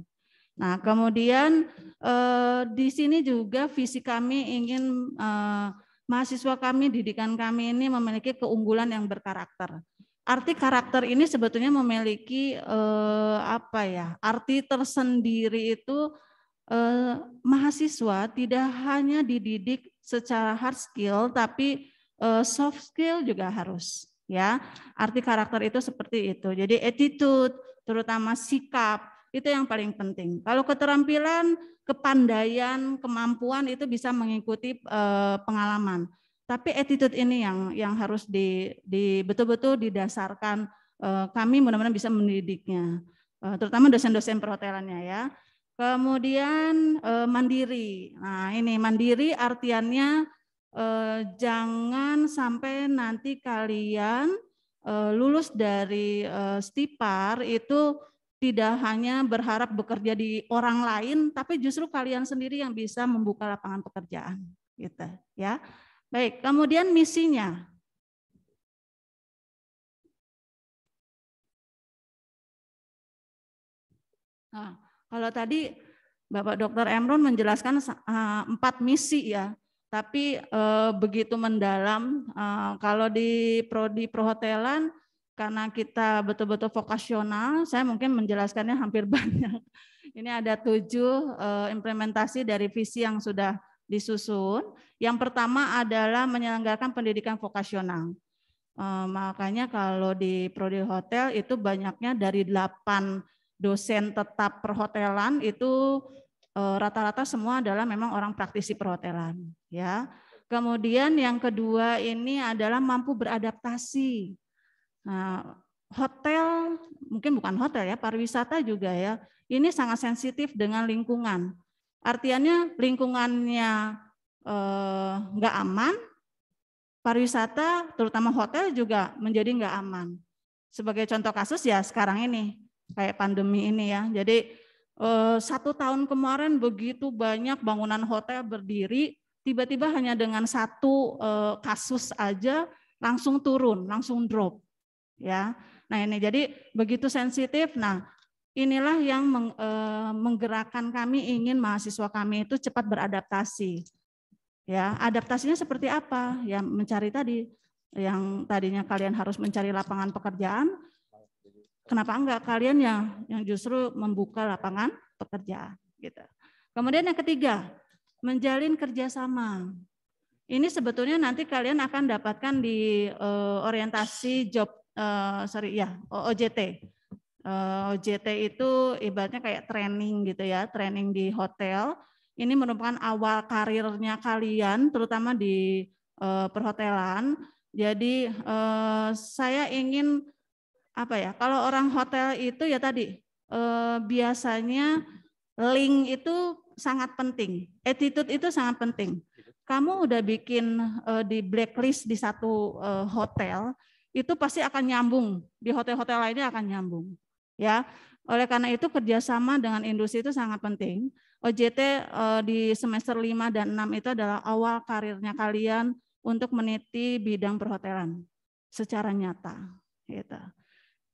Nah, kemudian eh, di sini juga visi kami ingin eh, mahasiswa kami, didikan kami ini memiliki keunggulan yang berkarakter. Arti karakter ini sebetulnya memiliki eh, apa ya? Arti tersendiri itu eh, mahasiswa tidak hanya dididik secara hard skill, tapi eh, soft skill juga harus. Ya, arti karakter itu seperti itu. Jadi attitude, terutama sikap, itu yang paling penting. Kalau keterampilan, kepandaian, kemampuan itu bisa mengikuti eh, pengalaman. Tapi attitude ini yang yang harus di, di betul-betul didasarkan eh, kami benar-benar bisa mendidiknya, eh, terutama dosen-dosen perhotelannya ya. Kemudian mandiri. Nah, ini mandiri artiannya jangan sampai nanti kalian lulus dari stipar itu tidak hanya berharap bekerja di orang lain, tapi justru kalian sendiri yang bisa membuka lapangan pekerjaan, gitu ya. Baik, kemudian misinya. Nah, kalau tadi Bapak Dr. Emron menjelaskan eh, empat misi ya, tapi e, begitu mendalam e, kalau di prodi perhotelan karena kita betul-betul vokasional, saya mungkin menjelaskannya hampir banyak. Ini ada tujuh eh, implementasi dari visi yang sudah disusun. Yang pertama adalah menyelenggarakan pendidikan vokasional. Eh, makanya kalau di Prodi Hotel itu banyaknya dari delapan dosen tetap perhotelan itu eh, rata-rata semua adalah memang orang praktisi perhotelan. ya. Kemudian yang kedua ini adalah mampu beradaptasi Nah, hotel mungkin bukan hotel ya pariwisata juga ya ini sangat sensitif dengan lingkungan Artinya lingkungannya eh, aman pariwisata terutama hotel juga menjadi nggak aman sebagai contoh kasus ya sekarang ini kayak pandemi ini ya jadi eh, satu tahun kemarin begitu banyak bangunan hotel berdiri tiba-tiba hanya dengan satu eh, kasus aja langsung turun langsung drop ya. Nah, ini jadi begitu sensitif. Nah, inilah yang meng, e, menggerakkan kami ingin mahasiswa kami itu cepat beradaptasi. Ya, adaptasinya seperti apa? Ya mencari tadi yang tadinya kalian harus mencari lapangan pekerjaan. Kenapa enggak kalian yang yang justru membuka lapangan pekerjaan gitu. Kemudian yang ketiga, menjalin kerjasama. Ini sebetulnya nanti kalian akan dapatkan di e, orientasi job Eh, sorry ya OJT. Eh, OJT itu ibaratnya kayak training gitu ya, training di hotel. Ini merupakan awal karirnya kalian, terutama di eh, perhotelan. Jadi uh, saya ingin apa ya? Kalau orang hotel itu ya tadi uh, biasanya link itu sangat penting, attitude itu sangat penting kamu udah bikin uh, di blacklist di satu hotel, itu pasti akan nyambung di hotel-hotel lainnya akan nyambung ya oleh karena itu kerjasama dengan industri itu sangat penting OJT eh, di semester 5 dan 6 itu adalah awal karirnya kalian untuk meniti bidang perhotelan secara nyata gitu.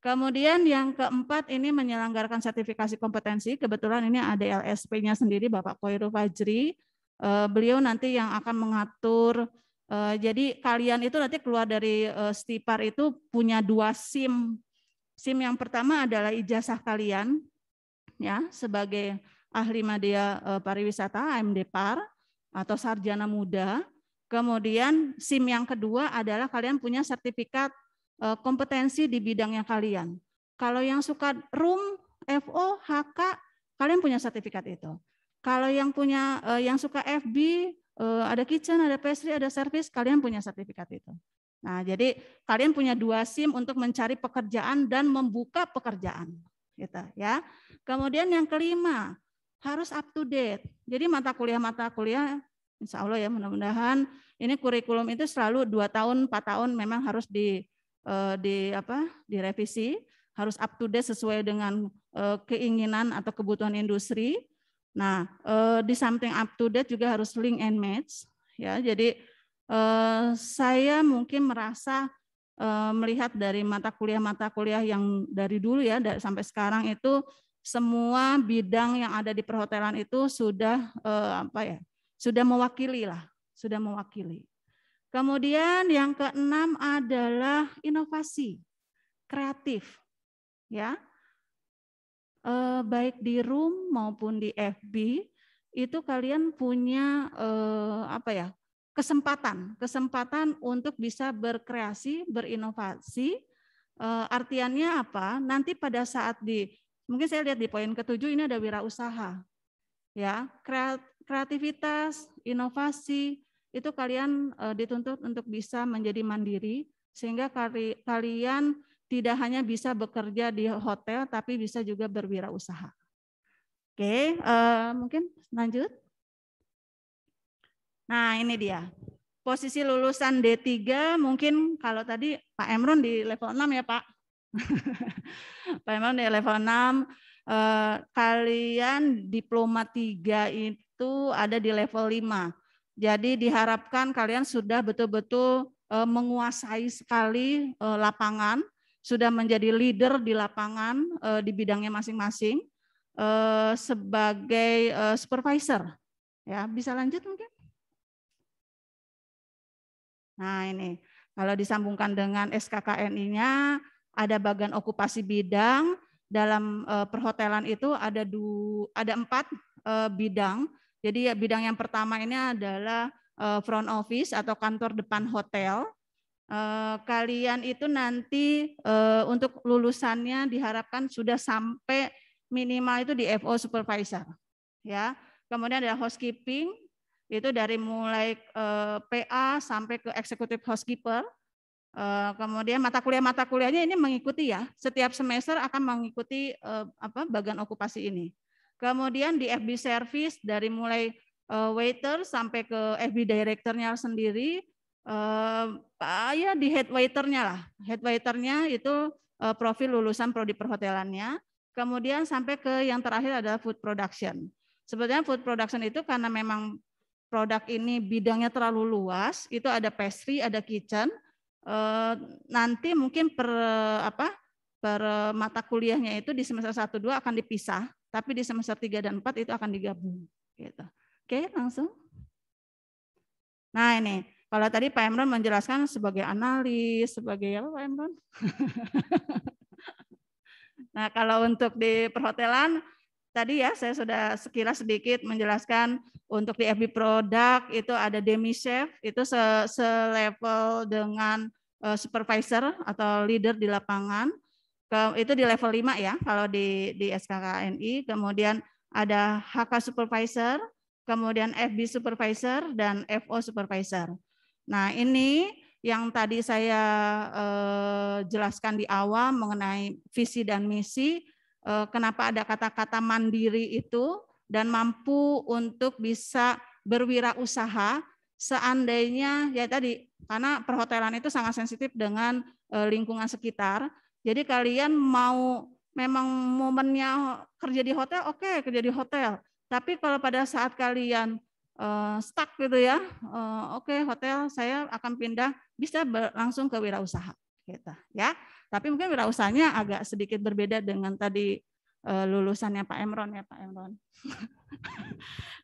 Kemudian yang keempat ini menyelenggarakan sertifikasi kompetensi. Kebetulan ini ada LSP-nya sendiri Bapak Koiru Fajri. Eh, beliau nanti yang akan mengatur Eh, jadi kalian itu nanti keluar dari uh, eh, stipar itu punya dua SIM. SIM yang pertama adalah ijazah kalian ya sebagai ahli media uh, pariwisata AMDPAR atau sarjana muda. Kemudian SIM yang kedua adalah kalian punya sertifikat kompetensi di bidangnya kalian. Kalau yang suka room, FO, HK, kalian punya sertifikat itu. Kalau yang punya yang suka FB, Eh, ada kitchen, ada pastry, ada service, kalian punya sertifikat itu. Nah, jadi kalian punya dua SIM untuk mencari pekerjaan dan membuka pekerjaan gitu ya. Kemudian yang kelima, harus up to date. Jadi mata kuliah-mata kuliah insya Allah ya mudah-mudahan ini kurikulum itu selalu dua tahun, empat tahun memang harus di eh, di apa direvisi harus up to date sesuai dengan eh, keinginan atau kebutuhan industri Nah, uh, di samping up to date juga harus link and match. Ya, jadi uh, saya mungkin merasa uh, melihat dari mata kuliah-mata kuliah yang dari dulu ya dari, sampai sekarang itu semua bidang yang ada di perhotelan itu sudah uh, apa ya? Sudah mewakili lah, sudah mewakili. Kemudian yang keenam adalah inovasi kreatif. Ya, eh, baik di room maupun di FB itu kalian punya eh, apa ya kesempatan kesempatan untuk bisa berkreasi berinovasi eh, artiannya apa nanti pada saat di mungkin saya lihat di poin ketujuh ini ada wirausaha ya kreativitas inovasi itu kalian eh, dituntut untuk bisa menjadi mandiri sehingga kalian tidak hanya bisa bekerja di hotel, tapi bisa juga berwirausaha. Oke, uh, mungkin lanjut. Nah, ini dia. Posisi lulusan D3 mungkin kalau tadi Pak Emron di level 6 ya Pak. Pak Emron di level 6. Eh, kalian diploma 3 itu ada di level 5. Jadi diharapkan kalian sudah betul-betul eh, menguasai sekali eh, lapangan sudah menjadi leader di lapangan eh, di bidangnya masing-masing eh, sebagai eh, supervisor. Ya, bisa lanjut mungkin? Nah, ini kalau disambungkan dengan SKKNI-nya ada bagian okupasi bidang dalam perhotelan itu ada du, ada empat bidang. Jadi bidang yang pertama ini adalah front office atau kantor depan hotel. Eh, kalian itu nanti eh, untuk lulusannya diharapkan sudah sampai minimal itu di FO supervisor ya. Kemudian ada housekeeping itu dari mulai eh, PA sampai ke executive housekeeper. kemudian mata kuliah-mata kuliahnya ini mengikuti ya. Setiap semester akan mengikuti apa bagian okupasi ini. Kemudian di FB service dari mulai waiter sampai ke FB directornya sendiri eh, ya di head waiternya lah. Head waiternya itu eh, profil lulusan prodi perhotelannya. Kemudian sampai ke yang terakhir adalah food production. Sebetulnya food production itu karena memang produk ini bidangnya terlalu luas, itu ada pastry, ada kitchen. Eh, nanti mungkin per apa per mata kuliahnya itu di semester satu dua akan dipisah, tapi di semester tiga dan empat itu akan digabung gitu. Oke, langsung. Nah, ini kalau tadi Pak Emron menjelaskan sebagai analis, sebagai apa Pak Emron? nah, kalau untuk di perhotelan tadi ya saya sudah sekilas sedikit menjelaskan untuk di FB produk itu ada demi chef itu se selevel dengan eh, supervisor atau leader di lapangan. itu di level 5 ya kalau di di SKKNI, kemudian ada HK supervisor, kemudian FB supervisor dan FO supervisor. Nah, ini yang tadi saya eh, jelaskan di awal mengenai visi dan misi, eh, kenapa ada kata-kata mandiri itu dan mampu untuk bisa berwirausaha seandainya ya tadi karena perhotelan itu sangat sensitif dengan eh, lingkungan sekitar. Jadi kalian mau memang momennya kerja di hotel, oke okay, kerja di hotel. Tapi kalau pada saat kalian uh, stuck gitu ya. Uh, Oke, okay, hotel saya akan pindah bisa langsung ke wirausaha gitu ya. Tapi mungkin wirausahanya agak sedikit berbeda dengan tadi uh, lulusannya Pak Emron ya Pak Emron.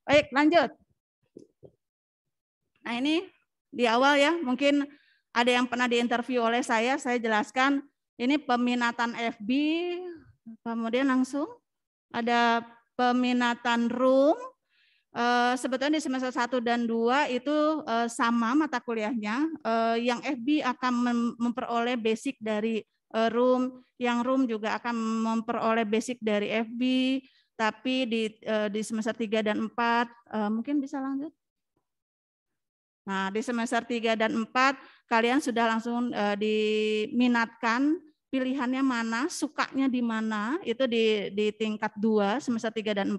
Baik, lanjut. Nah, ini di awal ya, mungkin ada yang pernah diinterview oleh saya, saya jelaskan ini peminatan FB, kemudian langsung ada peminatan room, Eh, sebetulnya di semester 1 dan 2 itu uh, sama mata kuliahnya. Uh, yang FB akan memperoleh basic dari uh, room, yang room juga akan memperoleh basic dari FB, tapi di uh, di semester 3 dan 4 uh, mungkin bisa lanjut. Nah, di semester 3 dan 4 kalian sudah langsung uh, diminatkan pilihannya mana, sukanya di mana, itu di di tingkat 2 semester 3 dan 4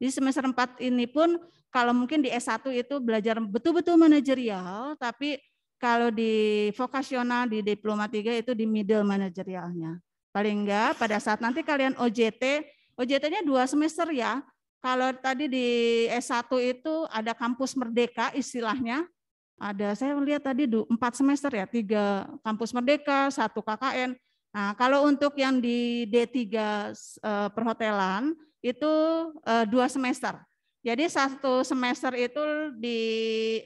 di semester 4 ini pun kalau mungkin di S1 itu belajar betul-betul manajerial, tapi kalau di vokasional di diploma 3 itu di middle manajerialnya. Paling enggak pada saat nanti kalian OJT, OJT-nya dua semester ya. Kalau tadi di S1 itu ada kampus merdeka istilahnya, ada saya melihat tadi empat semester ya, tiga kampus merdeka, satu KKN. Nah, kalau untuk yang di D3 eh, perhotelan, itu uh, dua semester. Jadi satu semester itu di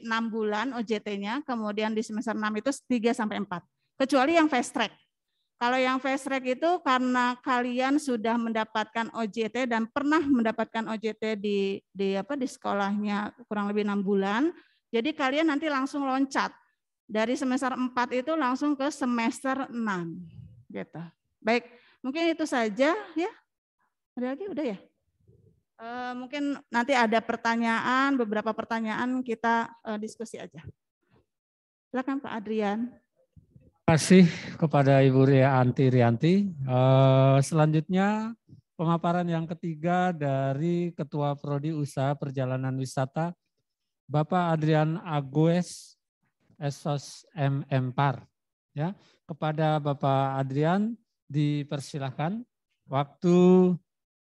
enam bulan OJT-nya, kemudian di semester enam itu tiga sampai empat, Kecuali yang fast track. Kalau yang fast track itu karena kalian sudah mendapatkan OJT dan pernah mendapatkan OJT di di apa di sekolahnya kurang lebih enam bulan, jadi kalian nanti langsung loncat dari semester empat itu langsung ke semester enam, gitu. Baik, mungkin itu saja ya. Ada lagi? Udah ya? E, mungkin nanti ada pertanyaan, beberapa pertanyaan kita e, diskusi aja. Silakan Pak Adrian. Terima kasih kepada Ibu Rianti Rianti. Eh, e, selanjutnya pemaparan yang ketiga dari Ketua Prodi Usaha Perjalanan Wisata, Bapak Adrian Agues Esos MM Par. Ya, kepada Bapak Adrian dipersilahkan waktu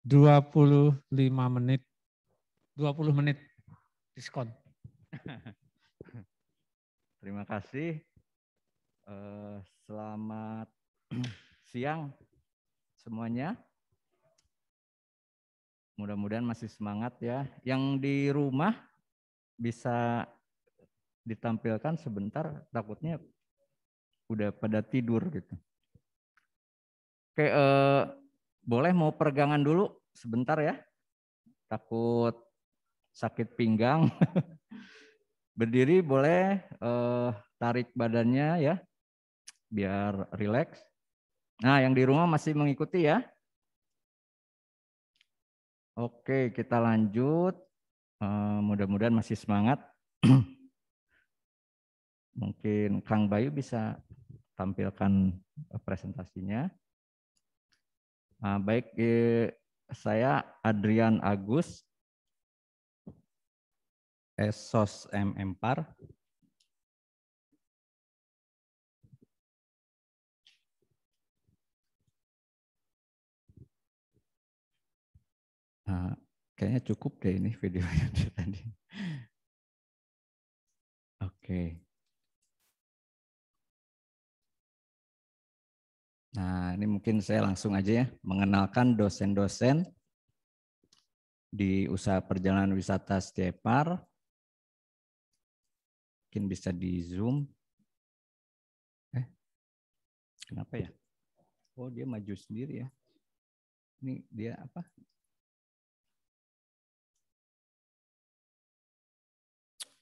25 menit, 20 menit diskon. Terima kasih. Eh, selamat siang semuanya. Mudah-mudahan masih semangat ya. Yang di rumah bisa ditampilkan sebentar, takutnya udah pada tidur gitu. Oke, eh, boleh mau pergangan dulu sebentar ya. Takut sakit pinggang. Berdiri boleh eh, tarik badannya ya biar rileks. Nah, yang di rumah masih mengikuti ya. Oke, kita lanjut. Eh, mudah-mudahan masih semangat. Mungkin Kang Bayu bisa tampilkan eh, presentasinya. Nah, baik, eh, saya Adrian Agus, Esos M Empar. Nah, kayaknya cukup deh ini videonya tadi. Oke. Okay. Nah, ini mungkin saya langsung aja ya mengenalkan dosen-dosen di usaha perjalanan wisata Stepar. Mungkin bisa di Zoom. Eh, kenapa ya? Oh, dia maju sendiri ya. Ini dia apa?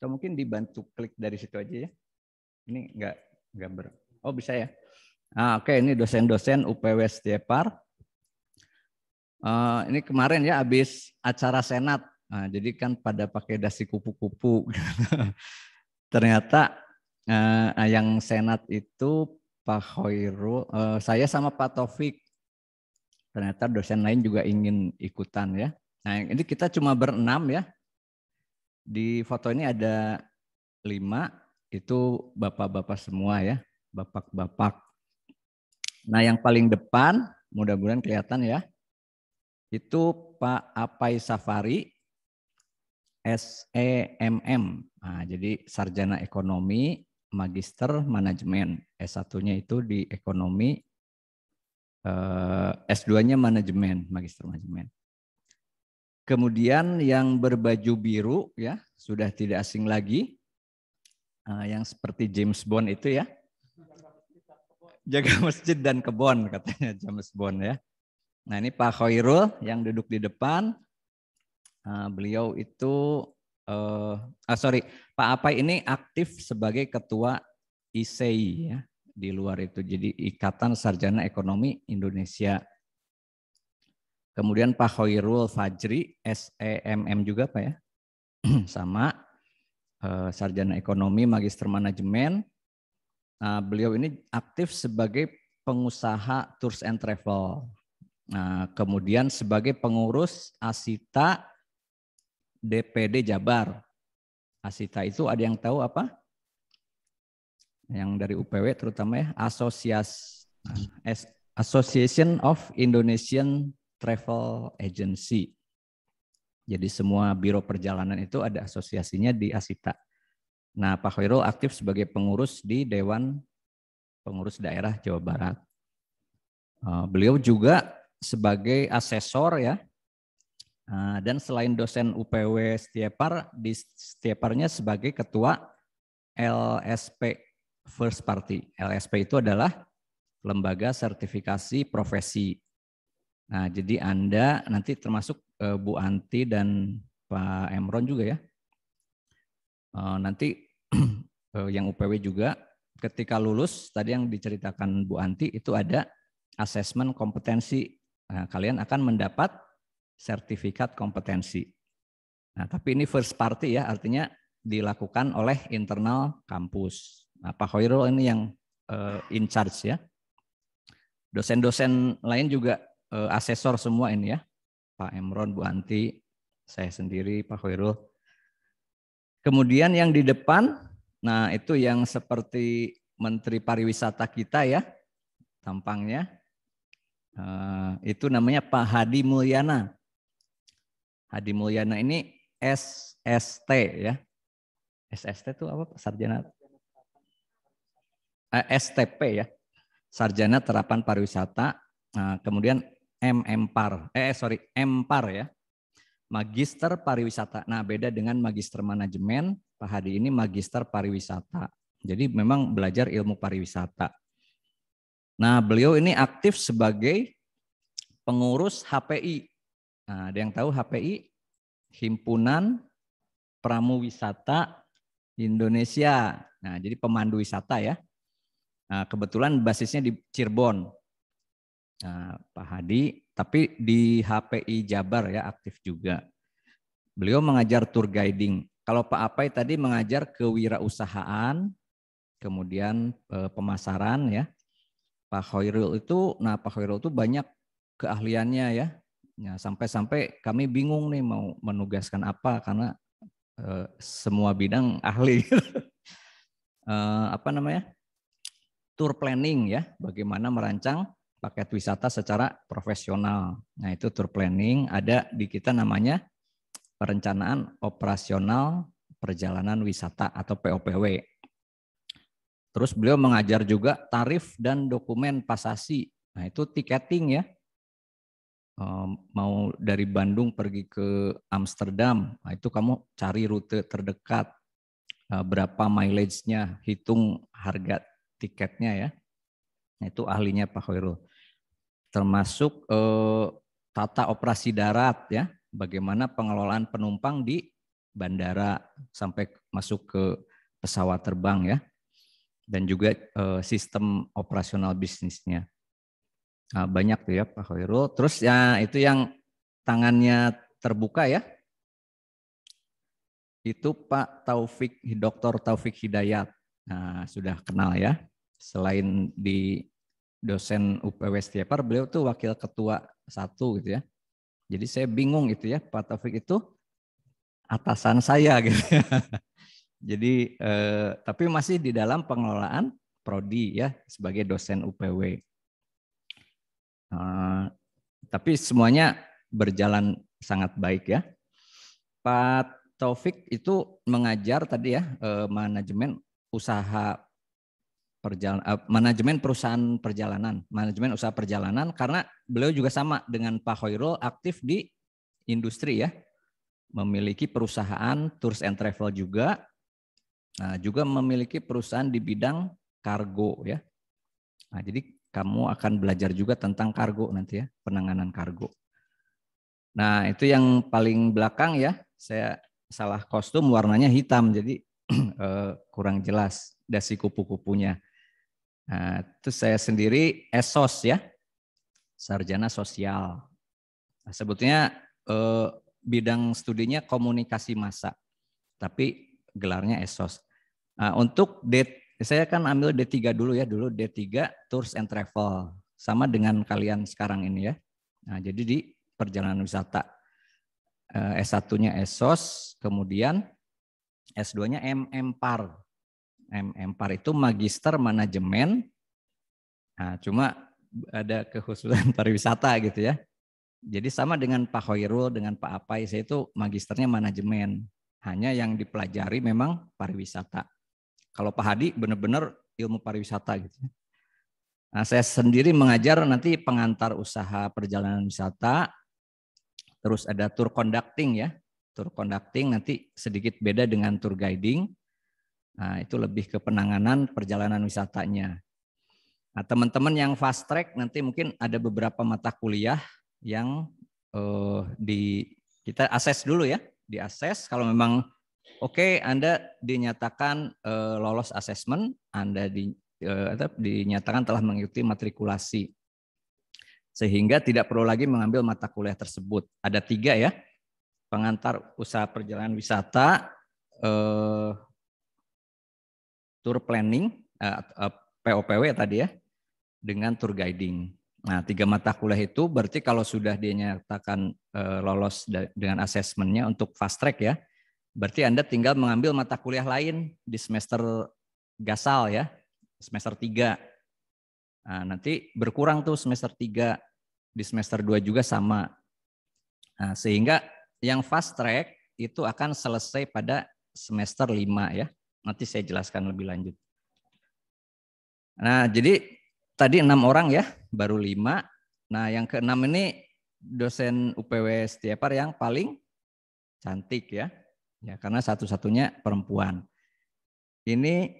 Atau mungkin dibantu klik dari situ aja ya. Ini nggak nggak ber. Oh, bisa ya. Nah, Oke, okay, ini dosen-dosen UPW Stiepar. Uh, eh, ini kemarin ya habis acara senat. Nah, jadi kan pada pakai dasi kupu-kupu. Ternyata uh, yang senat itu Pak Hoiru, uh, eh, saya sama Pak Taufik. Ternyata dosen lain juga ingin ikutan ya. Nah, ini kita cuma berenam ya. Di foto ini ada lima, itu bapak-bapak semua ya, bapak-bapak Nah, yang paling depan, mudah-mudahan kelihatan ya. Itu Pak Apai Safari, SEMM. Nah, jadi sarjana ekonomi, magister manajemen. S1-nya itu di ekonomi, eh, S2-nya manajemen, magister manajemen. Kemudian yang berbaju biru ya, sudah tidak asing lagi. Eh, yang seperti James Bond itu ya, jaga masjid dan kebon katanya James Bond ya. Nah ini Pak Khairul yang duduk di depan. Nah, beliau itu, uh, ah sorry, Pak apa ini aktif sebagai ketua ISEI e ya di luar itu. Jadi Ikatan Sarjana Ekonomi Indonesia. Kemudian Pak Khairul Fajri, SEMM juga Pak ya. Sama, uh, Sarjana Ekonomi, Magister Manajemen, Nah, beliau ini aktif sebagai pengusaha tours and travel. Nah, kemudian sebagai pengurus Asita DPD Jabar. Asita itu ada yang tahu apa? Yang dari UPW terutama ya, Asosias eh, Association of Indonesian Travel Agency. Jadi semua biro perjalanan itu ada asosiasinya di Asita. Nah, Pak Khairul aktif sebagai pengurus di Dewan Pengurus Daerah Jawa Barat. Eh, beliau juga sebagai asesor ya, eh, dan selain dosen UPW Stiepar, di Stieparnya sebagai ketua LSP First Party. LSP itu adalah Lembaga Sertifikasi Profesi. Nah, jadi Anda nanti termasuk eh, Bu Anti dan Pak Emron juga ya, Eh, nanti eh, yang UPW juga ketika lulus tadi yang diceritakan Bu Anti itu ada asesmen kompetensi. Nah, kalian akan mendapat sertifikat kompetensi. Nah, tapi ini first party ya, artinya dilakukan oleh internal kampus. Nah, Pak Hoirul ini yang eh, in charge ya. Dosen-dosen lain juga asesor semua ini ya. Pak Emron, Bu Anti, saya sendiri, Pak Hoirul. Kemudian yang di depan, nah itu yang seperti Menteri Pariwisata kita ya, tampangnya. Uh, itu namanya Pak Hadi Mulyana. Hadi Mulyana ini SST ya. SST itu apa? Sarjana uh, eh, STP ya. Sarjana Terapan Pariwisata. Nah, kemudian MMPAR. Eh sorry, MPAR ya magister pariwisata. Nah, beda dengan magister manajemen, Pak Hadi ini magister pariwisata. Jadi memang belajar ilmu pariwisata. Nah, beliau ini aktif sebagai pengurus HPI. Nah, ada yang tahu HPI? Himpunan pramu wisata Indonesia. Nah, jadi pemandu wisata ya. Nah, kebetulan basisnya di Cirebon. Eh, Pak Hadi, tapi di HPI Jabar ya aktif juga. Beliau mengajar tour guiding. Kalau Pak Apai tadi mengajar kewirausahaan, kemudian eh, pemasaran ya. Pak Khairul itu, nah Pak Khairul itu banyak keahliannya ya. Nah, sampai-sampai kami bingung nih mau menugaskan apa karena e, semua bidang ahli. e, apa namanya? Tour planning ya, bagaimana merancang paket wisata secara profesional. Nah, itu tour planning ada di kita namanya perencanaan operasional perjalanan wisata atau POPW. Terus beliau mengajar juga tarif dan dokumen pasasi. Nah, itu tiketing ya. Mau dari Bandung pergi ke Amsterdam, nah, itu kamu cari rute terdekat. Nah, berapa mileage-nya, hitung harga tiketnya ya. Nah, itu ahlinya Pak Khairul termasuk eh, tata operasi darat ya, bagaimana pengelolaan penumpang di bandara sampai masuk ke pesawat terbang ya, dan juga eh, sistem operasional bisnisnya. Nah, banyak tuh ya Pak Khairul. Terus ya itu yang tangannya terbuka ya. Itu Pak Taufik, Dr. Taufik Hidayat. Nah, sudah kenal ya. Selain di dosen UPW Setiapar, beliau tuh wakil ketua satu gitu ya. Jadi saya bingung gitu ya, Pak Taufik itu atasan saya gitu. Ya. Jadi eh, tapi masih di dalam pengelolaan prodi ya sebagai dosen UPW. Eh, tapi semuanya berjalan sangat baik ya. Pak Taufik itu mengajar tadi ya eh, manajemen usaha perjalanan uh, eh, manajemen perusahaan perjalanan, manajemen usaha perjalanan karena beliau juga sama dengan Pak Hoirul aktif di industri ya. Memiliki perusahaan tours and travel juga. Nah, juga memiliki perusahaan di bidang kargo ya. Nah, jadi kamu akan belajar juga tentang kargo nanti ya, penanganan kargo. Nah, itu yang paling belakang ya. Saya salah kostum warnanya hitam jadi eh, kurang jelas dasi kupu-kupunya. Nah, terus saya sendiri esos ya, sarjana sosial. Nah, sebetulnya eh, bidang studinya komunikasi massa, tapi gelarnya esos. Nah, untuk D, saya kan ambil D3 dulu ya, dulu D3 Tours and Travel, sama dengan kalian sekarang ini ya. Nah, jadi di perjalanan wisata. Eh, S1-nya esos, kemudian S2-nya MMPAR, MMPAR itu Magister Manajemen. Nah, cuma ada kekhususan pariwisata gitu ya. Jadi sama dengan Pak Hoirul, dengan Pak Apai, saya itu magisternya manajemen. Hanya yang dipelajari memang pariwisata. Kalau Pak Hadi benar-benar ilmu pariwisata gitu. Ya. Nah, saya sendiri mengajar nanti pengantar usaha perjalanan wisata, terus ada tour conducting ya. Tour conducting nanti sedikit beda dengan tour guiding Nah, itu lebih ke penanganan perjalanan wisatanya. Nah, teman-teman yang fast track nanti mungkin ada beberapa mata kuliah yang eh, di kita akses dulu ya, di diakses kalau memang oke okay, Anda dinyatakan eh, lolos asesmen, Anda di, eh, dinyatakan telah mengikuti matrikulasi sehingga tidak perlu lagi mengambil mata kuliah tersebut. Ada tiga ya, pengantar usaha perjalanan wisata, eh, tour planning uh, eh, eh, POPW tadi ya dengan tour guiding. Nah, tiga mata kuliah itu berarti kalau sudah dinyatakan uh, lolos dengan asesmennya untuk fast track ya, berarti Anda tinggal mengambil mata kuliah lain di semester gasal ya, semester tiga Nah, nanti berkurang tuh semester tiga, di semester dua juga sama. Nah, sehingga yang fast track itu akan selesai pada semester lima ya. Nanti saya jelaskan lebih lanjut. Nah, jadi tadi enam orang ya, baru lima. Nah, yang keenam ini dosen UPW Setiapar yang paling cantik ya. Ya, karena satu-satunya perempuan. Ini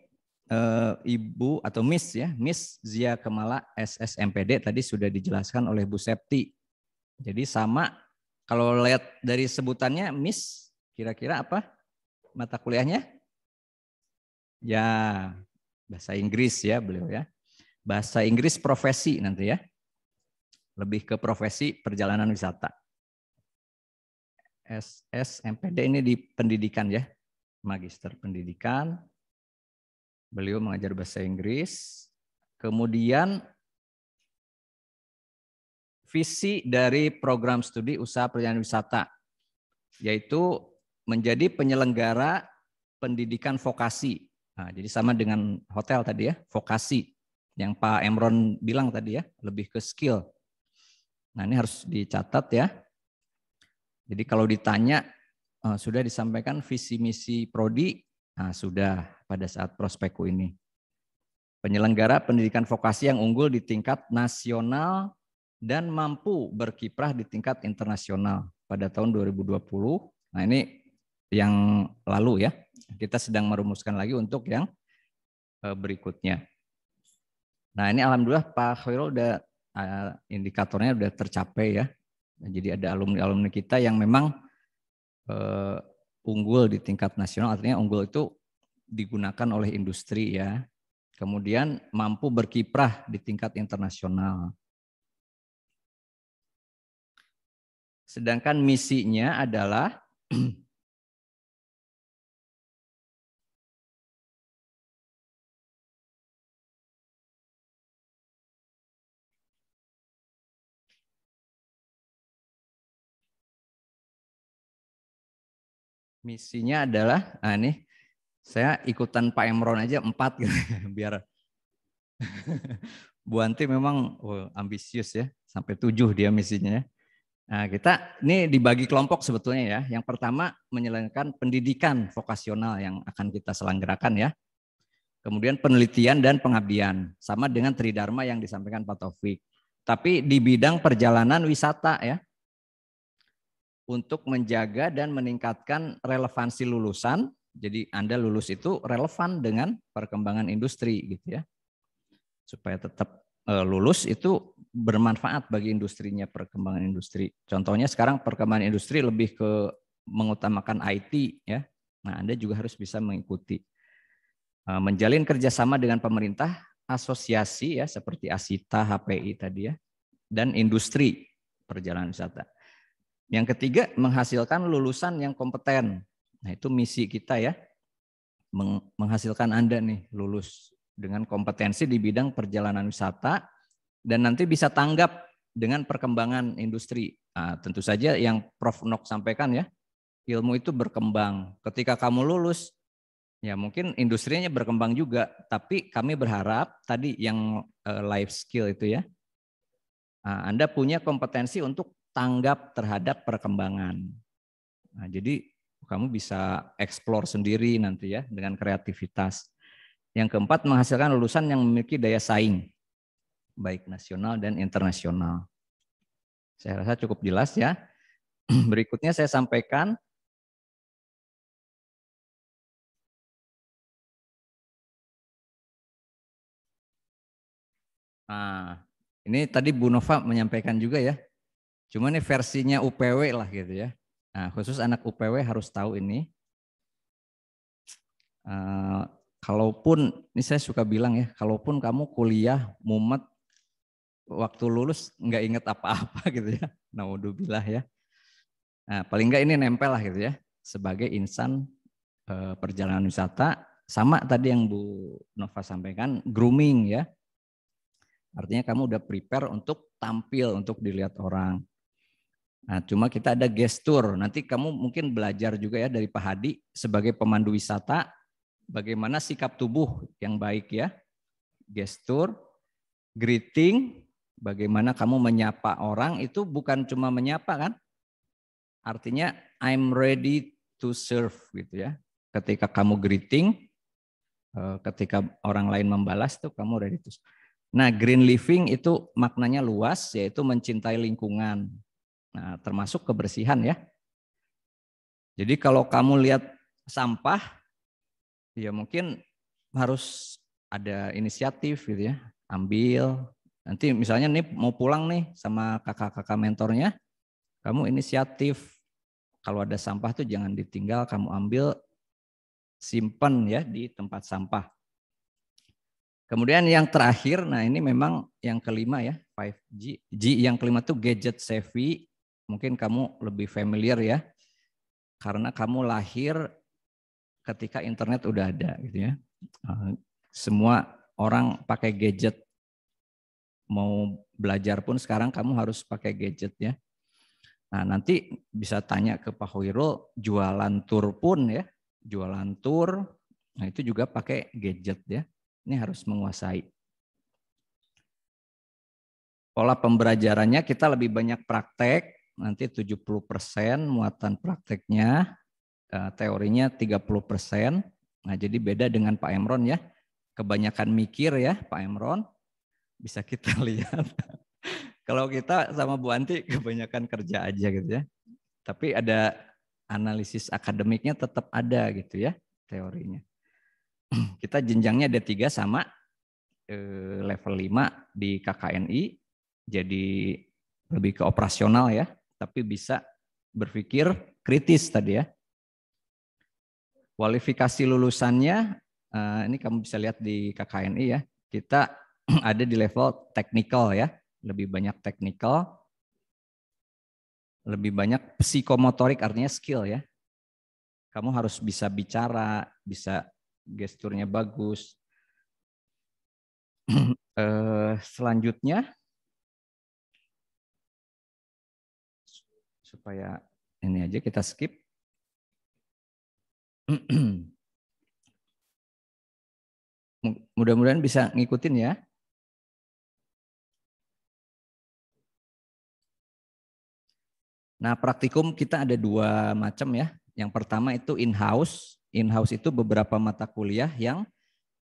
eh, Ibu atau Miss ya, Miss Zia Kemala SSMPD tadi sudah dijelaskan oleh Bu Septi. Jadi sama kalau lihat dari sebutannya Miss kira-kira apa mata kuliahnya? Ya, bahasa Inggris ya beliau ya. Bahasa Inggris profesi nanti ya. Lebih ke profesi perjalanan wisata. SS MPD ini di pendidikan ya. Magister pendidikan. Beliau mengajar bahasa Inggris. Kemudian visi dari program studi usaha perjalanan wisata yaitu menjadi penyelenggara pendidikan vokasi Nah, jadi sama dengan hotel tadi ya, vokasi yang Pak Emron bilang tadi ya, lebih ke skill. Nah, ini harus dicatat ya. Jadi kalau ditanya eh, sudah disampaikan visi misi prodi? Nah, sudah pada saat prospekku ini. Penyelenggara pendidikan vokasi yang unggul di tingkat nasional dan mampu berkiprah di tingkat internasional pada tahun 2020. Nah, ini yang lalu ya. Kita sedang merumuskan lagi untuk yang eh, berikutnya. Nah ini alhamdulillah Pak Khairul udah eh, indikatornya udah tercapai ya. Jadi ada alumni-alumni kita yang memang eh, unggul di tingkat nasional, artinya unggul itu digunakan oleh industri ya. Kemudian mampu berkiprah di tingkat internasional. Sedangkan misinya adalah misinya adalah nah ini saya ikutan Pak Emron aja empat gitu, biar Bu Anti memang oh, ambisius ya sampai tujuh dia misinya. Ya. Nah, kita ini dibagi kelompok sebetulnya ya. Yang pertama menyelenggarakan pendidikan vokasional yang akan kita selenggarakan ya. Kemudian penelitian dan pengabdian sama dengan tridharma yang disampaikan Pak Taufik. Tapi di bidang perjalanan wisata ya untuk menjaga dan meningkatkan relevansi lulusan. Jadi Anda lulus itu relevan dengan perkembangan industri gitu ya. Supaya tetap e, lulus itu bermanfaat bagi industrinya perkembangan industri. Contohnya sekarang perkembangan industri lebih ke mengutamakan IT ya. Nah, Anda juga harus bisa mengikuti e, menjalin kerjasama dengan pemerintah, asosiasi ya seperti Asita, HPI tadi ya, dan industri perjalanan wisata. Yang ketiga, menghasilkan lulusan yang kompeten. Nah, itu misi kita ya. Menghasilkan Anda nih lulus dengan kompetensi di bidang perjalanan wisata dan nanti bisa tanggap dengan perkembangan industri. Nah, tentu saja yang Prof Nok sampaikan ya, ilmu itu berkembang. Ketika kamu lulus, ya mungkin industrinya berkembang juga, tapi kami berharap tadi yang eh, life skill itu ya, ah, Anda punya kompetensi untuk tanggap terhadap perkembangan. Nah, jadi kamu bisa explore sendiri nanti ya dengan kreativitas. Yang keempat, menghasilkan lulusan yang memiliki daya saing, baik nasional dan internasional. Saya rasa cukup jelas ya. Berikutnya saya sampaikan Nah, ini tadi Bu Nova menyampaikan juga ya Cuma ini versinya UPW lah gitu ya. Nah, khusus anak UPW harus tahu ini. Uh, kalaupun, ini saya suka bilang ya, kalaupun kamu kuliah mumet waktu lulus nggak inget apa-apa gitu ya. Naudzubillah ya. Nah, paling nggak ini nempel lah gitu ya. Sebagai insan uh, perjalanan wisata, sama tadi yang Bu Nova sampaikan, grooming ya. Artinya kamu udah prepare untuk tampil, untuk dilihat orang Nah, cuma kita ada gestur. Nanti kamu mungkin belajar juga ya dari Pak Hadi sebagai pemandu wisata bagaimana sikap tubuh yang baik ya. Gestur, greeting, bagaimana kamu menyapa orang itu bukan cuma menyapa kan? Artinya I'm ready to serve gitu ya. Ketika kamu greeting, eh, ketika orang lain membalas tuh kamu ready to serve. Nah, green living itu maknanya luas yaitu mencintai lingkungan, Nah, termasuk kebersihan ya. Jadi kalau kamu lihat sampah, ya mungkin harus ada inisiatif gitu ya, ambil. Nanti misalnya nih mau pulang nih sama kakak-kakak mentornya, kamu inisiatif. Kalau ada sampah tuh jangan ditinggal, kamu ambil, simpan ya di tempat sampah. Kemudian yang terakhir, nah ini memang yang kelima ya, 5G. G yang kelima tuh gadget savvy, mungkin kamu lebih familiar ya karena kamu lahir ketika internet udah ada gitu ya eh, semua orang pakai gadget mau belajar pun sekarang kamu harus pakai gadget ya nah nanti bisa tanya ke Pak Hoirul jualan tur pun ya jualan tur nah itu juga pakai gadget ya ini harus menguasai pola pembelajarannya kita lebih banyak praktek nanti 70% muatan prakteknya, eh, teorinya 30%. Nah, jadi beda dengan Pak Emron ya. Kebanyakan mikir ya Pak Emron. Bisa kita lihat. Kalau kita sama Bu Anti kebanyakan kerja aja gitu ya. Tapi ada analisis akademiknya tetap ada gitu ya teorinya. Kita jenjangnya ada tiga sama eh, level 5 di KKNI jadi lebih ke operasional ya tapi bisa berpikir kritis tadi ya. Kualifikasi lulusannya, eh, ini kamu bisa lihat di KKNI ya, kita ada di level teknikal ya, lebih banyak teknikal, lebih banyak psikomotorik artinya skill ya. Kamu harus bisa bicara, bisa gesturnya bagus. Eh, selanjutnya supaya ini aja kita skip. Mudah-mudahan bisa ngikutin ya. Nah, praktikum kita ada dua macam ya. Yang pertama itu in-house. In-house itu beberapa mata kuliah yang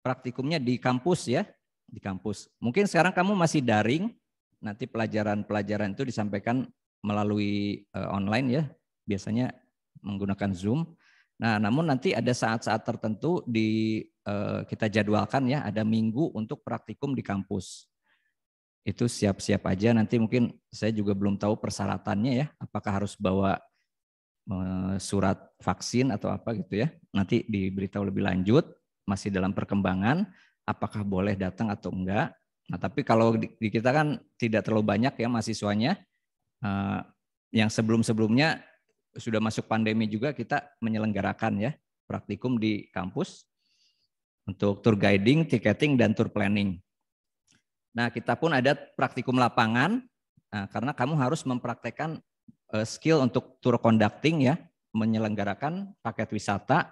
praktikumnya di kampus ya, di kampus. Mungkin sekarang kamu masih daring, nanti pelajaran-pelajaran itu disampaikan melalui uh, online ya, biasanya menggunakan Zoom. Nah, namun nanti ada saat-saat tertentu di uh, kita jadwalkan ya, ada minggu untuk praktikum di kampus. Itu siap-siap aja nanti mungkin saya juga belum tahu persyaratannya ya, apakah harus bawa eh, surat vaksin atau apa gitu ya. Nanti diberitahu lebih lanjut, masih dalam perkembangan apakah boleh datang atau enggak. Nah, tapi kalau di kita kan tidak terlalu banyak ya mahasiswanya. Eh, yang sebelum-sebelumnya sudah masuk pandemi juga kita menyelenggarakan ya praktikum di kampus untuk tour guiding, ticketing dan tour planning. Nah, kita pun ada praktikum lapangan nah, karena kamu harus mempraktekkan uh, skill untuk tour conducting ya, menyelenggarakan paket wisata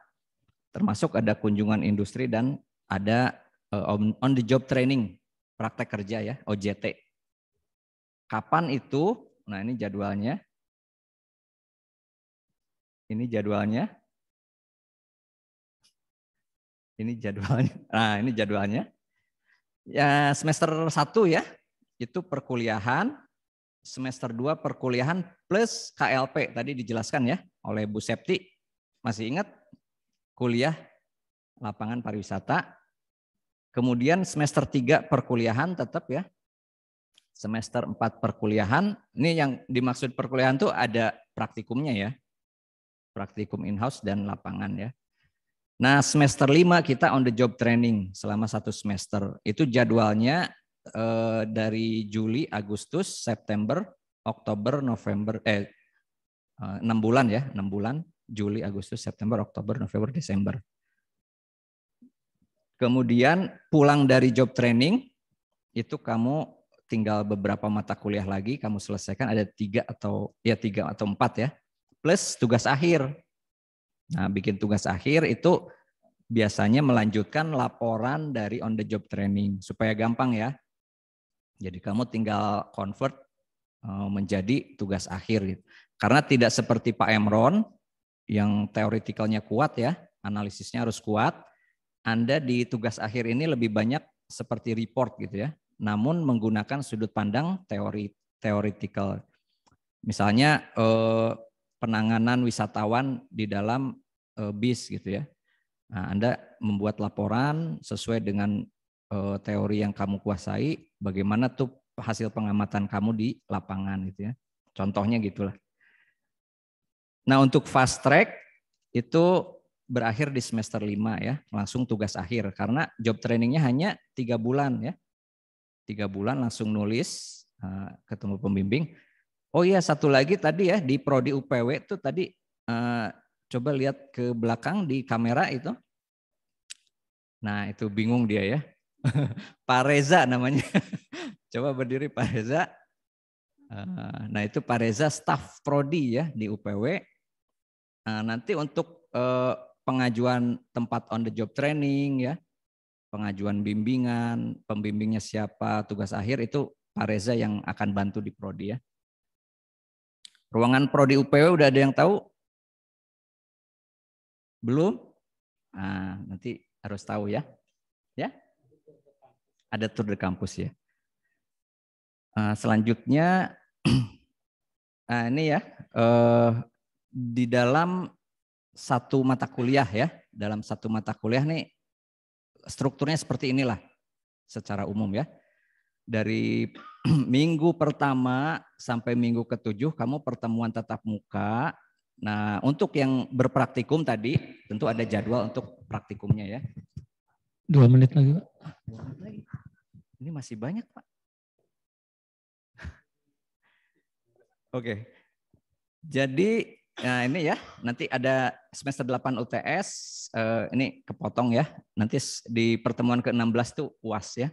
termasuk ada kunjungan industri dan ada uh, on, on the job training, praktek kerja ya, OJT. Kapan itu Nah, ini jadwalnya. Ini jadwalnya. Ini jadwalnya. Nah, ini jadwalnya. Ya, semester 1 ya, itu perkuliahan, semester 2 perkuliahan plus KLP tadi dijelaskan ya oleh Bu Septi. Masih ingat kuliah lapangan pariwisata. Kemudian semester 3 perkuliahan tetap ya, semester 4 perkuliahan. Ini yang dimaksud perkuliahan tuh ada praktikumnya ya. Praktikum in-house dan lapangan ya. Nah semester 5 kita on the job training selama satu semester. Itu jadwalnya eh, dari Juli, Agustus, September, Oktober, November, eh 6 eh, bulan ya, 6 bulan. Juli, Agustus, September, Oktober, November, Desember. Kemudian pulang dari job training, itu kamu tinggal beberapa mata kuliah lagi kamu selesaikan ada tiga atau ya tiga atau empat ya plus tugas akhir. Nah bikin tugas akhir itu biasanya melanjutkan laporan dari on the job training supaya gampang ya. Jadi kamu tinggal convert eh, menjadi tugas akhir gitu. Karena tidak seperti Pak Emron yang teoritikalnya kuat ya, analisisnya harus kuat. Anda di tugas akhir ini lebih banyak seperti report gitu ya namun menggunakan sudut pandang teori teoretikal. Misalnya eh, penanganan wisatawan di dalam eh, bis gitu ya. Nah, Anda membuat laporan sesuai dengan eh, teori yang kamu kuasai, bagaimana tuh hasil pengamatan kamu di lapangan gitu ya. Contohnya gitulah. Nah, untuk fast track itu berakhir di semester 5 ya, langsung tugas akhir karena job trainingnya hanya tiga bulan ya tiga bulan langsung nulis uh, ketemu pembimbing. Oh iya satu lagi tadi ya di prodi UPW itu tadi uh, coba lihat ke belakang di kamera itu. Nah itu bingung dia ya. Pak Reza namanya. coba berdiri Pak Reza. Eh, nah itu Pak Reza staff prodi ya di UPW. Uh, nanti untuk uh, pengajuan tempat on the job training ya pengajuan bimbingan, pembimbingnya siapa, tugas akhir itu Pak Reza yang akan bantu di prodi ya. Ruangan prodi UPW udah ada yang tahu? Belum? Nah, nanti harus tahu ya. Ya? Ada tour de kampus ya. Ah, selanjutnya nah ini ya eh, di dalam satu mata kuliah ya, dalam satu mata kuliah nih strukturnya seperti inilah secara umum ya. Dari minggu pertama sampai minggu ketujuh kamu pertemuan tatap muka. Nah, untuk yang berpraktikum tadi tentu ada jadwal untuk praktikumnya ya. Dua menit lagi, Pak. Ini masih banyak, Pak. Oke. Jadi Nah ini ya, nanti ada semester 8 UTS, uh, ini kepotong ya. Nanti di pertemuan ke-16 itu UAS ya.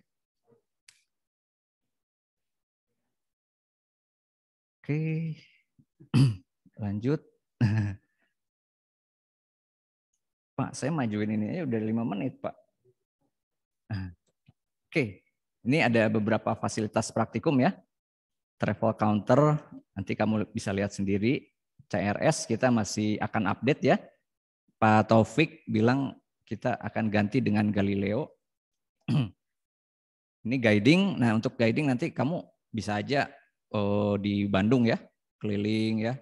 Oke, lanjut. Pak, saya majuin ini ya udah lima menit, Pak. Oke, ini ada beberapa fasilitas praktikum ya. Travel counter, nanti kamu bisa lihat sendiri CRS kita masih akan update ya. Pak Taufik bilang kita akan ganti dengan Galileo. Ini guiding. Nah, untuk guiding nanti kamu bisa aja oh, di Bandung ya, keliling ya.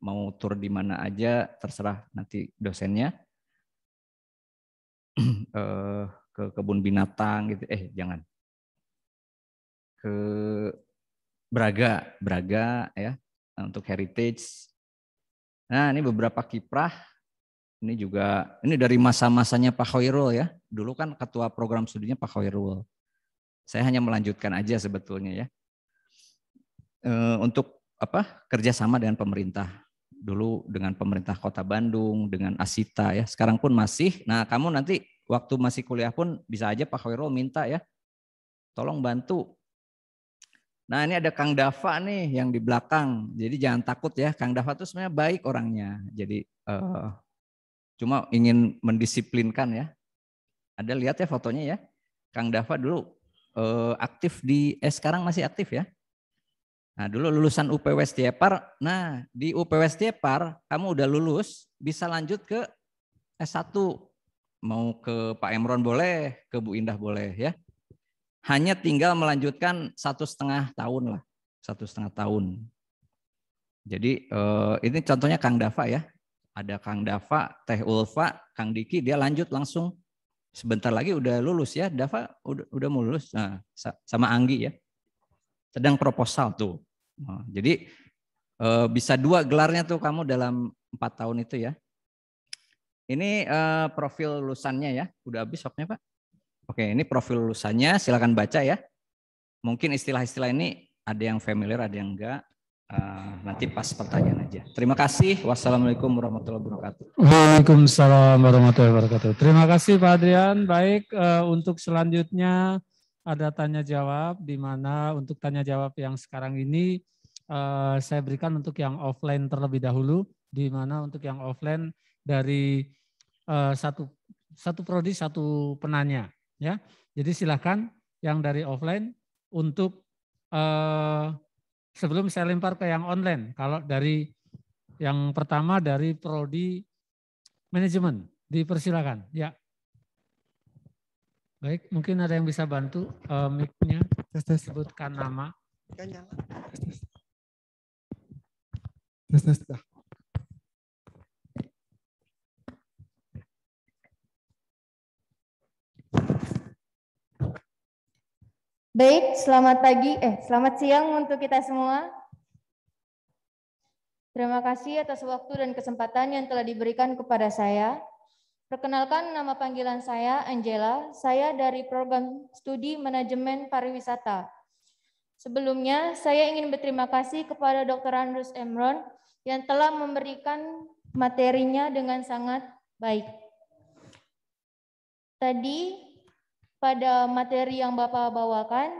Mau tur di mana aja terserah nanti dosennya. eh, ke kebun binatang gitu. Eh, jangan. Ke Braga, Braga ya nah, untuk heritage Nah, ini beberapa kiprah. Ini juga ini dari masa-masanya Pak Khairul ya. Dulu kan ketua program studinya Pak Khairul. Saya hanya melanjutkan aja sebetulnya ya. Eh, untuk apa? kerjasama dengan pemerintah. Dulu dengan pemerintah Kota Bandung, dengan Asita ya. Sekarang pun masih. Nah, kamu nanti waktu masih kuliah pun bisa aja Pak Khairul minta ya. Tolong bantu Nah ini ada Kang Dafa nih yang di belakang. Jadi jangan takut ya, Kang Dafa tuh sebenarnya baik orangnya. Jadi uh, cuma ingin mendisiplinkan ya. Ada lihat ya fotonya ya, Kang Dafa dulu uh, aktif di, eh sekarang masih aktif ya. Nah dulu lulusan UPW Stiepar. Nah di UPW Stiepar kamu udah lulus, bisa lanjut ke S1. Mau ke Pak Emron boleh, ke Bu Indah boleh ya hanya tinggal melanjutkan satu setengah tahun lah, satu setengah tahun. Jadi eh, ini contohnya Kang Dafa ya, ada Kang Dafa, Teh Ulfa, Kang Diki, dia lanjut langsung sebentar lagi udah lulus ya, Dafa udah, udah lulus, nah, sama Anggi ya, sedang proposal tuh. Nah, jadi eh, bisa dua gelarnya tuh kamu dalam empat tahun itu ya. Ini eh, profil lulusannya ya, udah habis waktunya Pak? Oke, ini profil lulusannya. Silakan baca ya. Mungkin istilah-istilah ini ada yang familiar, ada yang enggak. Uh, nanti pas pertanyaan aja. Terima kasih. Wassalamualaikum warahmatullahi wabarakatuh. Waalaikumsalam warahmatullahi wabarakatuh. Terima kasih Pak Adrian. Baik, uh, untuk selanjutnya ada tanya jawab di mana untuk tanya jawab yang sekarang ini uh, saya berikan untuk yang offline terlebih dahulu di mana untuk yang offline dari uh, satu satu prodi satu penanya ya. Jadi silakan yang dari offline untuk eh, sebelum saya lempar ke yang online. Kalau dari yang pertama dari prodi manajemen, dipersilakan. Ya. Baik, mungkin ada yang bisa bantu eh, mic Sebutkan nama. Tes tes. Tes tes. Baik, selamat pagi, eh selamat siang untuk kita semua. Terima kasih atas waktu dan kesempatan yang telah diberikan kepada saya. Perkenalkan nama panggilan saya Angela, saya dari program studi manajemen pariwisata. Sebelumnya, saya ingin berterima kasih kepada Dr. Andrus Emron yang telah memberikan materinya dengan sangat baik. Tadi pada materi yang Bapak bawakan,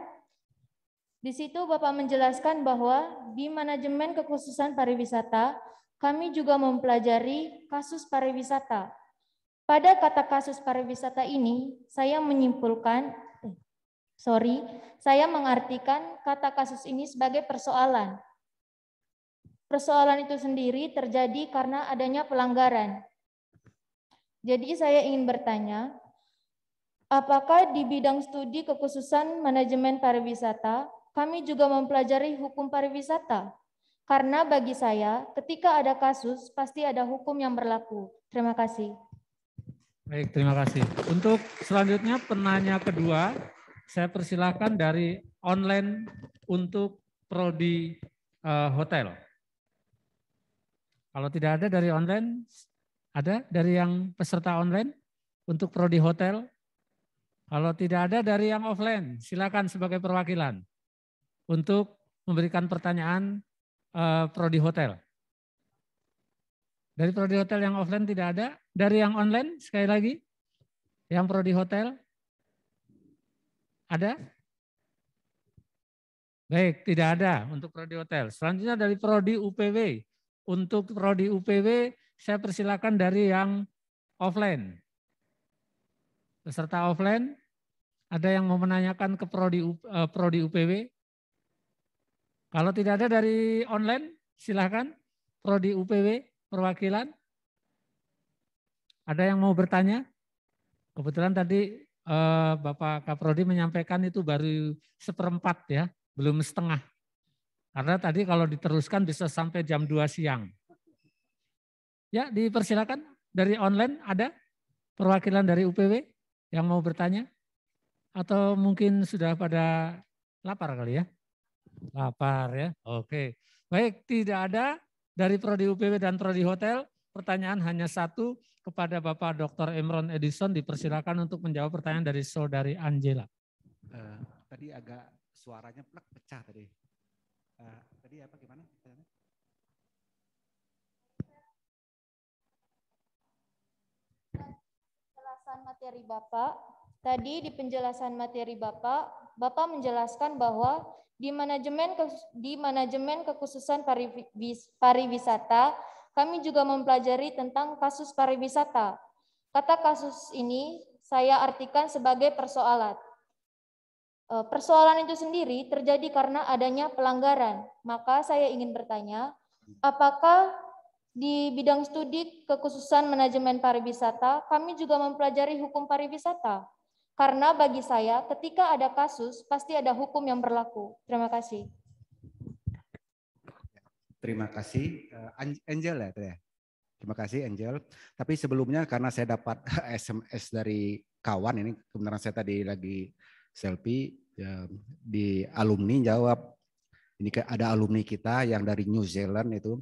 di situ Bapak menjelaskan bahwa di manajemen kekhususan pariwisata, kami juga mempelajari kasus pariwisata. Pada kata kasus pariwisata ini, saya menyimpulkan, eh, sorry, saya mengartikan kata kasus ini sebagai persoalan. Persoalan itu sendiri terjadi karena adanya pelanggaran. Jadi saya ingin bertanya, Apakah di bidang studi kekhususan manajemen pariwisata, kami juga mempelajari hukum pariwisata? Karena bagi saya, ketika ada kasus, pasti ada hukum yang berlaku. Terima kasih. Baik, terima kasih. Untuk selanjutnya penanya kedua, saya persilahkan dari online untuk prodi uh, hotel. Kalau tidak ada dari online, ada dari yang peserta online untuk prodi hotel kalau tidak ada dari yang offline, silakan sebagai perwakilan untuk memberikan pertanyaan uh, prodi hotel. Dari prodi hotel yang offline tidak ada, dari yang online sekali lagi yang prodi hotel ada? Baik, tidak ada untuk prodi hotel. Selanjutnya dari prodi UPW. Untuk prodi UPW saya persilakan dari yang offline. Peserta offline ada yang mau menanyakan ke prodi eh, prodi UPW? Kalau tidak ada dari online, silahkan prodi UPW perwakilan. Ada yang mau bertanya? Kebetulan tadi eh, Bapak Kaprodi menyampaikan itu baru seperempat ya, belum setengah. Karena tadi kalau diteruskan bisa sampai jam 2 siang. Ya, dipersilakan dari online ada perwakilan dari UPW yang mau bertanya? atau mungkin sudah pada lapar kali ya? Lapar ya. Oke. Baik, tidak ada dari prodi UPW dan prodi hotel. Pertanyaan hanya satu kepada Bapak Dr. Emron Edison dipersilakan untuk menjawab pertanyaan dari saudari Angela. Uh, tadi agak suaranya plek pecah tadi. Uh, tadi apa gimana? Penjelasan materi Bapak Tadi di penjelasan materi Bapak, Bapak menjelaskan bahwa di manajemen di manajemen kekhususan pariwisata, kami juga mempelajari tentang kasus pariwisata. Kata kasus ini saya artikan sebagai persoalan. E, persoalan itu sendiri terjadi karena adanya pelanggaran. Maka saya ingin bertanya, apakah di bidang studi kekhususan manajemen pariwisata, kami juga mempelajari hukum pariwisata? Karena bagi saya, ketika ada kasus, pasti ada hukum yang berlaku. Terima kasih. Terima kasih, eh, Angel ya. Terima kasih, Angel. Tapi sebelumnya karena saya dapat SMS dari kawan ini, kebenaran saya tadi lagi selfie eh, di alumni jawab ini ada alumni kita yang dari New Zealand itu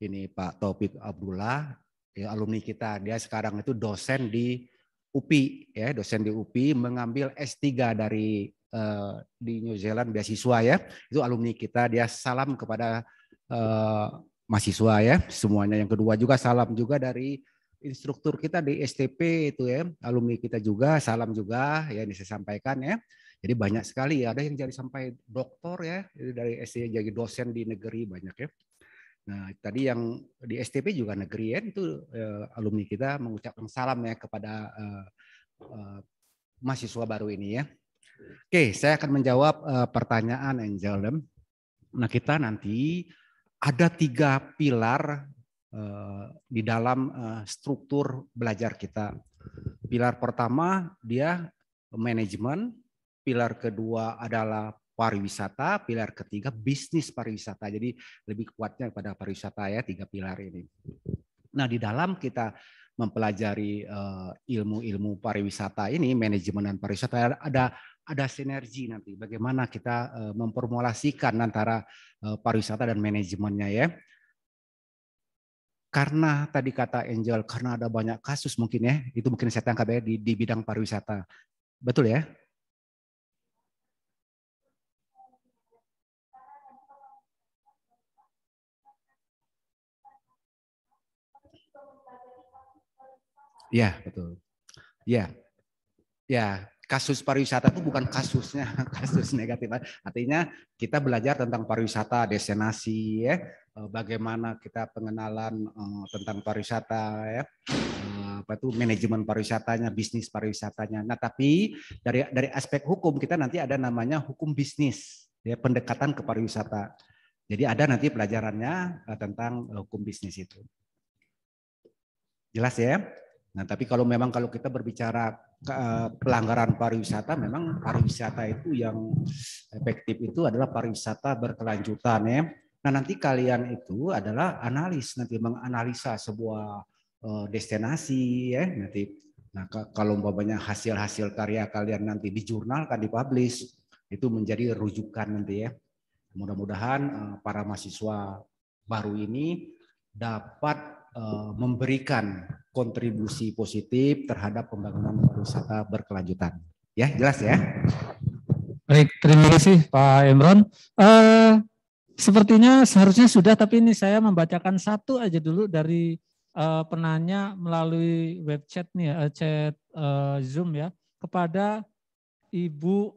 ini Pak Topik Abdullah ya, alumni kita dia sekarang itu dosen di UPI ya dosen di UPI mengambil S3 dari uh, di New Zealand beasiswa ya itu alumni kita dia salam kepada uh, mahasiswa ya semuanya yang kedua juga salam juga dari instruktur kita di STP itu ya alumni kita juga salam juga ya ini saya sampaikan ya jadi banyak sekali ya ada yang jadi sampai doktor ya jadi dari SD jadi dosen di negeri banyak ya Nah, tadi yang di STP juga negeri ya, itu eh, alumni kita mengucapkan salam ya kepada eh, eh, mahasiswa baru ini ya. Oke, saya akan menjawab eh, pertanyaan Angel Dem. Nah, kita nanti ada tiga pilar eh, di dalam eh, struktur belajar kita. Pilar pertama dia manajemen, pilar kedua adalah pariwisata, pilar ketiga bisnis pariwisata. Jadi lebih kuatnya kepada pariwisata ya tiga pilar ini. Nah, di dalam kita mempelajari eh, ilmu-ilmu pariwisata ini, manajemen dan pariwisata ada ada sinergi nanti bagaimana kita eh, memformulasikan antara eh, pariwisata dan manajemennya ya. Karena tadi kata Angel, karena ada banyak kasus mungkin ya, itu mungkin saya tangkap ya di, di bidang pariwisata. Betul ya? Ya, betul. Ya. Ya, kasus pariwisata itu bukan kasusnya, kasus negatif. Artinya kita belajar tentang pariwisata, destinasi ya, eh, bagaimana kita pengenalan eh, tentang pariwisata ya. Eh, apa itu manajemen pariwisatanya, bisnis pariwisatanya. Nah, tapi dari dari aspek hukum kita nanti ada namanya hukum bisnis, ya pendekatan ke pariwisata. Jadi ada nanti pelajarannya tentang hukum bisnis itu. Jelas ya? Nah, tapi kalau memang kalau kita berbicara eh, pelanggaran pariwisata, memang pariwisata itu yang efektif itu adalah pariwisata berkelanjutan ya. Nah, nanti kalian itu adalah analis nanti menganalisa sebuah eh, destinasi ya nanti. Nah, kalau umpamanya hasil-hasil karya kalian nanti dijurnalkan, dipublish, itu menjadi rujukan nanti ya. Mudah-mudahan eh, para mahasiswa baru ini dapat memberikan kontribusi positif terhadap pembangunan pariwisata berkelanjutan. Ya, jelas ya. Baik, terima kasih Pak Emron. Uh, eh, sepertinya seharusnya sudah, tapi ini saya membacakan satu aja dulu dari uh, penanya melalui web chat nih, uh, chat uh, Zoom ya, kepada Ibu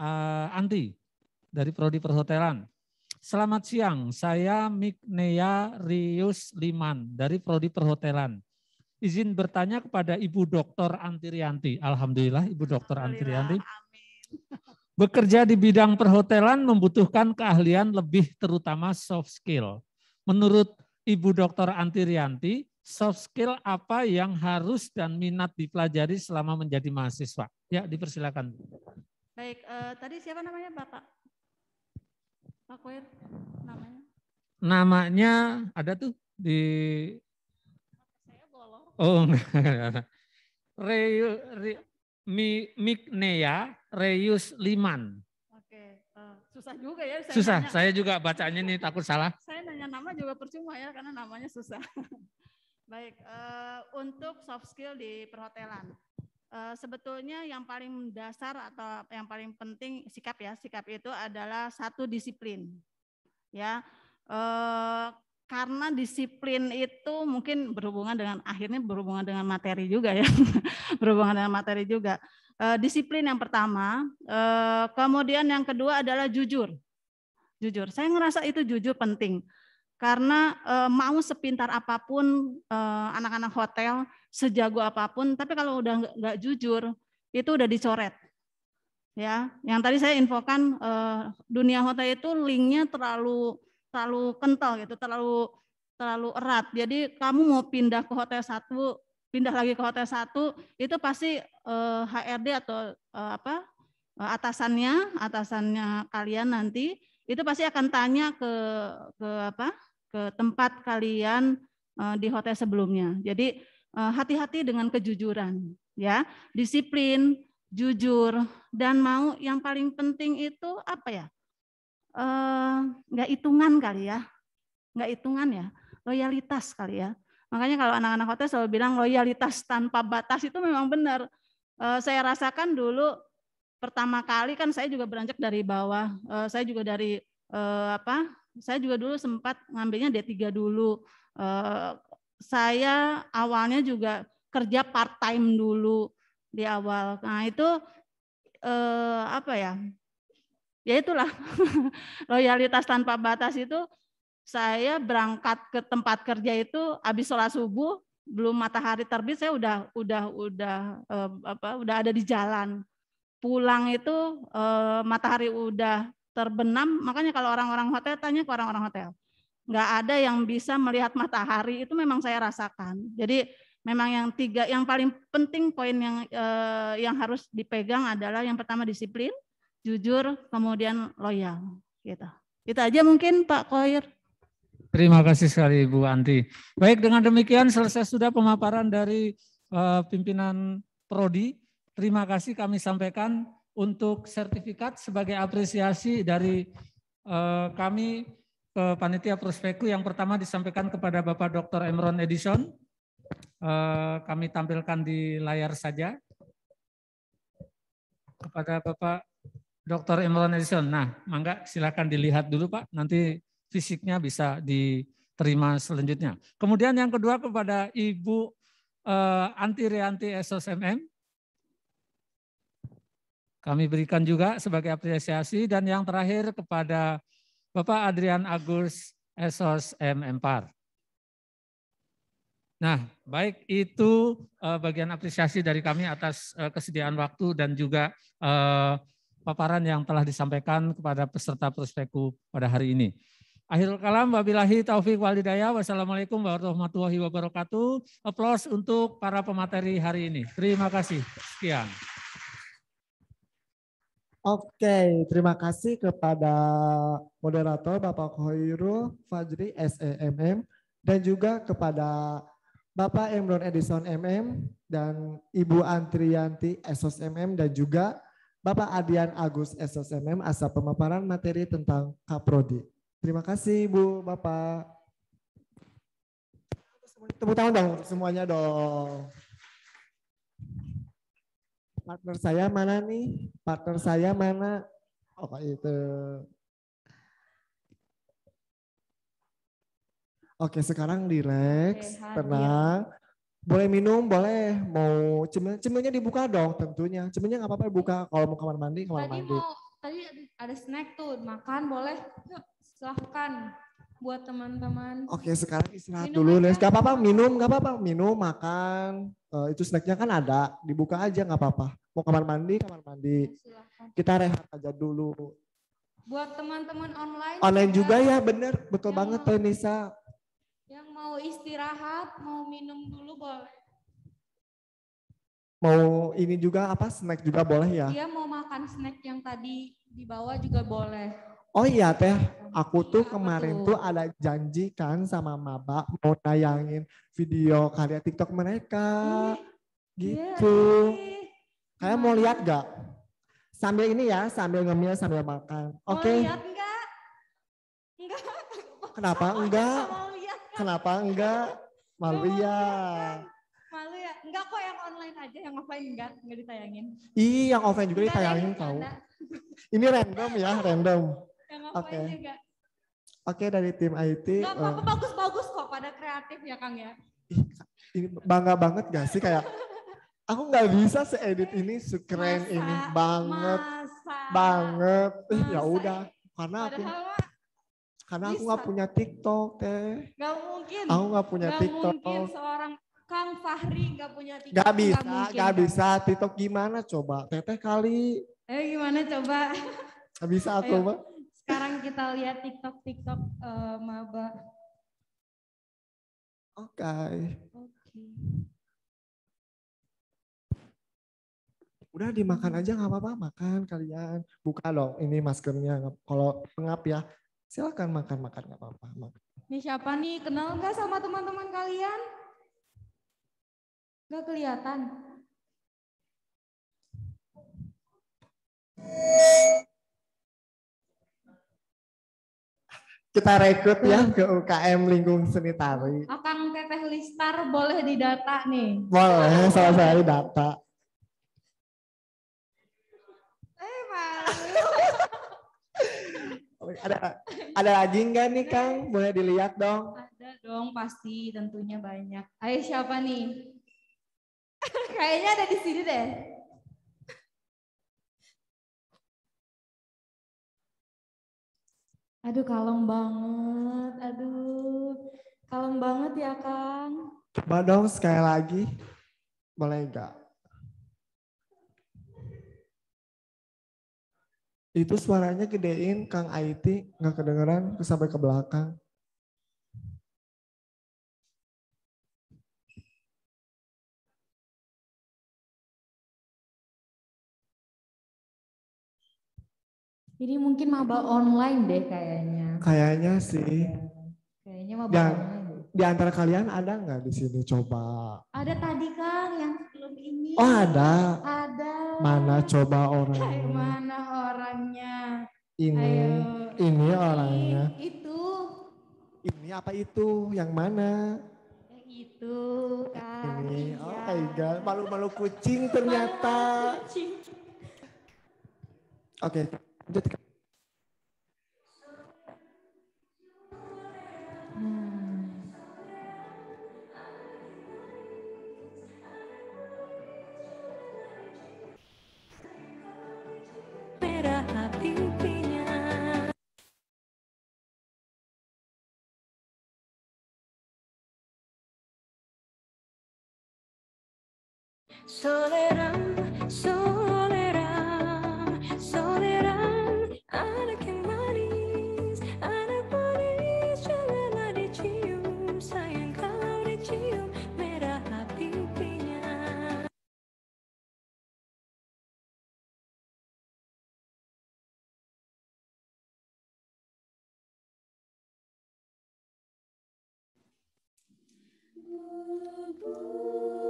uh, Anti dari Prodi Perhotelan. Selamat siang, saya Miknea Rius Liman dari Prodi Perhotelan izin bertanya kepada Ibu Dr. Antirianti. Alhamdulillah Ibu Dr. Antirianti. Bekerja di bidang perhotelan membutuhkan keahlian lebih terutama soft skill. Menurut Ibu Dr. Antirianti, soft skill apa yang harus dan minat dipelajari selama menjadi mahasiswa? Ya, dipersilakan. Baik, uh, tadi siapa namanya Bapak? Pak Koir, namanya? Namanya ada tuh di Oh, Reu re, mi, Miknea Reus Liman. Oke, uh, susah juga ya. Saya susah, nanya. saya juga bacanya nih takut salah. Saya nanya nama juga percuma ya, karena namanya susah. Baik, uh, untuk soft skill di perhotelan. Uh, sebetulnya yang paling dasar atau yang paling penting sikap ya sikap itu adalah satu disiplin ya uh, karena disiplin itu mungkin berhubungan dengan akhirnya berhubungan dengan materi juga ya berhubungan dengan materi juga e, disiplin yang pertama e, kemudian yang kedua adalah jujur jujur saya ngerasa itu jujur penting karena e, mau sepintar apapun anak-anak hotel sejago apapun tapi kalau udah nggak jujur itu udah dicoret ya yang tadi saya infokan dunia hotel itu linknya terlalu terlalu kental gitu, terlalu terlalu erat. Jadi kamu mau pindah ke hotel satu, pindah lagi ke hotel satu, itu pasti eh, HRD atau eh, apa eh, atasannya, atasannya kalian nanti itu pasti akan tanya ke ke apa ke tempat kalian eh, di hotel sebelumnya. Jadi eh, hati-hati dengan kejujuran, ya, disiplin, jujur, dan mau yang paling penting itu apa ya? Eh, nggak uh, hitungan kali ya, nggak hitungan ya, loyalitas kali ya. Makanya kalau anak-anak hotel selalu bilang loyalitas tanpa batas itu memang benar. Eh, saya rasakan dulu pertama kali kan saya juga beranjak dari bawah, eh, saya juga dari eh, apa? Saya juga dulu sempat ngambilnya D3 dulu. Eh, saya awalnya juga kerja part time dulu di awal. Nah itu eh, apa ya? ya itulah loyalitas tanpa batas itu saya berangkat ke tempat kerja itu habis sholat subuh belum matahari terbit saya udah udah udah eh, apa udah ada di jalan pulang itu eh, matahari udah terbenam makanya kalau orang-orang hotel tanya ke orang-orang hotel nggak ada yang bisa melihat matahari itu memang saya rasakan jadi memang yang tiga yang paling penting poin yang eh, yang harus dipegang adalah yang pertama disiplin jujur, kemudian loyal. Gitu. Itu aja mungkin Pak Koir. Terima kasih sekali Bu Anti. Baik, dengan demikian selesai sudah pemaparan dari uh, pimpinan prodi. Terima kasih kami sampaikan untuk sertifikat sebagai apresiasi dari uh, kami ke panitia Prospeku yang pertama disampaikan kepada Bapak Dr. Emron Edison. Uh, kami tampilkan di layar saja kepada Bapak Dr. Imran Edison. Nah, mangga silakan dilihat dulu Pak, nanti fisiknya bisa diterima selanjutnya. Kemudian yang kedua kepada Ibu eh, Anti Rianti SOSMM. Kami berikan juga sebagai apresiasi dan yang terakhir kepada Bapak Adrian Agus Esos M. Nah, baik itu eh, bagian apresiasi dari kami atas eh, kesediaan waktu dan juga eh, paparan yang telah disampaikan kepada peserta prospekku pada hari ini. Akhirul kalam, wabilahi taufiq walidaya, wassalamualaikum warahmatullahi wabarakatuh. Aplaus untuk para pemateri hari ini. Terima kasih. Sekian. Oke, terima kasih kepada moderator Bapak Khairul Fajri SEMM dan juga kepada Bapak Emron Edison MM dan Ibu Antrianti Sos MM dan juga Bapak Adian Agus SSMM asa pemaparan materi tentang Kaprodi. Terima kasih Bu Bapak. Tepuk tangan dong semuanya dong. Partner saya mana nih? Partner saya mana? Oh itu. Oke sekarang relax, tenang boleh minum boleh mau cemil cemilnya dibuka dong tentunya cemilnya nggak apa-apa dibuka kalau mau kamar mandi kamar tadi mandi mau, tadi ada snack tuh makan boleh silahkan buat teman-teman oke sekarang istirahat dulu nih nggak apa-apa minum nggak apa-apa minum makan uh, itu snacknya kan ada dibuka aja nggak apa-apa mau kamar mandi kamar mandi silahkan. kita rehat aja dulu buat teman-teman online online juga ya bener betul ya. banget Nisa yang mau istirahat, mau minum dulu boleh. Mau ini juga apa snack juga boleh ya? Iya mau makan snack yang tadi dibawa juga boleh. Oh iya teh, aku iya, tuh iya, kemarin tuh? tuh ada janji kan sama Maba mau tayangin video karya TikTok mereka. Ih, iya, iya, gitu. Iya, Kalian mau lihat gak? Sambil ini ya, sambil ngemil sambil makan. Oke. Okay. Mau lihat enggak? Enggak. Kenapa enggak? Kenapa enggak? Malu ya. Malu ya. Enggak kok yang online aja, yang offline enggak, enggak ditayangin. Ih, yang offline juga ditayangin tahu. Ini random ya, random. oke Oke, dari tim IT. Eh. bagus-bagus kok pada kreatif ya, Kang ya. Ini bangga banget gak sih kayak aku nggak bisa seedit ini sekeren ini banget banget eh, ya udah karena ya. aku karena aku nggak punya TikTok teh. Gak mungkin. Aku nggak punya gak TikTok. mungkin seorang Kang Fahri nggak punya TikTok. Gak bisa, nggak bisa. TikTok gimana coba? Teteh kali. Eh gimana coba? Gak bisa aku Ayo. Mbak. Sekarang kita lihat TikTok TikTok uh, maba. Oke. Okay. Oke. Okay. Udah dimakan aja nggak apa-apa makan kalian. Buka dong ini maskernya. Kalau pengap ya Silakan makan makan nggak apa-apa. Ini siapa nih? Kenal nggak sama teman-teman kalian? Nggak kelihatan. Kita rekrut ya ke UKM Lingkung Seni Tari. Akang Teteh Listar boleh didata nih. Boleh, salah saya data. Eh malu ada ada lagi gak nih Kang? Boleh dilihat dong. Ada dong pasti tentunya banyak. Ayo siapa nih? Kayaknya ada di sini deh. Aduh kalem banget, aduh kalem banget ya Kang. Coba dong sekali lagi, boleh nggak? Itu suaranya gedein Kang it nggak kedengeran sampai ke belakang. Ini mungkin maba online deh kayaknya. Kayaknya sih. Kayaknya maba ya, online di antara kalian ada nggak di sini coba? Ada tadi kan yang sebelum ini. Oh ada. Ada. Mana coba orangnya? Ayo, mana orangnya? Ini, Ayo. ini orangnya. itu. Ini apa itu? Yang mana? itu kan. Ini, Oh oh my god, malu-malu kucing ternyata. Malu -malu kucing. Oke, okay. lanjut. Soledad, soledad, soledad, ada quien manis, ada manis, janganlah dicium, sayang kalau dicium, merah pipinya. Ooh,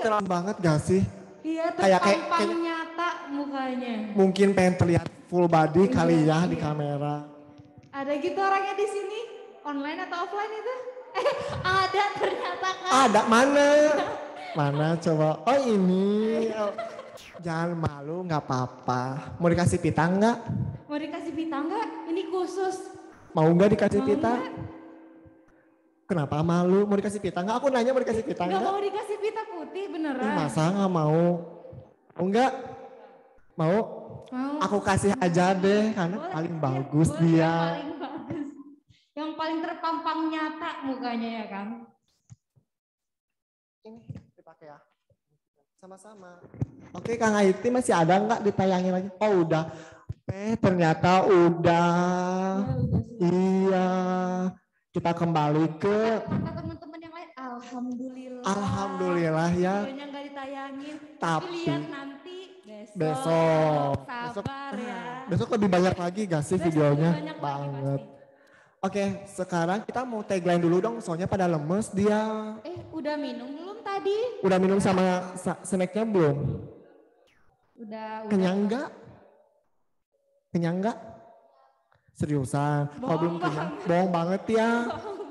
terang banget gak sih? Iya, tuh kayak, kayak, kayak nyata mukanya. Mungkin pengen terlihat full body iya, kali ya iya. di kamera. Ada gitu orangnya di sini? Online atau offline itu? Eh, ada ternyata kan. Ada mana? mana coba? Oh ini. Jangan malu, nggak apa-apa. Mau dikasih pita nggak? Mau dikasih pita nggak? Ini khusus. Mau nggak dikasih Mau pita? Enggak? Kenapa malu? Mau dikasih pita? Enggak, aku nanya mau dikasih pita enggak? Enggak mau dikasih pita putih beneran. Eh, masa enggak mau? Oh, enggak. Mau? Mau. Aku kasih aja deh karena boleh, paling iya, bagus boleh, dia. Paling bagus. Yang paling terpampang nyata mukanya ya, kan? Ini dipakai ya. Sama-sama. Oke, Kang Aiti masih ada enggak ditayangin lagi? Oh, udah. Eh, ternyata udah. Ya, udah iya kita kembali ke teman-teman yang lain alhamdulillah alhamdulillah ya nggak ditayangin tapi, lihat nanti besok besok sabar ya besok lebih banyak lagi gak sih besok videonya banyak banget Oke, sekarang kita mau tagline dulu dong, soalnya pada lemes dia. Eh, udah minum belum tadi? Udah minum sama snacknya belum? Udah. Kenyang nggak? Kenyang nggak? Seriusan? Kalau belum kenyang, bohong banget ya.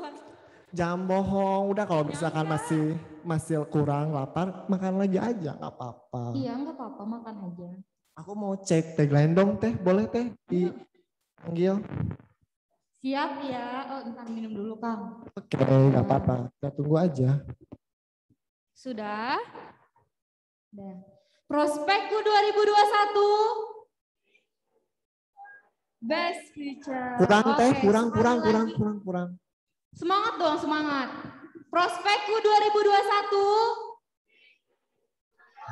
Jangan bohong. Udah kalau iya, misalkan ya, masih masih kurang lapar, makan lagi aja, nggak apa-apa. Iya, nggak apa-apa, makan aja. Aku mau cek tagline dong teh, boleh teh? Di panggil. Siap ya. Oh, entar minum dulu, Kang. Oke, okay, nggak apa-apa. Kita tunggu aja. Sudah? Sudah. Prospekku 2021 Best future. Kurang okay. teh, kurang, kurang, kurang, kurang, kurang. Semangat dong, semangat. Prospekku 2021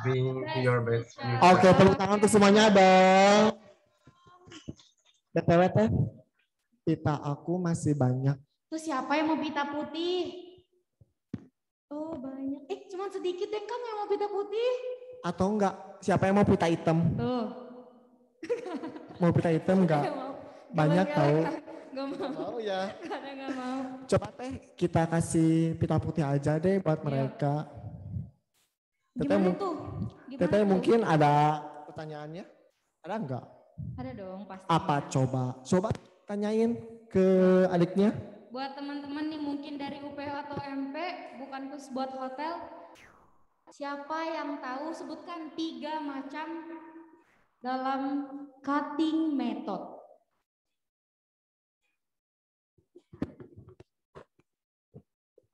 being your best future. Oke, okay, tepuk tangan untuk semuanya dong. BTW teh, pita aku masih banyak. Tuh siapa yang mau pita putih? Oh banyak. Eh cuma sedikit deh kan yang mau pita putih. Atau enggak, siapa yang mau pita hitam? Tuh. mau pita hitam nggak? Banyak tahu. Gak mau. Mau ya. Karena gak mau. Coba teh kita kasih pita putih aja deh buat iya. mereka. Teteh, Gimana teteh mungkin ada pertanyaannya? Ada nggak? Ada dong pasti. Apa coba? Coba tanyain ke adiknya. Buat teman-teman nih mungkin dari UPH atau MP, bukan khusus buat hotel, Siapa yang tahu sebutkan tiga macam dalam cutting method.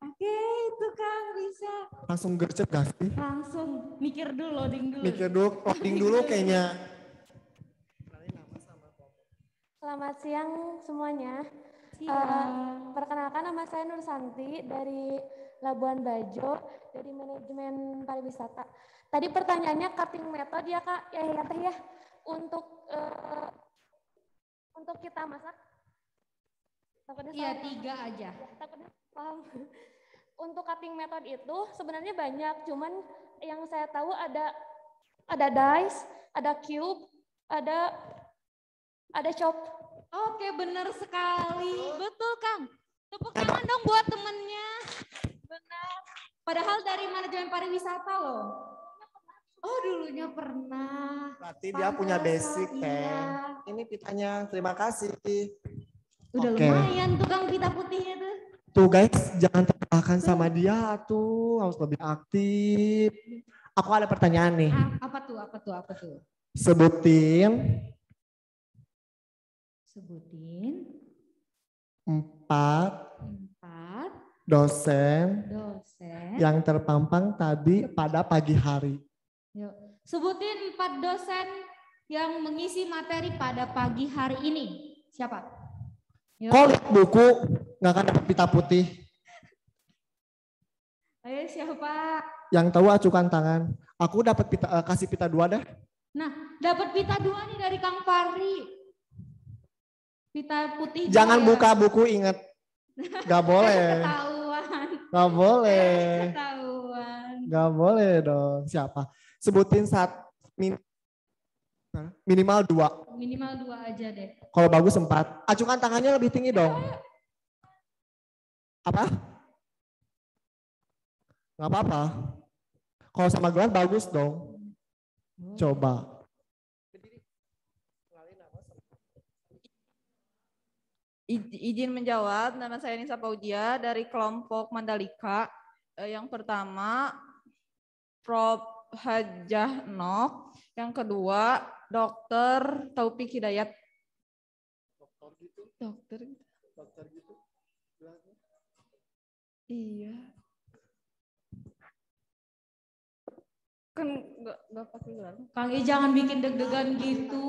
Oke, itu Kang bisa. Langsung gercep gak sih? Langsung mikir dulu, loading dulu. Mikir dulu, loading dulu kayaknya. Selamat siang semuanya. Siang. Uh, perkenalkan nama saya Nur Santi dari Labuan Bajo dari manajemen pariwisata. Tadi pertanyaannya cutting method ya Kak, ya ya teh ya untuk uh, untuk kita masak takutnya Iya, tiga paham. aja. Iya, takutnya paham. untuk cutting method itu sebenarnya banyak, cuman yang saya tahu ada ada dice, ada cube, ada ada chop. Oke, benar sekali. Betul, Kang. Tepuk tangan dong buat temennya. Benar. Padahal dari manajemen pariwisata loh. Oh dulunya pernah. Berarti dia punya basic iya. teh. Ini pitanya, terima kasih. Udah okay. lumayan tukang pita putihnya tuh. Tuh guys, jangan terkalahkan sama dia tuh, harus lebih aktif. Aku ada pertanyaan nih. Ah, apa tuh? Apa tuh? Apa tuh? Sebutin. Sebutin. Empat. Empat. Dosen. Dosen. Yang terpampang tadi pada pagi hari. Yuk, sebutin empat dosen yang mengisi materi pada pagi hari ini. Siapa? Yuk. buku, nggak akan dapat pita putih. Ayo siapa? Yang tahu acukan tangan. Aku dapat pita, eh, kasih pita dua dah. Nah, dapat pita dua nih dari Kang Fari. Pita putih. Jangan ya. buka buku ingat. Gak boleh. Ketahuan. Gak boleh. Gak boleh dong. Siapa? sebutin saat min minimal dua. Minimal dua aja deh. Kalau bagus empat. Acukan tangannya lebih tinggi dong. Apa? Gak apa-apa. Kalau sama gelar bagus dong. Coba. Izin menjawab, nama saya Nisa Paudia dari kelompok Mandalika. Eh, yang pertama, prop Hajah Nok, yang kedua Dokter Taufik Hidayat. Dokter gitu? Dokter gitu. Dokter gitu. Iya. Kan gak, gak pakai gelar. Kang I jangan bikin deg-degan gitu.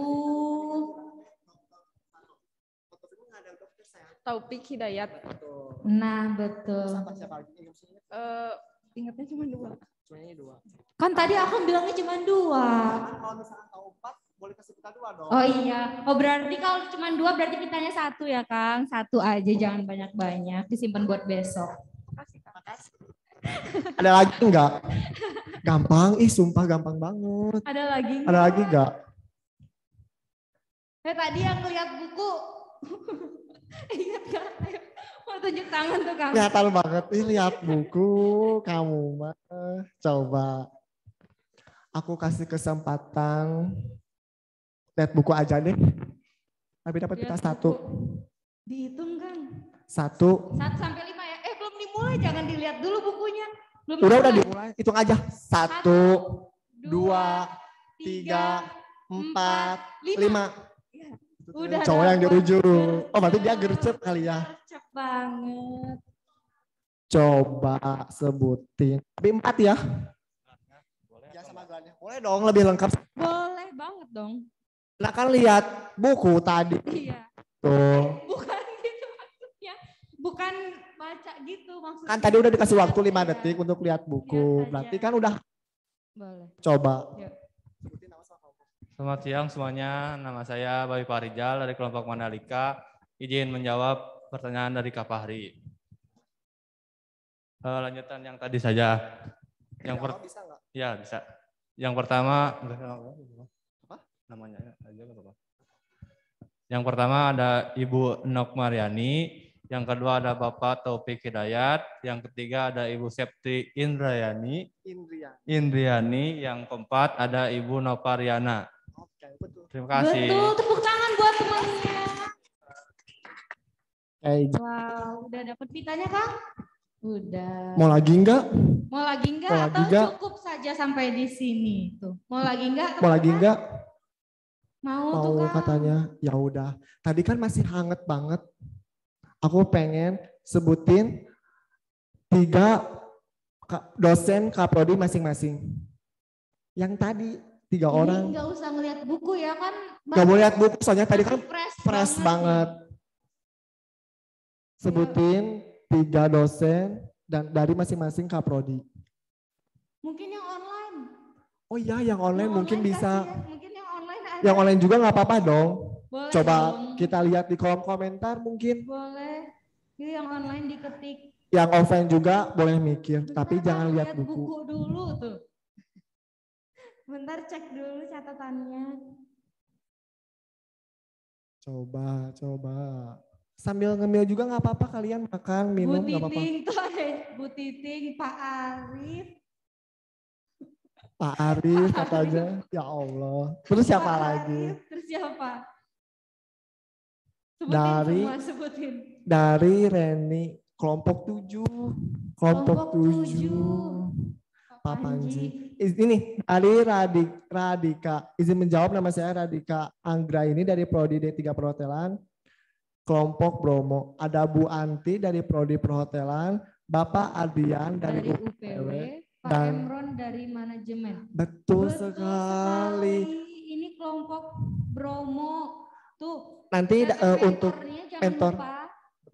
Taufik Hidayat. Nah, betul. Sampai siapa Uh, ingatnya cuma dua. Cuma ini dua. Kan tadi aku bilangnya cuma dua. Kan kalau misalnya tahu empat, boleh kasih kita dua dong. Oh iya. Oh berarti kalau cuma dua berarti pitanya satu ya Kang. Satu aja jangan banyak-banyak. Disimpan buat besok. Makasih Ada lagi enggak? Gampang, ih sumpah gampang banget. Ada lagi enggak? Ada lagi enggak? Eh tadi yang lihat buku. Ingat enggak? tunjuk tangan tuh kamu. Kelihatan banget nih lihat buku kamu mah. Coba aku kasih kesempatan lihat buku aja deh. Tapi dapat kita satu. Dihitung kan? Satu. Satu sampai lima ya. Eh belum dimulai, jangan dilihat dulu bukunya. Belum udah dimulai. udah dimulai, hitung aja. Satu, satu dua, dua, tiga, empat, empat, lima. lima. Udah cowok yang di ujung. Oh, berarti dia gercep kali ya. Gercep banget. Coba sebutin. Tapi empat ya. Ya sama gelarnya. Boleh dong lebih lengkap. Boleh banget dong. Nah kan lihat buku tadi. Iya. Tuh. Bukan gitu maksudnya. Bukan baca gitu maksudnya. Kan tadi udah dikasih waktu lima detik untuk lihat buku. Lihat Berarti kan udah. Boleh. Coba. Yuk. Selamat siang semuanya, nama saya Bayu Parijal dari kelompok Mandalika. Izin menjawab pertanyaan dari Kak Fahri. Uh, lanjutan yang tadi saja. Yang per bisa nggak? Ya, bisa. Yang pertama, apa? Namanya aja apa-apa. Yang pertama ada Ibu Nok Mariani, yang kedua ada Bapak Taufik Hidayat, yang ketiga ada Ibu Septi Indrayani, Indriani, Indriani yang keempat ada Ibu Novariana betul. Terima kasih. Betul, tepuk tangan buat temannya. Hey. Wow, udah dapat pitanya Kang? Udah. Mau lagi enggak? Mau lagi enggak Mau lagi atau enggak? cukup saja sampai di sini tuh. Mau lagi enggak? Mau lagi enggak? Mau, Mau tuh, katanya. Ya udah. Tadi kan masih hangat banget. Aku pengen sebutin tiga dosen kaprodi masing-masing. Yang tadi tiga Jadi orang. Gak usah ngeliat buku ya kan. Gak boleh lihat buku, soalnya tadi kan press, press banget. banget. Sebutin ya. tiga dosen dan dari masing-masing kaprodi. Mungkin yang online. Oh iya, yang online yang mungkin online bisa. Kasih, ya, Mungkin yang online ada. Yang online juga nggak apa-apa dong. Boleh Coba dong. kita lihat di kolom komentar mungkin. Boleh. Jadi yang online diketik. Yang offline juga boleh mikir, Bentar, tapi jangan lihat buku. buku dulu tuh. Bentar cek dulu catatannya. Coba, coba. Sambil ngemil juga nggak apa-apa kalian makan, minum nggak apa-apa. Bu Titing, Pak Arif. Pak Arif Pak katanya, ya Allah. Terus siapa Pak lagi? Arif, terus siapa? Sebutin dari semua, sebutin. Dari Reni kelompok tujuh. Kelompok, kelompok tujuh. tujuh. Pak Panji. Panji. Ini Ali Radik, Radika. Izin menjawab nama saya Radika Anggra ini dari Prodi D3 Perhotelan, kelompok Bromo. Ada Bu Anti dari Prodi Perhotelan, Bapak Adian dari, dari UPW, UPW Pak dan, Emron dari manajemen. Betul, betul sekali. sekali. Ini kelompok Bromo. Tuh. Nanti uh, untuk mentor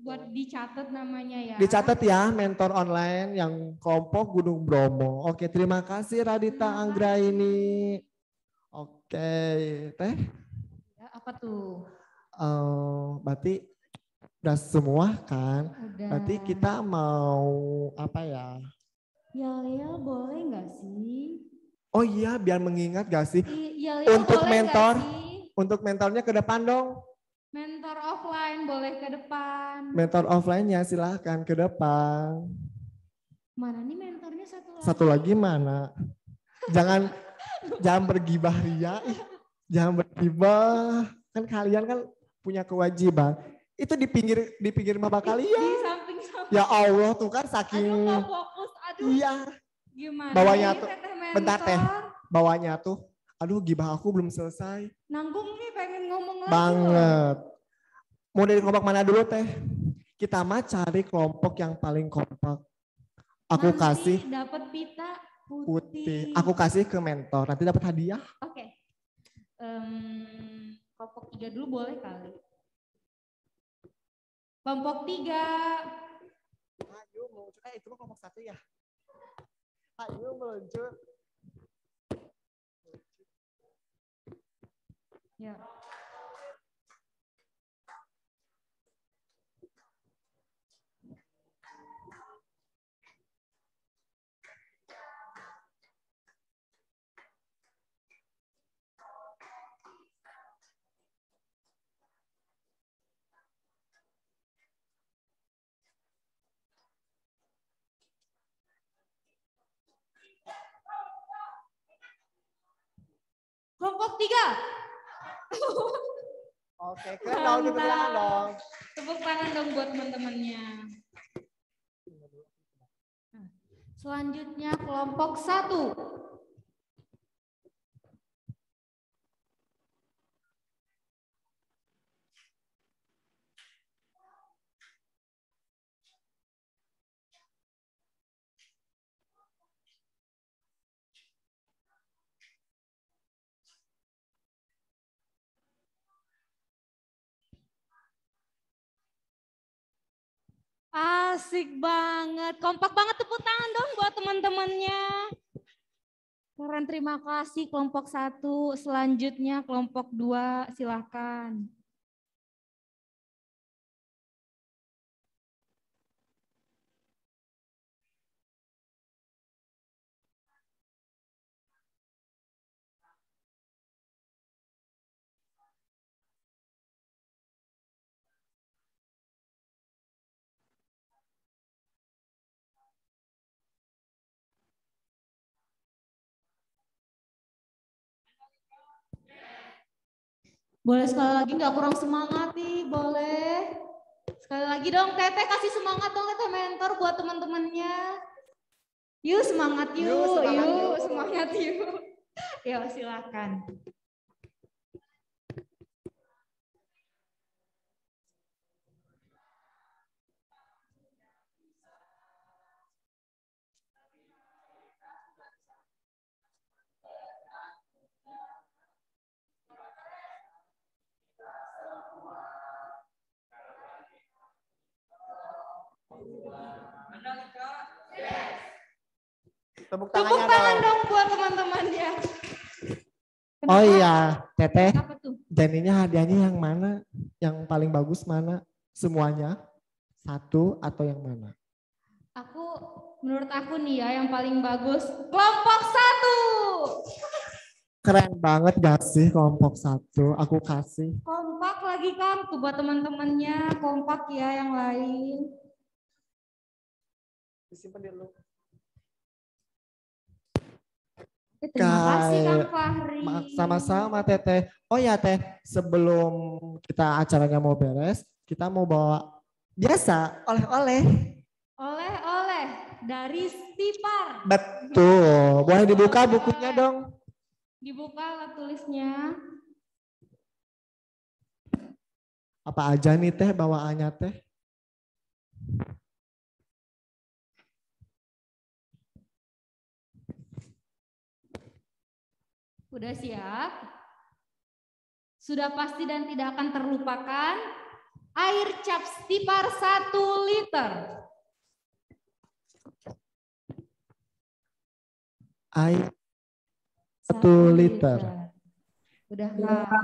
buat dicatat namanya ya. Dicatat ya mentor online yang kelompok Gunung Bromo. Oke, terima kasih Radita Anggra ini. Oke, Teh. Ya, apa tuh? Uh, berarti udah semua kan? Udah. Berarti kita mau apa ya? Ya ya boleh nggak sih? Oh iya, biar mengingat gak sih? Ya, ya, untuk mentor, untuk mentornya ke depan dong. Mentor offline boleh ke depan. Mentor offline ya silahkan ke depan. Mana nih mentornya satu lagi? Satu lagi mana? Jangan jangan pergi bahria. Jangan bergibah. Kan kalian kan punya kewajiban. Itu di pinggir di pinggir mama kalian. Di samping, samping. Ya Allah tuh kan saking Aduh, fokus. Aduh. Iya. Gimana? Bawanya tuh. Bentar teh. Bawanya tuh aduh gibah aku belum selesai. Nanggung nih pengen ngomong lagi. Banget. Mau dari kelompok mana dulu teh? Kita mah cari kelompok yang paling kompak. Aku Nanti kasih. Dapat pita putih. putih. Aku kasih ke mentor. Nanti dapat hadiah. Oke. Um, kelompok tiga dulu boleh kali. Kelompok tiga. Ayo, mau eh itu kelompok satu ya. Ayo meluncur. Ya. Kelompok tiga, Oke, keren dong, Tepuk tangan dong. Tepuk tangan dong buat teman-temannya. Iya, iya. Selanjutnya kelompok satu. Asik banget. Kompak banget tepuk tangan dong buat teman-temannya. Keren, terima kasih kelompok satu. Selanjutnya kelompok dua, silahkan. Boleh sekali lagi nggak kurang semangat nih, boleh. Sekali lagi dong, Teteh kasih semangat dong Teteh mentor buat teman-temannya. Yuk semangat yuk, yuk semangat yuk. yuk. yuk. yuk silakan. Tepuk, Tepuk tangan dong. dong buat teman-temannya. Oh iya, Teteh. Dan ini hadiahnya yang mana? Yang paling bagus mana? Semuanya? Satu atau yang mana? Aku, menurut aku nih ya, yang paling bagus kelompok satu. Keren banget gak sih kelompok satu? Aku kasih. Kompak lagi kan tuh buat teman-temannya, kompak ya yang lain. Disimpan dulu. Ya, terima kasih Kang Fahri. Sama-sama Teteh. Oh ya Teh, sebelum kita acaranya mau beres, kita mau bawa biasa oleh-oleh. Oleh-oleh dari Stipar. Betul. Boleh dibuka bukunya dong. Dibuka lah tulisnya. Apa aja nih Teh bawaannya Teh? Udah siap? Sudah pasti dan tidak akan terlupakan air cap stipar 1 liter. Air 1 liter. sudah Udah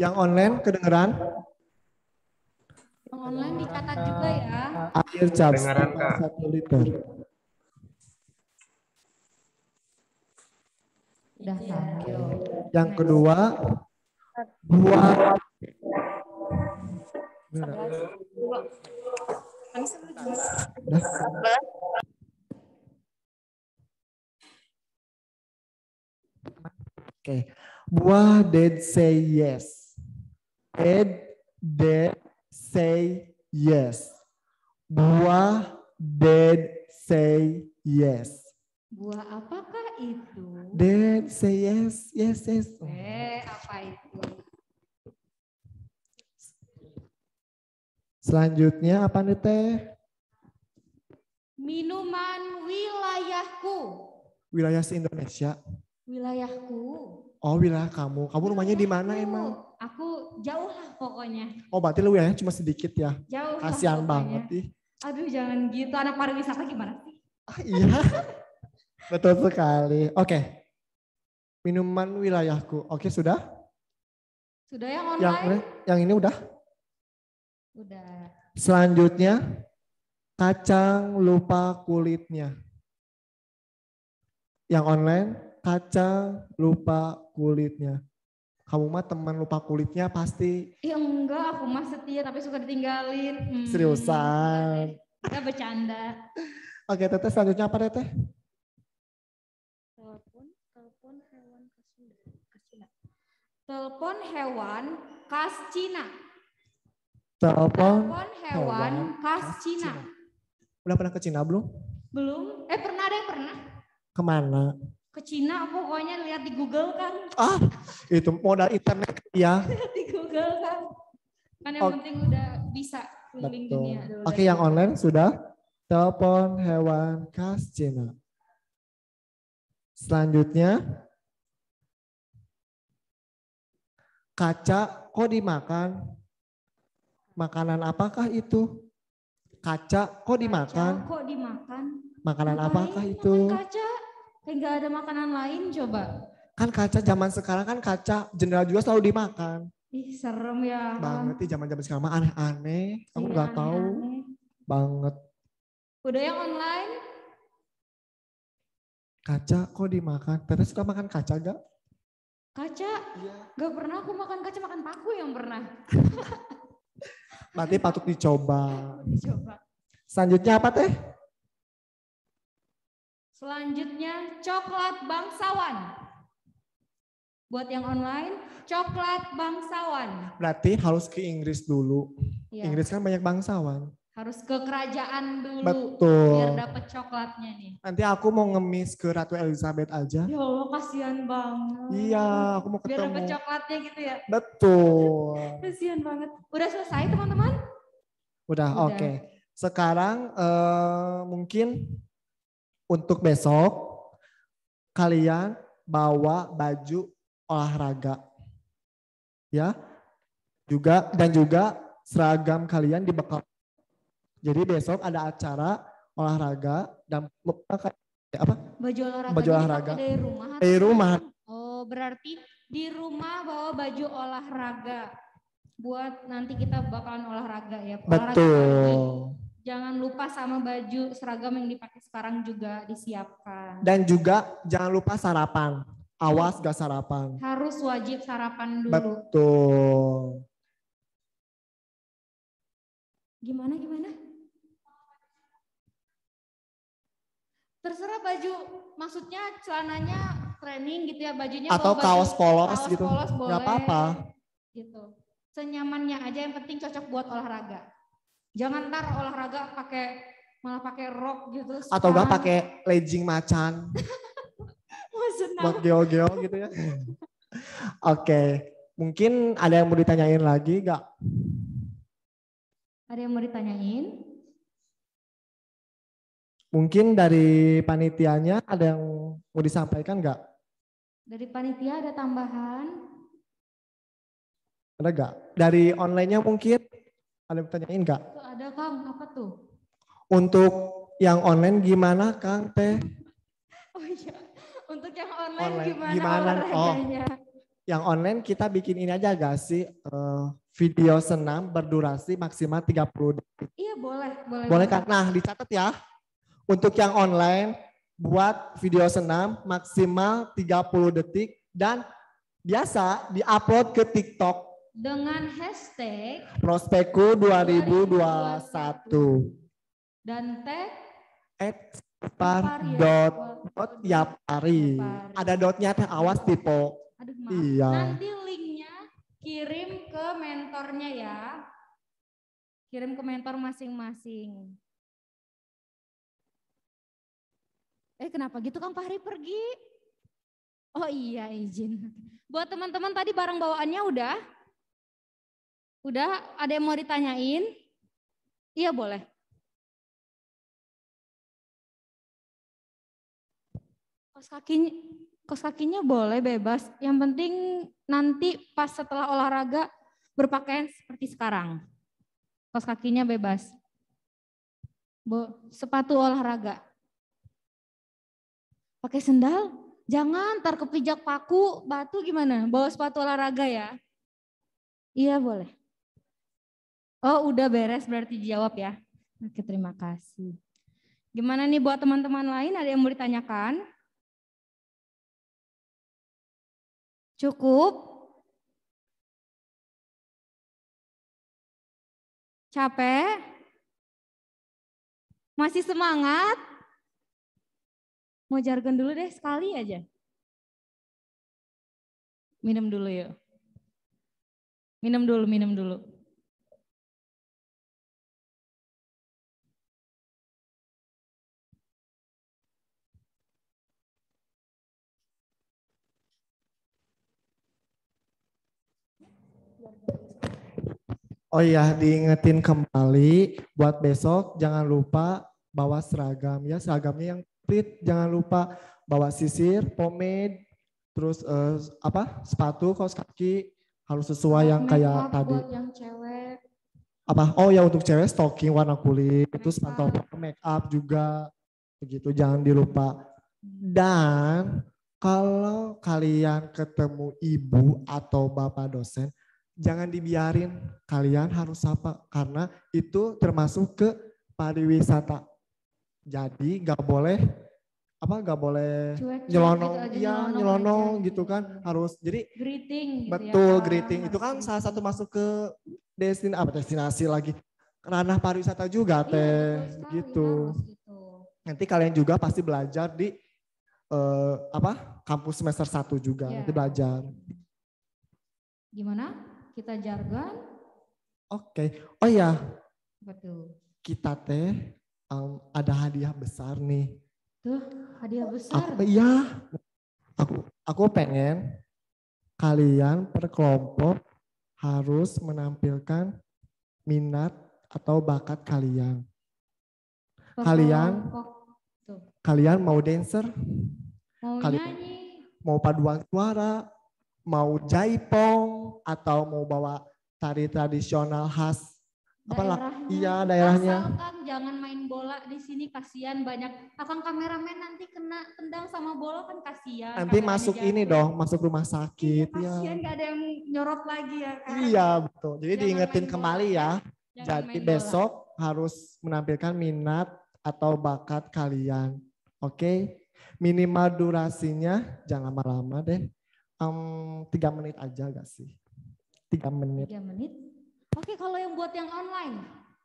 Yang online kedengeran? Online dicatat juga ya. Akhir jam satu liter. Udah sakit. Yang kedua, buat Oke, okay. buah dead say yes. Ed dead, say yes. Buah Dad say yes. Buah apakah itu? Dad say yes, yes, yes. Eh, apa itu? Selanjutnya apa nih teh? Minuman wilayahku. Wilayah indonesia Wilayahku. Oh wilayah kamu. Kamu rumahnya di mana emang? Aku jauh lah pokoknya. Oh berarti lu ya cuma sedikit ya. Jauh. Kasihan banget sih. Aduh jangan gitu anak pariwisata gimana sih? Ah, iya. Betul sekali. Oke. Okay. Minuman wilayahku. Oke, okay, sudah? Sudah yang online. Yang, yang ini udah? Udah. Selanjutnya kacang lupa kulitnya. Yang online kacang lupa kulitnya. Kamu mah teman lupa kulitnya pasti. Iya enggak, aku mah setia tapi suka ditinggalin. Hmm. Seriusan. Kita bercanda. Oke, Teteh selanjutnya apa Teteh? Telepon, telepon hewan khas Cina. Telepon hewan khas Cina. Telepon, hewan, hewan khas Cina. Cina. Udah pernah ke Cina belum? Belum. Eh pernah deh, pernah. Kemana? ke Cina pokoknya lihat di Google kan. Ah, itu modal internet ya. di Google kan. Kan yang oh. penting udah bisa keliling Betul. dunia. Oke, okay, yang online sudah. Telepon hewan khas Cina. Selanjutnya kaca kok dimakan? Makanan apakah itu? Kaca kok dimakan? Kaca kok dimakan? Makanan Makanin apakah itu? Kaca Kayak nggak ada makanan lain coba. Kan kaca zaman sekarang kan kaca jenderal juga selalu dimakan. Ih serem ya. Banget sih zaman-zaman sekarang aneh-aneh. Aku iya, nggak iya, tahu. Banget. Udah yang online? Kaca kok dimakan? Teteh suka makan kaca gak? Kaca? Iya. Gak pernah aku makan kaca, makan paku yang pernah. Nanti patut dicoba. dicoba. Selanjutnya apa teh? Selanjutnya coklat bangsawan. Buat yang online, coklat bangsawan. Berarti harus ke Inggris dulu. Ya. Inggris kan banyak bangsawan. Harus ke kerajaan dulu. Betul. Biar dapat coklatnya nih. Nanti aku mau ngemis ke Ratu Elizabeth aja. Ya Allah, kasihan banget. Iya, aku mau ketemu. Biar dapat coklatnya gitu ya. Betul. kasihan banget. Udah selesai teman-teman? Udah, Udah. oke. Okay. Sekarang uh, mungkin untuk besok kalian bawa baju olahraga. Ya. Juga dan juga seragam kalian dibekal. Jadi besok ada acara olahraga dan apa? Baju olahraga. Baju olahraga. Dari rumah. Dari rumah. Oh, berarti di rumah bawa baju olahraga buat nanti kita bakalan olahraga ya. Olahraga Betul. Jangan lupa sama baju seragam yang dipakai sekarang juga disiapkan. Dan juga jangan lupa sarapan. Awas gak sarapan. Harus wajib sarapan dulu. Betul. Gimana gimana? Terserah baju, maksudnya celananya training gitu ya, bajunya atau baju, kaos polos kaos gitu. Polos boleh, gak apa-apa. Gitu. Senyamannya aja yang penting cocok buat olahraga. Jangan ntar olahraga pakai malah pakai rok gitu. Sekarang. Atau enggak pakai legging macan. Maksudnya. Buat geo gitu ya. Oke, mungkin ada yang mau ditanyain lagi enggak? Ada yang mau ditanyain? Mungkin dari panitianya ada yang mau disampaikan enggak? Dari panitia ada tambahan? Ada enggak? Dari online-nya mungkin? Ada pertanyaan enggak? Ada Kang, apa tuh? Untuk yang online gimana Kang Teh? Oh iya, untuk yang online, online. gimana, gimana Oh, Oh. Yang online kita bikin ini aja gak sih? Uh, video senam berdurasi maksimal 30 detik. Iya boleh. Boleh, boleh kan? Nah dicatat ya. Untuk yang online buat video senam maksimal 30 detik dan biasa diupload ke TikTok dengan hashtag Prospekku 2021, satu dan tag dot yapari Ada dotnya teh awas tipe. Iya. Nanti linknya kirim ke mentornya ya. Kirim ke mentor masing-masing. Eh kenapa gitu Kang Fahri pergi? Oh iya izin. Buat teman-teman tadi barang bawaannya udah? Udah, ada yang mau ditanyain? Iya boleh. Kos kakinya, kos kakinya boleh bebas. Yang penting nanti pas setelah olahraga berpakaian seperti sekarang. Kos kakinya bebas. Bo, sepatu olahraga. Pakai sendal? Jangan ntar kepijak paku, batu gimana? Bawa sepatu olahraga ya. Iya boleh. Oh, udah beres berarti jawab ya. Oke, terima kasih. Gimana nih buat teman-teman lain ada yang mau ditanyakan? Cukup? Capek? Masih semangat? Mau jargon dulu deh sekali aja. Minum dulu yuk. Minum dulu, minum dulu. Oh iya, diingetin kembali buat besok jangan lupa bawa seragam ya, seragamnya yang fit. jangan lupa bawa sisir, pomade, terus uh, apa? sepatu, kaos kaki harus sesuai oh, yang kayak tadi. Buat yang cewek. Apa? Oh ya untuk cewek stocking warna kulit, make terus pantau make up juga. Begitu jangan dilupa. Dan kalau kalian ketemu ibu atau bapak dosen, jangan dibiarin. Kalian harus sapa karena itu termasuk ke pariwisata. Jadi nggak boleh apa nggak boleh gitu iya, nyelonong gitu, gitu ya nyelonong aja. gitu kan harus jadi greeting gitu ya. betul ya. greeting itu kan salah satu masuk ke destin apa destinasi lagi ranah pariwisata juga iya, teh gitu. gitu nanti kalian juga pasti belajar di uh, apa kampus semester satu juga yeah. nanti belajar gimana kita jargon. Oke. Okay. Oh iya. Betul. Kita teh um, ada hadiah besar nih. Tuh, hadiah besar. Aku, iya. Aku aku pengen kalian per kelompok harus menampilkan minat atau bakat kalian. kalian kelompok. Tuh. kalian mau dancer? Mau kalian, nyanyi. Mau paduan suara, mau jaipong, atau mau bawa tari tradisional khas apalah lah iya daerahnya Asalkan jangan main bola di sini kasihan banyak akan kameramen nanti kena tendang sama bola kan kasihan nanti masuk jatuh. ini dong masuk rumah sakit iya, iya. kasihan ya. ada yang nyorot lagi ya kan iya betul jadi jangan diingetin kembali ya jangan jadi besok bola. harus menampilkan minat atau bakat kalian oke okay? minimal durasinya jangan lama-lama deh um, tiga menit aja gak sih? tiga menit. tiga menit? Oke, kalau yang buat yang online?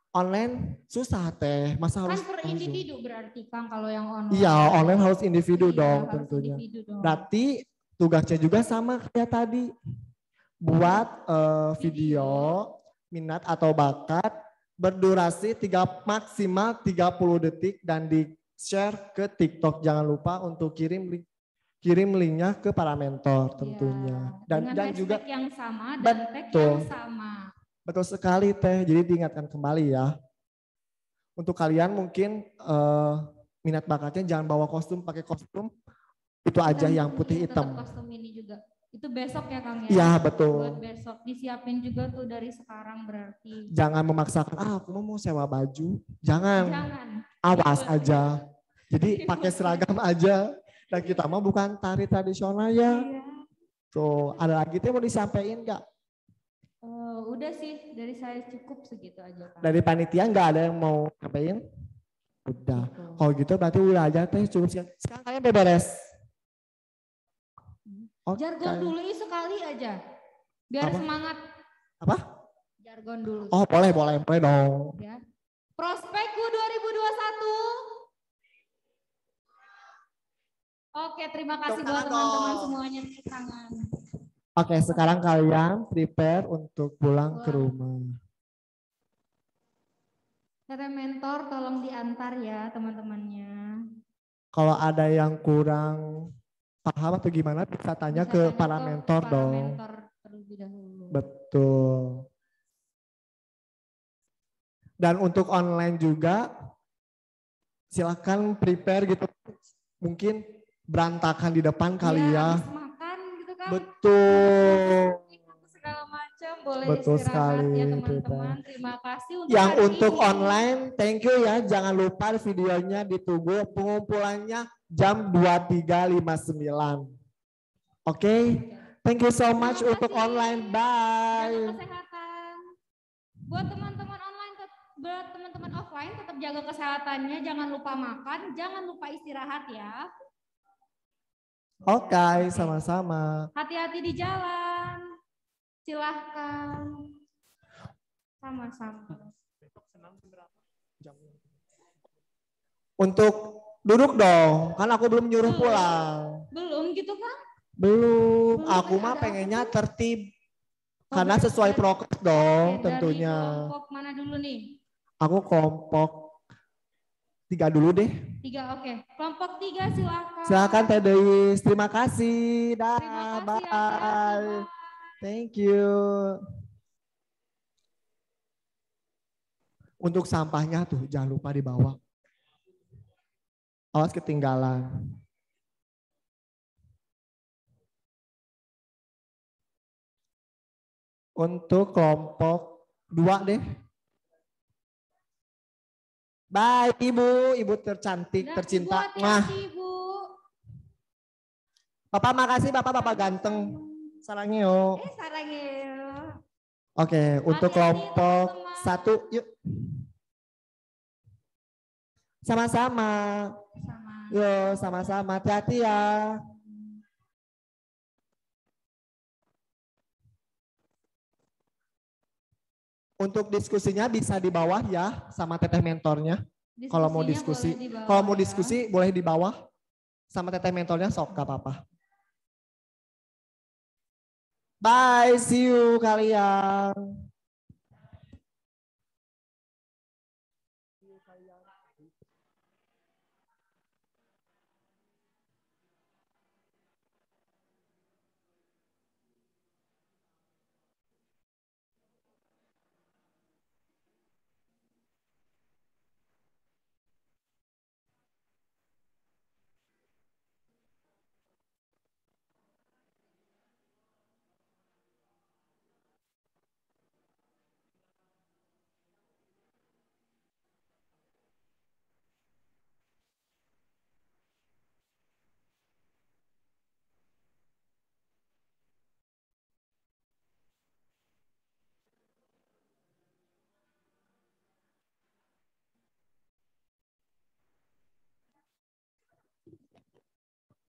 Online susah teh, masa kan harus per individu berarti Kang kalau yang online. Iya, online harus individu iya, dong harus tentunya. Individu dong. Berarti tugasnya juga sama kayak tadi. Buat uh, video minat atau bakat berdurasi tiga maksimal 30 detik dan di share ke TikTok. Jangan lupa untuk kirim link kirim linknya ke para mentor iya, tentunya ya, dan dan juga yang sama dan betul, yang sama betul sekali teh jadi diingatkan kembali ya untuk kalian mungkin uh, minat bakatnya jangan bawa kostum pakai kostum itu aja yang putih iya, hitam kostum ini juga itu besok ya kang ya ya betul buat besok disiapin juga tuh dari sekarang berarti jangan memaksakan ah aku mau sewa baju jangan, jangan. awas aja jadi pakai seragam aja dan kita mah bukan tari tradisional ya. so iya. Tuh, ada lagi tuh mau disampaikan nggak? Uh, udah sih, dari saya cukup segitu aja. Pak. Dari panitia nggak ada yang mau ngapain? Udah. Oh Kalau gitu berarti udah aja teh cukup sekian. Sekarang kalian beberes. Hmm. Okay. Oh, Jargon dulu ini sekali aja. Biar Apa? semangat. Apa? Jargon dulu. Oh boleh, boleh, boleh dong. Ya. Prospekku 2021 Oke, terima kasih buat teman-teman semuanya Oke, sekarang kalian prepare untuk pulang ke rumah. Saya mentor tolong diantar ya teman-temannya. Kalau ada yang kurang paham atau gimana bisa tanya bisa ke tanya para mentor, para dong. Mentor dahulu. Betul. Dan untuk online juga silakan prepare gitu. Mungkin berantakan di depan kali iya, ya. ya. makan gitu kan. Betul. boleh Betul ya, sekali ya teman-teman. Terima kasih untuk Yang untuk online, thank you ya. Jangan lupa videonya ditunggu pengumpulannya jam 23.59. Oke. Okay? Thank you so much untuk online. Bye. kesehatan. Buat teman-teman online buat teman-teman offline tetap jaga kesehatannya, jangan lupa makan, jangan lupa istirahat ya. Oke, sama-sama. Hati-hati di jalan. Silahkan. Sama-sama. Untuk duduk dong, kan aku belum nyuruh belum. pulang. Belum gitu kan? Belum, belum aku mah pengennya aku. tertib. Oh, Karena sesuai kan prokes dong tentunya. Kompok mana dulu nih? Aku kompok tiga dulu deh. Tiga, oke. Okay. Kelompok tiga silakan. Silakan Teh Deis. Terima kasih. Dah, Terima kasih, bye. Ya, bye. Thank you. Untuk sampahnya tuh jangan lupa dibawa. Awas ketinggalan. Untuk kelompok dua deh. Bye Ibu, Ibu tercantik, Nggak, tercinta. Ibu, Mah. Bapak makasih, Bapak Bapak ganteng. Sarangeo. Eh, sarangeo. Oke, okay, untuk kelompok satu, yuk. Sama-sama. Sama. Yo, sama-sama. Hati-hati ya. Untuk diskusinya bisa di bawah ya sama teteh mentornya. Kalau mau diskusi, kalau mau ya. diskusi ya. boleh di bawah sama teteh mentornya sok gak apa-apa. Bye, see you kalian.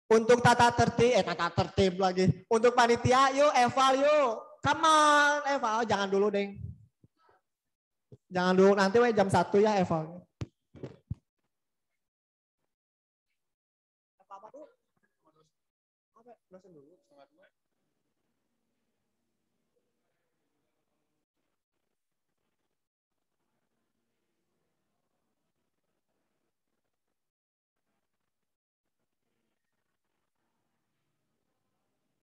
Untuk tata tertib, eh tata tertib lagi. Untuk panitia, yuk Eval yuk. Come on Eval, jangan dulu deng. Jangan dulu, nanti we jam 1 ya Eval. Apa-apa dulu.